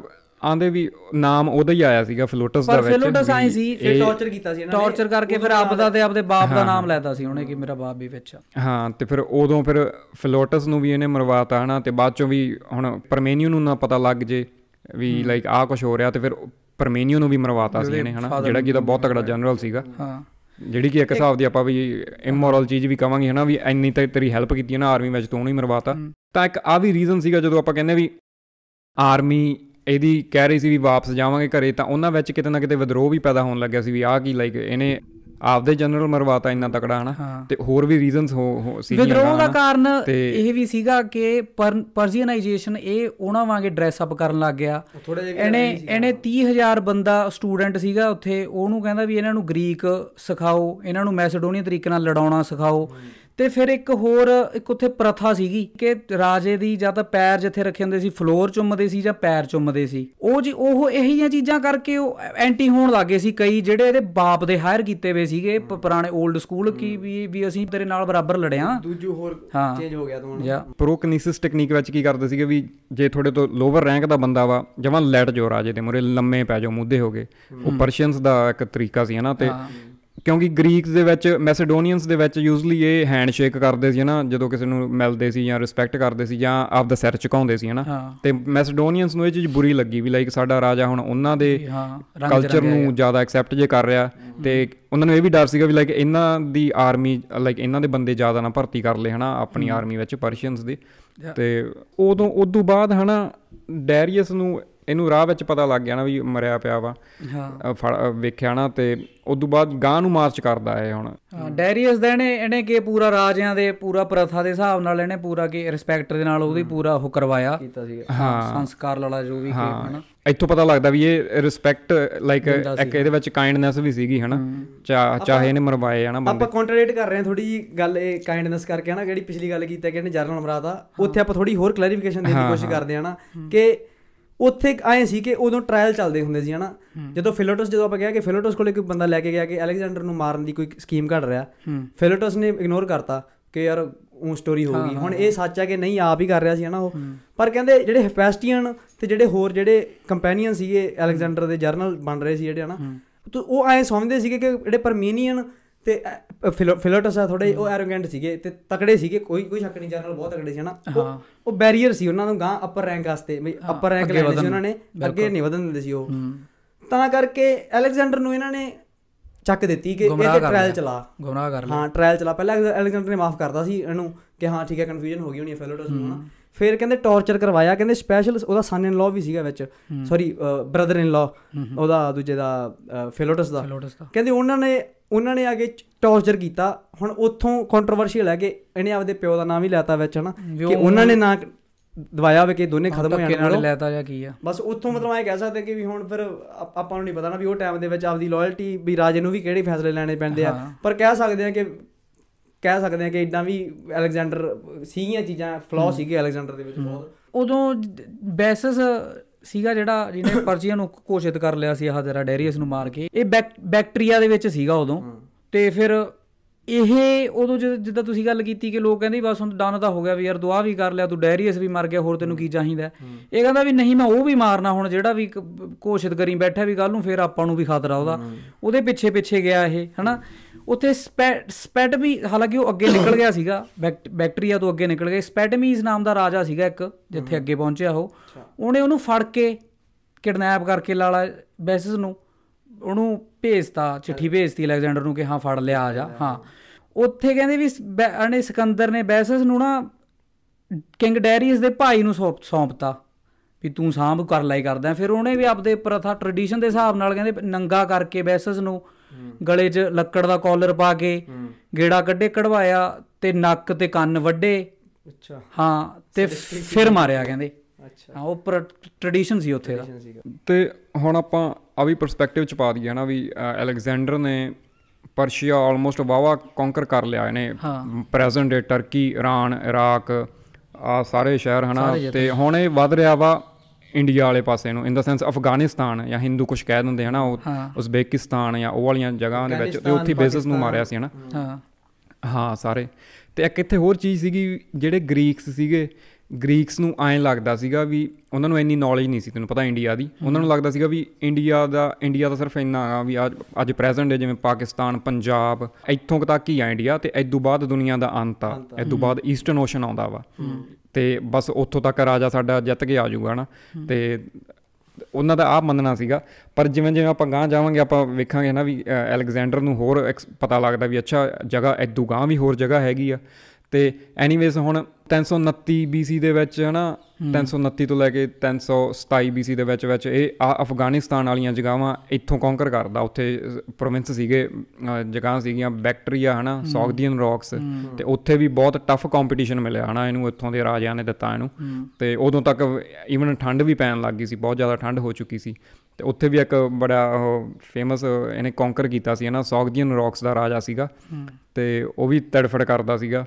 ਆਂਦੇ ਵੀ ਨਾਮ ਉਹਦਾ ਹੀ ਆਇਆ ਸੀਗਾ ਫਲੋਟਸ ਦਾ ਵਿੱਚ ਪਰ ਫਲੋਟਸ ਆਈ ਸੀ ਫਿਰ ਟੌਰਚਰ ਕੀਤਾ ਸੀ ਇਹਨਾਂ ਨੇ ਟੌਰਚਰ ਕਰਕੇ ਫਿਰ ਆਪ ਦਾ ਤੇ ਆਪਦੇ ਬਾਪ ਦਾ ਨਾਮ ਲੈਦਾ ਸੀ ਉਹਨੇ ਕਿ ਮੇਰਾ ਬਾਪ ਵੀ ਵਿੱਚ ਹਾਂ ਤੇ ਫਿਰ ਉਦੋਂ ਫਿਰ ਫਲੋਟਸ ਨੂੰ ਵੀ ਇਹਨੇ ਮਰਵਾਤਾ ਹਨਾ ਤੇ ਬਾਅਦ ਚੋਂ ਵੀ ਹੁਣ ਪਰਮੇਨੀਓ ਨੂੰ ਨਾ ਪਤਾ ਲੱਗ ਜੇ ਵੀ ਲਾਈਕ ਆਹ ਕੁਝ ਹੋ ਰਿਹਾ ਤੇ ਫਿਰ ਪਰਮੇਨੀਓ ਨੂੰ ਵੀ ਮਰਵਾਤਾ ਸੀ ਇਹਨੇ ਹਨਾ ਜਿਹੜਾ ਕਿ ਤਾਂ ਬਹੁਤ ਤਕੜਾ ਜਨਰਲ ਸੀਗਾ ਹਾਂ ਜਿਹੜੀ ਕਿ ਇੱਕ ਹਿਸਾਬ ਦੀ ਆਪਾਂ ਵੀ ਇਮੋਰਲ ਚੀਜ਼ ਵੀ ਕਵਾਂਗੇ ਹਨਾ ਵੀ ਇੰਨੀ ਤੇ ਤੇਰੀ ਹੈਲਪ ਕੀਤੀ ਹੈ ਨਾ ਆਰਮੀ ਵਿੱਚ ਤੂੰ ਉਹਨੂੰ ਹੀ ਮਰਵਾਤਾ ਤਾਂ ਇੱਕ ਆ ਵੀ ਰੀਜ਼ਨ ਸੀਗਾ ਜਦੋਂ ਆਪਾਂ ਕਹਿੰਦੇ ਵੀ ਆਰਮੀ ਇਹਦੀ ਕਹਿ ਰਹੀ ਸੀ ਵੀ ਵਾਪਸ ਜਾਵਾਂਗੇ ਘਰੇ ਤਾਂ ਉਹਨਾਂ ਵਿੱਚ ਕਿਤੇ ਨਾ ਕਿਤੇ ਵਿਦਰੋਹ ਵੀ ਪੈਦਾ ਹੋਣ ਲੱਗਿਆ ਸੀ ਵੀ ਆਹ ਕੀ ਲਾਈਕ ਇਹਨੇ ਆਪਦੇ ਜਨਰਲ ਮਰਵਾਤਾ ਇੰਨਾ ਤਕੜਾ ਹਨਾ ਤੇ ਹੋਰ ਵੀ ਰੀਜ਼ਨਸ ਹੋ ਸੀ ਵਿਦਰੋਹ ਦਾ ਕਾਰਨ ਇਹ ਵੀ ਸੀਗਾ ਕਿ ਪਰਸੀਅਨਾਈਜੇਸ਼ਨ ਇਹ ਉਹਨਾਂ ਵਾਂਗੇ ਡਰੈਸ ਅਪ ਕਰਨ ਲੱਗ ਗਿਆ ਇਹਨੇ ਇਹਨੇ 30000 ਬੰਦਾ ਸਟੂਡੈਂਟ ਸੀਗਾ ਉੱਥੇ ਉਹਨੂੰ ਕਹਿੰਦਾ ਵੀ ਇਹਨਾਂ ਨੂੰ ਗ੍ਰੀਕ ਸਿਖਾਓ ਇਹਨਾਂ ਨੂੰ ਮੈਸੇਡੋਨੀਆ ਤਰੀਕੇ ਨਾਲ ਲੜਾਉਣਾ ਸਿਖਾਓ ਤੇ ਫਿਰ ਇੱਕ ਹੋਰ ਇੱਕ ਉੱਥੇ ਪ੍ਰਥਾ ਸੀਗੀ ਕਿ ਰਾਜੇ ਦੀ ਜਾਂ ਤਾਂ ਪੈਰ ਜਿੱਥੇ ਰੱਖੇ ਹੁੰਦੇ ਸੀ ਫਲੋਰ ਚੁੰਮਦੇ ਸੀ ਜਾਂ ਪੈਰ ਚੁੰਮਦੇ ਸੀ ਉਹ ਜੀ ਉਹ ਇਹੀਆਂ ਚੀਜ਼ਾਂ ਕਰਕੇ ਉਹ ਐਂਟੀ ਹੋਣ ਲੱਗੇ ਸੀ ਕਈ ਜਿਹੜੇ ਇਹਦੇ ਬਾਪ ਦੇ ਹਾਇਰ ਕੀਤੇ ਹੋਏ ਸੀਗੇ ਪੁਰਾਣੇ 올ਡ ਸਕੂਲ ਕੀ ਵੀ ਵੀ ਅਸੀਂ ਤੇਰੇ ਨਾਲ ਬਰਾਬਰ ਲੜਿਆ ਦੂਜੂ ਹੋਰ ਚੇਂਜ ਹੋ ਗਿਆ ਤੁਹਾਨੂੰ ਪ੍ਰੋਕਨੀਸਿਸ ਟੈਕਨੀਕ ਵਿੱਚ ਕੀ ਕਰਦੇ ਸੀਗੇ ਵੀ ਜੇ ਤੁਹਾਡੇ ਤੋਂ ਲੋਅਰ ਰੈਂਕ ਦਾ ਬੰਦਾ ਵਾ ਜਮਾਂ ਲੈਟ ਜੋ ਰਾਜੇ ਦੇ ਮੁਰੇ ਲੰਮੇ ਪੈ ਜਾਓ ਮੁੱਦੇ ਹੋਗੇ ਉਹ ਪਰਸ਼ੀਅਨਸ ਦਾ ਇੱਕ ਤਰੀਕਾ ਸੀ ਹਨਾ ਤੇ ਕਿਉਂਕਿ ਗ੍ਰੀਕਸ ਦੇ ਵਿੱਚ ਮੈਸੇਡੋਨੀਅਨਸ ਦੇ ਵਿੱਚ ਯੂਜ਼ਲੀ ਇਹ ਹੈਂਡਸ਼ੇਕ ਕਰਦੇ ਸੀ ਨਾ ਜਦੋਂ ਕਿਸੇ ਨੂੰ ਮਿਲਦੇ ਸੀ ਜਾਂ ਰਿਸਪੈਕਟ ਕਰਦੇ ਸੀ ਜਾਂ ਆਪ ਦਾ ਸਿਰ ਝੁਕਾਉਂਦੇ ਸੀ ਹਨਾ ਤੇ ਮੈਸੇਡੋਨੀਅਨਸ ਨੂੰ ਇਹ ਚੀਜ਼ ਬੁਰੀ ਲੱਗੀ ਵੀ ਲਾਈਕ ਸਾਡਾ ਰਾਜਾ ਹੁਣ ਉਹਨਾਂ ਦੇ ਕਲਚਰ ਨੂੰ ਜ਼ਿਆਦਾ ਐਕਸੈਪਟ ਜੇ ਕਰ ਰਿਹਾ ਤੇ ਉਹਨਾਂ ਨੂੰ ਇਹ ਵੀ ਡਰ ਸੀਗਾ ਵੀ ਲਾਈਕ ਇਹਨਾਂ ਦੀ ਆਰਮੀ ਲਾਈਕ ਇਹਨਾਂ ਦੇ ਬੰਦੇ ਜ਼ਿਆਦਾ ਨਾ ਭਰਤੀ ਕਰ ਲੈ ਹਨਾ ਆਪਣੀ ਆਰਮੀ ਵਿੱਚ ਪਰਸ਼ੀਅਨਸ ਦੇ ਤੇ ਉਦੋਂ ਉਦੋਂ ਬਾਅਦ ਹਨਾ ਡੈਰੀਅਸ ਨੂੰ ਇਹਨੂੰ ਰਾਹ ਵਿੱਚ ਪਤਾ ਲੱਗ ਗਿਆ ਨਾ ਵੀ ਮਰਿਆ ਪਿਆ ਵਾ ਹਾਂ ਵੇਖਿਆ ਨਾ ਤੇ ਉਸ ਤੋਂ ਬਾਅਦ ਗਾਂ ਨੂੰ ਮਾਰਚ ਕਰਦਾ ਹੈ ਹੁਣ ਡੈਰੀਅਸ ਦੇ ਨੇ ਇਹਨੇ ਕਿ ਪੂਰਾ ਰਾਜਿਆਂ ਦੇ ਪੂਰਾ ਪ੍ਰਥਾ ਦੇ ਹਿਸਾਬ ਨਾਲ ਇਹਨੇ ਪੂਰਾ ਕਿ ਰਿਸਪੈਕਟ ਦੇ ਨਾਲ ਉਹਦੀ ਪੂਰਾ ਉਹ ਕਰਵਾਇਆ ਕੀਤਾ ਸੀ ਸੰਸਕਾਰ ਲਾਲਾ ਜੋ ਵੀ ਕਿ ਹਨਾ ਇੱਥੋਂ ਪਤਾ ਲੱਗਦਾ ਵੀ ਇਹ ਰਿਸਪੈਕਟ ਲਾਈਕ ਇੱਕ ਇਹਦੇ ਵਿੱਚ ਕਾਈਂਡਨੈਸ ਵੀ ਸੀਗੀ ਹਨਾ ਚਾਹੇ ਇਹਨੇ ਮਰਵਾਏ ਹਨਾ ਬੰਦੇ ਆਪਾਂ ਕੰਟਰਡਿਕਟ ਕਰ ਰਹੇ ਹਾਂ ਥੋੜੀ ਜੀ ਗੱਲ ਇਹ ਕਾਈਂਡਨੈਸ ਕਰਕੇ ਹਨਾ ਜਿਹੜੀ ਪਿਛਲੀ ਗੱਲ ਕੀਤੀ ਕਿ ਇਹਨੇ ਜਰਨਲ ਮਰਾਤਾ ਉੱਥੇ ਆਪਾਂ ਥੋੜੀ ਹੋਰ ਕਲੈਰੀਫਿਕੇਸ਼ਨ ਦੇਣ ਦੀ ਕੋਸ਼ਿਸ਼ ਕਰਦੇ ਹਨਾ ਕਿ ਉੱਥੇ ਆਏ ਸੀ ਕਿ ਉਦੋਂ ਟ੍ਰਾਇਲ ਚੱਲਦੇ ਹੁੰਦੇ ਸੀ ਹਨਾ ਜਦੋਂ ਫਿਲੋਟਸ ਜਦੋਂ ਆਪਾਂ ਕਿਹਾ ਕਿ ਫਿਲੋਟਸ ਕੋਲੇ ਕੋਈ ਬੰਦਾ ਲੈ ਕੇ ਗਿਆ ਕਿ ਅਲੈਗਜ਼ੈਂਡਰ ਨੂੰ ਮਾਰਨ ਦੀ ਕੋਈ ਸਕੀਮ ਘੜ ਰਿਹਾ ਫਿਲੋਟਸ ਨੇ ਇਗਨੋਰ ਕਰਤਾ ਕਿ ਯਾਰ ਉਹ ਸਟੋਰੀ ਹੋ ਗਈ ਹੁਣ ਇਹ ਸੱਚ ਹੈ ਕਿ ਨਹੀਂ ਆਪ ਹੀ ਕਰ ਰਿਹਾ ਸੀ ਹਨਾ ਉਹ ਪਰ ਕਹਿੰਦੇ ਜਿਹੜੇ ਹਫੈਸਟੀਅਨ ਤੇ ਜਿਹੜੇ ਹੋਰ ਜਿਹੜੇ ਕੰਪੈਨੀਅਨ ਸੀਗੇ ਅਲੈਗਜ਼ੈਂਡਰ ਦੇ ਜਰਨਲ ਬਣ ਰਹੇ ਸੀ ਜਿਹੜੇ ਹਨਾ ਤੋ ਉਹ ਐ ਸਮਝਦੇ ਸੀਗੇ ਕਿ ਜਿਹੜੇ ਪਰਮੀਨੀਅਨ ਤੇ ਫਿਲਰਟਸ ਆ ਥੋੜੇ ਉਹ ਐਰੋਗੈਂਟ ਸੀਗੇ ਤੇ ਤਕੜੇ ਸੀਗੇ ਕੋਈ ਕੋਈ ਸ਼ੱਕ ਨਹੀਂ ਜਨਰਲ ਬਹੁਤ ਤਕੜੇ ਸੀ ਹਨਾ ਉਹ ਬੈਰੀਅਰ ਸੀ ਉਹਨਾਂ ਨੂੰ ਗਾਂ ਅਪਰ ਰੈਂਕ ਵਾਸਤੇ ਵੀ ਅਪਰ ਰੈਂਕ ਲਈ ਸੀ ਉਹਨਾਂ ਨੇ ਅੱਗੇ ਨਹੀਂ ਵਧਣ ਦਿੰਦੇ ਸੀ ਉਹ ਤਾਂ ਕਰਕੇ ਅਲੈਗਜ਼ੈਂਡਰ ਨੂੰ ਇਹਨਾਂ ਨੇ ਚੱਕ ਦਿੱਤੀ ਕਿ ਇਹ ਟ੍ਰਾਇਲ ਚਲਾ ਗੁਮਰਾਹ ਕਰ ਲਿਆ ਹਾਂ ਟ੍ਰਾਇਲ ਚਲਾ ਪਹਿਲਾਂ ਅਲੈਗਜ਼ੈਂਡਰ ਨੇ ਮਾਫ ਕਰਤਾ ਸੀ ਇਹਨੂੰ ਕਿ ਹਾਂ ਠੀਕ ਹੈ ਕਨਫਿਊਜ਼ਨ ਹੋ ਗਈ ਹੋਣੀ ਹੈ ਫੈਲੋਟਸ ਨੂੰ ਫਿਰ ਕਹਿੰਦੇ ਟੌਰਚਰ ਕਰਵਾਇਆ ਕਹਿੰਦੇ ਸਪੈਸ਼ਲ ਉਹਦਾ ਸਨ ਇਨ ਲਾ ਵੀ ਸੀਗਾ ਵਿੱਚ ਸੌਰੀ ਬ੍ਰਦਰ ਇਨ ਲਾ ਉਹਦਾ ਦੂਜੇ ਦਾ ਫੈਲੋਟਸ ਦਾ ਕਹਿੰਦੇ ਉਹਨਾਂ ਨੇ ਉਹਨਾਂ ਨੇ ਆਗੇ ਟੌਰਚਰ ਕੀਤਾ ਹੁਣ ਉੱਥੋਂ ਕੰਟਰੋਵਰਸ਼ੀਅਲ ਹੈ ਕਿ ਇਹਨੇ ਆਪਦੇ ਪਿਓ ਦਾ ਨਾਮ ਵੀ ਲੈਤਾ ਵਿੱਚ ਹਨਾ ਕਿ ਉਹਨਾਂ ਨੇ ਨਾ ਦਵਾਇਆ ਹੋਵੇ ਕਿ ਦੋਨੇ ਖਤਮ ਹੋ ਜਾਣ ਨਾਲ ਲੈਤਾ ਜਾਂ ਕੀ ਆ ਬਸ ਉੱਥੋਂ ਮਤਲਬ ਐ ਕਹਿ ਸਕਦੇ ਕਿ ਵੀ ਹੁਣ ਫਿਰ ਆਪਾਂ ਨੂੰ ਨਹੀਂ ਪਤਾ ਨਾ ਵੀ ਉਹ ਟਾਈਮ ਦੇ ਵਿੱਚ ਆਪਦੀ ਲਾਇਲਟੀ ਵੀ ਰਾਜੇ ਨੂੰ ਵੀ ਕਿਹੜੇ ਫੈਸਲੇ ਲੈਣੇ ਪੈਂਦੇ ਆ ਪਰ ਕਹਿ ਸਕਦੇ ਆ ਕਿ ਕਹਿ ਸਕਦੇ ਆ ਕਿ ਇਦਾਂ ਵੀ ਅਲੈਗਜ਼ੈਂਡਰ ਸੀਗੀਆਂ ਚੀਜ਼ਾਂ ਫਲੋ ਸੀਗੇ ਅਲੈਗਜ਼ੈਂਡਰ ਦੇ ਵਿੱਚ ਬਹੁਤ ਉਦੋਂ ਬੈਸਸ ਸੀਗਾ ਜਿਹੜਾ ਜਿਹਨੇ <coughs> ਪਰਜੀਆਂ ਨੂੰ ਘੋਸ਼ਿਤ ਕਰ ਲਿਆ ਸੀ ਆਹ ਤੇਰਾ ਡੈਰੀਅਸ ਨੂੰ ਮਾਰ ਕੇ ਇਹ ਬੈਕਟੀਰੀਆ ਦੇ ਵਿੱਚ ਸੀਗਾ ਉਦੋਂ ਤੇ ਫਿਰ ਇਹ ਉਦੋਂ ਜਿੱਦਾਂ ਤੁਸੀਂ ਗੱਲ ਕੀਤੀ ਕਿ ਲੋਕ ਕਹਿੰਦੇ ਬਸ ਹੁਣ ਡਨ ਤਾਂ ਹੋ ਗਿਆ ਵੀ ਯਾਰ ਦੁਆ ਵੀ ਕਰ ਲਿਆ ਤੂੰ ਡੈਰੀਅਸ ਵੀ ਮਰ ਗਿਆ ਹੋਰ ਤੈਨੂੰ ਕੀ ਚਾਹੀਦਾ ਇਹ ਕਹਿੰਦਾ ਵੀ ਨਹੀਂ ਮੈਂ ਉਹ ਵੀ ਮਾਰਨਾ ਹੁਣ ਜਿਹੜਾ ਵੀ ਘੋਸ਼ਿਤ ਕਰੀ ਬੈਠਾ ਵੀ ਕੱਲ ਨੂੰ ਫੇਰ ਆਪਾਂ ਨੂੰ ਵੀ ਖਤਰਾ ਉਹਦਾ ਉਹਦੇ ਪਿੱਛੇ ਪਿੱਛੇ ਗਿਆ ਇਹ ਹਨਾ ਉੱਥੇ ਸਪੈਟ ਵੀ ਹਾਲਾਂਕਿ ਉਹ ਅੱਗੇ ਨਿਕਲ ਗਿਆ ਸੀਗਾ ਬੈਕਟੀਰੀਆ ਤੋਂ ਅੱਗੇ ਨਿਕਲ ਗਿਆ ਸਪੈਟਮੀਜ਼ ਨਾਮ ਦਾ ਰਾਜਾ ਸੀਗਾ ਇੱਕ ਜਿੱਥੇ ਅੱਗੇ ਪਹੁੰਚਿਆ ਉਹ ਉਹਨੇ ਉਹਨੂੰ ਫੜ ਕੇ ਕਿਡਨੈਪ ਕਰਕੇ ਲਾਲਾ ਬੈਸਿਸ ਨੂੰ ਉਹਨੂੰ ਭੇਜਤਾ ਚਿੱਠੀ ਭੇਜਤੀ ਅਲੈਗਜ਼ੈਂਡਰ ਨੂੰ ਕਿ ਹਾਂ ਫੜ ਲਿਆ ਆ ਜਾ ਹਾਂ ਉੱਥੇ ਕਹਿੰਦੇ ਵੀ ਅਨੇ ਸਿਕੰਦਰ ਨੇ ਬੈਸਿਸ ਨੂੰ ਨਾ ਕਿੰਗ ਡੈਰੀਅਸ ਦੇ ਭਾਈ ਨੂੰ ਸੌਂਪਤਾ ਵੀ ਤੂੰ ਸਾਂਭ ਕਰ ਲਈ ਕਰਦਾ ਫਿਰ ਉਹਨੇ ਵੀ ਆਪਦੇ ਪ੍ਰਥਾ ਟ੍ਰੈਡੀਸ਼ਨ ਦੇ ਹਿਸਾਬ ਨਾਲ ਕਹਿੰਦੇ ਨੰਗਾ ਕਰਕੇ ਬੈਸਿਸ ਨੂੰ ਗਲੇ 'ਚ ਲੱਕੜ ਦਾ ਕਾਲਰ ਪਾ ਕੇ ਗੇੜਾ ਕੱਢੇ ਕਢਵਾਇਆ ਤੇ ਨੱਕ ਤੇ ਕੰਨ ਵੱਡੇ ਅੱਛਾ ਹਾਂ ਤੇ ਫਿਰ ਮਾਰਿਆ ਕਹਿੰਦੇ ਅੱਛਾ ਹਾਂ ਉਹ ਟ੍ਰੈਡੀਸ਼ਨ ਸੀ ਉੱਥੇ ਦਾ ਤੇ ਹੁਣ ਆਪਾਂ ਆ ਵੀ ਪਰਸਪੈਕਟਿਵ ਚ ਪਾ ਦਈਏ ਨਾ ਵੀ ਅਲੈਗਜ਼ੈਂਡਰ ਨੇ ਪਰਸ਼ੀਆ ਆਲਮੋਸਟ ਵਾਵਾ ਕੌਂਕਰ ਕਰ ਲਿਆ ਇਹਨੇ present day Turkey Iran Iraq ਆ ਸਾਰੇ ਸ਼ਹਿਰ ਹਨਾ ਤੇ ਹੁਣ ਇਹ ਵੱਧ ਰਿਹਾ ਵਾ ਇੰਡੀਆ ਵਾਲੇ ਪਾਸੇ ਨੂੰ ਇਨ ਦਾ ਸੈਂਸ ਅਫਗਾਨਿਸਤਾਨ ਜਾਂ ਹਿੰਦੂ ਕੁਛ ਕਹਿ ਦਿੰਦੇ ਹਨਾ ਉਹ ਉਜ਼ਬੇਕਿਸਤਾਨ ਜਾਂ ਉਹ ਵਾਲੀਆਂ ਜਗ੍ਹਾਵਾਂ ਦੇ ਵਿੱਚ ਤੇ ਉੱਥੇ ਬੇਸਸ ਨੂੰ ਮਾਰਿਆ ਸੀ ਹਨਾ ਹਾਂ ਹਾਂ ਸਾਰੇ ਤੇ ਇੱਕ ਇੱਥੇ ਹੋਰ ਚੀਜ਼ ਸੀਗੀ ਜਿਹੜੇ ਗ੍ਰੀਕਸ ਸੀਗੇ ਗ੍ਰੀਕਸ ਨੂੰ ਐਂ ਲੱਗਦਾ ਸੀਗਾ ਵੀ ਉਹਨਾਂ ਨੂੰ ਇੰਨੀ ਨੌਲੇਜ ਨਹੀਂ ਸੀ ਤੈਨੂੰ ਪਤਾ ਇੰਡੀਆ ਦੀ ਉਹਨਾਂ ਨੂੰ ਲੱਗਦਾ ਸੀਗਾ ਵੀ ਇੰਡੀਆ ਦਾ ਇੰਡੀਆ ਦਾ ਸਿਰਫ ਇੰਨਾ ਆ ਵੀ ਅੱਜ ਅੱਜ ਪ੍ਰੈਜ਼ੈਂਟ ਹੈ ਜਿਵੇਂ ਪਾਕਿਸਤਾਨ ਪੰਜਾਬ ਇੱਥੋਂ ਤੱਕ ਹੀ ਆ ਇੰਡੀਆ ਤੇ ਐਦੋਂ ਬਾਅਦ ਦੁਨੀਆ ਦਾ ਅੰਤ ਆ ਐਦੋਂ ਬਾਅਦ ਈਸਟਰਨ ਓਸ਼ਨ ਆਉਂਦਾ ਵਾ ਤੇ ਬਸ ਉੱਥੋਂ ਤੱਕ ਰਾਜਾ ਸਾਡਾ ਜਿੱਤ ਕੇ ਆ ਜਾਊਗਾ ਹਨਾ ਤੇ ਉਹਨਾਂ ਦਾ ਆਹ ਮੰਨਣਾ ਸੀਗਾ ਪਰ ਜਿਵੇਂ ਜਿਵੇਂ ਆਪਾਂ ਗਾਂ ਜਾਵਾਂਗੇ ਆਪਾਂ ਵੇਖਾਂਗੇ ਨਾ ਵੀ ਅਲੈਗਜ਼ੈਂਡਰ ਨੂੰ ਹੋਰ ਪਤਾ ਲੱਗਦਾ ਵੀ ਅੱਛਾ ਜਗ੍ਹਾ ਐਦੂ ਗਾਂ ਵੀ ਹੋਰ ਜਗ੍ਹਾ ਹੈਗੀ ਆ ਤੇ ਐਨੀਵੇਸ ਹੁਣ 329 BC ਦੇ ਵਿੱਚ ਹਨਾ 329 ਤੋਂ ਲੈ ਕੇ 327 BC ਦੇ ਵਿੱਚ ਵਿੱਚ ਇਹ ਅਫਗਾਨਿਸਤਾਨ ਵਾਲੀਆਂ ਜਗਾਵਾਂ ਇੱਥੋਂ ਕੌਂਕਰ ਕਰਦਾ ਉੱਥੇ ਪ੍ਰੋਵਿੰਸ ਸੀਗੇ ਜਗਾਂ ਸੀਗੀਆਂ ਬੈਕਟਰੀਆ ਹਨਾ ਸੌਗਦੀਅਨ ਰੌਕਸ ਤੇ ਉੱਥੇ ਵੀ ਬਹੁਤ ਟਫ ਕੰਪੀਟੀਸ਼ਨ ਮਿਲਿਆ ਹਨਾ ਇਹਨੂੰ ਇੱਥੋਂ ਦੇ ਰਾਜਿਆਂ ਨੇ ਦਿੱਤਾ ਇਹਨੂੰ ਤੇ ਉਦੋਂ ਤੱਕ ਈਵਨ ਠੰਡ ਵੀ ਪੈਣ ਲੱਗ ਗਈ ਸੀ ਬਹੁਤ ਜ਼ਿਆਦਾ ਠੰਡ ਹੋ ਚੁੱਕੀ ਸੀ ਤੇ ਉੱਥੇ ਵੀ ਇੱਕ ਬੜਾ ਉਹ ਫੇਮਸ ਇਹਨੇ ਕੌਂਕਰ ਕੀਤਾ ਸੀ ਹਨਾ ਸੌਗਜੀਅਨ ਰੌਕਸ ਦਾ ਰਾਜਾ ਸੀਗਾ ਤੇ ਉਹ ਵੀ ਤੜਫੜ ਕਰਦਾ ਸੀਗਾ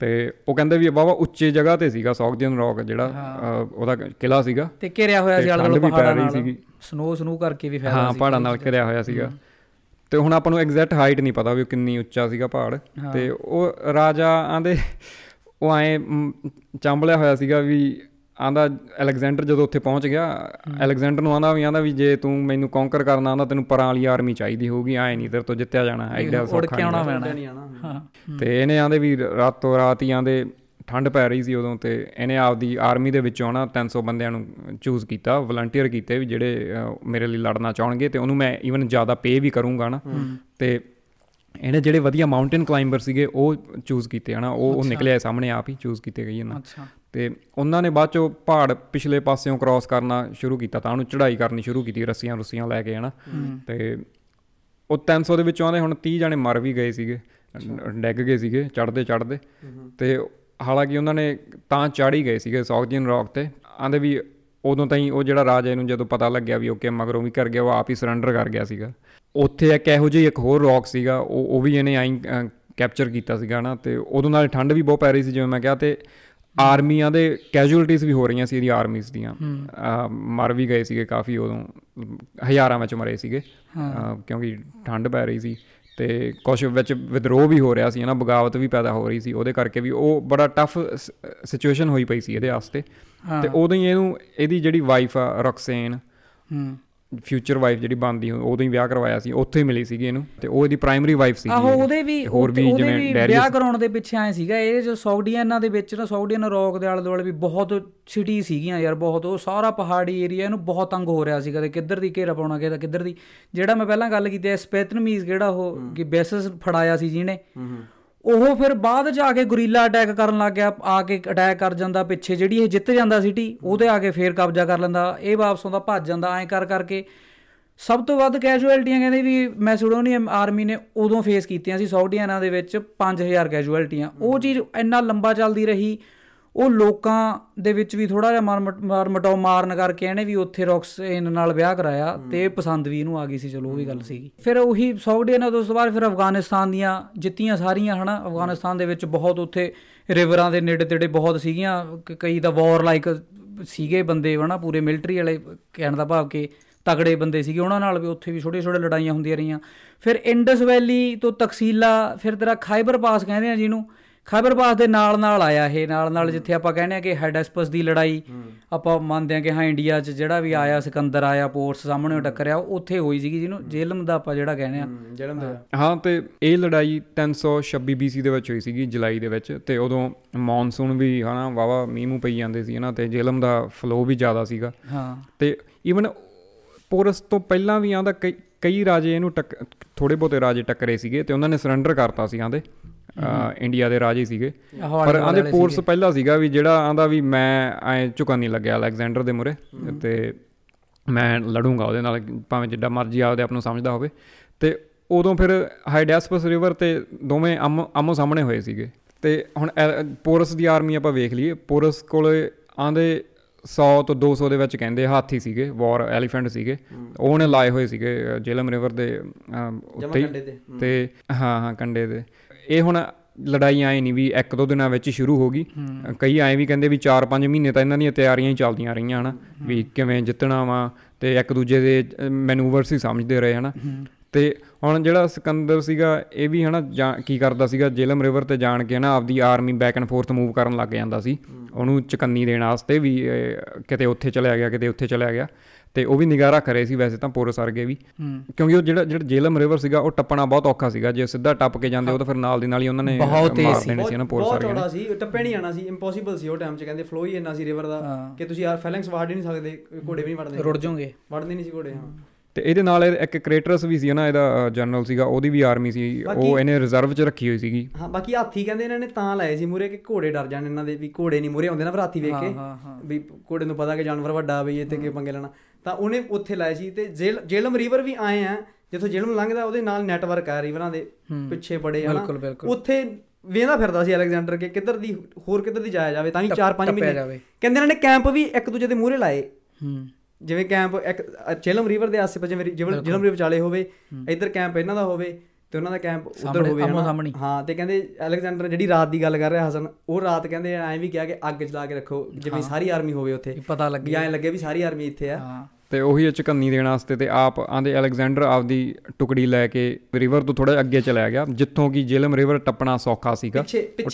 ਤੇ ਉਹ ਕਹਿੰਦੇ ਵੀ ਬਾਬਾ ਉੱਚੇ ਜਗ੍ਹਾ ਤੇ ਸੀਗਾ ਸੌਗਜੀਅਨ ਰੌਕ ਜਿਹੜਾ ਉਹਦਾ ਕਿਲਾ ਸੀਗਾ ਤੇ ਘਿਰਿਆ ਹੋਇਆ ਸੀ ਆਲੇ ਦੁਆਲੇ ਪਹਾੜਾਂ ਨਾਲ ਸਨੋ ਸਨੂ ਕਰਕੇ ਵੀ ਫੈਲਿਆ ਸੀ ਹਾਂ ਪਹਾੜਾਂ ਨਾਲ ਘਿਰਿਆ ਹੋਇਆ ਸੀਗਾ ਤੇ ਹੁਣ ਆਪਾਂ ਨੂੰ ਐਗਜ਼ੈਕਟ ਹਾਈਟ ਨਹੀਂ ਪਤਾ ਵੀ ਉਹ ਕਿੰਨੀ ਉੱਚਾ ਸੀਗਾ ਪਹਾੜ ਤੇ ਉਹ ਰਾਜਾ ਆਂਦੇ ਉਹ ਐ ਚਾਂਬਲਿਆ ਹੋਇਆ ਸੀਗਾ ਵੀ ਆਂਦਾ ਅਲੈਗਜ਼ੈਂਡਰ ਜਦੋਂ ਉੱਥੇ ਪਹੁੰਚ ਗਿਆ ਅਲੈਗਜ਼ੈਂਡਰ ਨੂੰ ਆਂਦਾ ਵੀ ਆਂਦਾ ਵੀ ਜੇ ਤੂੰ ਮੈਨੂੰ ਕੌਂਕਰ ਕਰਨਾ ਆਂਦਾ ਤੈਨੂੰ ਪਰਾਂ ਵਾਲੀ ਆਰਮੀ ਚਾਹੀਦੀ ਹੋਊਗੀ ਐ ਨਹੀਂ ਤੇਰੇ ਤੋਂ ਜਿੱਤਿਆ ਜਾਣਾ ਐਡਾ ਸੌਖਾ ਨਹੀਂ ਆਉਣਾ ਪੈਣਾ ਤੇ ਇਹਨੇ ਆਂਦੇ ਵੀ ਰਾਤੋਂ ਰਾਤ ਹੀ ਆਂਦੇ ਠੰਡ ਪੈ ਰਹੀ ਸੀ ਉਦੋਂ ਤੇ ਇਹਨੇ ਆਪਦੀ ਆਰਮੀ ਦੇ ਵਿੱਚੋਂ ਨਾ 300 ਬੰਦਿਆਂ ਨੂੰ ਚੂਜ਼ ਕੀਤਾ ਵਲੰਟੀਅਰ ਕੀਤੇ ਵੀ ਜਿਹੜੇ ਮੇਰੇ ਲਈ ਲੜਨਾ ਚਾਹਣਗੇ ਤੇ ਉਹਨੂੰ ਮੈਂ ਈਵਨ ਜ਼ਿਆਦਾ ਪੇ ਵੀ ਕਰੂੰਗਾ ਨਾ ਤੇ ਇਹਨੇ ਜਿਹੜੇ ਵਧੀਆ ਮਾਊਂਟੇਨ ਕਲਾਈਂਬਰ ਸੀਗੇ ਉਹ ਚੂਜ਼ ਕੀਤੇ ਹਨਾ ਉਹ ਨਿਕਲੇ ਸਾਹਮਣੇ ਆਪ ਹੀ ਚੂਜ਼ ਕੀਤੇ ਗਏ ਇਹਨਾਂ ਤੇ ਉਹਨਾਂ ਨੇ ਬਾਅਦ ਚੋਂ ਪਹਾੜ ਪਿਛਲੇ ਪਾਸਿਓਂ ਕ੍ਰਾਸ ਕਰਨਾ ਸ਼ੁਰੂ ਕੀਤਾ ਤਾਂ ਉਹਨੂੰ ਚੜ੍ਹਾਈ ਕਰਨੀ ਸ਼ੁਰੂ ਕੀਤੀ ਰੱਸੀਆਂ ਰੁੱਸੀਆਂ ਲੈ ਕੇ ਹਨਾ ਤੇ ਉਹ 300 ਦੇ ਵਿੱਚੋਂ ਆਦੇ ਹੁਣ 30 ਜਾਣੇ ਮਰ ਵੀ ਗਏ ਸੀਗੇ ਡੈਗ ਗਏ ਸੀਗੇ ਚੜਦੇ ਚੜਦੇ ਤੇ ਹਾਲਾਂਕਿ ਉਹਨਾਂ ਨੇ ਤਾਂ ਚੜ ਹੀ ਗਏ ਸੀਗੇ ਸੌਗਜੀਨ ਰੌਕ ਤੇ ਆਂਦੇ ਵੀ ਉਦੋਂ ਤਾਈਂ ਉਹ ਜਿਹੜਾ ਰਾਜੇ ਨੂੰ ਜਦੋਂ ਪਤਾ ਲੱਗਿਆ ਵੀ ਓਕੇ ਮਗਰੋਂ ਵੀ ਕਰ ਗਿਆ ਉਹ ਆਪ ਹੀ ਸਰੈਂਡਰ ਕਰ ਗਿਆ ਸੀਗਾ ਉੱਥੇ ਇੱਕ ਇਹੋ ਜਿਹੀ ਇੱਕ ਹੋਰ ਰੌਕ ਸੀਗਾ ਉਹ ਉਹ ਵੀ ਇਹਨੇ ਆਈ ਕੈਪਚਰ ਕੀਤਾ ਸੀਗਾ ਨਾ ਤੇ ਉਦੋਂ ਨਾਲ ਠੰਡ ਵੀ ਬਹੁਤ ਪੈ ਰਹੀ ਸੀ ਜਿਵੇਂ ਮੈਂ ਕਿਹਾ ਤੇ ਆਰਮੀਆਂ ਦੇ ਕੈਜੂਅਲਟੀਆਂ ਵੀ ਹੋ ਰਹੀਆਂ ਸੀ ਇਹਦੀ ਆਰਮੀਆਂ ਦੀਆਂ ਮਰ ਵੀ ਗਏ ਸੀਗੇ ਕਾਫੀ ਉਦੋਂ ਹਜ਼ਾਰਾਂ ਵਿੱਚ ਮਰੇ ਸੀਗੇ ਕਿਉਂਕਿ ਠੰਡ ਪੈ ਰਹੀ ਸੀ ਤੇ ਕੁਝ ਵਿੱਚ ਵਿਦਰੋਹ ਵੀ ਹੋ ਰਿਹਾ ਸੀ ਨਾ ਬਗਾਵਤ ਵੀ ਪੈਦਾ ਹੋ ਰਹੀ ਸੀ ਉਹਦੇ ਕਰਕੇ ਵੀ ਉਹ ਬੜਾ ਟਫ ਸਿਚੁਏਸ਼ਨ ਹੋਈ ਪਈ ਸੀ ਇਹਦੇ ਆਸਤੇ ਤੇ ਉਦੋਂ ਹੀ ਇਹਨੂੰ ਇਹਦੀ ਜਿਹੜੀ ਵਾਈਫ ਆ ਰਕਸੇਨ ਫਿਊਚਰ ਵਾਈਫ ਜਿਹੜੀ ਬਣਦੀ ਉਹਦੋਂ ਹੀ ਵਿਆਹ ਕਰਵਾਇਆ ਸੀ ਉੱਥੇ ਹੀ ਮਿਲੀ ਸੀਗੀ ਇਹਨੂੰ ਤੇ ਉਹ ਇਹਦੀ ਪ੍ਰਾਇਮਰੀ ਵਾਈਫ ਸੀ ਆਹੋ ਉਹਦੇ ਵੀ ਹੋਰ ਵੀ ਜਿਵੇਂ ਵਿਆਹ ਕਰਾਉਣ ਦੇ ਪਿੱਛੇ ਆਏ ਸੀਗਾ ਇਹ ਜੋ ਸੌਗਡੀਆਂ ਇਹਨਾਂ ਦੇ ਵਿੱਚ ਨਾ ਸਾਊਡੀਆਂ ਰੌਕ ਦੇ ਆਲੇ ਦੁਆਲੇ ਵੀ ਬਹੁਤ ਸਿਟੀ ਸੀਗੀਆਂ ਯਾਰ ਬਹੁਤ ਉਹ ਸਾਰਾ ਪਹਾੜੀ ਏਰੀਆ ਇਹਨੂੰ ਬਹੁਤ ਤੰਗ ਹੋ ਰਿਹਾ ਸੀਗਾ ਤੇ ਕਿੱਧਰ ਦੀ ਘੇਰਾ ਪਾਉਣਾ ਕਿਹਦਾ ਕਿੱਧਰ ਦੀ ਜਿਹੜਾ ਮੈਂ ਪਹਿਲਾਂ ਗੱਲ ਕੀਤੀ ਐ ਸਪੈਤਨਮੀਜ਼ ਜਿਹੜਾ ਉਹ ਕਿ ਬੇਸਿਸ ਫੜਾਇਆ ਸੀ ਜਿਹਨੇ ਉਹ ਫਿਰ ਬਾਅਦ ਚ ਆ ਕੇ ਗੁਰੀਲਾ ਅਟੈਕ ਕਰਨ ਲੱਗ ਗਿਆ ਆ ਕੇ ਅਟੈਕ ਕਰ ਜਾਂਦਾ ਪਿੱਛੇ ਜਿਹੜੀ ਇਹ ਜਿੱਤ ਜਾਂਦਾ ਸਿਟੀ ਉਹਦੇ ਆ ਕੇ ਫੇਰ ਕਬਜ਼ਾ ਕਰ ਲੈਂਦਾ ਇਹ ਵਾਪਸ ਆਉਂਦਾ ਭੱਜ ਜਾਂਦਾ ਐ ਕਰ ਕਰਕੇ ਸਭ ਤੋਂ ਵੱਧ ਕੈਜੂਅਲਟੀਆਂ ਕਹਿੰਦੇ ਵੀ ਨਹੀਂ ਆਰਮੀ ਨੇ ਉਦੋਂ ਫੇਸ ਕੀਤੀਆਂ ਸੀ ਸਾਊਡੀਆਨਾ ਦੇ ਵਿੱਚ 5000 ਕੈਜੂਅਲਟੀਆਂ ਉਹ ਚੀਜ਼ ਇੰਨਾ ਲੰਬਾ ਚੱਲਦੀ ਰਹੀ ਉਹ ਲੋਕਾਂ ਦੇ ਵਿੱਚ ਵੀ ਥੋੜਾ ਜਿਹਾ ਮਾਰ ਮਟਾਓ ਮਾਰਨ ਕਰਕੇ ਇਹਨੇ ਵੀ ਉੱਥੇ ਰੌਕਸਨ ਨਾਲ ਵਿਆਹ ਕਰਾਇਆ ਤੇ ਪਸੰਦ ਵੀ ਇਹਨੂੰ ਆ ਗਈ ਸੀ ਚਲੋ ਉਹ ਵੀ ਗੱਲ ਸੀਗੀ ਫਿਰ ਉਹੀ ਸੌਗਡੇ ਨਾਲ ਉਸ ਤੋਂ ਬਾਅਦ ਫਿਰ ਅਫਗਾਨਿਸਤਾਨ ਦੀਆਂ ਜਿੱਤੀਆਂ ਸਾਰੀਆਂ ਹਨਾ ਅਫਗਾਨਿਸਤਾਨ ਦੇ ਵਿੱਚ ਬਹੁਤ ਉੱਥੇ ਰਿਵਰਾਂ ਦੇ ਨੇੜੇ ਤੇੜੇ ਬਹੁਤ ਸੀਗੀਆਂ ਕਈ ਦਾ ਵਾਰ ਲਾਈਕ ਸੀਗੇ ਬੰਦੇ ਹਨਾ ਪੂਰੇ ਮਿਲਟਰੀ ਵਾਲੇ ਕਹਿਣ ਦਾ ਭਾਵ ਕਿ ਤਗੜੇ ਬੰਦੇ ਸੀਗੇ ਉਹਨਾਂ ਨਾਲ ਵੀ ਉੱਥੇ ਵੀ ਛੋਟੇ ਛੋਟੇ ਲੜਾਈਆਂ ਹੁੰਦੀਆਂ ਰਹੀਆਂ ਫਿਰ ਇੰਡਸ ਵੈਲੀ ਤੋਂ ਤਕਸੀਲਾ ਫਿਰ ਤੇਰਾ ਖਾਈਬਰ ਪਾਸ ਕਹਿੰਦੇ ਆ ਜਿਹਨੂੰ ਖੈਬਰਬਾਸ ਦੇ ਨਾਲ ਨਾਲ ਆਇਆ ਇਹ ਨਾਲ ਨਾਲ ਜਿੱਥੇ ਆਪਾਂ ਕਹਿੰਦੇ ਆ ਕਿ ਹੈਡਸਪਸ ਦੀ ਲੜਾਈ ਆਪਾਂ ਮੰਨਦੇ ਆ ਕਿ ਹਾਂ ਇੰਡੀਆ 'ਚ ਜਿਹੜਾ ਵੀ ਆਇਆ ਸਿਕੰਦਰ ਆਇਆ ਪੋਰਸ ਸਾਹਮਣੇ ਟੱਕਰਿਆ ਉੱਥੇ ਹੋਈ ਸੀਗੀ ਜਿਹਨੂੰ ਜੇਲਮ ਦਾ ਆਪਾਂ ਜਿਹੜਾ ਕਹਿੰਦੇ ਆ ਜੇਲਮ ਦਾ ਹਾਂ ਤੇ ਇਹ ਲੜਾਈ 326 BC ਦੇ ਵਿੱਚ ਹੋਈ ਸੀਗੀ ਜੁਲਾਈ ਦੇ ਵਿੱਚ ਤੇ ਉਦੋਂ ਮੌਨਸੂਨ ਵੀ ਹਨਾ ਵਾਵਾ ਮੀਂਹ ਮੂ ਪਈ ਜਾਂਦੇ ਸੀ ਹਨਾ ਤੇ ਜੇਲਮ ਦਾ ਫਲੋ ਵੀ ਜ਼ਿਆਦਾ ਸੀਗਾ ਹਾਂ ਤੇ ਈਵਨ ਪੋਰਸ ਤੋਂ ਪਹਿਲਾਂ ਵੀ ਆਂਦਾ ਕਈ ਕਈ ਰਾਜੇ ਇਹਨੂੰ ਥੋੜੇ ਬਹੁਤੇ ਰਾਜੇ ਟੱਕਰੇ ਸੀਗੇ ਤੇ ਉਹਨਾਂ ਨੇ ਸਰੈਂਡਰ ਕਰਤਾ ਸੀ ਆਂਦੇ ਇੰਡੀਆ ਦੇ ਰਾਜੇ ਸੀਗੇ ਪਰ ਆਂਦੇ ਪੋਰਸ ਪਹਿਲਾ ਸੀਗਾ ਵੀ ਜਿਹੜਾ ਆਂਦਾ ਵੀ ਮੈਂ ਐ ਝੁਕਾ ਨਹੀਂ ਲੱਗਿਆ ਅਲੈਗਜ਼ੈਂਡਰ ਦੇ ਮੁਰੇ ਤੇ ਮੈਂ ਲੜੂੰਗਾ ਉਹਦੇ ਨਾਲ ਭਾਵੇਂ ਜਿੱਡਾ ਮਰਜ਼ੀ ਆਪਦੇ ਆਪ ਨੂੰ ਸਮਝਦਾ ਹੋਵੇ ਤੇ ਉਦੋਂ ਫਿਰ ਹਾਈਡੈਸਪਸ ਰਿਵਰ ਤੇ ਦੋਵੇਂ ਆਮੋ ਸਾਹਮਣੇ ਹੋਏ ਸੀਗੇ ਤੇ ਹੁਣ ਪੋਰਸ ਦੀ ਆਰਮੀ ਆਪਾਂ ਵੇਖ ਲਈਏ ਪੋਰਸ ਕੋਲੇ ਆਂਦੇ 100 ਤੋਂ 200 ਦੇ ਵਿੱਚ ਕਹਿੰਦੇ ਹਾਥੀ ਸੀਗੇ ਵਾਰ ਐਲੀਫੈਂਟ ਸੀਗੇ ਉਹਨੇ ਲਾਏ ਹੋਏ ਸੀਗੇ ਜੇਲਮ ਰਿਵਰ ਦੇ ਉੱਤੇ ਤੇ ਹਾਂ ਹਾਂ ਕੰਡੇ ਦੇ ਇਹ ਹੁਣ ਲੜਾਈ ਆਏ ਨਹੀਂ ਵੀ ਇੱਕ ਦੋ ਦਿਨਾਂ ਵਿੱਚ ਸ਼ੁਰੂ ਹੋ ਗਈ ਕਈ ਆਏ ਵੀ ਕਹਿੰਦੇ ਵੀ 4-5 ਮਹੀਨੇ ਤਾਂ ਇਹਨਾਂ ਦੀਆਂ ਤਿਆਰੀਆਂ ਹੀ ਚੱਲਦੀਆਂ ਰਹੀਆਂ ਹਨਾ ਵੀ ਕਿਵੇਂ ਜਿੱਤਣਾ ਵਾ ਤੇ ਇੱਕ ਦੂਜੇ ਦੇ ਮੈਨੂਵਰਸ ਹੀ ਸਮਝਦੇ ਰਹੇ ਹਨਾ ਤੇ ਹੁਣ ਜਿਹੜਾ ਸਿਕੰਦਰ ਸੀਗਾ ਇਹ ਵੀ ਹਨਾ ਕੀ ਕਰਦਾ ਸੀਗਾ ਜੇਲਮ ਰਿਵਰ ਤੇ ਜਾਣ ਕੇ ਹਨਾ ਆਪਦੀ army back and forth move ਕਰਨ ਲੱਗ ਜਾਂਦਾ ਸੀ ਉਹਨੂੰ ਚਕੰਨੀ ਦੇਣ ਵਾਸਤੇ ਵੀ ਕਿਤੇ ਉੱਥੇ ਚਲਿਆ ਗਿਆ ਕਿਤੇ ਉੱਥੇ ਚਲਿਆ ਗਿਆ ਤੇ ਉਹ ਵੀ ਨਿਗਾਰਾ ਕਰੇ ਸੀ ਵੈਸੇ ਤਾਂ ਪੋਰਸ ਵਰਗੇ ਵੀ ਕਿਉਂਕਿ ਉਹ ਜਿਹੜਾ ਜਿਹੜਾ ਜੇਲਮ ਰਿਵਰ ਸੀਗਾ ਉਹ ਟੱਪਣਾ ਬਹੁਤ ਔਖਾ ਸੀਗਾ ਜੇ ਸਿੱਧਾ ਟੱਪ ਕੇ ਜਾਂਦੇ ਉਹ ਤਾਂ ਫਿਰ ਨਾਲ ਦੀ ਨਾਲ ਹੀ ਉਹਨਾਂ ਨੇ ਬਹੁਤ ਤੇਜ਼ ਸੀ ਬਹੁਤ ਔਖਾ ਸੀ ਟੱਪੇ ਨਹੀਂ ਆਣਾ ਸੀ ਇੰਪੋਸੀਬਲ ਸੀ ਉਹ ਟਾਈਮ 'ਚ ਕਹਿੰਦੇ ਫਲੋ ਹੀ ਇੰਨਾ ਸੀ ਰਿਵਰ ਦਾ ਕਿ ਤੁਸੀਂ ਯਾਰ ਫੈਲਿੰਗਸ ਵਾੜ ਨਹੀਂ ਸਕਦੇ ਘੋੜੇ ਵੀ ਨਹੀਂ ਵੜਦੇ ਰੁੜ ਜਾਓਗੇ ਵੜਦੇ ਨਹੀਂ ਸੀ ਘੋੜੇ ਹਾਂ ਤੇ ਇਹਦੇ ਨਾਲ ਇੱਕ ਕ੍ਰੇਟਰਸ ਵੀ ਸੀ ਨਾ ਇਹਦਾ ਜਨਰਲ ਸੀਗਾ ਉਹਦੀ ਵੀ ਆਰਮੀ ਸੀ ਉਹ ਇਹਨੇ ਰਿਜ਼ਰਵ 'ਚ ਰੱਖੀ ਹੋਈ ਸੀਗੀ ਹਾਂ ਬਾਕੀ ਹਾਥੀ ਕਹਿੰਦੇ ਇਹਨਾਂ ਨੇ ਤਾਂ ਲਾਏ ਸੀ ਮੂਰੇ ਕਿ ਘੋੜੇ ਡਰ ਜਾਣ ਇਹਨਾਂ ਦੇ ਵੀ ਘੋੜੇ ਨਹੀਂ ਮੂਰੇ ਆਉਂਦੇ ਨਾ ਫਿਰ ਹਾਥੀ ਵੇਖ ਕੇ ਵੀ ਘੋੜੇ ਨੂੰ ਪਤਾ ਕਿ ਜਾਨਵਰ ਵੱਡਾ ਵੀ ਇੱਥੇ ਕਿ ਪੰਗੇ ਲੈਣਾ ਤਾਂ ਉਹਨੇ ਉੱਥੇ ਲਾਇਆ ਸੀ ਤੇ ਜੇਲਮ ਰਿਵਰ ਵੀ ਆਏ ਆ ਜਿੱਥੋਂ ਜੇਲਮ ਲੰਘਦਾ ਉਹਦੇ ਨਾਲ ਨੈਟਵਰਕ ਆ ਰਿਵਰਾਂ ਦੇ ਪਿੱਛੇ ਬੜੇ ਆ ਉੱਥੇ ਵੇਂਦਾ ਫਿਰਦਾ ਸੀ ਅਲੈਗਜ਼ੈਂਡਰ ਕੇ ਕਿੱਧਰ ਦੀ ਹੋਰ ਕਿੱਧਰ ਦੀ ਜਾਇਆ ਜਾਵੇ ਤਾਂ ਹੀ 4-5 ਮਹੀਨੇ ਕਹਿੰਦੇ ਇਹਨਾਂ ਨੇ ਕੈਂਪ ਵੀ ਇੱਕ ਦੂਜੇ ਦੇ ਮੂਹਰੇ ਲਾਏ ਜਿਵੇਂ ਕੈਂਪ ਇੱਕ ਜੇਲਮ ਰਿਵਰ ਦੇ ਆਸੇ ਪਾਸੇ ਜਿਵੇਂ ਜੇਲਮ ਰਿਵਰ ਵਿਚਾਲੇ ਹੋਵੇ ਇੱਧਰ ਕੈਂਪ ਇਹਨਾਂ ਦਾ ਹੋਵੇ ਤੇ ਉਹਨਾਂ ਦਾ ਕੈਂਪ ਉੱਧਰ ਹੋਵੇ ਹਾਂ ਤੇ ਕਹਿੰਦੇ ਅਲੈਗਜ਼ੈਂਡਰ ਜਿਹੜੀ ਰਾਤ ਦੀ ਗੱਲ ਕਰ ਰਿਹਾ ਹਸਨ ਉਹ ਰਾਤ ਕਹਿੰਦੇ ਐਂ ਵੀ ਕਿਹਾ ਕਿ ਅੱਗ ਜਲਾ ਕੇ ਰੱਖੋ ਜਿਵੇਂ ਸਾਰੀ ਆਰਮੀ ਹੋਵੇ ਉੱਥੇ ਪਤਾ ਲੱਗੇ ਐਂ ਲੱਗੇ ਵੀ ਸਾਰੀ ਆਰਮੀ ਇੱਥੇ ਆ ਤੇ ਉਹੀ ਚਕੰਨੀ ਦੇਣ ਵਾਸਤੇ ਤੇ ਆਪ ਆਂਦੇ ਅਲੈਗਜ਼ੈਂਡਰ ਆਪਦੀ ਟੁਕੜੀ ਲੈ ਕੇ ਰਿਵਰ ਤੋਂ ਥੋੜਾ ਅੱਗੇ ਚਲਾ ਗਿਆ ਜਿੱਥੋਂ ਕਿ ਜੇਲਮ ਰਿਵਰ ਟੱਪਣਾ ਸੌਖਾ ਸੀਗਾ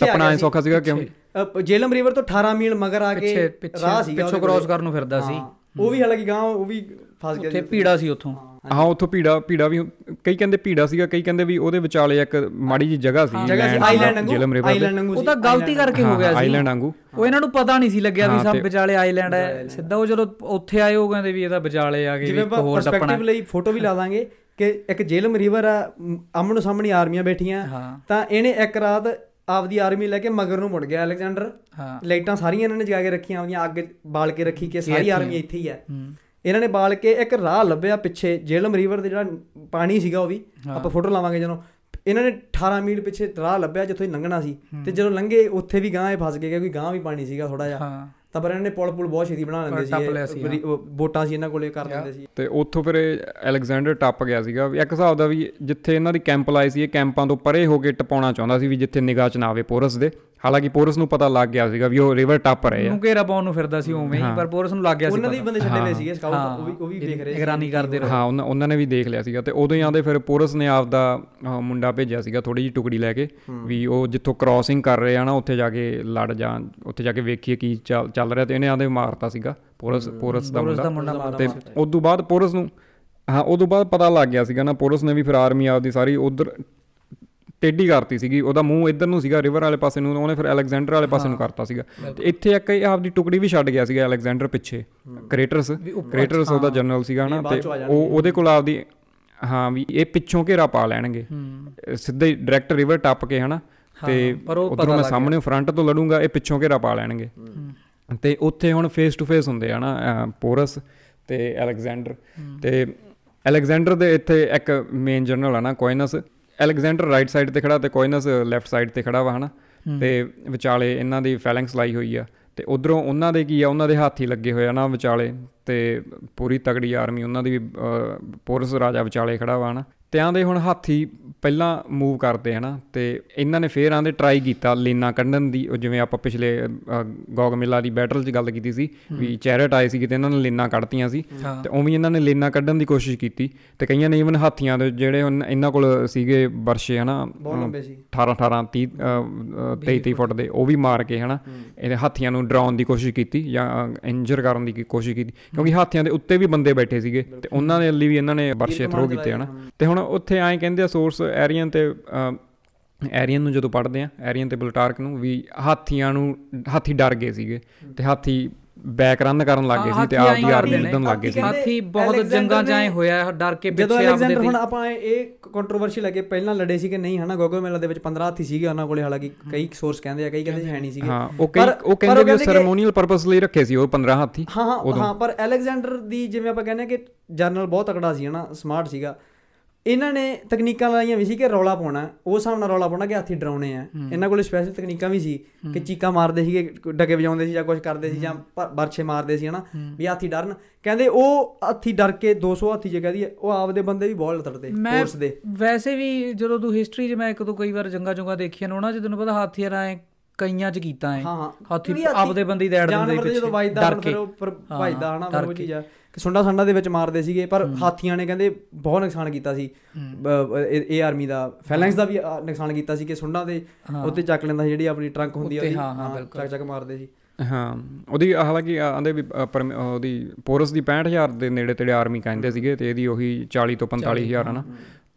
ਟੱਪਣਾ ਐ ਸੌਖਾ ਸੀਗਾ ਕਿਉਂ ਜੇਲਮ ਰਿਵਰ ਤੋਂ 18 ਮੀਲ ਮਗਰ ਆ ਕੇ ਰਾਹ ਸੀ ਪਿੱਛੋਂ ਕ੍ਰੋਸ ਕਰਨ ਨੂੰ ਫਿਰਦਾ ਸੀ ਉਹ ਵੀ ਹਾਲਾਂਕਿ ਗਾਂ ਉਹ ਵੀ ਫਸ ਗਿਆ ਉੱਥੇ ਭੀੜਾ ਸੀ ਉੱਥੋਂ ਹਾਂ ਉੱਥੋਂ ਪੀੜਾ ਪੀੜਾ ਵੀ ਕਈ ਕਹਿੰਦੇ ਪੀੜਾ ਸੀਗਾ ਕਈ ਕਹਿੰਦੇ ਵੀ ਉਹਦੇ ਵਿਚਾਲੇ ਇੱਕ ਮਾੜੀ ਜੀ ਜਗ੍ਹਾ ਸੀ ਆਈਲੈਂਡ ਵਾਂਗੂ ਆਈਲੈਂਡ ਵਾਂਗੂ ਉਹ ਤਾਂ ਗਲਤੀ ਕਰਕੇ ਹੋ ਗਿਆ ਸੀ ਆਈਲੈਂਡ ਵਾਂਗੂ ਉਹ ਇਹਨਾਂ ਨੂੰ ਪਤਾ ਨਹੀਂ ਸੀ ਲੱਗਿਆ ਵੀ ਸਭ ਵਿਚਾਲੇ ਆਈਲੈਂਡ ਹੈ ਸਿੱਧਾ ਉਹ ਜਦੋਂ ਉੱਥੇ ਆਏ ਉਹ ਕਹਿੰਦੇ ਵੀ ਇਹਦਾ ਵਿਚਾਲੇ ਆ ਗਏ ਇੱਕ ਹੋਰ ਪਰਸਪੈਕਟਿਵ ਲਈ ਫੋਟੋ ਵੀ ਲਾ ਦਾਂਗੇ ਕਿ ਇੱਕ ਜੇਲਮ ਰਿਵਰ ਆ ਆਮਣੋ ਸਾਹਮਣੇ ਆਰਮੀਆਂ ਬੈਠੀਆਂ ਤਾਂ ਇਹਨੇ ਇੱਕ ਰਾਤ ਆਪਦੀ ਆਰਮੀ ਲੈ ਕੇ ਮਗਰ ਨੂੰ ਮੁੜ ਗਿਆ ਅਲੈਗਜ਼ੈਂਡਰ ਲਾਈਟਾਂ ਸਾਰੀਆਂ ਇਹਨਾਂ ਨੇ ਜਗਾ ਕੇ ਰੱਖੀਆਂ ਆਪਣੀਆਂ ਅੱਗ ਬਾਲ ਕੇ ਰੱਖੀ ਕਿ ਸਾਰੀ ਆਰਮੀ ਇੱਥੇ ਹੀ ਹੈ ਇਹਨਾਂ ਨੇ ਬਾਲ ਕੇ ਇੱਕ ਰਾਹ ਲੱਭਿਆ ਪਿੱਛੇ ਜੇਲਮ ਰਿਵਰ ਦੇ ਜਿਹੜਾ ਪਾਣੀ ਸੀਗਾ ਉਹ ਵੀ ਆਪਾਂ ਫੋਟੋ ਲਾਵਾਂਗੇ ਜਦੋਂ ਇਹਨਾਂ ਨੇ 18 ਮੀਲ ਪਿੱਛੇ ਰਾਹ ਲੱਭਿਆ ਜਿੱਥੋਂ ਲੰਘਣਾ ਸੀ ਤੇ ਜਦੋਂ ਲੰਘੇ ਉੱਥੇ ਵੀ ਗਾਂ ਇਹ ਫਸ ਗਏ ਕਿਉਂਕਿ ਗਾਂ ਵੀ ਪਾਣੀ ਸੀਗਾ ਥੋੜਾ ਜਿਹਾ ਤਾਂ ਪਰ ਇਹਨਾਂ ਨੇ ਪੁਲ ਪੁਲ ਬਹੁਤ ਛੇਤੀ ਬਣਾ ਲੈਂਦੇ ਸੀ ਵੋਟਾਂ ਸੀ ਇਹਨਾਂ ਕੋਲੇ ਕਰ ਲੈਂਦੇ ਸੀ ਤੇ ਉੱਥੋਂ ਫਿਰ ਅਲੈਗਜ਼ੈਂਡਰ ਟੱਪ ਗਿਆ ਸੀਗਾ ਇੱਕ ਹਿਸਾਬ ਦਾ ਵੀ ਜਿੱਥੇ ਇਹਨਾਂ ਦੀ ਕੈਂਪ ਲਾਈ ਸੀ ਇਹ ਕੈਂਪਾਂ ਤੋਂ ਪਰੇ ਹੋ ਕੇ ਟਪਾਉਣਾ ਚਾਹੁੰਦਾ ਸੀ ਵੀ ਜਿੱਥੇ ਨਿਗਾਹ ਚ ਨਾ ਆਵੇ ਪੋਰਸ ਦੇ ਹਾਲਾਂਕਿ ਪੋਰਸ ਨੂੰ ਪਤਾ ਲੱਗ ਗਿਆ ਸੀਗਾ ਵੀ ਉਹ ਰਿਵਰ ਟੱਪ ਰਹੇ ਆ ਉਹ ਘੇਰਾ ਪਾਉਣ ਨੂੰ ਫਿਰਦਾ ਸੀ ਉਵੇਂ ਹੀ ਪਰ ਪੋਰਸ ਨੂੰ ਲੱਗ ਗਿਆ ਸੀ ਉਹਨਾਂ ਦੇ ਬੰਦੇ ਛੱਡੇ ਹੋਏ ਸੀਗੇ ਸਕਾਊਟ ਉਹ ਵੀ ਉਹ ਵੀ ਦੇਖ ਰਹੇ ਸੀ ਨਿਗਰਾਨੀ ਕਰਦੇ ਰਹੇ ਹਾਂ ਉਹਨਾਂ ਨੇ ਵੀ ਦੇਖ ਲਿਆ ਸੀਗਾ ਤੇ ਉਦੋਂ ਹੀ ਆਂਦੇ ਫਿਰ ਪੋਰਸ ਨੇ ਆਪ ਦਾ ਮੁੰਡਾ ਭੇਜਿਆ ਸੀਗਾ ਥੋੜੀ ਜੀ ਟੁਕੜੀ ਲੈ ਕੇ ਵੀ ਉਹ ਜਿੱਥੋਂ ਕ੍ਰਾਸਿੰਗ ਕਰ ਰਹੇ ਆ ਨਾ ਉੱਥੇ ਜਾ ਕੇ ਲੜ ਜਾ ਉੱਥੇ ਜਾ ਕੇ ਵੇਖੀਏ ਕੀ ਚੱਲ ਚੱਲ ਰਿਹਾ ਤੇ ਇਹਨੇ ਆਂਦੇ ਮਾਰਤਾ ਸੀਗਾ ਪੋਰਸ ਪੋਰਸ ਦਾ ਮੁੰਡਾ ਤੇ ਉਸ ਤੋਂ ਬਾਅਦ ਪੋਰਸ ਨੂੰ ਹਾਂ ਉਸ ਤੋਂ ਬਾਅਦ ਪਤਾ ਲੱਗ ਗਿਆ ਸੀਗਾ ਨਾ ਪੋਰਸ ਨੇ ਵੀ ਫਿਰ ਆਰਮੀ ਆਪਦੀ ਸਾਰੀ ਉਧਰ ਟੇਢੀ ਕਰਤੀ ਸੀਗੀ ਉਹਦਾ ਮੂੰਹ ਇੱਧਰ ਨੂੰ ਸੀਗਾ ਰਿਵਰ ਵਾਲੇ ਪਾਸੇ ਨੂੰ ਉਹਨੇ ਫਿਰ ਅਲੈਗਜ਼ੈਂਡਰ ਵਾਲੇ ਪਾਸੇ ਨੂੰ ਕਰਤਾ ਸੀਗਾ ਤੇ ਇੱਥੇ ਇੱਕ ਇਹ ਆਪਦੀ ਟੁਕੜੀ ਵੀ ਛੱਡ ਗਿਆ ਸੀਗਾ ਅਲੈਗਜ਼ੈਂਡਰ ਪਿੱਛੇ ਕ੍ਰੇਟਰਸ ਕ੍ਰੇਟਰਸ ਉਹਦਾ ਜਨਰਲ ਸੀਗਾ ਹਨਾ ਤੇ ਉਹ ਉਹਦੇ ਕੋਲ ਆਪਦੀ ਹਾਂ ਵੀ ਇਹ ਪਿੱਛੋਂ ਘੇਰਾ ਪਾ ਲੈਣਗੇ ਸਿੱਧੇ ਡਾਇਰੈਕਟ ਰਿਵਰ ਟੱਪ ਕੇ ਹਨਾ ਤੇ ਉਧਰੋਂ ਮੈਂ ਸਾਹਮਣੇ ਫਰੰਟ ਤੋਂ ਲੜੂੰਗਾ ਇਹ ਪਿੱਛੋਂ ਘੇਰਾ ਪਾ ਲੈਣਗੇ ਤੇ ਉੱਥੇ ਹੁਣ ਫੇਸ ਟੂ ਫੇਸ ਹੁੰਦੇ ਆ ਨਾ ਪੋਰਸ ਤੇ ਅਲੈਗਜ਼ੈਂਡਰ ਤੇ ਅਲੈਗਜ਼ੈਂਡਰ ਦੇ ਇੱਥੇ ਇੱਕ ਮੇਨ ਜਨਰਲ ਆ ਨਾ ਕੋਇਨਸ ਅਲੈਗਜ਼ੈਂਡਰ ਰਾਈਟ ਸਾਈਡ ਤੇ ਖੜਾ ਤੇ ਕੋਇਨਸ ਲੈਫਟ ਸਾਈਡ ਤੇ ਖੜਾ ਵਾ ਹਨਾ ਤੇ ਵਿਚਾਲੇ ਇਹਨਾਂ ਦੀ ਫੈਲੈਂਕਸ ਲਾਈ ਹੋਈ ਆ ਤੇ ਉਧਰੋਂ ਉਹਨਾਂ ਦੇ ਕੀ ਆ ਉਹਨਾਂ ਦੇ ਹਾਥੀ ਲੱਗੇ ਹੋਏ ਆ ਨਾ ਵਿਚਾਲੇ ਤੇ ਪੂਰੀ ਤਗੜੀ ਆਰਮੀ ਉਹਨਾਂ ਦੀ ਵੀ ਪੋਰਸ ਰਾਜਾ ਵਿਚਾਲੇ ਖੜਾ ਵਾ ਨਾ ਤੇ ਆਂਦੇ ਹੁਣ ਹਾਥੀ ਪਹਿਲਾਂ ਮੂਵ ਕਰਦੇ ਹਨਾ ਤੇ ਇਹਨਾਂ ਨੇ ਫੇਰ ਆਂਦੇ ਟਰਾਈ ਕੀਤਾ ਲੀਨਾ ਕੱਢਣ ਦੀ ਜਿਵੇਂ ਆਪਾਂ ਪਿਛਲੇ ਗੋਗਮਿਲਾ ਦੀ ਬੈਟਲ 'ਚ ਗੱਲ ਕੀਤੀ ਸੀ ਵੀ ਚੈਰਟ ਆਏ ਸੀ ਕਿਤੇ ਇਹਨਾਂ ਨੇ ਲੀਨਾ ਕੱਢਤੀਆਂ ਸੀ ਤੇ ਉਵੇਂ ਇਹਨਾਂ ਨੇ ਲੀਨਾ ਕੱਢਣ ਦੀ ਕੋਸ਼ਿਸ਼ ਕੀਤੀ ਤੇ ਕਈਆਂ ਨੇ ਇਵਨ ਹਾਥੀਆਂ ਦੇ ਜਿਹੜੇ ਇਹਨਾਂ ਕੋਲ ਸੀਗੇ ਵਰਸ਼ੇ ਹਨਾ 18 18 30 23 23 ਫੁੱਟ ਦੇ ਉਹ ਵੀ ਮਾਰ ਕੇ ਹਨਾ ਇਹਦੇ ਹਾਥੀਆਂ ਨੂੰ ਡਰਾਉਣ ਦੀ ਕੋਸ਼ਿਸ਼ ਕੀਤੀ ਜਾਂ ਇੰਜਰ ਕਰਨ ਦੀ ਕੋਸ਼ਿਸ਼ ਕੀਤੀ ਕਿਉਂਕਿ ਹਾਥੀਆਂ ਦੇ ਉੱਤੇ ਵੀ ਬੰਦੇ ਬੈਠੇ ਸੀਗੇ ਤੇ ਉਹਨਾਂ ਦੇ ਲਈ ਵੀ ਇਹਨਾਂ ਨੇ ਵਰਸ਼ੇ ਥਰੋ ਕੀਤੇ ਹਨਾ ਤੇ ਹੁਣ ਹੁਣ ਉੱਥੇ ਐਂ ਕਹਿੰਦੇ ਆ ਸੋਰਸ ਐਰੀਅਨ ਤੇ ਐਰੀਅਨ ਨੂੰ ਜਦੋਂ ਪੜਦੇ ਆ ਐਰੀਅਨ ਤੇ ਬਲਟਾਰਕ ਨੂੰ ਵੀ ਹਾਥੀਆਂ ਨੂੰ ਹਾਥੀ ਡਰ ਗਏ ਸੀਗੇ ਤੇ ਹਾਥੀ ਬੈਕ ਰਨ ਕਰਨ ਲੱਗ ਗਏ ਸੀ ਤੇ ਆਪ ਦੀ ਆਰਮੀ ਉਦਨ ਲੱਗ ਗਏ ਸੀ ਹਾਥੀ ਬਹੁਤ ਜੰਗਾਂ ਜਾਏ ਹੋਇਆ ਡਰ ਕੇ ਪਿੱਛੇ ਜਦੋਂ ਅਲੈਗਜ਼ੈਂਡਰ ਹੁਣ ਆਪਾਂ ਇਹ ਕੰਟਰੋਵਰਸ਼ੀ ਲੱਗੇ ਪਹਿਲਾਂ ਲੜੇ ਸੀ ਕਿ ਨਹੀਂ ਹਨਾ ਗੋਗੋ ਮੇਲਾ ਦੇ ਵਿੱਚ 15 ਹਾਥੀ ਸੀਗੇ ਉਹਨਾਂ ਕੋਲੇ ਹਾਲਾਂਕਿ ਕਈ ਸੋਰਸ ਕਹਿੰਦੇ ਆ ਕਈ ਕਹਿੰਦੇ ਹੈ ਨਹੀਂ ਸੀਗੇ ਹਾਂ ਉਹ ਕਈ ਉਹ ਕਹਿੰਦੇ ਵੀ ਸੈਰੇਮੋਨੀਅਲ ਪਰਪਸ ਲਈ ਰੱਖੇ ਸੀ ਉਹ 15 ਹਾਥੀ ਹਾਂ ਹਾਂ ਪਰ ਅਲੈਗਜ਼ੈਂਡਰ ਦੀ ਜਿਵੇਂ ਆਪਾਂ ਕਹਿੰਦੇ ਕਿ ਜਨਰਲ ਬਹੁਤ ਤਕੜਾ ਸੀ ਹਨਾ ਸਮਾਰਟ ਸੀਗਾ ਇਹਨਾਂ ਨੇ ਤਕਨੀਕਾਂ ਲਾਈਆਂ ਵੀ ਸੀ ਕਿ ਰੌਲਾ ਪਾਉਣਾ ਉਹ ਹਿਸਾਬ ਨਾਲ ਰੌਲਾ ਪਾਉਣਾ ਕਿ ਹਾਥੀ ਡਰਾਉਣੇ ਆ ਇਹਨਾਂ ਕੋਲ ਸਪੈਸ਼ਲ ਤਕਨੀਕਾਂ ਵੀ ਸੀ ਕਿ ਚੀਕਾਂ ਮਾਰਦੇ ਸੀਗੇ ਡੱਕੇ ਵਜਾਉਂਦੇ ਸੀ ਜਾਂ ਕੁਝ ਕਰਦੇ ਸੀ ਜਾਂ ਬਰਛੇ ਮਾਰਦੇ ਸੀ ਹਨਾ ਵੀ ਹਾਥੀ ਡਰਨ ਕਹਿੰਦੇ ਉਹ ਹਾਥੀ ਡਰ ਕੇ 200 ਹਾਥੀ ਜੇ ਕਹਦੀ ਉਹ ਆਪਦੇ ਬੰਦੇ ਵੀ ਬਹੁਤ ਲਤੜਦੇ ਫੋਰਸ ਦੇ ਵੈਸੇ ਵੀ ਜਦੋਂ ਤੂੰ ਹਿਸਟਰੀ 'ਚ ਮੈਂ ਇੱਕ ਤੋਂ ਕਈ ਵਾਰ ਜੰਗਾ ਜੁਗਾ ਦੇਖੀਆਂ ਨੇ ਨਾ ਜਦੋਂ ਤੈਨੂੰ ਪਤਾ ਹਾਥੀਆਂ ਰਾਏ ਕਈਆਂ 'ਚ ਕੀਤਾ ਹੈ ਹਾਥੀ ਆਪਦੇ ਬੰਦੇ ਹੀ ਦੈੜ ਦਿੰਦੇ ਪਿੱਛੇ ਜਾਨਵਰ ਜਦੋਂ ਵਜਦਾ ਫਿਰ ਉਹ ਭਜਦਾ ਹਨਾ ਉਹ ਚੀਜ਼ ਆ ਸੁੰਡਾ ਸੰਡਾ ਦੇ ਵਿੱਚ ਮਾਰਦੇ ਸੀਗੇ ਪਰ ਹਾਥੀਆਂ ਨੇ ਕਹਿੰਦੇ ਬਹੁਤ ਨੁਕਸਾਨ ਕੀਤਾ ਸੀ ਇਹ ਆਰਮੀ ਦਾ ਫੈਲੈਂਕਸ ਦਾ ਵੀ ਨੁਕਸਾਨ ਕੀਤਾ ਸੀ ਕਿ ਸੁੰਡਾ ਦੇ ਉੱਤੇ ਚੱਕ ਲੈਂਦਾ ਸੀ ਜਿਹੜੀ ਆਪਣੀ ਟਰੰਕ ਹੁੰਦੀ ਆ ਉਹਦੀ ਚੱਕ ਚੱਕ ਮਾਰਦੇ ਸੀ ਹਾਂ ਉਹਦੀ ਹਾਲਾਂਕਿ ਆਂਦੇ ਵੀ ਉਹਦੀ ਪੋਰਸ ਦੀ 65000 ਦੇ ਨੇੜੇ ਤੇੜੇ ਆਰਮੀ ਕਹਿੰਦੇ ਸੀਗੇ ਤੇ ਇਹਦੀ ਉਹੀ 40 ਤੋਂ 45000 ਹਨਾ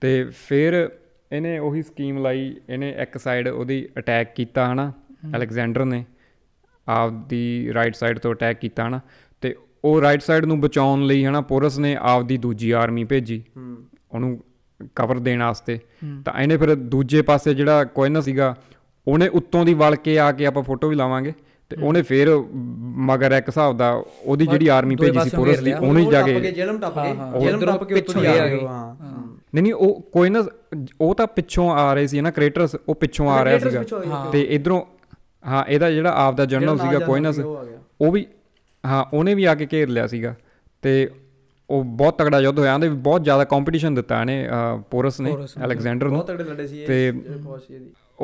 ਤੇ ਫਿਰ ਇਹਨੇ ਉਹੀ ਸਕੀਮ ਲਾਈ ਇਹਨੇ ਇੱਕ ਸਾਈਡ ਉਹਦੀ ਅਟੈਕ ਕੀਤਾ ਹਨਾ ਅਲੈਗਜ਼ੈਂਡਰ ਨੇ ਆਪ ਦੀ ਰਾਈਟ ਸਾਈਡ ਤੋਂ ਅਟੈਕ ਕੀਤਾ ਹਨਾ ਤੇ ਉਹ ਰਾਈਟ ਸਾਈਡ ਨੂੰ ਬਚਾਉਣ ਲਈ ਹਨਾ ਪੋਰਸ ਨੇ ਆਪਦੀ ਦੂਜੀ ਆਰਮੀ ਭੇਜੀ ਉਹਨੂੰ ਕਵਰ ਦੇਣ ਵਾਸਤੇ ਤਾਂ ਇਹਨੇ ਫਿਰ ਦੂਜੇ ਪਾਸੇ ਜਿਹੜਾ ਕੋਇਨਸ ਸੀਗਾ ਉਹਨੇ ਉੱਤੋਂ ਦੀ ਵਲ ਕੇ ਆ ਕੇ ਆਪਾਂ ਫੋਟੋ ਵੀ ਲਾਵਾਂਗੇ ਤੇ ਉਹਨੇ ਫਿਰ ਮਗਰ ਇੱਕ ਹਿਸਾਬ ਦਾ ਉਹਦੀ ਜਿਹੜੀ ਆਰਮੀ ਭੇਜੀ ਸੀ ਪੋਰਸ ਦੀ ਉਹਨੇ ਜਾ ਕੇ ਜੇਲਮ ਟੱਪ ਕੇ ਜੇਲਮ ਟੱਪ ਕੇ ਉੱਤੋਂ ਆ ਗਏ ਹਾਂ ਨਹੀਂ ਨਹੀਂ ਉਹ ਕੋਈ ਉਹ ਤਾਂ ਪਿੱਛੋਂ ਆ ਰਹੇ ਸੀ ਨਾ ਕ੍ਰੇਟਰਸ ਉਹ ਪਿੱਛੋਂ ਆ ਰਿਹਾ ਸੀਗਾ ਤੇ ਇਧਰੋਂ ਹਾਂ ਇਹਦਾ ਜਿਹੜਾ ਆਪ ਦਾ ਜਰਨਲ ਸੀਗਾ ਕੋਇਨਸ ਉਹ ਵੀ ਹਾਂ ਉਹਨੇ ਵੀ ਆ ਕੇ ਘੇਰ ਲਿਆ ਸੀਗਾ ਤੇ ਉਹ ਬਹੁਤ ਤਗੜਾ ਯੁੱਧ ਹੋਇਆ ਉਹਦੇ ਬਹੁਤ ਜ਼ਿਆਦਾ ਕੰਪੀਟੀਸ਼ਨ ਦਿੱਤਾ ਇਹਨੇ ਪੋਰਸ ਨੇ ਅਲੈਗਜ਼ੈਂਡਰ ਨੂੰ ਬਹੁਤ ਤਗੜੇ ਲੜੇ ਸੀ ਤੇ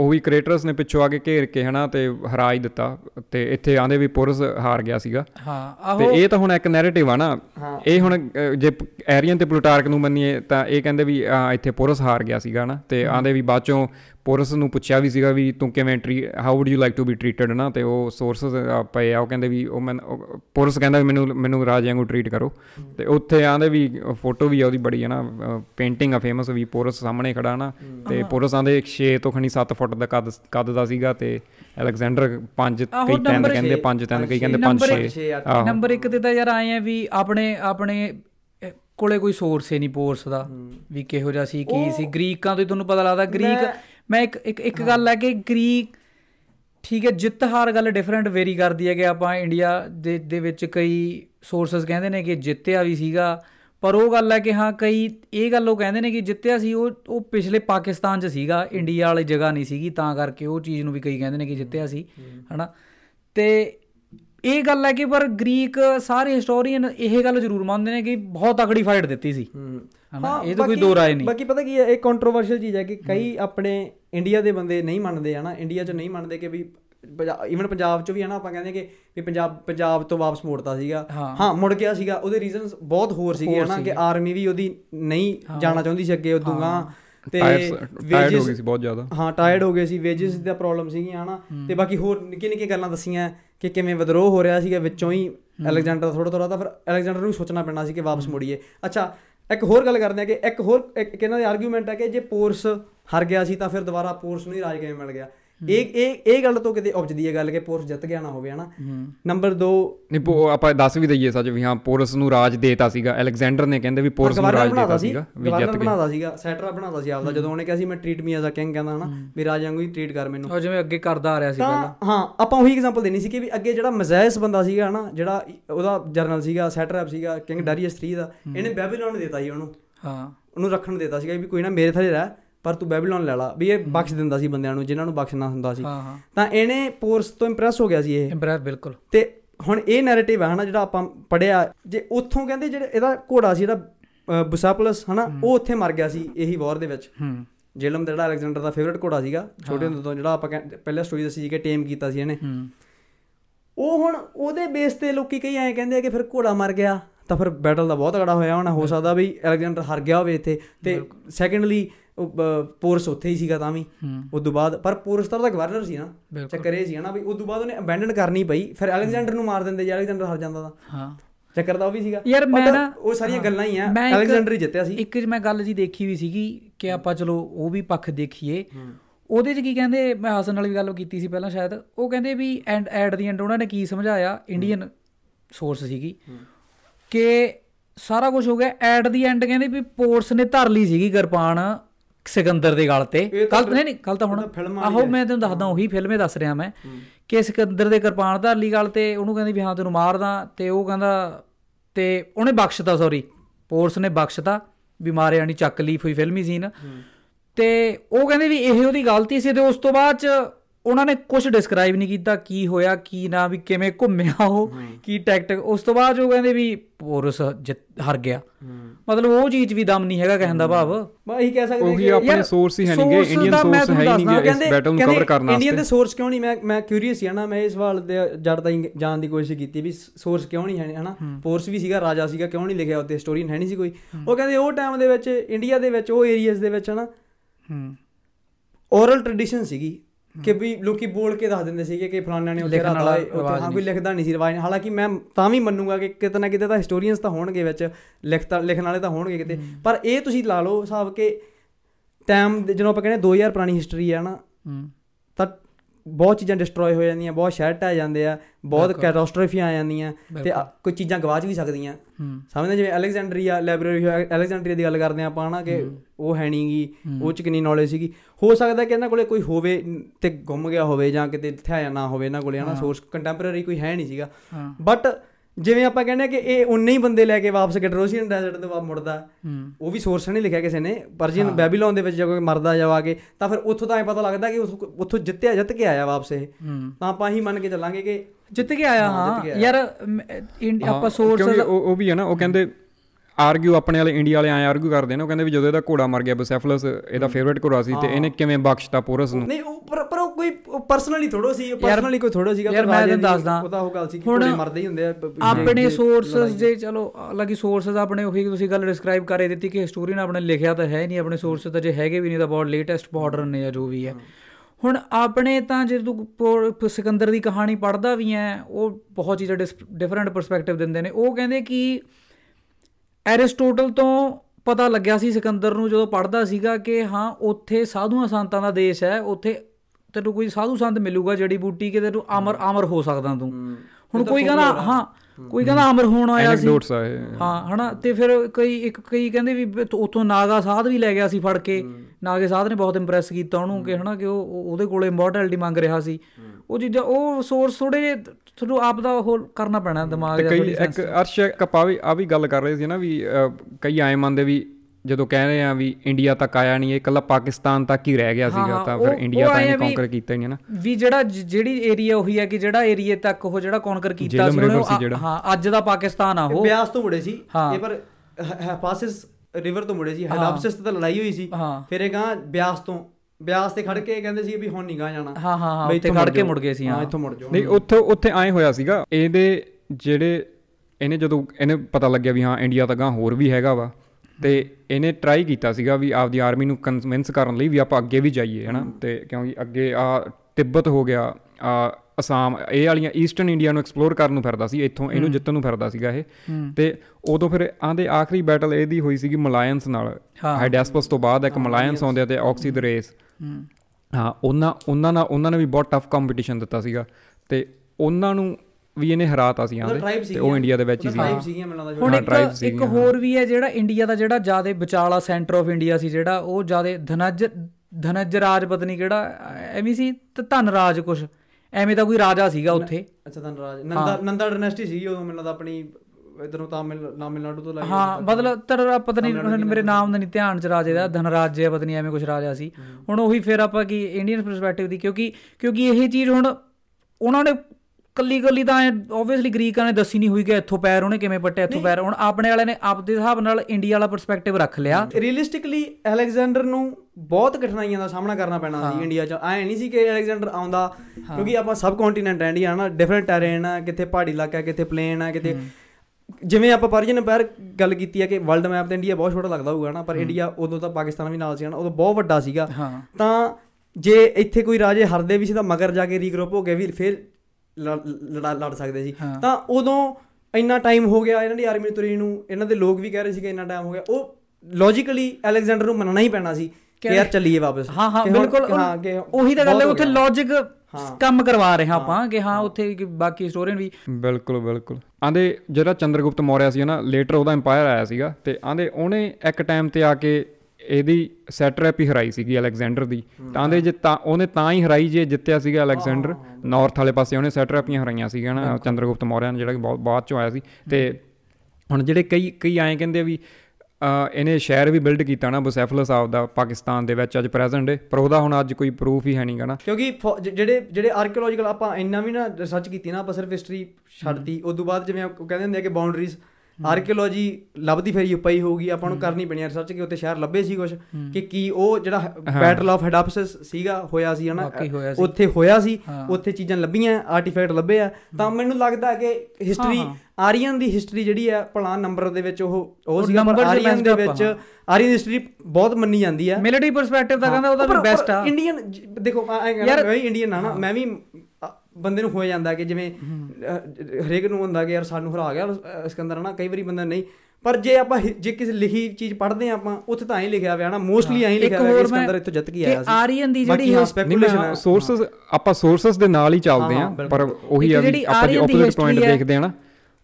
ਉਹ ਵੀ ਕ੍ਰੇਟਰਸ ਨੇ ਪਿੱਛੋਂ ਆ ਕੇ ਘੇਰ ਕੇ ਹਨਾ ਤੇ ਹਰਾ ਹੀ ਦਿੱਤਾ ਤੇ ਇੱਥੇ ਆਂਦੇ ਵੀ ਪੋਰਸ ਹਾਰ ਗਿਆ ਸੀਗਾ ਹਾਂ ਤੇ ਇਹ ਤਾਂ ਹੁਣ ਇੱਕ ਨੈਰੇਟਿਵ ਆ ਨਾ ਇਹ ਹੁਣ ਜੇ ਐਰੀਅਨ ਤੇ ਪਲੂਟਾਰਕ ਨੂੰ ਮੰਨੀਏ ਤਾਂ ਇਹ ਕਹਿੰਦੇ ਵੀ ਇੱਥੇ ਪੋਰਸ ਹਾਰ ਗਿਆ ਸੀਗਾ ਨਾ ਤੇ ਆਂਦੇ ਵੀ ਬਾਅਦ ਚੋਂ ਪੋਰਸ ਨੂੰ ਪੁੱਛਿਆ ਵੀ ਸੀਗਾ ਵੀ ਤੂੰ ਕਿਵੇਂ ਟ੍ਰੀ how would you like to be treated ਨਾ ਤੇ ਉਹ ਸੋਰਸਸ ਪਏ ਆ ਉਹ ਕਹਿੰਦੇ ਵੀ ਉਹ ਮੈਂ ਪੋਰਸ ਕਹਿੰਦਾ ਵੀ ਮੈਨੂੰ ਮੈਨੂੰ ਰਾਜ ਵਾਂਗੂ ਟ੍ਰੀਟ ਕਰੋ ਤੇ ਉੱਥੇ ਆਂਦੇ ਵੀ ਫੋਟੋ ਵੀ ਆ ਉਹਦੀ ਬੜੀ ਹੈ ਨਾ ਪੇਂਟਿੰਗ ਆ ਫੇਮਸ ਵੀ ਪੋਰਸ ਸਾਹਮਣੇ ਖੜਾ ਨਾ ਤੇ ਪੋਰਸ ਆਂਦੇ 6 ਤੋਂ ਖਣੀ 7 ਫੁੱਟ ਦਾ ਕੱਦ ਕੱਦ ਦਾ ਸੀਗਾ ਤੇ ਅਲੈਗਜ਼ੈਂਡਰ 5 ਕਈ ਟੈਨ ਕਹਿੰਦੇ 5 ਟੈਨ ਕਈ ਕਹਿੰਦੇ 5 6 ਨੰਬਰ 1 ਤੇ ਤਾਂ ਯਾਰ ਆਏ ਆ ਵੀ ਆਪਣੇ ਆਪਣੇ ਕੋਲੇ ਕੋਈ ਸੋਰਸ ਹੀ ਨਹੀਂ ਪੋਰਸ ਦਾ ਵੀ ਕਿਹੋ ਜਿਹਾ ਸੀ ਕੀ ਸੀ ਗ੍ਰੀਕਾਂ ਤੋਂ ਤੁਹਾਨੂੰ ਪਤਾ ਲੱਗਦਾ ਗ੍ਰੀਕ ਮੈਂ ਇੱਕ ਇੱਕ ਇੱਕ ਗੱਲ ਹੈ ਕਿ ਗ੍ਰੀਕ ਠੀਕ ਹੈ ਜਿੱਤ ਹਾਰ ਗੱਲ ਡਿਫਰੈਂਟ ਵੇਰੀ ਕਰਦੀ ਹੈ ਕਿ ਆਪਾਂ ਇੰਡੀਆ ਦੇ ਦੇ ਵਿੱਚ ਕਈ ਸੋਰਸਸ ਕਹਿੰਦੇ ਨੇ ਕਿ ਜਿੱਤਿਆ ਵੀ ਸੀਗਾ ਪਰ ਉਹ ਗੱਲ ਹੈ ਕਿ ਹਾਂ ਕਈ ਇਹ ਗੱਲ ਉਹ ਕਹਿੰਦੇ ਨੇ ਕਿ ਜਿੱਤਿਆ ਸੀ ਉਹ ਉਹ ਪਿਛਲੇ ਪਾਕਿਸਤਾਨ 'ਚ ਸੀਗਾ ਇੰਡੀਆ ਵਾਲੀ ਜਗ੍ਹਾ ਨਹੀਂ ਸੀਗੀ ਤਾਂ ਕਰਕੇ ਉਹ ਚੀਜ਼ ਨੂੰ ਵੀ ਕਈ ਕਹਿੰਦੇ ਨੇ ਕਿ ਜਿੱਤਿਆ ਸੀ ਹਨਾ ਤੇ ਇਹ ਗੱਲ ਹੈ ਕਿ ਪਰ ਗ੍ਰੀਕ ਸਾਰੇ ਹਿਸਟੋਰੀਅਨ ਇਹ ਗੱਲ ਜ਼ਰੂਰ ਮੰਨਦੇ ਨੇ ਕਿ ਬਹੁਤ ਤਕੜੀ ਫਾਈਟ ਦਿੱਤੀ ਸੀ ਹਨਾ ਇਹ ਤਾਂ ਕੋਈ ਦੋ ਰਾਏ ਨਹੀਂ ਬਾਕੀ ਪਤਾ ਕੀ ਹੈ ਇਹ ਕੰਟਰੋਵਰਸ਼ੀਅਲ ਚੀਜ਼ ਹੈ ਕਿ ਕਈ ਆਪਣੇ ਇੰਡੀਆ ਦੇ ਬੰਦੇ ਨਹੀਂ ਮੰਨਦੇ ਹਨਾ ਇੰਡੀਆ 'ਚ ਨਹੀਂ ਮੰਨਦੇ ਕਿ ਵੀ ਇਵਨ ਪੰਜਾਬ 'ਚ ਵੀ ਹਨਾ ਆਪਾਂ ਕਹਿੰਦੇ ਕਿ ਵੀ ਪੰਜਾਬ ਪੰਜਾਬ ਤੋਂ ਵਾਪਸ ਮੋੜਤਾ ਸੀਗਾ ਹਾਂ ਮੁੜ ਗਿਆ ਸੀਗਾ ਉਹਦੇ ਰੀਜ਼ਨਸ ਬਹੁਤ ਹੋਰ ਸੀਗੇ ਹਨਾ ਕਿ ਆਰਮੀ ਵੀ ਉਹਦੀ ਨਹੀਂ ਜਾਣਾ ਚਾਹੁੰਦੀ ਸੀ ਅੱਗੇ ਉਦੋਂਗਾ ਤੇ ਟਾਇਰਡ ਹੋ ਗਈ ਸੀ ਬਹੁਤ ਜ਼ਿਆਦਾ ਹਾਂ ਟਾਇਰਡ ਹੋ ਗਏ ਸੀ ਵੇਜਸ ਦਾ ਪ੍ਰੋਬਲਮ ਸੀਗੀ ਹਨਾ ਤੇ ਬਾਕੀ ਹੋਰ ਨਿੱਕੀ ਨਿੱਕੀ ਗੱਲਾਂ ਦਸੀਆਂ ਕਿ ਕਿਵੇਂ ਵਿਦਰੋਹ ਹੋ ਰਿਹਾ ਸੀਗਾ ਵਿੱਚੋਂ ਹੀ ਅਲੈਗਜ਼ੈਂਡਰ ਥੋੜਾ ਥੋੜਾ ਤਾਂ ਫਿਰ ਅਲੈਗਜ਼ੈਂਡਰ ਨੂੰ ਸੋਚਣਾ ਪੈਣਾ ਸੀ ਕਿ ਵਾਪਸ ਮੁੜੀਏ ਅੱਛਾ ਇੱਕ ਹੋਰ ਗੱਲ ਕਰਦੇ ਆ ਕਿ ਇੱਕ ਹੋਰ ਇੱਕ ਇਹਨਾਂ ਦੇ ਆਰਗੂਮੈਂਟ ਹੈ ਕਿ ਜੇ ਪੋਰਸ ਹਾਰ ਗਿਆ ਸੀ ਤਾਂ ਫਿਰ ਦੁਬਾਰਾ ਪੋਰਸ ਨੂੰ ਹੀ ਰਾਜ ਕਿਵੇਂ ਮਿਲ ਗਿਆ ਇਹ ਇਹ ਇਹ ਗੱਲ ਤੋਂ ਕਿਤੇ ਉਪਜਦੀ ਹੈ ਗੱਲ ਕਿ ਪੋਰਸ ਜਿੱਤ ਗਿਆ ਨਾ ਹੋਵੇ ਹਨਾ ਨੰਬਰ 2 ਨਹੀਂ ਆਪਾਂ ਦੱਸ ਵੀ ਦਈਏ ਸੱਚ ਵੀ ਹਾਂ ਪੋਰਸ ਨੂੰ ਰਾਜ ਦੇਤਾ ਸੀਗਾ ਅਲੈਗਜ਼ੈਂਡਰ ਨੇ ਕਹਿੰਦੇ ਵੀ ਪੋਰਸ ਨੂੰ ਰਾਜ ਦੇਤਾ ਸੀਗਾ ਵੀ ਜਿੱਤ ਗਿਆ ਬਣਾਦਾ ਸੀਗਾ ਸੈਟਰਾ ਬਣਾਦਾ ਸੀ ਆਪਦਾ ਜਦੋਂ ਉਹਨੇ ਕਿਹਾ ਸੀ ਮੈਂ treat me as a king ਕਹਿੰਦਾ ਹਨਾ ਵੀ ਰਾਜ ਵਾਂਗੂ ਹੀ ਟ੍ਰੀਟ ਕਰ ਮੈਨੂੰ ਜਿਵੇਂ ਅੱਗੇ ਕਰਦਾ ਆ ਰਿਹਾ ਸੀ ਪਹਿਲਾਂ ਹਾਂ ਆਪਾਂ ਉਹੀ ਐਗਜ਼ਾਮਪਲ ਦੇਣੀ ਸੀ ਕਿ ਵੀ ਅੱਗੇ ਜਿਹੜਾ ਮਜ਼ਾਇਸ ਬੰਦਾ ਸੀਗਾ ਹਨਾ ਜਿਹੜਾ ਉਹਦਾ ਜਰਨਲ ਸੀਗਾ ਸੈਟਰਪ ਸੀਗਾ ਕਿੰਗ ਡਾਰੀਅਸ 3 ਦਾ ਇਹਨੇ ਬੈਬੀਲੋਨ ਦੇਤਾ ਸੀ ਉਹਨੂੰ ਹਾਂ ਉਹਨੂੰ ਰੱਖਣ ਦੇਤਾ ਸੀਗਾ ਵੀ ਕੋਈ ਨਾ ਮੇਰੇ ਥਲੇ ਰਹਿ ਪਰ ਤੂੰ ਬੈਬਲੋਨ ਲੈ ਲਾ ਵੀ ਇਹ ਬਖਸ਼ ਦਿੰਦਾ ਸੀ ਬੰਦਿਆਂ ਨੂੰ ਜਿਨ੍ਹਾਂ ਨੂੰ ਬਖਸ਼ਣਾ ਹੁੰਦਾ ਸੀ ਤਾਂ ਇਹਨੇ ਪੋਰਸ ਤੋਂ ਇੰਪ੍ਰੈਸ ਹੋ ਗਿਆ ਸੀ ਇਹ ਇੰਪ੍ਰੈਸ ਬਿਲਕੁਲ ਤੇ ਹੁਣ ਇਹ ਨੈਰੇਟਿਵ ਹੈ ਹਨਾ ਜਿਹੜਾ ਆਪਾਂ ਪੜਿਆ ਜੇ ਉੱਥੋਂ ਕਹਿੰਦੇ ਜਿਹੜਾ ਇਹਦਾ ਘੋੜਾ ਸੀ ਇਹਦਾ ਬੁਸਾਪਲਸ ਹਨਾ ਉਹ ਉੱਥੇ ਮਰ ਗਿਆ ਸੀ ਇਹੀ ਵਾਰ ਦੇ ਵਿੱਚ ਜੇਲਮ ਦਾ ਜਿਹੜਾ ਅਲੈਗਜ਼ੈਂਡਰ ਦਾ ਫੇਵਰਿਟ ਘੋੜਾ ਸੀਗਾ ਛੋਟੇ ਹੁੰਦੇ ਤੋਂ ਜਿਹੜਾ ਆਪਾਂ ਪਹਿਲਾਂ ਸਟੋਰੀ ਦੱਸੀ ਸੀ ਕਿ ਟੇਮ ਕੀਤਾ ਸੀ ਇਹਨੇ ਉਹ ਹੁਣ ਉਹਦੇ ਬੇਸ ਤੇ ਲੋਕੀ ਕਈ ਐਂ ਕਹਿੰਦੇ ਆ ਕਿ ਫਿਰ ਘੋੜਾ ਮਰ ਗਿਆ ਤਾਂ ਫਿਰ ਬੈਟਲ ਦਾ ਬਹੁਤ ਅਗੜਾ ਹੋਇਆ ਹੋਣਾ ਹੋ ਸਕਦਾ ਵੀ ਅਲੈਗਜ਼ੈਂਡਰ ਹਾਰ ਗਿਆ ਹੋਵੇ ਇੱਥੇ ਤੇ ਸੈਕੰਡਲੀ ਪੋਰਸ ਉੱਥੇ ਹੀ ਸੀਗਾ ਤਾਂ ਵੀ ਉਸ ਤੋਂ ਬਾਅਦ ਪਰ ਪੋਰਸ ਤਾਂ ਉਹਦਾ ਗਵਰਨਰ ਸੀ ਨਾ ਚੱਕਰ ਇਹ ਸੀ ਨਾ ਵੀ ਉਸ ਤੋਂ ਬਾਅਦ ਉਹਨੇ ਅਬੈਂਡਨ ਕਰਨੀ ਪਈ ਫਿਰ ਅਲੈਗਜ਼ੈਂਡਰ ਨੂੰ ਮਾਰ ਦਿੰਦੇ ਜੇ ਅਲੈਗਜ਼ੈਂਡਰ ਹਾਰ ਜਾਂਦਾ ਤਾਂ ਹਾਂ ਚੱਕਰ ਤਾਂ ਉਹ ਵੀ ਸੀਗਾ ਯਾਰ ਮੈਂ ਨਾ ਉਹ ਸਾਰੀਆਂ ਗੱਲਾਂ ਹੀ ਆ ਅਲੈਗਜ਼ੈਂਡਰ ਹੀ ਜਿੱਤਿਆ ਸੀ ਇੱਕ ਮੈਂ ਗੱਲ ਜੀ ਦੇਖੀ ਵੀ ਸੀਗੀ ਕਿ ਆਪਾਂ ਚਲੋ ਉਹ ਵੀ ਪੱਖ ਦੇਖੀਏ ਉਹਦੇ 'ਚ ਕੀ ਕਹਿੰਦੇ ਮੈਂ ਹਸਨ ਨਾਲ ਵੀ ਗੱਲ ਕੀਤੀ ਸੀ ਪਹਿਲਾਂ ਸ਼ਾਇਦ ਉਹ ਕਹਿੰਦੇ ਵੀ ਐਂਡ ਐਡ ਦੀ ਐਂਡ ਉਹਨਾਂ ਨੇ ਕੀ ਸਮਝਾਇਆ ਇੰਡੀਅਨ ਸੋਰਸ ਸੀਗੀ ਕਿ ਸਾਰਾ ਕੁਝ ਹੋ ਗਿਆ ਐਟ ਦੀ ਐਂਡ ਕਹਿੰਦੇ ਵੀ ਪੋਰਸ ਨੇ ਧਰ ਲਈ ਸੀਗੀ ਗਰਪਾਨ ਸਿਕੰਦਰ ਦੇ ਗਲ ਤੇ ਕੱਲ ਨਹੀਂ ਨਹੀਂ ਕੱਲ ਤਾਂ ਹੁਣ ਆਹੋ ਮੈਂ ਤੈਨੂੰ ਦੱਸਦਾ ਉਹੀ ਫਿਲਮੇ ਦੱਸ ਰਿਹਾ ਮੈਂ ਕਿ ਸਿਕੰਦਰ ਦੇ ਕਿਰਪਾਨ ਧਾਰਲੀ ਗਲ ਤੇ ਉਹਨੂੰ ਕਹਿੰਦੀ ਵੀ ਹਾਂ ਤੈਨੂੰ ਮਾਰਦਾ ਤੇ ਉਹ ਕਹਿੰਦਾ ਤੇ ਉਹਨੇ ਬਖਸ਼ਤਾ ਸੌਰੀ ਪੋਰਸ ਨੇ ਬਖਸ਼ਤਾ ਵੀ ਮਾਰਿਆ ਨਹੀਂ ਚੱਕ ਲਈ ਫੋਈ ਫਿਲਮੀ ਸੀਨ ਤੇ ਉਹ ਕਹਿੰਦੇ ਵੀ ਇਹ ਉਹਦੀ ਗਲਤੀ ਸੀ ਤੇ ਉਸ ਤੋਂ ਬਾਅਦ ਚ ਉਹਨਾਂ ਨੇ ਕੁਝ ਡਿਸਕ੍ਰਾਈਬ ਨਹੀਂ ਕੀਤਾ ਕੀ ਹੋਇਆ ਕੀ ਨਾ ਵੀ ਕਿਵੇਂ ਘੁੰਮਿਆ ਉਹ ਕੀ ਟੈਕਟਿਕ ਉਸ ਤੋਂ ਬਾਅਦ ਉਹ ਕਹਿੰਦੇ ਵੀ ਪੋਰਸ ਹਰ ਗਿਆ ਮਤਲਬ ਉਹ ਚੀਜ਼ ਵੀ ਦਮ ਨਹੀਂ ਹੈਗਾ ਕਹਿੰਦਾ ਭਾਵ ਮੈਂ ਇਹੀ ਕਹਿ ਸਕਦੇ ਕਿ ਆਪਣੇ ਸੋਰਸ ਹੀ ਹੈ ਨਹੀਂਗੇ ਇੰਡੀਅਨ ਸੋਰਸ ਹੈ ਨਹੀਂ ਨਹੀਂਗੇ ਇਸ ਬੈਟਲ ਨੂੰ ਕਵਰ ਕਰਨ ਵਾਸਤੇ ਇੰਡੀਅਨ ਦੇ ਸੋਰਸ ਕਿਉਂ ਨਹੀਂ ਮੈਂ ਮੈਂ ਕਿਊਰੀਅਸ ਹਾਂ ਨਾ ਮੈਂ ਇਸ ਸਵਾਲ ਦੇ ਜੜ ਤਾਂ ਜਾਣ ਦੀ ਕੋਸ਼ਿਸ਼ ਕੀਤੀ ਵੀ ਸੋਰਸ ਕਿਉਂ ਨਹੀਂ ਹੈ ਹਨਾ ਪੋਰਸ ਵੀ ਸੀਗਾ ਰਾਜਾ ਸੀਗਾ ਕਿਉਂ ਨਹੀਂ ਲਿਖਿਆ ਉੱਤੇ ਸਟੋਰੀ ਨਹੀਂ ਸੀ ਕੋਈ ਉਹ ਕਹਿੰਦੇ ਉਹ ਟਾਈਮ ਦੇ ਵਿੱਚ ਇੰਡੀਆ ਦੇ ਵਿੱਚ ਉਹ ਏਰੀਆਜ਼ ਦੇ ਵਿੱਚ ਹਨਾ ਓਰਲ ਟ੍ਰੈਡੀਸ਼ਨ ਸੀਗੀ ਕਿ ਵੀ ਲੋਕੀ ਬੋਲ ਕੇ ਦੱਸ ਦਿੰਦੇ ਸੀਗੇ ਕਿ ਫਲਾਣਾ ਨੇ ਉੱਥੇ ਰਾਤ ਉੱਥੇ ਹਾਂ ਕੋਈ ਲਿਖਦਾ ਨਹੀਂ ਸੀ ਰਵਾਇਤ ਹਾਲਾਂਕਿ ਮੈਂ ਤਾਂ ਵੀ ਮੰਨੂਗਾ ਕਿ ਕਿਤੇ ਨਾ ਕਿਤੇ ਤਾਂ ਹਿਸਟੋਰੀਅਨਸ ਤਾਂ ਹੋਣਗੇ ਵਿੱਚ ਲਿਖਤਾ ਲਿਖਣ ਵਾਲੇ ਤਾਂ ਹੋਣਗੇ ਕਿਤੇ ਪਰ ਇਹ ਤੁਸੀਂ ਲਾ ਲਓ ਹਿਸਾਬ ਕਿ ਟਾਈਮ ਜਦੋਂ ਆਪਾਂ ਕਹਿੰਦੇ 2000 ਪੁਰਾਣੀ ਹਿਸਟਰੀ ਹੈ ਨਾ ਤਾਂ ਬਹੁਤ ਚੀਜ਼ਾਂ ਡਿਸਟਰੋਏ ਹੋ ਜਾਂਦੀਆਂ ਬਹੁਤ ਸ਼ਹਿਰ ਟਾ ਜਾਂਦੇ ਆ ਬਹੁਤ ਕੈਟਾਸਟ੍ਰੋਫੀ ਆ ਜਾਂਦੀਆਂ ਤੇ ਕੋਈ ਚੀਜ਼ਾਂ ਗਵਾਚ ਵੀ ਸਕਦੀਆਂ ਸਮਝਦੇ ਜਿਵੇਂ ਅਲੈਗਜ਼ੈਂਡਰੀਆ ਲਾਇਬ੍ਰੇਰੀ ਅਲੈਗਜ਼ੈਂਡਰੀਆ ਦੀ ਗੱਲ ਕਰਦੇ ਆਪਾਂ ਹਨਾ ਕਿ ਉਹ ਹੈ ਨਹੀਂਗੀ ਉਹ ਚ ਕਿੰਨੀ ਨੌਲੇਜ ਸੀਗੀ ਹੋ ਸਕਦਾ ਕਿ ਇਹਨਾਂ ਕੋਲੇ ਕੋਈ ਹੋਵੇ ਤੇ ਗੁੰਮ ਗਿਆ ਹੋਵੇ ਜਾਂ ਕਿਤੇ ਥਿਆਇਆ ਨਾ ਹੋਵੇ ਇਹਨਾਂ ਕੋਲੇ ਹਨਾ ਸੋਰਸ ਕੰਟੈਂਪੋਰਰੀ ਕੋਈ ਹੈ ਨਹੀਂ ਸੀਗਾ ਬਟ ਜਿਵੇਂ ਆਪਾਂ ਕਹਿੰਦੇ ਆ ਕਿ ਇਹ ਉਨੇ ਹੀ ਬੰਦੇ ਲੈ ਕੇ ਵਾਪਸ ਗਟਰੋਸੀਅਨ ਡੈਜ਼ਰਟ ਤੋਂ ਵਾਪਸ ਮੁੜਦਾ ਉਹ ਵੀ ਸੋਰਸ ਨਹੀਂ ਲਿਖਿਆ ਕਿਸੇ ਨੇ ਪਰ ਪਰਜੀਨ ਬੈਬੀਲੋਨ ਦੇ ਵਿੱਚ ਜਦੋਂ ਮਰਦਾ ਜਾ ਆ ਕੇ ਤਾਂ ਫਿਰ ਉੱਥੋਂ ਤਾਂ ਐ ਪਤਾ ਲੱਗਦਾ ਕਿ ਉੱਥੋਂ ਜਿੱਤਿਆ ਜਿੱਤ ਕੇ ਆਇਆ ਵਾਪਸ ਇਹ ਤਾਂ ਆਪਾਂ ਹੀ ਮੰਨ ਕੇ ਚੱਲਾਂਗੇ ਕਿ ਜਿੱਤ ਕੇ ਆਇਆ ਹਾਂ ਯਾਰ ਆਪਾਂ ਸੋਰਸ ਉਹ ਵੀ ਹੈ ਨਾ ਉਹ ਕਹਿੰਦੇ ਆਰਗੂ ਆਪਣੇ ਵਾਲੇ ਇੰਡੀਆ ਵਾਲੇ ਆਏ ਆਰਗੂ ਕਰਦੇ ਨੇ ਉਹ ਕਹਿੰਦੇ ਵੀ ਜਦੋਂ ਇਹਦਾ ਘੋੜਾ ਮਰ ਗਿਆ ਬਸੈਫਲਸ ਇਹਦਾ ਫੇਵਰਿਟ ਘੋੜਾ ਸੀ ਤੇ ਇਹਨੇ ਕਿਵੇਂ ਬਖਸ਼ਤਾ ਪੋਰਸ ਨੂੰ ਨਹੀਂ ਪਰ ਪਰ ਉਹ ਕੋਈ ਪਰਸਨਲੀ ਥੋੜੋ ਸੀ ਪਰਸਨਲੀ ਕੋਈ ਥੋੜੋ ਸੀਗਾ ਯਾਰ ਮੈਂ ਤੈਨੂੰ ਦੱਸਦਾ ਪਤਾ ਉਹ ਗੱਲ ਸੀ ਕਿ ਘੋੜੇ ਮਰਦੇ ਹੀ ਹੁੰਦੇ ਆ ਆਪਣੇ ਸੋਰਸਸ ਦੇ ਚਲੋ ਅਲੱਗ ਹੀ ਸੋਰਸਸ ਆਪਣੇ ਉਹੀ ਤੁਸੀਂ ਗੱਲ ਡਿਸਕ੍ਰਾਈਬ ਕਰੇ ਦਿੱਤੀ ਕਿ ਹਿਸਟੋਰੀਅਨ ਆਪਣੇ ਲਿਖਿਆ ਤਾਂ ਹੈ ਨਹੀਂ ਆਪਣੇ ਸੋਰਸਸ ਤਾਂ ਜੇ ਹੈਗੇ ਵੀ ਨਹੀਂ ਤਾਂ ਬਹੁਤ ਲੇਟੈਸਟ ਮਾਡਰਨ ਨੇ ਜਾਂ ਜੋ ਵੀ ਹੈ ਹੁਣ ਆਪਣੇ ਤਾਂ ਜੇ ਤੂੰ ਸਿਕੰਦਰ ਦੀ ਕਹਾਣੀ ਪੜ੍ਹਦਾ ਵੀ ਐ ਉਹ ਬਹੁਤ ਚੀਜ਼ਾਂ ਡਿਫਰੈਂਟ ਪਰਸਪੈਕਟਿਵ ਦਿੰਦੇ ਨੇ ਉਹ ਕਹਿੰਦੇ ਕਿ ਐਰਿਸਟੋਟਲ ਤੋਂ ਪਤਾ ਲੱਗਿਆ ਸੀ ਸਿਕੰਦਰ ਨੂੰ ਜਦੋਂ ਪੜਦਾ ਸੀਗਾ ਕਿ ਹਾਂ ਉੱਥੇ ਸਾਧੂਆਂ ਸੰਤਾਂ ਦਾ ਦੇਸ਼ ਹੈ ਉੱਥੇ ਤੈਨੂੰ ਕੋਈ ਸਾਧੂ ਸੰਤ ਮਿਲੂਗਾ ਜੜੀ ਬੂਟੀ ਕਿ ਤੈਨੂੰ ਅਮਰ ਅਮਰ ਹੋ ਸਕਦਾ ਤੂੰ ਹੁਣ ਕੋਈ ਕਹਿੰਦਾ ਹਾਂ ਕੋਈ ਕਹਿੰਦਾ ਅਮਰ ਹੋਣ ਆਇਆ ਸੀ ਆ ਇਹ ਹਾਂ ਹਨਾ ਤੇ ਫਿਰ ਕਈ ਇੱਕ ਕਈ ਕਹਿੰਦੇ ਵੀ ਉਥੋਂ ਨਾਗਾ ਸਾਧ ਵੀ ਲੈ ਗਿਆ ਸੀ ਫੜ ਕੇ ਨਾਗੇ ਸਾਧ ਨੇ ਬਹੁਤ ਇੰਪ੍ਰੈਸ ਕੀਤਾ ਉਹਨੂੰ ਕਿ ਹਨਾ ਕਿ ਉਹ ਉਹਦੇ ਕੋਲੇ ਇੰਮੋਰਟੈਲਿਟੀ ਮੰਗ ਰਿਹਾ ਸੀ ਉਹ ਚੀਜ਼ਾਂ ਉਹ ਸੋਰਸ ਥੋੜੇ ਜੇ ਤੁਹਾਨੂੰ ਆਪ ਦਾ ਉਹ ਕਰਨਾ ਪੈਣਾ ਦਿਮਾਗ ਦਾ ਇੱਕ ਅਰਸ਼ ਕਪਾਵੀ ਆ ਵੀ ਗੱਲ ਕਰ ਰਹੇ ਸੀ ਨਾ ਵੀ ਕਈ ਆਏ ਮੰਨਦੇ ਵੀ ਜਦੋਂ ਕਹਿ ਰਹੇ ਆ ਵੀ ਇੰਡੀਆ ਤੱਕ ਆਇਆ ਨਹੀਂ ਇਹ ਕੱਲਾ ਪਾਕਿਸਤਾਨ ਤੱਕ ਹੀ ਰਹਿ ਗਿਆ ਸੀਗਾ ਤਾਂ ਫਿਰ ਇੰਡੀਆ ਤਾਂ ਨਹੀਂ ਕੌਂਕਰ ਕੀਤਾ ਹੀ ਨਾ ਵੀ ਜਿਹੜਾ ਜਿਹੜੀ ਏਰੀਆ ਉਹੀ ਹੈ ਕਿ ਜਿਹੜਾ ਏਰੀਆ ਤੱਕ ਉਹ ਜਿਹੜਾ ਕੌਂਕਰ ਕੀਤਾ ਸੀ ਉਹ ਹਾਂ ਅੱਜ ਦਾ ਪਾਕਿਸਤਾਨ ਆ ਉਹ ਬਿਆਸ ਤੋਂ ਮੁੜੇ ਸੀ ਇਹ ਪਰ ਪਾਸਿਸ ਰਿਵਰ ਤੋਂ ਮੁੜੇ ਸੀ ਹਡਾਪਸਿਸ ਤੇ ਲੜਾਈ ਹੋਈ ਸੀ ਫਿਰ ਇਹ ਕਹਾਂ ਬਿਆਸ ਤੋਂ ਬਿਆਸ ਤੇ ਖੜ ਕੇ ਕਹਿੰਦੇ ਸੀ ਵੀ ਹੁਣ ਨਹੀਂ ਗਾ ਜਾਣਾ ਹਾਂ ਹਾਂ ਹਾਂ ਇੱਥੇ ਖੜ ਕੇ ਮੁੜ ਗਏ ਸੀ ਹਾਂ ਇੱਥੋਂ ਮੁੜ ਜਾਓ ਨਹੀਂ ਉੱਥੇ ਉੱਥੇ ਆਏ ਹੋਇਆ ਸੀਗਾ ਇਹਦੇ ਜਿਹੜੇ ਇਹਨੇ ਜਦੋਂ ਇਹਨੇ ਪਤਾ ਲੱਗਿਆ ਵੀ ਹਾਂ ਇੰਡੀਆ ਤਾਂ ਗਾਂ ਹੋਰ ਵੀ ਹੈਗਾ ਵਾ ਤੇ ਇਹਨੇ ਟਰਾਈ ਕੀਤਾ ਸੀਗਾ ਵੀ ਆਪਦੀ ਆਰਮੀ ਨੂੰ ਕਨਵਿੰਸ ਕਰਨ ਲਈ ਵੀ ਆਪਾਂ ਅੱਗੇ ਵੀ ਜਾਈਏ ਹਨਾ ਤੇ ਕਿਉਂਕਿ ਅੱਗੇ ਆ ਤਿੱਬਤ ਹੋ ਗਿਆ ਆ ਅਸਾਮ ਇਹ ਵਾਲੀਆਂ ਈਸਟਰਨ ਇੰਡੀਆ ਨੂੰ ਐਕਸਪਲੋਰ ਕਰਨ ਨੂੰ ਫਿਰਦਾ ਸੀ ਇੱਥੋਂ ਇਹਨੂੰ ਜਿੱਤਣ ਨੂੰ ਫਿਰਦਾ ਸੀਗਾ ਇਹ ਤੇ ਉਦੋਂ ਫਿਰ ਆਂਦੇ ਆਖਰੀ ਬੈਟਲ ਇਹਦੀ ਹੋਈ ਸੀਗੀ ਮਲਾਇੰਸ ਨਾਲ ਹਾਈਡੈਸਪਸ ਤੋਂ ਬਾਅਦ ਇੱਕ ਮਲਾਇੰਸ ਆਉਂਦੇ ਤੇ ਆਕਸੀਡ ਰੇਸ ਹਾਂ ਉਹਨਾਂ ਉਹਨਾਂ ਨਾਲ ਉਹਨਾਂ ਨੇ ਵੀ ਬਹੁਤ ਟਫ ਕੰਪੀਟੀਸ਼ਨ ਦਿੱਤਾ ਸੀਗਾ ਤੇ ਉਹਨਾਂ ਨੂੰ ਵੀ ਇਹਨੇ ਹਰਾਤਾ ਸੀ ਆਂਦੇ ਤੇ ਉਹ ਇੰਡੀਆ ਦੇ ਵਿੱਚ ਹੀ ਸੀ ਹੁਣ ਇੱਕ ਹੋਰ ਵੀ ਹੈ ਜਿਹੜਾ ਇੰਡੀਆ ਦਾ ਜਿਹੜਾ ਜਿਆਦਾ ਵਿਚਾਲਾ ਸੈਂਟਰ ਆਫ ਇੰਡੀਆ ਸੀ ਜਿਹੜਾ ਉਹ ਜਿਆਦਾ ਧਨਜ ਧਨਜ ਰਾਜ ਪਤਨੀ ਕਿਹੜਾ ਐਵੇਂ ਸੀ ਧਨ ਰਾਜ ਕੁਛ ਐਵੇਂ ਦਾ ਕੋਈ ਰਾਜਾ ਸੀਗਾ ਉੱਥੇ ਅੱਛਾ ਧਨ ਰਾਜ ਨੰਦਾ ਨੰਦਾ ਡਾਇਨੈਸਟੀ ਸੀਗੀ ਉਹ ਮੈਨੂੰ ਲੱਗਦਾ ਆਪਣੀ ਇਧਰੋਂ ਤਾਮਿਲ ਤਾਮਿਲਨਾਡੂ ਤੋਂ ਲਾਈ ਹਾਂ ਮਤਲਬ ਤਰ ਪਤਨੀ ਮੇਰੇ ਨਾਮ ਦਾ ਨਹੀਂ ਧਿਆਨ ਚ ਰਾਜੇ ਦਾ ਧਨਰਾਜ ਜੇ ਪਤਨੀ ਐਵੇਂ ਕੁਛ ਰਾਜਾ ਸੀ ਹੁਣ ਉਹੀ ਫੇਰ ਆਪਾਂ ਕੀ ਇੰਡੀਅਨ ਪਰਸਪੈਕਟਿਵ ਦੀ ਕਿਉਂਕਿ ਕਿਉਂਕਿ ਇਹ ਚੀਜ਼ ਹੁਣ ਉਹਨਾਂ ਨੇ ਕੱਲੀ ਕੱਲੀ ਤਾਂ ਆਬਵੀਅਸਲੀ ਗ੍ਰੀਕਾਂ ਨੇ ਦੱਸੀ ਨਹੀਂ ਹੋਈ ਕਿ ਇੱਥੋਂ ਪੈਰ ਉਹਨੇ ਕਿਵੇਂ ਪੱਟੇ ਇੱਥੋਂ ਪੈਰ ਹੁਣ ਆਪਣੇ ਵਾਲੇ ਨੇ ਆਪਦੇ ਹਿਸਾਬ ਨਾਲ ਇੰਡੀਆ ਵਾਲਾ ਪਰਸਪੈਕਟਿਵ ਰੱਖ ਲਿਆ ਰੀਅਲਿਸਟਿਕਲੀ ਅਲੈਗਜ਼ੈਂਡਰ ਨੂੰ ਬਹੁਤ ਕਠਿਨਾਈਆਂ ਦਾ ਸਾਹਮਣਾ ਕਰਨਾ ਪੈਣਾ ਸੀ ਇੰਡੀਆ 'ਚ ਐ ਨਹੀਂ ਸੀ ਕਿ ਅਲੈਗਜ਼ੈਂਡਰ ਆਉਂਦਾ ਕਿਉਂਕਿ ਆਪਾਂ ਸਬ ਕੰਟੀਨੈਂਟ ਐ ਇੰਡੀਆ ਨਾ ਡਿਫਰੈਂਟ ਟੈਰੇਨ ਆ ਕਿਤੇ ਪਹਾੜੀ ਇਲਾਕਾ ਕਿਤੇ ਪਲੇਨ ਆ ਕਿਤੇ ਜਿਵੇਂ ਆਪਾਂ ਪਰਜਨ ਪੈਰ ਗੱਲ ਕੀਤੀ ਆ ਕਿ ਵਰਲਡ ਮੈਪ ਤੇ ਇੰਡੀਆ ਬਹੁਤ ਛੋਟਾ ਲੱਗਦਾ ਹੋਊਗਾ ਨਾ ਪਰ ਇੰਡੀਆ ਉਦੋਂ ਤਾਂ ਪਾਕਿਸਤਾਨ ਵੀ ਨਾਲ ਸੀ ਨਾ ਉਦੋਂ ਬਹੁਤ ਵੱਡਾ ਸੀਗਾ ਤਾਂ ਜੇ ਇੱਥੇ ਕੋਈ ਰਾਜੇ ਹਰਦੇ ਵੀ ਸੀ ਤਾਂ ਮਗਰ ਜਾ ਕੇ ਰੀਗਰੂਪ ਹੋ ਗਏ ਵੀ ਫਿਰ ਲੜਾ ਲੜ ਸਕਦੇ ਸੀ ਤਾਂ ਉਦੋਂ ਇੰਨਾ ਟਾਈਮ ਹੋ ਗਿਆ ਇਹਨਾਂ ਦੀ ਆਰਮੀ ਤੁਰੀ ਨੂੰ ਇਹਨਾਂ ਦੇ ਲੋਕ ਵੀ ਕਹਿ ਰਹੇ ਸੀ ਕਿ ਇੰਨਾ ਟਾਈਮ ਹੋ ਗਿਆ ਉਹ ਲੌਜੀਕਲੀ ਅਲੈਗਜ਼ੈਂਡਰ ਨੂੰ ਮੰਨਣਾ ਹੀ ਪੈਣਾ ਸੀ ਕਿ ਯਾਰ ਚੱਲੀਏ ਵਾਪਸ ਹਾਂ ਹਾਂ ਬਿਲਕੁਲ ਹਾਂ ਕਿ ਉਹੀ ਤਾਂ ਗੱਲ ਹੈ ਉੱਥੇ ਲੌਜੀਕ ਕੰਮ ਕਰਵਾ ਰਹੇ ਹਾਂ ਆਪਾਂ ਕਿ ਹਾਂ ਉੱਥੇ ਬਾਕੀ ਹਿਸਟੋਰੀਅਨ ਵੀ ਬਿਲਕੁਲ ਬਿਲਕੁਲ ਆਂਦੇ ਜਿਹੜਾ ਚੰਦਰਗੁਪਤ ਮੌਰਿਆ ਸੀ ਨਾ ਲੇਟਰ ਉਹਦਾ ਐਮਪਾਇਰ ਆਇਆ ਸੀਗਾ ਤੇ ਆਂਦੇ ਉਹਨੇ ਇੱਕ ਟਾਈਮ ਤੇ ਆ ਕੇ ਇਹਦੀ ਸੈਟਰੈਪ ਹੀ ਹਰਾਈ ਸੀਗੀ ਅਲੈਗਜ਼ੈਂਡਰ ਦੀ ਤਾਂ ਦੇ ਜੇ ਤਾਂ ਉਹਨੇ ਤਾਂ ਹੀ ਹਰਾਈ ਜੇ ਜਿੱਤਿਆ ਸੀਗਾ ਅਲੈਗਜ਼ੈਂਡਰ ਨਾਰਥ ਵਾਲੇ ਪਾਸੇ ਉਹਨੇ ਸੈਟਰੈਪੀਆਂ ਹਰਾਈਆਂ ਸੀਗੀਆਂ ਨਾ ਚੰਦਰਗੁਪਤ ਮੌਰਿਆ ਨੇ ਜਿਹੜਾ ਕਿ ਬਹੁਤ ਬਾਅਦ ਚੋਂ ਆਇਆ ਸੀ ਤੇ ਹੁਣ ਜਿਹੜੇ ਕਈ ਕਈ ਆਏ ਕਹਿੰਦੇ ਵੀ ਇਹਨੇ ਸ਼ਹਿਰ ਵੀ ਬਿਲਡ ਕੀਤਾ ਨਾ ਬੋਸੈਫਲਸ ਆਫ ਦਾ ਪਾਕਿਸਤਾਨ ਦੇ ਵਿੱਚ ਅੱਜ ਪ੍ਰੈਜ਼ੈਂਟ ਹੈ ਪਰ ਉਹਦਾ ਹੁਣ ਅੱਜ ਕੋਈ ਪ੍ਰੂਫ ਹੀ ਹੈ ਨਹੀਂਗਾ ਨਾ ਕਿਉਂਕਿ ਜਿਹੜੇ ਜਿਹੜੇ ਆਰਕੀਓਲੋਜੀਕਲ ਆਪਾਂ ਇੰਨਾ ਵੀ ਨਾ ਰਿਸਰਚ ਕੀਤੀ ਨਾ ਆਪਾਂ ਸਿਰਫ ਹਿਸਟਰੀ ਛੱਡਤੀ ਉਸ ਤੋਂ ਬਾਅਦ ਜਿਵੇਂ ਕਹਿੰਦੇ ਹੁੰਦੇ ਆ ਕਿ ਬਾਉਂਡਰੀਜ਼ ਆਰਕੀਓਲੋਜੀ ਲੱਭਦੀ ਫਿਰ ਯੂ ਪਈ ਹੋਊਗੀ ਆਪਾਂ ਨੂੰ ਕਰਨੀ ਪੈਣੀ ਰਿਸਰਚ ਕਿ ਉੱਤੇ ਸ਼ਹਿਰ ਲੱਭੇ ਸੀ ਕੁਝ ਕਿ ਕੀ ਉਹ ਜਿਹੜਾ ਬੈਟਲ ਆਫ ਹੈਡਾਪਸਿਸ ਸੀਗਾ ਹੋਇਆ ਸੀ ਹਨਾ ਉੱਥੇ ਹੋਇਆ ਸੀ ਉੱਥੇ ਚੀਜ਼ਾਂ ਲੱਭੀਆਂ ਆਰਟੀਫੈਕਟ ਲੱਭੇ ਆ ਤਾਂ ਮੈਨੂੰ ਲੱਗਦਾ ਕਿ ਹਿਸਟਰੀ ਆਰੀਅਨ ਦੀ ਹਿਸਟਰੀ ਜਿਹੜੀ ਆ ਪਲਾਨ ਨੰਬਰ ਦੇ ਵਿੱਚ ਉਹ ਉਹ ਸੀਗਾ ਪਰ ਆਰੀਅਨ ਦੇ ਵਿੱਚ ਆਰੀਅਨ ਹਿਸਟਰੀ ਬਹੁਤ ਮੰਨੀ ਜਾਂਦੀ ਆ ਮਿਲਟਰੀ ਪਰਸਪੈਕਟਿਵ ਦਾ ਕਹਿੰਦਾ ਉਹਦਾ ਬੈਸਟ ਆ ਇੰਡੀਅਨ ਦੇਖੋ ਯਾਰ ਇੰਡੀਅਨ ਆ ਨਾ ਮੈਂ ਵੀ ਬੰਦੇ ਨੂੰ ਹੋ ਜਾਂਦਾ ਕਿ ਜਿਵੇਂ ਹਰੇਕ ਨੂੰ ਹੁੰਦਾ ਕਿ ਯਾਰ ਸਾਨੂੰ ਹਰਾ ਗਿਆ ਸਿਕੰਦਰ ਨਾ ਕਈ ਵਾਰੀ ਬੰਦਾ ਨਹੀਂ ਪਰ ਜੇ ਆਪਾਂ ਜੇ ਕਿਸੇ ਲਿਖੀ ਚੀਜ਼ ਪੜ੍ਹਦੇ ਆਪਾਂ ਉੱਥੇ ਤਾਂ ਐਂ ਲਿਖਿਆ ਹੋਇਆ ਨਾ ਮੋਸਟਲੀ ਐਂ ਲਿਖਿਆ ਹੋਇਆ ਕਿ ਸਿਕੰਦਰ ਇੱਥੇ ਜਿੱਤ ਕੇ ਆਇਆ ਸੀ ਆਰੀਅਨ ਦੀ ਜਿਹੜੀ ਸਪੈਕੂਲੇਸ਼ਨ ਹੈ ਸੋਰਸਸ ਆਪਾਂ ਸੋਰਸਸ ਦੇ ਨਾਲ ਹੀ ਚੱਲਦੇ ਆ ਪਰ ਉਹੀ ਆ ਜਿਹੜੀ ਆਪਾਂ ਜੇ ਆਪੋਜ਼ਿਟ ਪੁਆਇੰਟ ਦੇਖਦੇ ਆ ਨਾ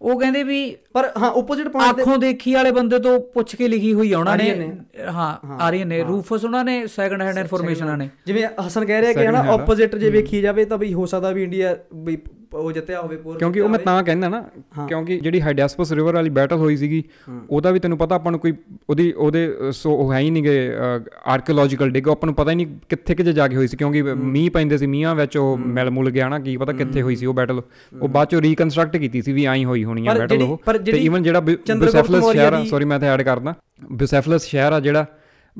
ਉਹ ਕਹਿੰਦੇ ਵੀ ਪਰ ਹਾਂ ਆਪੋਜ਼ਿਟ ਪੁਆਇੰਟ ਆਖੋਂ ਦੇਖੀ ਵਾਲੇ ਬੰਦੇ ਤੋਂ ਪੁੱਛ ਕੇ ਲਿਖੀ ਹੋਈ ਆ ਉਹਨਾਂ ਨੇ ਹਾਂ ਆਰੀਅਨ ਨੇ ਰੂਫਸ ਉਹਨਾਂ ਨੇ ਸੈਕੰਡ ਹੈਂਡ ਇਨਫੋਰਮੇਸ਼ਨ ਨੇ ਜਿਵੇਂ ਹਸਨ ਕਹਿ ਰਿਹਾ ਕਿ ਹਨਾ ਆਪੋਜ਼ਿਟ ਜੇ ਵੇਖੀ ਜਾਵੇ ਤਾਂ ਵੀ ਹੋ ਸਕਦਾ ਵੀ ਇੰਡੀਆ ਵੀ ਉਹ ਜਿੱਤਿਆ ਹੋਵੇ ਪੂਰ ਕਿਉਂਕਿ ਉਹ ਮੈਂ ਤਾਂ ਕਹਿੰਦਾ ਨਾ ਕਿਉਂਕਿ ਜਿਹੜੀ ਹਾਈਡਿਆਸਪਸ ਰਿਵਰ ਵਾਲੀ ਬੈਟਲ ਹੋਈ ਸੀਗੀ ਉਹਦਾ ਵੀ ਤੈਨੂੰ ਪਤਾ ਆਪਾਂ ਨੂੰ ਕੋਈ ਉਹਦੀ ਉਹਦੇ ਸੋ ਉਹ ਹੈ ਹੀ ਨਹੀਂ ਆਰਕੀਓਲੋਜੀਕਲ ਡਿਗ ਆਪਾਂ ਨੂੰ ਪਤਾ ਹੀ ਨਹੀਂ ਕਿੱਥੇ ਕਿਤੇ ਜਾ ਕੇ ਹੋਈ ਸੀ ਕਿਉਂਕਿ ਮੀਂਹ ਪੈਂਦੇ ਸੀ ਮੀਂਹਾਂ ਵਿੱਚ ਉਹ ਮਿਲ ਮੁਲ ਗਿਆ ਨਾ ਕੀ ਪਤਾ ਕਿੱਥੇ ਹੋਈ ਸੀ ਉਹ ਬੈਟਲ ਉਹ ਬਾਅਦ ਚੋਂ ਰੀਕਨਸਟਰਕਟ ਕੀਤੀ ਸੀ ਵੀ ਐਂ ਹੋਈ ਹੋਣੀ ਆ ਬੈਟਲ ਉਹ ਤੇ ਈਵਨ ਜਿਹੜਾ ਬਿਸੈਫਲਸ ਸ਼ਹਿਰ ਸੌਰੀ ਮੈਂ ਤਾਂ ਐਡ ਕਰਦਾ ਬਿਸੈਫਲਸ ਸ਼ਹਿਰ ਆ ਜਿਹੜਾ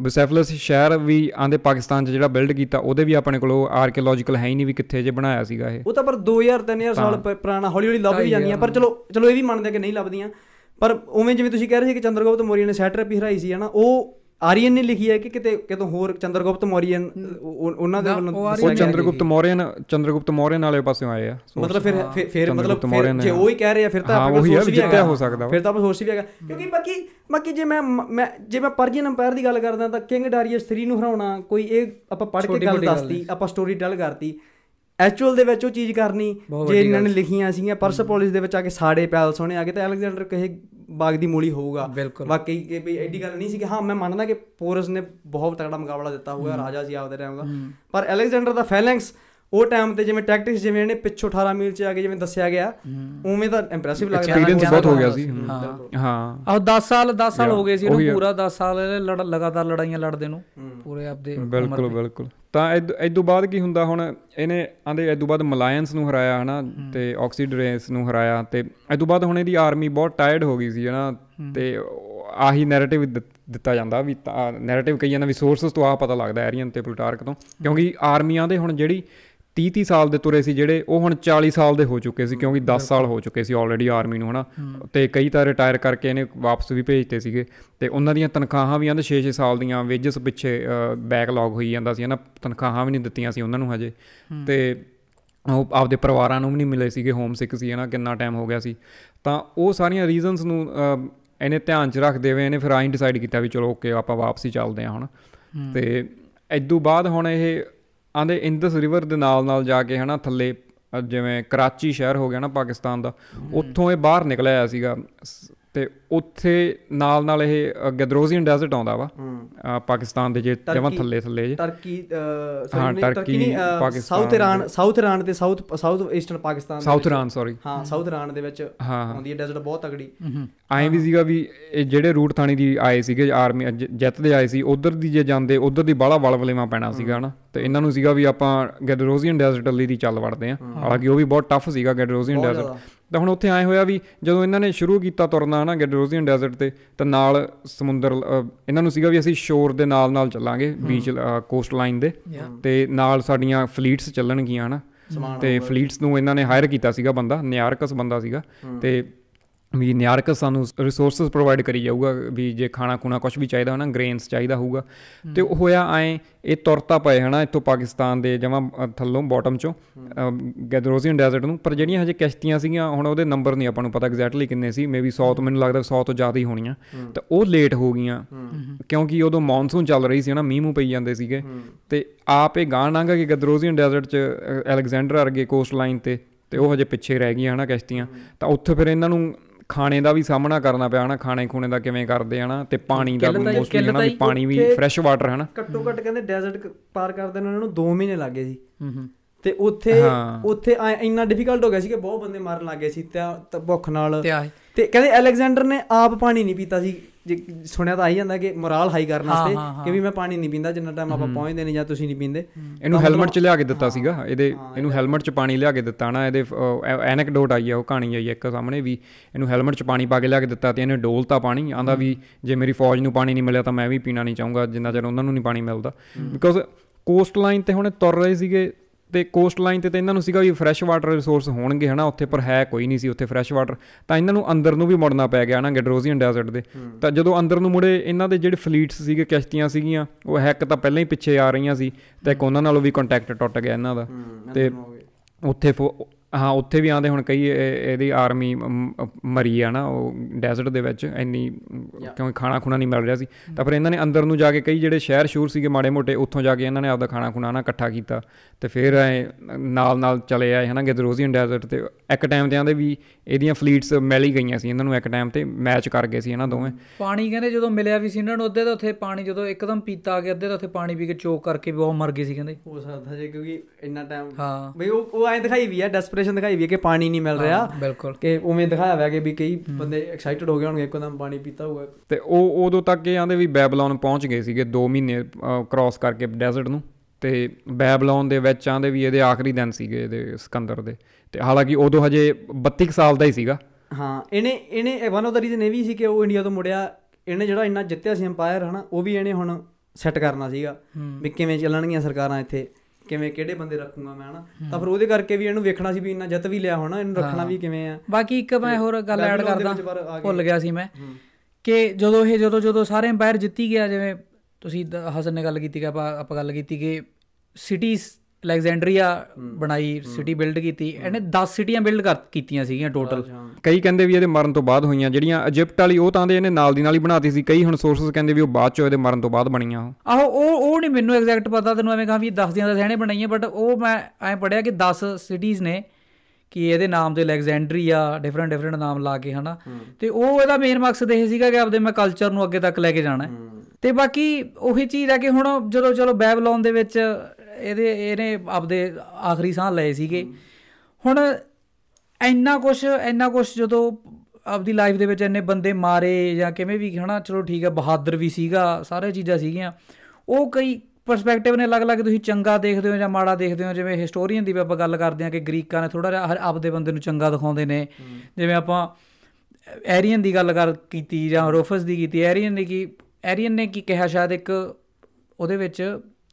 ਬਸੈਫਲਸ ਸ਼ਹਿਰ ਵੀ ਆਂਦੇ ਪਾਕਿਸਤਾਨ 'ਚ ਜਿਹੜਾ ਬਿਲਡ ਕੀਤਾ ਉਹਦੇ ਵੀ ਆਪਣੇ ਕੋਲ ਆਰਕੀਓਲੋਜੀਕਲ ਹੈ ਹੀ ਨਹੀਂ ਵੀ ਕਿੱਥੇ ਜੇ ਬਣਾਇਆ ਸੀਗਾ ਇਹ ਉਹ ਤਾਂ ਪਰ 2000 3000 ਸਾਲ ਪੁਰਾਣਾ ਹੌਲੀ ਹੌਲੀ ਲੱਭ ਹੀ ਜਾਂਦੀਆਂ ਪਰ ਚਲੋ ਚਲੋ ਇਹ ਵੀ ਮੰਨਦੇ ਕਿ ਨਹੀਂ ਲੱਭਦੀਆਂ ਪਰ ਉਵੇਂ ਜਿਵੇਂ ਤੁਸੀਂ ਕਹਿ ਰਹੇ ਸੀ ਕਿ ਚੰਦਰਗੁਪਤ ਮੌਰੀਆ ਨੇ ਸੈਟਰਪੀ ਹਰਾਈ ਸੀ ਹਨਾ ਉਹ ਆਰੀਅਨ ਨੇ ਲਿਖੀ ਹੈ ਕਿ ਕਿਤੇ ਕਿਤੋਂ ਹੋਰ ਚੰਦਰਗੁਪਤ ਮੌਰੀਅਨ ਉਹਨਾਂ ਦੇ ਵੱਲੋਂ ਉਹ ਚੰਦਰਗੁਪਤ ਮੌਰੀਅਨ ਚੰਦਰਗੁਪਤ ਮੌਰੀਅਨ ਵਾਲੇ ਪਾਸੇ ਆਏ ਆ ਮਤਲਬ ਫਿਰ ਫਿਰ ਮਤਲਬ ਜੇ ਉਹ ਹੀ ਕਹਿ ਰਹੇ ਆ ਫਿਰ ਤਾਂ ਆਪਾਂ ਨੂੰ ਸੋਚ ਵੀ ਜਿੱਤਿਆ ਹੋ ਸਕਦਾ ਫਿਰ ਤਾਂ ਆਪਾਂ ਸੋਚ ਵੀ ਹੈਗਾ ਕਿਉਂਕਿ ਬਾਕੀ ਬਾਕੀ ਜੇ ਮੈਂ ਮੈਂ ਜੇ ਮੈਂ ਪਰਜੀਨ ਅੰਪਾਇਰ ਦੀ ਗੱਲ ਕਰਦਾ ਤਾਂ ਕਿੰਗ ਡਾਰੀਅਸ 3 ਨੂੰ ਹਰਾਉਣਾ ਕੋਈ ਇਹ ਆਪਾਂ ਪੜ੍ਹ ਕੇ ਗੱਲ ਦੱਸਤੀ ਆਪਾਂ ਸਟੋਰੀ ਟੈਲ ਕਰਤੀ ਐਕਚੁਅਲ ਦੇ ਵਿੱਚ ਉਹ ਚੀਜ਼ ਕਰਨੀ ਜੇ ਇਹਨਾਂ ਨੇ ਲਿਖੀਆਂ ਸੀਗੀਆਂ ਪਰਸਪੋਲਿਸ ਦੇ ਵਿੱਚ ਆ ਕੇ ਸਾੜੇ ਪੈਲਸ ਹੋਣੇ ਆ ਕੇ ਤਾਂ ਅਲੈਗਜ਼ੈਂਡਰ ਕਹੇ ਬਾਗ ਦੀ ਮੂਲੀ ਹੋਊਗਾ ਵਾਕਈ ਕਿ ਵੀ ਐਡੀ ਗੱਲ ਨਹੀਂ ਸੀ ਕਿ ਹਾਂ ਮੈਂ ਮੰਨਦਾ ਕਿ ਪੋਰਸ ਨੇ ਬਹੁਤ ਤਕੜਾ ਮੁਕਾਬਲਾ ਦਿੱਤਾ ਹੋਊਗਾ ਰਾਜਾ ਸੀ ਆਪਦੇ ਟਾਈਮ ਦਾ ਪਰ ਅਲੈਗਜ਼ੈਂਡਰ ਦਾ ਫੈਲੈਂਕਸ ਉਹ ਟਾਈਮ ਤੇ ਜਿਵੇਂ ਟੈਕਟਿਕਸ ਜਿਵੇਂ ਇਹਨੇ ਪਿੱਛੋਂ 18 ਮੀਲ ਚ ਆ ਕੇ ਜਿਵੇਂ ਦੱਸਿਆ ਗਿਆ ਉਵੇਂ ਤਾਂ ਇੰਪ੍ਰੈਸਿਵ ਲੱਗਦਾ ਐਕਸਪੀਰੀਅੰਸ ਬਹੁਤ ਹੋ ਗਿਆ ਸੀ ਹਾਂ ਹਾਂ ਆਹ 10 ਸਾਲ 10 ਸਾਲ ਹੋ ਗਏ ਸੀ ਇਹਨੂੰ ਪੂਰਾ 10 ਸਾਲ ਲਗਾਤਾਰ ਲੜਾਈਆਂ ਲੜਦੇ ਨੂੰ ਪੂਰੇ ਆਪਦੇ ਬਿਲਕੁਲ ਬਿਲਕੁਲ ਤਾਂ ਇਦੋਂ ਬਾਅਦ ਕੀ ਹੁੰਦਾ ਹੁਣ ਇਹਨੇ ਆਂਦੇ ਇਦੋਂ ਬਾਅਦ ਮਲਾਇੰਸ ਨੂੰ ਹਰਾਇਆ ਹਨਾ ਤੇ ਆਕਸੀਡਰੇਸ ਨੂੰ ਹਰਾਇਆ ਤੇ ਇਦੋਂ ਬਾਅਦ ਹੁਣ ਇਹਦੀ ਆਰਮੀ ਬਹੁਤ ਟਾਇਰਡ ਹੋ ਗਈ ਸੀ ਹਨਾ ਤੇ ਆਹੀ ਨੈਰੇਟਿਵ ਦਿੱਤਾ ਜਾਂਦਾ ਵੀ ਨੈਰੇਟਿਵ ਕਈ ਜਾਂਦਾ ਵੀ ਸੋਰਸਸ ਤੋਂ ਆ ਪਤਾ ਲੱਗਦਾ ਐਰੀਅਨ ਤੇ ਪਲੂਟਾਰਕ ਤੋਂ ਕਿਉਂਕਿ ਆਰਮੀਆਂ ਦੇ ਹੁਣ ਜਿਹੜੀ 30 ਸਾਲ ਦੇ ਤੁਰੇ ਸੀ ਜਿਹੜੇ ਉਹ ਹੁਣ 40 ਸਾਲ ਦੇ ਹੋ ਚੁੱਕੇ ਸੀ ਕਿਉਂਕਿ 10 ਸਾਲ ਹੋ ਚੁੱਕੇ ਸੀ ਆਲਰੇਡੀ ਆਰਮੀ ਨੂੰ ਹਨਾ ਤੇ ਕਈ ਤਾਂ ਰਿਟਾਇਰ ਕਰਕੇ ਇਹਨੇ ਵਾਪਸ ਵੀ ਭੇਜਤੇ ਸੀਗੇ ਤੇ ਉਹਨਾਂ ਦੀਆਂ ਤਨਖਾਹਾਂ ਵੀ ਆਂਦੇ 6-6 ਸਾਲ ਦੀਆਂ ਵੇਜਸ ਪਿੱਛੇ ਬੈਕਲੌਗ ਹੋਈ ਜਾਂਦਾ ਸੀ ਹਨਾ ਤਨਖਾਹਾਂ ਵੀ ਨਹੀਂ ਦਿੱਤੀਆਂ ਸੀ ਉਹਨਾਂ ਨੂੰ ਹਜੇ ਤੇ ਉਹ ਆਪਦੇ ਪਰਿਵਾਰਾਂ ਨੂੰ ਵੀ ਨਹੀਂ ਮਿਲੇ ਸੀਗੇ ਹੋਮ ਸਿਕ ਸੀ ਹਨਾ ਕਿੰਨਾ ਟਾਈਮ ਹੋ ਗਿਆ ਸੀ ਤਾਂ ਉਹ ਸਾਰੀਆਂ ਰੀਜ਼ਨਸ ਨੂੰ ਇਹਨੇ ਧਿਆਨ 'ਚ ਰੱਖਦੇ ਹੋਏ ਇਹਨੇ ਫਿਰ ਆਈ ਡਿਸਾਈਡ ਕੀਤਾ ਵੀ ਚਲੋ ਓਕੇ ਆਪਾਂ ਵਾਪਸ ਹੀ ਚੱਲਦੇ ਹਾਂ ਹਨਾ ਤੇ ਤੋਂ ਬਾਅਦ ਹੁਣ ਇਹ ਆਂਦੇ ਇੰਦਸ ਰਿਵਰ ਦੇ ਨਾਲ ਨਾਲ ਜਾ ਕੇ ਹਨਾ ਥੱਲੇ ਜਿਵੇਂ ਕਰਾਚੀ ਸ਼ਹਿਰ ਹੋ ਗਿਆ ਨਾ ਪਾਕਿਸਤਾਨ ਦਾ ਉੱਥੋਂ ਇਹ ਬਾਹਰ ਨਿਕਲਿਆ ਸੀਗਾ ਤੇ ਉੱਥੇ ਨਾਲ ਨਾਲ ਇਹ ਗਦਰੋਜ਼ੀਅਨ ਡੈਜ਼ਰਟ ਆਉਂਦਾ ਵਾ ਪਾਕਿਸਤਾਨ ਦੇ ਜੇ ਜਮਾਂ ਥੱਲੇ ਥੱਲੇ ਜੇ ਤੁਰਕੀ ਸੌਰੀ ਨਹੀਂ Pakistan south Iran south Iran ਤੇ south south eastern Pakistan south Iran sorry ਹਾਂ ਸਾਊਥ ਇਰਾਨ ਦੇ ਵਿੱਚ ਆਉਂਦੀ ਹੈ ਡੈਜ਼ਰਟ ਬਹੁਤ ਤਗੜੀ ਆਏ ਵੀ ਸੀਗਾ ਵੀ ਇਹ ਜਿਹੜੇ ਰੂਟ ਥਾਣੀ ਦੀ ਆਏ ਸੀਗੇ ਆਰਮੀ ਜੈਤ ਦੇ ਆਏ ਸੀ ਉਧਰ ਦੀ ਜੇ ਜਾਂਦੇ ਉਧਰ ਦੀ ਬਾਲਾ ਵਲਵਲੇਵਾ ਪੈਣਾ ਸੀਗਾ ਹਨਾ ਤੇ ਇਹਨਾਂ ਨੂੰ ਸੀਗਾ ਵੀ ਆਪਾਂ ਗੈਡਰੋਜ਼ੀਅਨ ਡੈਜ਼ਰਟ ਲਈ ਦੀ ਚੱਲ ਵੜਦੇ ਆ ਹਾਲਾਂਕਿ ਉਹ ਵੀ ਬਹੁਤ ਟਫ ਸੀਗਾ ਗੈਡਰੋਜ਼ੀਅਨ ਡੈਜ਼ਰਟ ਤਾਂ ਹੁਣ ਉੱਥੇ ਆਏ ਹੋਇਆ ਵੀ ਜਦੋਂ ਇਹਨਾਂ ਨੇ ਸ਼ੁਰੂ ਕੀਤਾ ਤੁਰਨਾ ਹਨਾ ਗੈਡਰੋਜ਼ੀਅਨ ਡੈਜ਼ਰਟ ਤੇ ਤਾਂ ਨਾਲ ਸਮੁੰਦਰ ਇਹਨਾਂ ਨੂੰ ਸੀਗਾ ਵੀ ਅਸੀਂ ਸ਼ੋਰ ਦੇ ਨਾਲ ਨਾਲ ਚੱਲਾਂਗੇ ਬੀਚ ਕੋਸਟ ਲਾਈਨ ਦੇ ਤੇ ਨਾਲ ਸਾਡੀਆਂ ਫਲੀਟਸ ਚੱਲਣਗੀਆਂ ਹਨਾ ਤੇ ਫਲੀਟਸ ਨੂੰ ਇਹਨਾਂ ਨੇ ਹਾਇਰ ਕੀਤਾ ਸੀਗਾ ਬੰਦਾ ਨਿਆਰਕਸ ਬੰਦਾ ਸੀਗਾ ਤੇ ਵੀ ਨਿਆਰਕ ਸਾਨੂੰ ਰਿਸੋਰਸਸ ਪ੍ਰੋਵਾਈਡ ਕਰੀ ਜਾਊਗਾ ਵੀ ਜੇ ਖਾਣਾ ਖੂਣਾ ਕੁਝ ਵੀ ਚਾਹੀਦਾ ਹੋਣਾ ਗ੍ਰੇਨਸ ਚਾਹੀਦਾ ਹੋਊਗਾ ਤੇ ਉਹ ਹੋਇਆ ਐ ਇਹ ਤੁਰਤਾ ਪਏ ਹਨਾ ਇੱਥੋਂ ਪਾਕਿਸਤਾਨ ਦੇ ਜਮਾਂ ਥੱਲੋਂ ਬਾਟਮ ਚੋਂ ਗੈਦਰੋਜ਼ੀਅਨ ਡੈਜ਼ਰਟ ਨੂੰ ਪਰ ਜਿਹੜੀਆਂ ਹਜੇ ਕਿਸ਼ਤੀਆਂ ਸੀਗੀਆਂ ਹੁਣ ਉਹਦੇ ਨੰਬਰ ਨਹੀਂ ਆਪਾਂ ਨੂੰ ਪਤਾ ਐਗਜ਼ੈਕਟਲੀ ਕਿੰਨੇ ਸੀ ਮੇਬੀ 100 ਤੋਂ ਮੈਨੂੰ ਲੱਗਦਾ 100 ਤੋਂ ਜ਼ਿਆਦਾ ਹੀ ਹੋਣੀਆਂ ਤੇ ਉਹ ਲੇਟ ਹੋ ਗਈਆਂ ਕਿਉਂਕਿ ਉਦੋਂ ਮੌਨਸੂਨ ਚੱਲ ਰਹੀ ਸੀ ਹਨਾ ਮੀਂਹ ਮੂ ਪਈ ਜਾਂਦੇ ਸੀਗੇ ਤੇ ਆਪ ਇਹ ਗਾਂ ਨਾਂਗਾ ਕਿ ਗੈਦਰੋਜ਼ੀਅਨ ਡੈਜ਼ਰਟ 'ਚ ਅਲੈਗਜ਼ੈਂਡਰ ਅਰਗੇ ਕੋਸਟ ਲਾਈਨ ਤੇ ਤੇ ਉਹ ਹਜੇ ਪਿੱਛੇ ਰਹਿ ਗਈਆਂ ਹਨਾ ਕਿਸ਼ਤੀਆਂ ਤਾਂ ਉੱਥੇ ਫਿਰ ਇਹਨਾਂ ਨੂੰ ਖਾਣੇ ਦਾ ਵੀ ਸਾਹਮਣਾ ਕਰਨਾ ਪਿਆ ਹਨਾ ਖਾਣੇ ਖੂਣੇ ਦਾ ਕਿਵੇਂ ਕਰਦੇ ਹਨਾ ਤੇ ਪਾਣੀ ਦਾ ਵੀ ਮੋਸਟਲੀ ਹਨਾ ਵੀ ਪਾਣੀ ਵੀ ਫਰੈਸ਼ ਵਾਟਰ ਹਨਾ ਘੱਟੋ ਘੱਟ ਕਹਿੰਦੇ ਡੈਜ਼ਰਟ ਪਾਰ ਕਰਦੇ ਨੇ ਉਹਨਾਂ ਨੂੰ 2 ਮਹੀਨੇ ਲੱਗੇ ਸੀ ਹੂੰ ਤੇ ਉੱਥੇ ਉੱਥੇ ਇੰਨਾ ਡਿਫਿਕਲਟ ਹੋ ਗਿਆ ਸੀ ਕਿ ਬਹੁਤ ਬੰਦੇ ਮਰਨ ਲੱਗੇ ਸੀ ਤੇ ਭੁੱਖ ਨਾਲ ਤੇ ਕਹਿੰਦੇ ਅਲੈਗਜ਼ੈਂਡਰ ਨੇ ਆਪ ਪਾਣੀ ਨਹੀਂ ਪੀਤਾ ਸੀ ਜੇ ਸੁਣਿਆ ਤਾਂ ਆਈ ਜਾਂਦਾ ਕਿ ਮੋਰਲ ਹਾਈ ਕਰਨ ਵਾਸਤੇ ਕਿ ਵੀ ਮੈਂ ਪਾਣੀ ਨਹੀਂ ਪੀਂਦਾ ਜਿੰਨਾ ਟਾਈਮ ਆਪਾਂ ਪਹੁੰਚਦੇ ਨਹੀਂ ਜਾਂ ਤੁਸੀਂ ਨਹੀਂ ਪੀਂਦੇ ਇਹਨੂੰ ਹੈਲਮਟ ਚ ਲਿਆ ਕੇ ਦਿੱਤਾ ਸੀਗਾ ਇਹਦੇ ਇਹਨੂੰ ਹੈਲਮਟ ਚ ਪਾਣੀ ਲਿਆ ਕੇ ਦਿੱਤਾ ਨਾ ਇਹਦੇ ਐਨੈਕਡੋਟ ਆਈ ਆ ਉਹ ਕਹਾਣੀ ਆਈ ਇੱਕ ਸਾਹਮਣੇ ਵੀ ਇਹਨੂੰ ਹੈਲਮਟ ਚ ਪਾਣੀ ਪਾ ਕੇ ਲਿਆ ਕੇ ਦਿੱਤਾ ਤੇ ਇਹਨੇ ਡੋਲਤਾ ਪਾਣੀ ਆਂਦਾ ਵੀ ਜੇ ਮੇਰੀ ਫੌਜ ਨੂੰ ਪਾਣੀ ਨਹੀਂ ਮਿਲਿਆ ਤਾਂ ਮੈਂ ਵੀ ਪੀਣਾ ਨਹੀਂ ਚਾਹੂੰਗਾ ਜਿੰਨਾ ਚਿਰ ਉਹਨਾਂ ਨੂੰ ਨਹੀਂ ਪਾਣੀ ਮਿਲਦਾ ਬਿਕੋਜ਼ ਕੋਸਟ ਲਾਈਨ ਤੇ ਹੁਣ ਤੁਰ ਰਹੇ ਸੀਗੇ ਤੇ ਕੋਸਟ ਲਾਈਨ ਤੇ ਤਾਂ ਇਹਨਾਂ ਨੂੰ ਸੀਗਾ ਵੀ ਫਰੈਸ਼ ਵਾਟਰ ਰਿਸੋਰਸ ਹੋਣਗੇ ਹਨਾ ਉੱਥੇ ਪਰ ਹੈ ਕੋਈ ਨਹੀਂ ਸੀ ਉੱਥੇ ਫਰੈਸ਼ ਵਾਟਰ ਤਾਂ ਇਹਨਾਂ ਨੂੰ ਅੰਦਰ ਨੂੰ ਵੀ ਮੁੜਨਾ ਪੈ ਗਿਆ ਹਨਾ ਗੈਡਰੋਜ਼ੀਅਨ ਡੈਜ਼ਰਟ ਦੇ ਤਾਂ ਜਦੋਂ ਅੰਦਰ ਨੂੰ ਮੁੜੇ ਇਹਨਾਂ ਦੇ ਜਿਹੜੇ ਫਲੀਟਸ ਸੀਗੇ ਕਿਸ਼ਤੀਆਂ ਸੀਗੀਆਂ ਉਹ ਹੈਕ ਤਾਂ ਪਹਿਲਾਂ ਹੀ ਪਿੱਛੇ ਆ ਰਹੀਆਂ ਸੀ ਤੇ ਇੱਕ ਉਹਨਾਂ ਨਾਲੋਂ ਵੀ ਕੰਟੈਕਟ ਟੁੱਟ ਗਿਆ ਇਹਨਾਂ ਦਾ ਤੇ ਉੱਥੇ ਹਾਂ ਉੱਥੇ ਵੀ ਆਂਦੇ ਹੁਣ ਕਈ ਇਹਦੀ ਆਰਮੀ ਮਰੀ ਆ ਨਾ ਉਹ ਡੈਜ਼ਰਟ ਦੇ ਵਿੱਚ ਇੰਨੀ ਕਿਉਂਕਿ ਖਾਣਾ ਖੁਣਾ ਨਹੀਂ ਮਿਲ ਰਿਹਾ ਸੀ ਤਾਂ ਫਿਰ ਇਹਨਾਂ ਨੇ ਅੰਦਰ ਨੂੰ ਜਾ ਕੇ ਕਈ ਜਿਹੜੇ ਸ਼ਹਿਰ ਸ਼ੂਰ ਸੀਗੇ ਮਾੜੇ ਮੋਟੇ ਉੱਥੋਂ ਜਾ ਕੇ ਇਹਨਾਂ ਨੇ ਆਪਦਾ ਖਾਣਾ ਖੁਣਾ ਨਾ ਇਕੱਠਾ ਕੀਤਾ ਤੇ ਫਿਰ ਨਾਲ ਨਾਲ ਚਲੇ ਆਏ ਹਨਾ ਗਿਦਰੋਜ਼ੀਅਨ ਡੈਜ਼ਰਟ ਤੇ ਇੱਕ ਟਾਈਮ ਤੇ ਆਂਦੇ ਵੀ ਇਹਦੀਆਂ ਫਲੀਟਸ ਮਿਲ ਹੀ ਗਈਆਂ ਸੀ ਇਹਨਾਂ ਨੂੰ ਇੱਕ ਟਾਈਮ ਤੇ ਮੈਚ ਕਰ ਗਏ ਸੀ ਇਹਨਾਂ ਦੋਵੇਂ ਪਾਣੀ ਕਹਿੰਦੇ ਜਦੋਂ ਮਿਲਿਆ ਵੀ ਸੀ ਇਹਨਾਂ ਨੂੰ ਅੱਧੇ ਤਾਂ ਉੱਥੇ ਪਾਣੀ ਜਦੋਂ ਇੱਕਦਮ ਪੀਤਾ ਆ ਗਿਆ ਅੱਧੇ ਤਾਂ ਉੱਥੇ ਪਾਣੀ ਪੀ ਕੇ ਚੋਕ ਕਰਕੇ ਵੀ ਉਹ ਮਰ ਗਏ ਸੀ ਕਹਿੰਦੇ ਹੋ ਸਕਦਾ ਜੇ ਕਿਉਂਕਿ ਇੰਨਾ ਟਾਈਮ ਹਾਂ ਬਈ ਉਹ ਉਹ ਐਂ ਦਿਖਾਈ ਵੀ ਆ ਡੈਸਪਰੇ ਫਰਸਟ੍ਰੇਸ਼ਨ ਦਿਖਾਈ ਵੀ ਕਿ ਪਾਣੀ ਨਹੀਂ ਮਿਲ ਰਿਹਾ ਬਿਲਕੁਲ ਕਿ ਉਵੇਂ ਦਿਖਾਇਆ ਹੋਇਆ ਕਿ ਵੀ ਕਈ ਬੰਦੇ ਐਕਸਾਈਟਡ ਹੋ ਗਏ ਹੋਣਗੇ ਇੱਕਦਮ ਪਾਣੀ ਪੀਤਾ ਹੋਊਗਾ ਤੇ ਉਹ ਉਦੋਂ ਤੱਕ ਇਹ ਆਂਦੇ ਵੀ ਬੈਬਲੋਨ ਪਹੁੰਚ ਗਏ ਸੀਗੇ 2 ਮਹੀਨੇ ਕ੍ਰਾਸ ਕਰਕੇ ਡੈਜ਼ਰਟ ਨੂੰ ਤੇ ਬੈਬਲੋਨ ਦੇ ਵਿੱਚ ਆਂਦੇ ਵੀ ਇਹਦੇ ਆਖਰੀ ਦਿਨ ਸੀਗੇ ਇਹਦੇ ਸਿਕੰਦਰ ਦੇ ਤੇ ਹਾਲਾਂਕਿ ਉਦੋਂ ਹਜੇ 32 ਸਾਲ ਦਾ ਹੀ ਸੀਗਾ ਹਾਂ ਇਹਨੇ ਇਹਨੇ ਵਨ ਆਫ ਦਾ ਰੀਜ਼ਨ ਇਹ ਵੀ ਸੀ ਕਿ ਉਹ ਇੰਡੀਆ ਤੋਂ ਮੁੜਿਆ ਇਹਨੇ ਜਿਹੜਾ ਇੰਨਾ ਜਿੱਤਿਆ ਸੀ ਐਮਪਾਇਰ ਹਨਾ ਉਹ ਵੀ ਇਹਨੇ ਹੁਣ ਸੈੱਟ ਕਰਨਾ ਸੀਗਾ ਵੀ ਕਿਵੇਂ ਚੱਲਣਗੀਆਂ ਸਰਕਾਰਾਂ ਇੱਥੇ ਕਿਵੇਂ ਕਿਹੜੇ ਬੰਦੇ ਰੱਖੂਗਾ ਮੈਂ ਹਨਾ ਤਾਂ ਫਿਰ ਉਹਦੇ ਕਰਕੇ ਵੀ ਇਹਨੂੰ ਵੇਖਣਾ ਸੀ ਵੀ ਇੰਨਾ ਜਿੱਤ ਵੀ ਲਿਆ ਹੋਣਾ ਇਹਨੂੰ ਰੱਖਣਾ ਵੀ ਕਿਵੇਂ ਆ ਬਾਕੀ ਇੱਕ ਮੈਂ ਹੋਰ ਗੱਲ ਐਡ ਕਰਦਾ ਭੁੱਲ ਗਿਆ ਸੀ ਮੈਂ ਕਿ ਜਦੋਂ ਇਹ ਜਦੋਂ ਜਦੋਂ ਸਾਰੇ ਐਮਪਾਇਰ ਜਿੱਤੀ ਗਿਆ ਜਿਵੇਂ ਤੁਸੀਂ ਹਸਨ ਨੇ ਗੱਲ ਕੀਤੀ ਕਿ ਆਪਾਂ ਆਪਾਂ ਗੱਲ ਕੀਤੀ ਕਿ ਸਿਟੀਜ਼ ਅਲੈਗਜ਼ੈਂਡਰੀਆ ਬਣਾਈ ਸਿਟੀ ਬਿਲਡ ਕੀਤੀ ਇਹਨੇ 10 ਸਿਟੀਆਂ ਬਿਲਡ ਕਰ ਕੀਤੀਆਂ ਸੀਗੀਆਂ ਟੋਟਲ ਕਈ ਕਹਿੰਦੇ ਵੀ ਇਹਦੇ ਮਰਨ ਤੋਂ ਬਾਅਦ ਹੋਈਆਂ ਜਿਹੜੀਆਂ ਇਜਿਪਟ ਵਾਲੀ ਉਹ ਤਾਂ ਦੇ ਇਹਨੇ ਨਾਲ ਦੀ ਨਾਲ ਹੀ ਬਣਾਤੀ ਸੀ ਕਈ ਹੁਣ ਸੋਰਸਸ ਕਹਿੰਦੇ ਵੀ ਉਹ ਬਾਅਦ ਚੋਂ ਇਹਦੇ ਮਰਨ ਤੋਂ ਬਾਅਦ ਬਣੀਆਂ ਆਹੋ ਉਹ ਉਹ ਨਹੀਂ ਮੈਨੂੰ ਐਗਜ਼ੈਕਟ ਪਤਾ ਤੈਨੂੰ ਐਵੇਂ ਕਹਾਂ ਵੀ 10 ਦਾ ਸਹਿਣੇ ਬਣਾਈਆਂ ਬਟ ਉਹ ਮੈਂ ਐ ਪੜਿਆ ਕਿ 10 ਸਿਟੀਜ਼ ਨੇ ਕਿ ਇਹਦੇ ਨਾਮ ਤੇ ਅਲੈਗਜ਼ੈਂਡਰੀਆ ਡਿਫਰੈਂਟ ਡਿਫਰੈਂਟ ਨਾਮ ਲਾ ਕੇ ਹਨਾ ਤੇ ਉਹ ਇਹਦਾ ਮੇਨ ਮਕਸਦ ਇਹ ਸੀਗਾ ਕਿ ਆਪਦੇ ਮੈਂ ਕਲਚਰ ਨੂੰ ਅੱਗੇ ਤੱਕ ਲੈ ਕੇ ਜਾਣਾ ਤੇ ਬਾਕੀ ਉਹੀ ਚੀਜ਼ ਆ ਕਿ ਹੁਣ ਜਦੋਂ ਚਲੋ ਬੈਬਲੋਨ ਦੇ ਵਿੱਚ ਇਹਦੇ ਇਹਨੇ ਆਪਦੇ ਆਖਰੀ ਸਾਹ ਲਏ ਸੀਗੇ ਹੁਣ ਇੰਨਾ ਕੁਝ ਇੰਨਾ ਕੁਝ ਜਦੋਂ ਆਪਦੀ ਲਾਈਫ ਦੇ ਵਿੱਚ ਇੰਨੇ ਬੰਦੇ ਮਾਰੇ ਜਾਂ ਕਿਵੇਂ ਵੀ ਹਨਾ ਚਲੋ ਠੀਕ ਹੈ ਬਹਾਦਰ ਵੀ ਸੀਗਾ ਸਾਰੇ ਚੀਜ਼ਾਂ ਸੀਗੀਆਂ ਉਹ ਕਈ ਪਰਸਪੈਕਟਿਵ ਨੇ ਅਲੱਗ-ਅਲੱਗ ਤੁਸੀਂ ਚੰਗਾ ਦੇਖਦੇ ਹੋ ਜਾਂ ਮਾੜਾ ਦੇਖਦੇ ਹੋ ਜਿਵੇਂ ਹਿਸਟੋਰੀਅਨ ਦੀ ਵੀ ਆਪਾਂ ਗੱਲ ਕਰਦੇ ਹਾਂ ਕਿ ਗ੍ਰੀਕਾਂ ਨੇ ਥੋੜਾ ਜਿਹਾ ਆਪਦੇ ਬੰਦੇ ਨੂੰ ਚੰਗਾ ਦਿਖਾਉਂਦੇ ਨੇ ਜਿਵੇਂ ਆਪਾਂ ਐਰੀਅਨ ਦੀ ਗੱਲ ਕਰ ਕੀਤੀ ਜਾਂ ਰੋਫਸ ਦੀ ਕੀਤੀ ਐਰੀਅਨ ਨੇ ਕੀ ਐਰੀਅਨ ਨੇ ਕੀ ਕਿਹਾ ਸ਼ਾਇਦ ਇੱਕ ਉਹਦੇ ਵਿੱਚ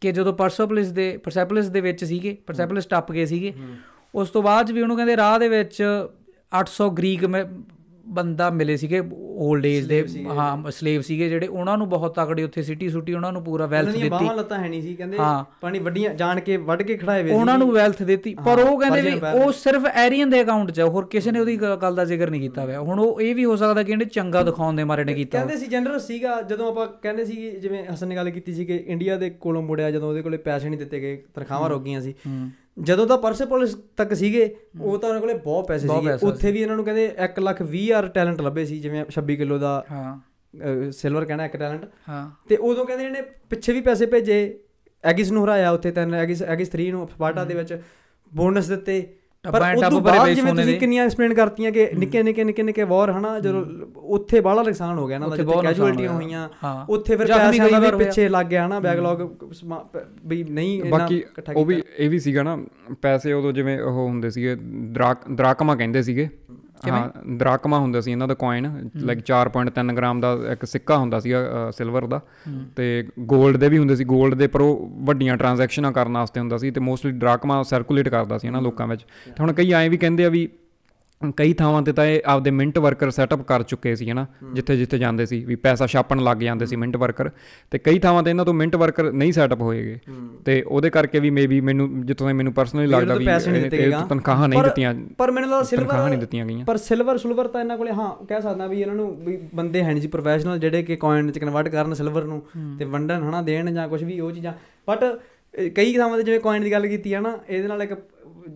ਕਿ ਜਦੋਂ ਪਰਸੋਪਲਿਸ ਦੇ ਪਰਸੈਪਲਿਸ ਦੇ ਵਿੱਚ ਸੀਗੇ ਪਰਸੈਪਲਿਸ ਟੱਪ ਗਏ ਸੀਗੇ ਉਸ ਤੋਂ ਬਾਅਦ ਵੀ ਉਹਨੂੰ ਕਹਿੰਦੇ ਰਾਹ ਦੇ ਵਿੱਚ 800 ਗ੍ਰੀਕ ਬੰਦਾ ਮਿਲੇ ਸੀਗੇ 올ਡ ਏਜ ਦੇ ਹਾਂ ਸਲੇਵ ਸੀਗੇ ਜਿਹੜੇ ਉਹਨਾਂ ਨੂੰ ਬਹੁਤ ਤਕੜੇ ਉੱਥੇ ਸਿਟੀ ਸੁਟੀ ਉਹਨਾਂ ਨੂੰ ਪੂਰਾ ਵੈਲਥ ਦਿੱਤੀ ਬਾਹਾਂ ਲੱਤਾਂ ਹੈ ਨਹੀਂ ਸੀ ਕਹਿੰਦੇ ਪਾਣੀ ਵੱਡੀਆਂ ਜਾਣ ਕੇ ਵੱਢ ਕੇ ਖੜਾਏ ਵੇ ਉਹਨਾਂ ਨੂੰ ਵੈਲਥ ਦਿੱਤੀ ਪਰ ਉਹ ਕਹਿੰਦੇ ਵੀ ਉਹ ਸਿਰਫ ਐਰੀਅਨ ਦੇ ਅਕਾਊਂਟ 'ਚ ਹੋਰ ਕਿਸੇ ਨੇ ਉਹਦੀ ਗੱਲ ਦਾ ਜ਼ਿਕਰ ਨਹੀਂ ਕੀਤਾ ਹੋਇਆ ਹੁਣ ਉਹ ਇਹ ਵੀ ਹੋ ਸਕਦਾ ਕਿ ਇਹਨੇ ਚੰਗਾ ਦਿਖਾਉਣ ਦੇ ਮਾਰੇ ਨੇ ਕੀਤਾ ਕਹਿੰਦੇ ਸੀ ਜਨਰਲ ਸੀਗਾ ਜਦੋਂ ਆਪਾਂ ਕਹਿੰਦੇ ਸੀ ਜਿਵੇਂ ਹਸਨ ਨੇ ਗੱਲ ਕੀਤੀ ਸੀ ਕਿ ਇੰਡੀਆ ਦੇ ਕੋਲੋਂ ਮੁੜਿਆ ਜਦੋਂ ਉਹਦੇ ਕੋਲੇ ਪੈਸੇ ਨਹੀਂ ਦਿੱਤੇ ਗਏ ਤਨਖਾਹਾਂ ਰੋਕੀਆਂ ਸੀ ਜਦੋਂ ਤਾਂ ਪਰਸਪੋਲਿਸ ਤੱਕ ਸੀਗੇ ਉਹ ਤਾਂ ਉਹਨਾਂ ਕੋਲੇ ਬਹੁਤ ਪੈਸੇ ਸੀਗੇ ਉੱਥੇ ਵੀ ਇਹਨਾਂ ਨੂੰ ਕਹਿੰਦੇ 1 ਲੱਖ 20 ਹਜ਼ਾਰ ਟੈਲੈਂਟ ਲੱਭੇ ਸੀ ਜਿਵੇਂ 26 ਕਿਲੋ ਦਾ ਹਾਂ ਸਿਲਵਰ ਕਹਿੰਦਾ ਇੱਕ ਟੈਲੈਂਟ ਹਾਂ ਤੇ ਉਦੋਂ ਕਹਿੰਦੇ ਇਹਨੇ ਪਿੱਛੇ ਵੀ ਪੈਸੇ ਭੇਜੇ ਐਗਿਸ ਨੂੰ ਹਰਾਇਆ ਉੱਥੇ ਤਾਂ ਐਗਿਸ ਐਗਿਸ 3 ਨੂੰ ਸਪਾਰਟਾ ਦੇ ਵਿੱਚ ਬੋਨਸ ਦਿੱਤੇ ਪਰ ਉਦੋਂ ਬਾਅਦ ਜਿਵੇਂ ਤੁਸੀਂ ਕਿੰਨੀਆਂ ਐਕਸਪਲੇਨ ਕਰਤੀਆਂ ਕਿ ਨਿੱਕੇ ਨਿੱਕੇ ਨਿੱਕੇ ਨਿੱਕੇ ਵਾਰ ਹਨਾ ਜਦੋਂ ਉੱਥੇ ਬਾਹਲਾ ਨੁਕਸਾਨ ਹੋ ਗਿਆ ਨਾ ਜਿੱਥੇ ਕੈਜੂਅਲਟੀਆਂ ਹੋਈਆਂ ਉੱਥੇ ਫਿਰ ਪੈਸਿਆਂ ਦਾ ਵੀ ਪਿੱਛੇ ਲੱਗ ਗਿਆ ਹਨਾ ਬੈਕਲੌਗ ਵੀ ਨਹੀਂ ਇੰਨਾ ਇਕੱਠਾ ਉਹ ਵੀ ਇਹ ਵੀ ਸੀਗਾ ਨਾ ਪੈਸੇ ਉਦੋਂ ਜਿਵੇਂ ਉਹ ਹੁੰਦੇ ਸੀਗੇ ਦਰਾਕਮਾ ਕਹਿੰਦੇ ਸੀਗੇ ਹਾਂ ਡਰਾਕਮਾ ਹੁੰਦਾ ਸੀ ਇਹਨਾਂ ਦਾ ਕੋਇਨ ਲਾਈਕ 4.3 ਗ੍ਰਾਮ ਦਾ ਇੱਕ ਸਿੱਕਾ ਹੁੰਦਾ ਸੀਗਾ ਸਿਲਵਰ ਦਾ ਤੇ 골ਡ ਦੇ ਵੀ ਹੁੰਦੇ ਸੀ 골ਡ ਦੇ ਪਰ ਉਹ ਵੱਡੀਆਂ ਟ੍ਰਾਂਜੈਕਸ਼ਨਾਂ ਕਰਨ ਵਾਸਤੇ ਹੁੰਦਾ ਸੀ ਤੇ ਮੋਸਟਲੀ ਡਰਾਕਮਾ ਸਰਕੂਲੇਟ ਕਰਦਾ ਸੀ ਇਹਨਾਂ ਲੋਕਾਂ ਵਿੱਚ ਤੇ ਹੁਣ ਕਈ ਐਂ ਵੀ ਕਹਿੰਦੇ ਆ ਵੀ ਕਈ ਥਾਵਾਂ ਤੇ ਤਾਂ ਇਹ ਆਪਦੇ ਮਿੰਟ ਵਰਕਰ ਸੈਟਅਪ ਕਰ ਚੁੱਕੇ ਸੀ ਹਨਾ ਜਿੱਥੇ ਜਿੱਥੇ ਜਾਂਦੇ ਸੀ ਵੀ ਪੈਸਾ ਛਾਪਣ ਲੱਗ ਜਾਂਦੇ ਸੀ ਮਿੰਟ ਵਰਕਰ ਤੇ ਕਈ ਥਾਵਾਂ ਤੇ ਇਹਨਾਂ ਤੋਂ ਮਿੰਟ ਵਰਕਰ ਨਹੀਂ ਸੈਟਅਪ ਹੋਏਗੇ ਤੇ ਉਹਦੇ ਕਰਕੇ ਵੀ ਮੇਬੀ ਮੈਨੂੰ ਜਿੱਥੋਂ ਤੱਕ ਮੈਨੂੰ ਪਰਸਨਲੀ ਲੱਗਦਾ ਵੀ ਇਹ ਤਨਖਾਹਾਂ ਨਹੀਂ ਦਿੱਤੀਆਂ ਪਰ ਮੈਨੂੰ ਲੱਗਦਾ ਸਿਲਵਰ ਤਨਖਾਹਾਂ ਨਹੀਂ ਦਿੱਤੀਆਂ ਗਈਆਂ ਪਰ ਸਿਲਵਰ ਸੁਲਵਰ ਤਾਂ ਇਹਨਾਂ ਕੋਲੇ ਹਾਂ ਕਹਿ ਸਕਦਾ ਵੀ ਇਹਨਾਂ ਨੂੰ ਵੀ ਬੰਦੇ ਹੈ ਨਹੀਂ ਜੀ ਪ੍ਰੋਫੈਸ਼ਨਲ ਜਿਹੜੇ ਕਿ ਕਾਇਨ ਚ ਕਨਵਰਟ ਕਰਨ ਸਿਲਵਰ ਨੂੰ ਤੇ ਵੰਡਣ ਹਨਾ ਦੇਣ ਜਾਂ ਕੁਝ ਵੀ ਉਹ ਚੀਜ਼ਾਂ ਬਟ ਕਈ ਥਾਵਾਂ ਤੇ ਜਿਵੇਂ ਕਾਇਨ ਦੀ ਗੱਲ ਕੀਤੀ ਹੈ ਨਾ ਇਹਦੇ ਨਾਲ ਇੱਕ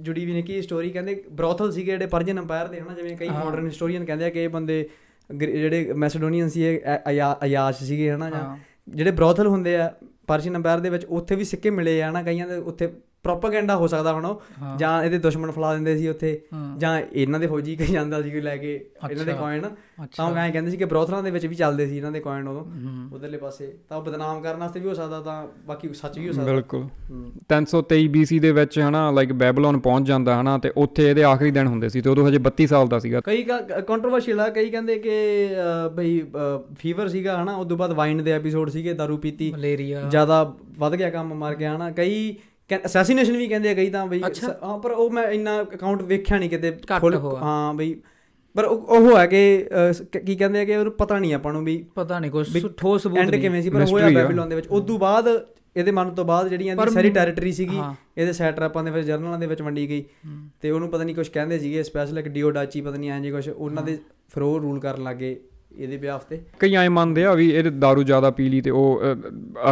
ਜੁੜੀ ਵੀ ਨੇ ਕੀ ਸਟੋਰੀ ਕਹਿੰਦੇ ਬਰੋਥਲ ਸੀਗੇ ਜਿਹੜੇ ਪਰਜਨ ਅੰਪਾਇਰ ਦੇ ਹਨਾ ਜਿਵੇਂ ਕਈ ਮਾਡਰਨ ਹਿਸਟੋਰੀਅਨ ਕਹਿੰਦੇ ਆ ਕਿ ਇਹ ਬੰਦੇ ਜਿਹੜੇ ਮੈਸੇਡੋਨੀਅਨ ਸੀ ਇਹ ਆਯਾਸ਼ ਸੀਗੇ ਹਨਾ ਜਾਂ ਜਿਹੜੇ ਬਰੋਥਲ ਹੁੰਦੇ ਆ ਪਰਜਨ ਅੰਪਾਇਰ ਦੇ ਵਿੱਚ ਉੱਥੇ ਵੀ ਸਿੱਕੇ ਮਿਲੇ ਆ ਹਨਾ ਕਈਆਂ ਦੇ ਉੱਥੇ ਪ੍ਰੋਪਾਗੈਂਡਾ ਹੋ ਸਕਦਾ ਹੁਣ ਜਾਂ ਇਹਦੇ ਦੁਸ਼ਮਣ ਫਲਾ ਦਿੰਦੇ ਸੀ ਉੱਥੇ ਜਾਂ ਇਹਨਾਂ ਦੇ ਫੌਜੀ ਕਹੀ ਜਾਂਦਾ ਸੀ ਕੋਈ ਲੈ ਕੇ ਇਹਨਾਂ ਦੇ ਕੋਇਨ ਤਾਂ ਉਹ ਕਹਿੰਦੇ ਸੀ ਕਿ ਬਰੋਥਰਾਂ ਦੇ ਵਿੱਚ ਵੀ ਚੱਲਦੇ ਸੀ ਇਹਨਾਂ ਦੇ ਕੋਇਨ ਉਦੋਂ ਉਧਰਲੇ ਪਾਸੇ ਤਾਂ ਉਹ ਬਦਨਾਮ ਕਰਨ ਵਾਸਤੇ ਵੀ ਹੋ ਸਕਦਾ ਤਾਂ ਬਾਕੀ ਸੱਚ ਵੀ ਹੋ ਸਕਦਾ ਬਿਲਕੁਲ 323 BC ਦੇ ਵਿੱਚ ਹਨਾ ਲਾਈਕ ਬੈਬਲੋਨ ਪਹੁੰਚ ਜਾਂਦਾ ਹਨਾ ਤੇ ਉੱਥੇ ਇਹਦੇ ਆਖਰੀ ਦਿਨ ਹੁੰਦੇ ਸੀ ਤੇ ਉਦੋਂ ਹਜੇ 32 ਸਾਲ ਦਾ ਸੀਗਾ ਕਈ ਕੰਟਰੋਵਰਸ਼ੀਅਲ ਆ ਕਈ ਕਹਿੰਦੇ ਕਿ ਭਈ ਫੀਵਰ ਸੀਗਾ ਹਨਾ ਉਸ ਤੋਂ ਬਾਅਦ ਵਾਈਨ ਦੇ ਐਪੀਸੋਡ ਸੀਗੇ ਦਾਰੂ ਪੀਤੀ ਮਲੇਰੀਆ ਜ਼ਿਆਦਾ ਵੱਧ ਗਿਆ ਕੰਮ ਮਰ ਗਿਆ ਹਨਾ ਕਈ ਅਸੈਸੀਨੇਸ਼ਨ ਵੀ ਕਹਿੰਦੇ ਆ ਕਈ ਤਾਂ ਬਈ ਹਾਂ ਪਰ ਉਹ ਮੈਂ ਇੰਨਾ ਅਕਾਊਂਟ ਵੇਖਿਆ ਨਹੀਂ ਕਿਤੇ ਫੁੱਲ ਹਾਂ ਬਈ ਪਰ ਉਹ ਹੈ ਕਿ ਕੀ ਕਹਿੰਦੇ ਆ ਕਿ ਉਹਨੂੰ ਪਤਾ ਨਹੀਂ ਆਪਾਂ ਨੂੰ ਵੀ ਪਤਾ ਨਹੀਂ ਕੋਈ ਠੋਸ ਸਬੂਤ ਐਂਡ ਕਿਵੇਂ ਸੀ ਪਰ ਹੋਇਆ ਬੈਬਲੋਨ ਦੇ ਵਿੱਚ ਉਸ ਤੋਂ ਬਾਅਦ ਇਹਦੇ ਮਨ ਤੋਂ ਬਾਅਦ ਜਿਹੜੀਆਂ ਦੀ ਸਾਰੀ ਟੈਰੀਟਰੀ ਸੀਗੀ ਇਹਦੇ ਸੈਟਰਪਾਂ ਦੇ ਫਿਰ ਜਰਨਲਾਂ ਦੇ ਵਿੱਚ ਵੰਡੀ ਗਈ ਤੇ ਉਹਨੂੰ ਪਤਾ ਨਹੀਂ ਕੁਝ ਕਹਿੰਦੇ ਸੀਗੇ ਸਪੈਸ਼ਲ ਇੱਕ ਡਾਚੀ ਪਤਾ ਨਹੀਂ ਐਂ ਜੇ ਕੁਝ ਉਹਨਾਂ ਦੇ ਫਿਰ ਉਹ ਰੂਲ ਕਰਨ ਲੱਗੇ ਇਹਦੇ ਵਿਆਹ ਤੇ ਕਈ ਐ ਮੰਨਦੇ ਆ ਵੀ ਇਹ दारू ਜ਼ਿਆਦਾ ਪੀ ਲਈ ਤੇ ਉਹ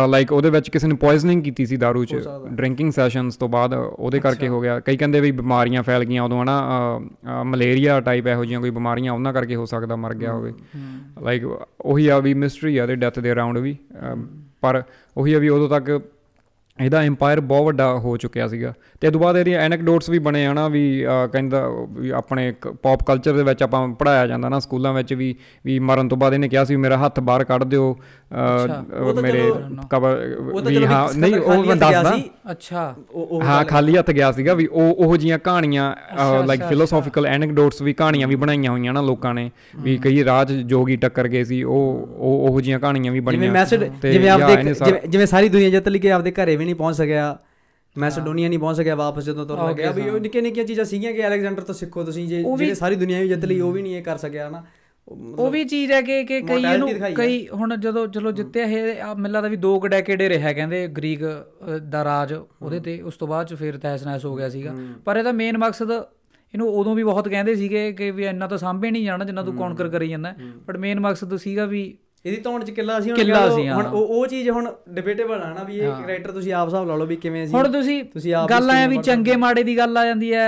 ਲਾਈਕ ਉਹਦੇ ਵਿੱਚ ਕਿਸੇ ਨੇ ਪੋਇਜ਼ਨਿੰਗ ਕੀਤੀ ਸੀ दारू 'ਚ ਡਰਿੰਕਿੰਗ ਸੈਸ਼ਨਸ ਤੋਂ ਬਾਅਦ ਉਹਦੇ ਕਰਕੇ ਹੋ ਗਿਆ ਕਈ ਕਹਿੰਦੇ ਵੀ ਬਿਮਾਰੀਆਂ ਫੈਲ ਗਈਆਂ ਉਦੋਂ ਹਨਾ ਮਲੇਰੀਆ ਟਾਈਪ ਇਹੋ ਜਿਹੀਆਂ ਕੋਈ ਬਿਮਾਰੀਆਂ ਉਹਨਾਂ ਕਰਕੇ ਹੋ ਸਕਦਾ ਮਰ ਗਿਆ ਹੋਵੇ ਲਾਈਕ ਉਹੀ ਆ ਵੀ ਮਿਸਟਰੀ ਆ ਦੇ ਡੈਥ ਦੇ ਅਰਾਊਂਡ ਵੀ ਪਰ ਉਹੀ ਆ ਵੀ ਉਦੋਂ ਤੱਕ ਇਹਦਾ ਐਮਪਾਇਰ ਬਹੁਤ ਵੱਡਾ ਹੋ ਚੁੱਕਿਆ ਸੀਗਾ ਤੇ ਤੋਂ ਬਾਅਦ ਇਹਦੀਆਂ ਐਨੈਕਡੋਟਸ ਵੀ ਬਣੇ ਹਨਾ ਵੀ ਕਹਿੰਦਾ ਆਪਣੇ ਪੌਪ ਕਲਚਰ ਦੇ ਵਿੱਚ ਆਪਾਂ ਪੜਾਇਆ ਜਾਂਦਾ ਨਾ ਸਕੂਲਾਂ ਵਿੱਚ ਵੀ ਵੀ ਮਰਨ ਤੋਂ ਬਾਅਦ ਇਹਨੇ ਕਿਹਾ ਸੀ ਮੇਰਾ ਹੱਥ ਬਾਹਰ ਕੱਢ ਦਿਓ ਮੇਰੇ ਕਵਰ ਵੀ ਹਾਂ ਨਹੀਂ ਉਹ ਬੰਦਾ ਸੀ ਅੱਛਾ ਹਾਂ ਖਾਲੀ ਹੱਥ ਗਿਆ ਸੀਗਾ ਵੀ ਉਹ ਉਹ ਜੀਆਂ ਕਹਾਣੀਆਂ ਲਾਈਕ ਫਿਲੋਸੋਫੀਕਲ ਐਨੈਕਡੋਟਸ ਵੀ ਕਹਾਣੀਆਂ ਵੀ ਬਣਾਈਆਂ ਹੋਈਆਂ ਨਾ ਲੋਕਾਂ ਨੇ ਵੀ ਕਈ ਰਾਜ ਜੋਗੀ ਟੱਕਰ ਗਏ ਸੀ ਉਹ ਉਹ ਉਹ ਜੀਆਂ ਕਹਾਣੀਆਂ ਵੀ ਬਣੀਆਂ ਜਿਵੇਂ ਆਪਦੇ ਜਿਵੇਂ ਸਾਰੀ ਦੁਨੀਆ ਜਿੱਤ ਲਈ ਤੱਕ ਆਪਦੇ ਘਰੇ ਵੀ ਨਹੀਂ ਪਹੁੰਚ ਸਕਿਆ ਮੈਸਡੋਨੀਆ ਨਹੀਂ ਪਹੁੰਚ ਸਕਿਆ ਵਾਪਸ ਜਦੋਂ ਤੁਰ ਲੱਗਿਆ ਵੀ ਉਹ ਨਿੱਕੇ ਨਿੱਕੇ ਚੀਜ਼ਾਂ ਸੀਗੀਆਂ ਕਿ ਅਲੈਗਜ਼ੈਂਡਰ ਤੋਂ ਸਿੱਖੋ ਤੁਸੀਂ ਜੇ ਜਿਹੜੇ ਸਾਰੀ ਦੁਨੀਆ ਵੀ ਜਿੱਤ ਲਈ ਉਹ ਵੀ ਨਹੀਂ ਇਹ ਕਰ ਸਕਿਆ ਨਾ ਉਹ ਵੀ ਚੀਜ਼ ਹੈ ਕਿ ਕਿ ਕਈ ਨੂੰ ਕਈ ਹੁਣ ਜਦੋਂ ਚਲੋ ਜਿੱਤਿਆ ਇਹ ਮੈਨੂੰ ਦਾ ਵੀ ਦੋ ਡੈਕੇਡੇ ਰਿਹਾ ਕਹਿੰਦੇ ਗ੍ਰੀਕ ਦਾ ਰਾਜ ਉਹਦੇ ਤੇ ਉਸ ਤੋਂ ਬਾਅਦ ਚ ਫਿਰ ਤੈਸਨਾਸ ਹੋ ਗਿਆ ਸੀਗਾ ਪਰ ਇਹਦਾ ਮੇਨ ਮਕਸਦ ਇਹਨੂੰ ਉਦੋਂ ਵੀ ਬਹੁਤ ਕਹਿੰਦੇ ਸੀਗੇ ਕਿ ਵੀ ਇੰਨਾ ਤਾਂ ਸਾਂਭੇ ਨਹੀਂ ਜਾਣਾ ਜਿੰਨਾ ਤੂੰ ਕੌਨਕਰ ਕਰੀ ਜਾਂਦਾ ਬਟ ਮੇਨ ਮਕਸਦ ਸੀਗਾ ਵੀ ਇਹਦੀ ਧੌਣ ਚ ਕਿੱਲਾ ਸੀ ਹੁਣ ਉਹ ਉਹ ਚੀਜ਼ ਹੁਣ ਡਿਬੇਟੇਬਲ ਆ ਨਾ ਵੀ ਇਹ ਕੈਰੈਕਟਰ ਤੁਸੀਂ ਆਪ ਹਿਸਾਬ ਲਾ ਲਓ ਵੀ ਕਿਵੇਂ ਸੀ ਹੁਣ ਤੁਸੀਂ ਤੁਸੀਂ ਆਪ ਗੱਲ ਆਇਆ ਵੀ ਚੰਗੇ ਮਾੜੇ ਦੀ ਗੱਲ ਆ ਜਾਂਦੀ ਹੈ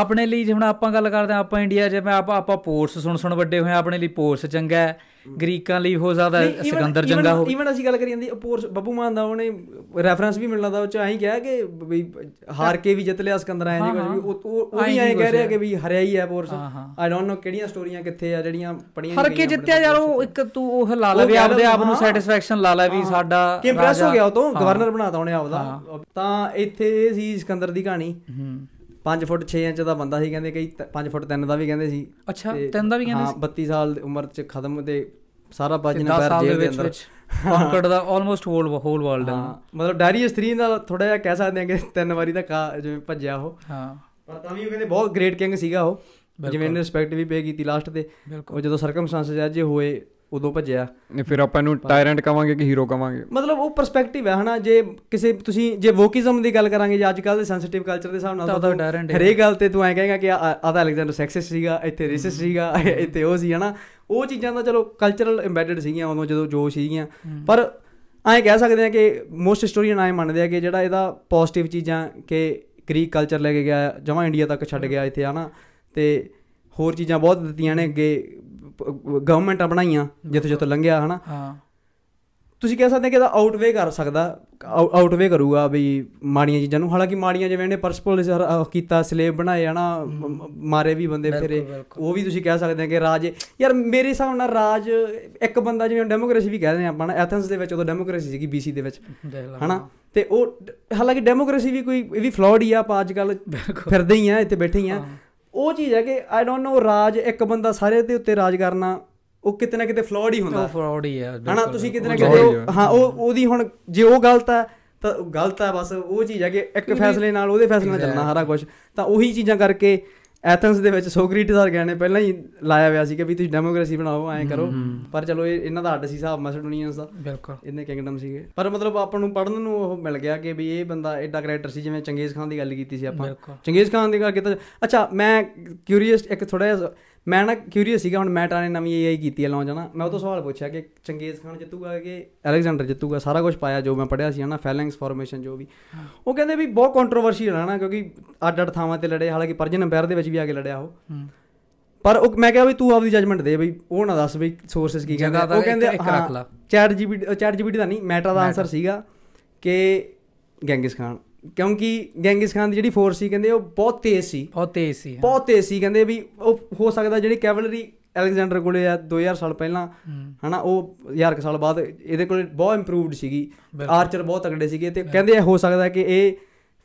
ਆਪਣੇ ਲਈ ਹੁਣ ਆਪਾਂ ਗੱਲ ਕਰਦੇ ਆ ਆਪਾਂ ਇੰਡੀਆ ਜਿਵੇਂ ਮੈਂ ਆਪਾਂ ਆਪਾਂ ਪੋਰਸ ਸੁਣ ਸੁਣ ਵੱਡੇ ਹੋਏ ਆਪਣੇ ਲਈ ਪੋਰਸ ਚੰਗਾ ਹੈ ਗ੍ਰੀਕਾਂ ਲਈ ਹੋ ਸਕਦਾ ਸਿਕੰਦਰ ਜੰਗਾ ਹੋ ਇਵਨ ਅਸੀਂ ਗੱਲ ਕਰੀ ਜਾਂਦੀ ਅਪੋਰਸ ਬੱਬੂ ਮਾਨ ਦਾ ਉਹਨੇ ਰੈਫਰੈਂਸ ਵੀ ਮਿਲਣਾ ਦਾ ਉਹ ਚ ਆਹੀ ਕਿਹਾ ਕਿ ਵੀ ਹਾਰ ਕੇ ਵੀ ਜਿੱਤ ਲਿਆ ਸਿਕੰਦਰ ਐਂ ਜੀ ਉਹ ਉਹ ਵੀ ਆਏ ਕਹਿ ਰਿਹਾ ਕਿ ਵੀ ਹਰਿਆ ਹੀ ਹੈ ਅਪੋਰਸ ਆਈ ਡੋਨਟ ਨੋ ਕਿਹੜੀਆਂ ਸਟੋਰੀਆਂ ਕਿੱਥੇ ਆ ਜਿਹੜੀਆਂ ਪੜੀਆਂ ਹਰ ਕੇ ਜਿੱਤਿਆ ਯਾਰ ਉਹ ਇੱਕ ਤੂੰ ਉਹ ਲਾ ਲੈ ਵੀ ਆਪਦੇ ਆਪ ਨੂੰ ਸੈਟੀਸਫੈਕਸ਼ਨ ਲਾ ਲੈ ਵੀ ਸਾਡਾ ਕਿ ਇੰਪ੍ਰੈਸ ਹੋ ਗਿਆ ਉਹ ਤੋਂ ਗਵਰਨਰ ਬਣਾਤਾ ਉਹਨੇ ਆਪਦਾ ਤਾਂ ਇੱਥੇ ਇਹ ਸੀ ਸਿਕੰਦਰ ਦੀ ਕਹਾਣੀ 5 ਫੁੱਟ 6 ਇੰਚ ਦਾ ਬੰਦਾ ਸੀ ਕਹਿੰਦੇ ਕਈ 5 ਫੁੱਟ 3 ਦਾ ਵੀ ਕਹਿੰਦੇ ਸੀ ਅੱਛਾ 3 ਦਾ ਵੀ ਕਹਿੰਦੇ ਸੀ ਹਾਂ 32 ਸਾਲ ਦੀ ਉਮਰ 'ਚ ਖਤਮ ਤੇ ਸਾਰਾ ਨੇ ਪੈਰ ਜੇਬ ਦੇ ਅੰਦਰ ਕੰਕੜ ਦਾ ਆਲਮੋਸਟ ਹੋਲ ਹੋਲ ਵਰਲਡ ਹਾਂ ਮਤਲਬ ਇਸ 3 ਦਾ ਥੋੜਾ ਜਿਹਾ ਕਹਿ ਸਕਦੇ ਆ ਕਿ ਤਿੰਨ ਵਾਰੀ ਤਾਂ ਜਿਵੇਂ ਭੱਜਿਆ ਉਹ ਹਾਂ ਪਰ ਤਾਂ ਵੀ ਉਹ ਕਹਿੰਦੇ ਬਹੁਤ ਗ੍ਰੇਟ ਕਿੰਗ ਸੀਗਾ ਉਹ ਜਿਵੇਂ ਇਹਨੇ ਰਿਸਪੈਕਟ ਵੀ ਪੇ ਕੀਤੀ ਲਾਸਟ ਤੇ ਉਹ ਜਦੋਂ ਸਰਕਮਸਟੈਂਸਸ ਜਿਹੇ ਹੋਏ ਉਦੋਂ ਭੱਜਿਆ ਨਹੀਂ ਫਿਰ ਆਪਾਂ ਇਹਨੂੰ ਟਾਇਰੈਂਟ ਕਵਾਂਗੇ ਕਿ ਹੀਰੋ ਕਵਾਂਗੇ ਮਤਲਬ ਉਹ ਪਰਸਪੈਕਟਿਵ ਹੈ ਹਨਾ ਜੇ ਕਿਸੇ ਤੁਸੀਂ ਜੇ ਵੋਕਿਜ਼ਮ ਦੀ ਗੱਲ ਕਰਾਂਗੇ ਜਾਂ ਅੱਜ ਕੱਲ ਦੇ ਸੈਂਸਿਟਿਵ ਕਲਚਰ ਦੇ ਹਿਸਾਬ ਨਾਲ ਤਾਂ ਹਰੇਕ ਗੱਲ ਤੇ ਤੂੰ ਐ ਕਹੇਗਾ ਕਿ ਆ ਤਾਂ ਅਲੈਗਜ਼ੈਂਡਰ ਸੈਕਸਿਸ ਸੀਗਾ ਇੱਥੇ ਰੇਸਿਸ ਸੀਗਾ ਇੱਥੇ ਉਹ ਸੀ ਹਨਾ ਉਹ ਚੀਜ਼ਾਂ ਤਾਂ ਚਲੋ ਕਲਚਰਲ ਐਮਬੈਡਡ ਸੀਗੀਆਂ ਉਦੋਂ ਜਦੋਂ ਜੋ ਸੀਗੀਆਂ ਪਰ ਐਂ ਕਹਿ ਸਕਦੇ ਆ ਕਿ ਮੋਸਟ ਹਿਸਟੋਰੀਅਨ ਐ ਮੰਨਦੇ ਆ ਕਿ ਜਿਹੜਾ ਇਹਦਾ ਪੋਜ਼ਿਟਿਵ ਚੀਜ਼ਾਂ ਕਿ ਗ੍ਰੀਕ ਕਲਚਰ ਲੈ ਕੇ ਗਿਆ ਜਮਾ ਇੰਡੀਆ ਤੱਕ ਛੱਡ ਗਿਆ ਇੱਥੇ ਹਨਾ ਤੇ ਹੋਰ ਚੀਜ਼ਾਂ ਬਹੁਤ ਦਿੱਤੀਆਂ ਨੇ ਅੱਗੇ ਗਵਰਨਮੈਂਟਾਂ ਬਣਾਈਆਂ ਜਿੱਥੇ ਜਿੱਥੇ ਲੰਘਿਆ ਹਨਾ ਹਾਂ ਤੁਸੀਂ ਕਹਿ ਸਕਦੇ ਕਿ ਇਹਦਾ ਆਊਟਵੇ ਕਰ ਸਕਦਾ ਆਊਟਵੇ ਕਰੂਗਾ ਵੀ ਮਾੜੀਆਂ ਚੀਜ਼ਾਂ ਨੂੰ ਹਾਲਾਂਕਿ ਮਾੜੀਆਂ ਜਿਵੇਂ ਇਹਨੇ ਪਰਸਪੋਲ ਕੀਤਾ ਸਲੇਵ ਬਣਾਏ ਹਨਾ ਮਾਰੇ ਵੀ ਬੰਦੇ ਫਿਰੇ ਉਹ ਵੀ ਤੁਸੀਂ ਕਹਿ ਸਕਦੇ ਆ ਕਿ ਰਾਜ ਯਾਰ ਮੇਰੇ ਹਿਸਾਬ ਨਾਲ ਰਾਜ ਇੱਕ ਬੰਦਾ ਜਿਵੇਂ ਡੈਮੋਕ੍ਰੇਸੀ ਵੀ ਕਹਿੰਦੇ ਆਪਾਂ ਨਾ ਐਥੈਂਸ ਦੇ ਵਿੱਚ ਉਹ ਡੈਮੋਕ੍ਰੇਸੀ ਸੀਗੀ ਬੀਸੀ ਦੇ ਵਿੱਚ ਹਨਾ ਤੇ ਉਹ ਹਾਲਾਂਕਿ ਡੈਮੋਕ੍ਰੇਸੀ ਵੀ ਕੋਈ ਇਹ ਵੀ ਫਲੋਡ ਹੀ ਆ ਆਪਾਂ ਅੱਜ ਕੱਲ ਫਿਰਦੇ ਹੀ ਆ ਇੱਥੇ ਬੈਠੇ ਹੀ ਆ ਉਹ ਚੀਜ਼ ਹੈ ਕਿ ਆਈ ਡੋਨਟ ਨੋ ਰਾਜ ਇੱਕ ਬੰਦਾ ਸਾਰੇ ਦੇ ਉੱਤੇ ਰਾਜ ਕਰਨਾ ਉਹ ਕਿਤੇ ਨਾ ਕਿਤੇ ਫਲੋਡ ਹੀ ਹੁੰਦਾ ਹੈ ਫਲੋਡ ਹੀ ਹੈ ਹਨਾ ਤੁਸੀਂ ਕਿਤੇ ਨਾ ਕਿਤੇ ਹਾਂ ਉਹ ਉਹਦੀ ਹੁਣ ਜੇ ਉਹ ਗਲਤ ਹੈ ਤਾਂ ਗਲਤ ਹੈ ਬਸ ਉਹ ਚੀਜ਼ ਹੈ ਕਿ ਇੱਕ ਫੈਸਲੇ ਨਾਲ ਉਹਦੇ ਫੈਸਲੇ ਨਾਲ ਚੱਲਣਾ ਸਾਰਾ ਕੁਝ ਤਾਂ ਉਹੀ ਚੀਜ਼ਾਂ ਕਰਕੇ ਐਥਨਸ ਦੇ ਵਿੱਚ ਸੋਕਰੇਟਸ ਗਏ ਨੇ ਪਹਿਲਾਂ ਹੀ ਲਾਇਆ ਹੋਇਆ ਸੀ ਕਿ ਵੀ ਤੁਸੀਂ ਡੈਮੋਕ੍ਰੇਸੀ ਬਣਾਓ ਐਂ ਕਰੋ ਪਰ ਚਲੋ ਇਹ ਇਹਨਾਂ ਦਾ ਅੱਡ ਸੀ ਹਿਸਾਬ ਮੈਸਡੋਨੀਅਨਸ ਦਾ ਬਿਲਕੁਲ ਇਹਨੇ ਕਿੰਗਡਮ ਸੀਗੇ ਪਰ ਮਤਲਬ ਆਪਾਂ ਨੂੰ ਪੜਨ ਨੂੰ ਉਹ ਮਿਲ ਗਿਆ ਕਿ ਵੀ ਇਹ ਬੰਦਾ ਐਡਾ ਕੈਰੈਕਟਰ ਸੀ ਜਿਵੇਂ ਚੰਗੇਜ਼ ਖਾਨ ਦੀ ਗੱਲ ਕੀਤੀ ਸੀ ਆਪਾਂ ਚੰਗੇਜ਼ ਖਾਨ ਦੀ ਗੱਲ ਕੀਤਾ ਅੱਛਾ ਮੈਂ ਕਿਊਰੀਅਸ ਇੱਕ ਥੋੜਾ ਜਿਹਾ ਮੈਂ ਨਾ ਕਿਊਰੀਅਸ ਸੀਗਾ ਹੁਣ ਮੈਟਾ ਨੇ ਨਵੀਂ ਏਆਈ ਕੀਤੀ ਹੈ ਲਾਂਚ ਹਨਾ ਮੈਂ ਉਹ ਤੋਂ ਸਵਾਲ ਪੁੱਛਿਆ ਕਿ ਚੰਗੇਜ਼ ਖਾਨ ਜਿੱਤੂਗਾ ਕਿ ਅਲੈਗਜ਼ੈਂਡਰ ਜਿੱਤੂਗਾ ਸਾਰਾ ਕੁਝ ਪਾਇਆ ਜੋ ਮੈਂ ਪੜਿਆ ਸੀ ਹਨਾ ਫੈਲਿੰਗਸ ਫਾਰਮੇਸ਼ਨ ਜੋ ਵੀ ਉਹ ਕਹਿੰਦੇ ਵੀ ਬਹੁਤ ਕੰਟਰੋਵਰਸ਼ੀਅਲ ਹਨਾ ਕਿਉਂਕਿ ਅੱਡ ਅੱਡ ਥਾਵਾਂ ਤੇ ਲੜੇ ਹਾਲਾਂਕਿ ਪਰਜਨ ਅੰਪਾਇਰ ਦੇ ਵਿੱਚ ਵੀ ਆ ਕੇ ਲੜਿਆ ਉਹ ਪਰ ਉਹ ਮੈਂ ਕਿਹਾ ਵੀ ਤੂੰ ਆਪਦੀ ਜਜਮੈਂਟ ਦੇ ਬਈ ਉਹ ਨਾ ਦੱਸ ਬਈ ਸੋਰਸਸ ਕੀ ਕਹਿੰਦੇ ਉਹ ਕਹਿੰਦੇ ਇੱਕ ਚੈਟ ਜੀਪੀਟੀ ਚੈਟ ਜੀਪੀਟੀ ਦਾ ਨਹੀਂ ਮੈਟਾ ਦਾ ਆਨਸਰ ਸੀਗਾ ਕਿ ਗੈਂਗਿਸ ਖਾਨ ਕਿਉਂਕਿ ਗੈਂਗਿਸ ਖਾਨ ਦੀ ਜਿਹੜੀ ਫੋਰਸ ਸੀ ਕਹਿੰਦੇ ਉਹ ਬਹੁਤ ਤੇਜ਼ ਸੀ ਬਹੁਤ ਤੇਜ਼ ਸੀ ਬਹੁਤ ਤੇਜ਼ ਸੀ ਕਹਿੰਦੇ ਵੀ ਉਹ ਹੋ ਸਕਦਾ ਜਿਹੜੀ ਕੈਵਲਰੀ ਅਲੈਗਜ਼ੈਂਡਰ ਕੋਲੇ ਆ 2000 ਸਾਲ ਪਹਿਲਾਂ ਹਨਾ ਉਹ 1000 ਸਾਲ ਬਾਅਦ ਇਹਦੇ ਕੋਲੇ ਬਹੁਤ ਇੰਪਰੂਵਡ ਸੀਗੀ ਆਰਚਰ ਬਹੁਤ ਤਗੜੇ ਸੀਗੇ ਤੇ ਕਹਿੰਦੇ ਹੋ ਸਕਦਾ ਕਿ ਇਹ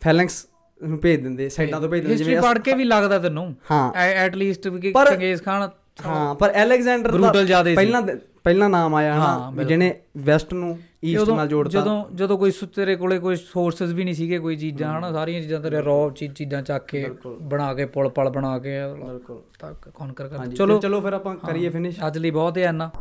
ਫੈਲੈਂਕਸ ਨੂੰ ਭੇਜ ਦਿੰਦੇ ਸਾਈਡਾਂ ਤੋਂ ਭੇਜ ਦਿੰਦੇ ਜਿਵੇਂ ਪੜ ਕੇ ਵੀ ਲੱਗਦਾ ਤੈਨੂੰ ਹਾਂ ਐਟ ਲੀਸਟ ਕਿ ਚੰਗੇਜ਼ ਖਾਨ ਹਾਂ ਪਰ ਅਲੈਗਜ਼ੈਂਡਰ ਦਾ ਪਹਿਲਾਂ ਪਹਿਲਾਂ ਨਾਮ ਆਇਆ ਹਨਾ ਜਿਹਨੇ ਵੈਸਟ ਨੂੰ ਈਸਟ ਨਾਲ ਜੋੜਤਾ ਜਦੋਂ ਜਦੋਂ ਕੋਈ ਤੇਰੇ ਕੋਲੇ ਕੋਈ ਸੋਰਸਸ ਵੀ ਨਹੀਂ ਸੀਗੇ ਕੋਈ ਚੀਜ਼ਾਂ ਹਨਾ ਸਾਰੀਆਂ ਚੀਜ਼ਾਂ ਤੇ ਰੌ ਚੀਜ਼ਾਂ ਚੱਕ ਕੇ ਬਣਾ ਕੇ ਪੁਲ ਪਲ ਬਣਾ ਕੇ ਬਿਲਕੁਲ ਕੌਣ ਕਨਕਰ ਕਰ ਚਲੋ ਚਲੋ ਫਿਰ ਆਪਾਂ ਕਰੀਏ ਫਿਨਿਸ਼ ਅੱਜ ਲਈ ਬਹੁਤ ਹੈ ਇੰਨਾ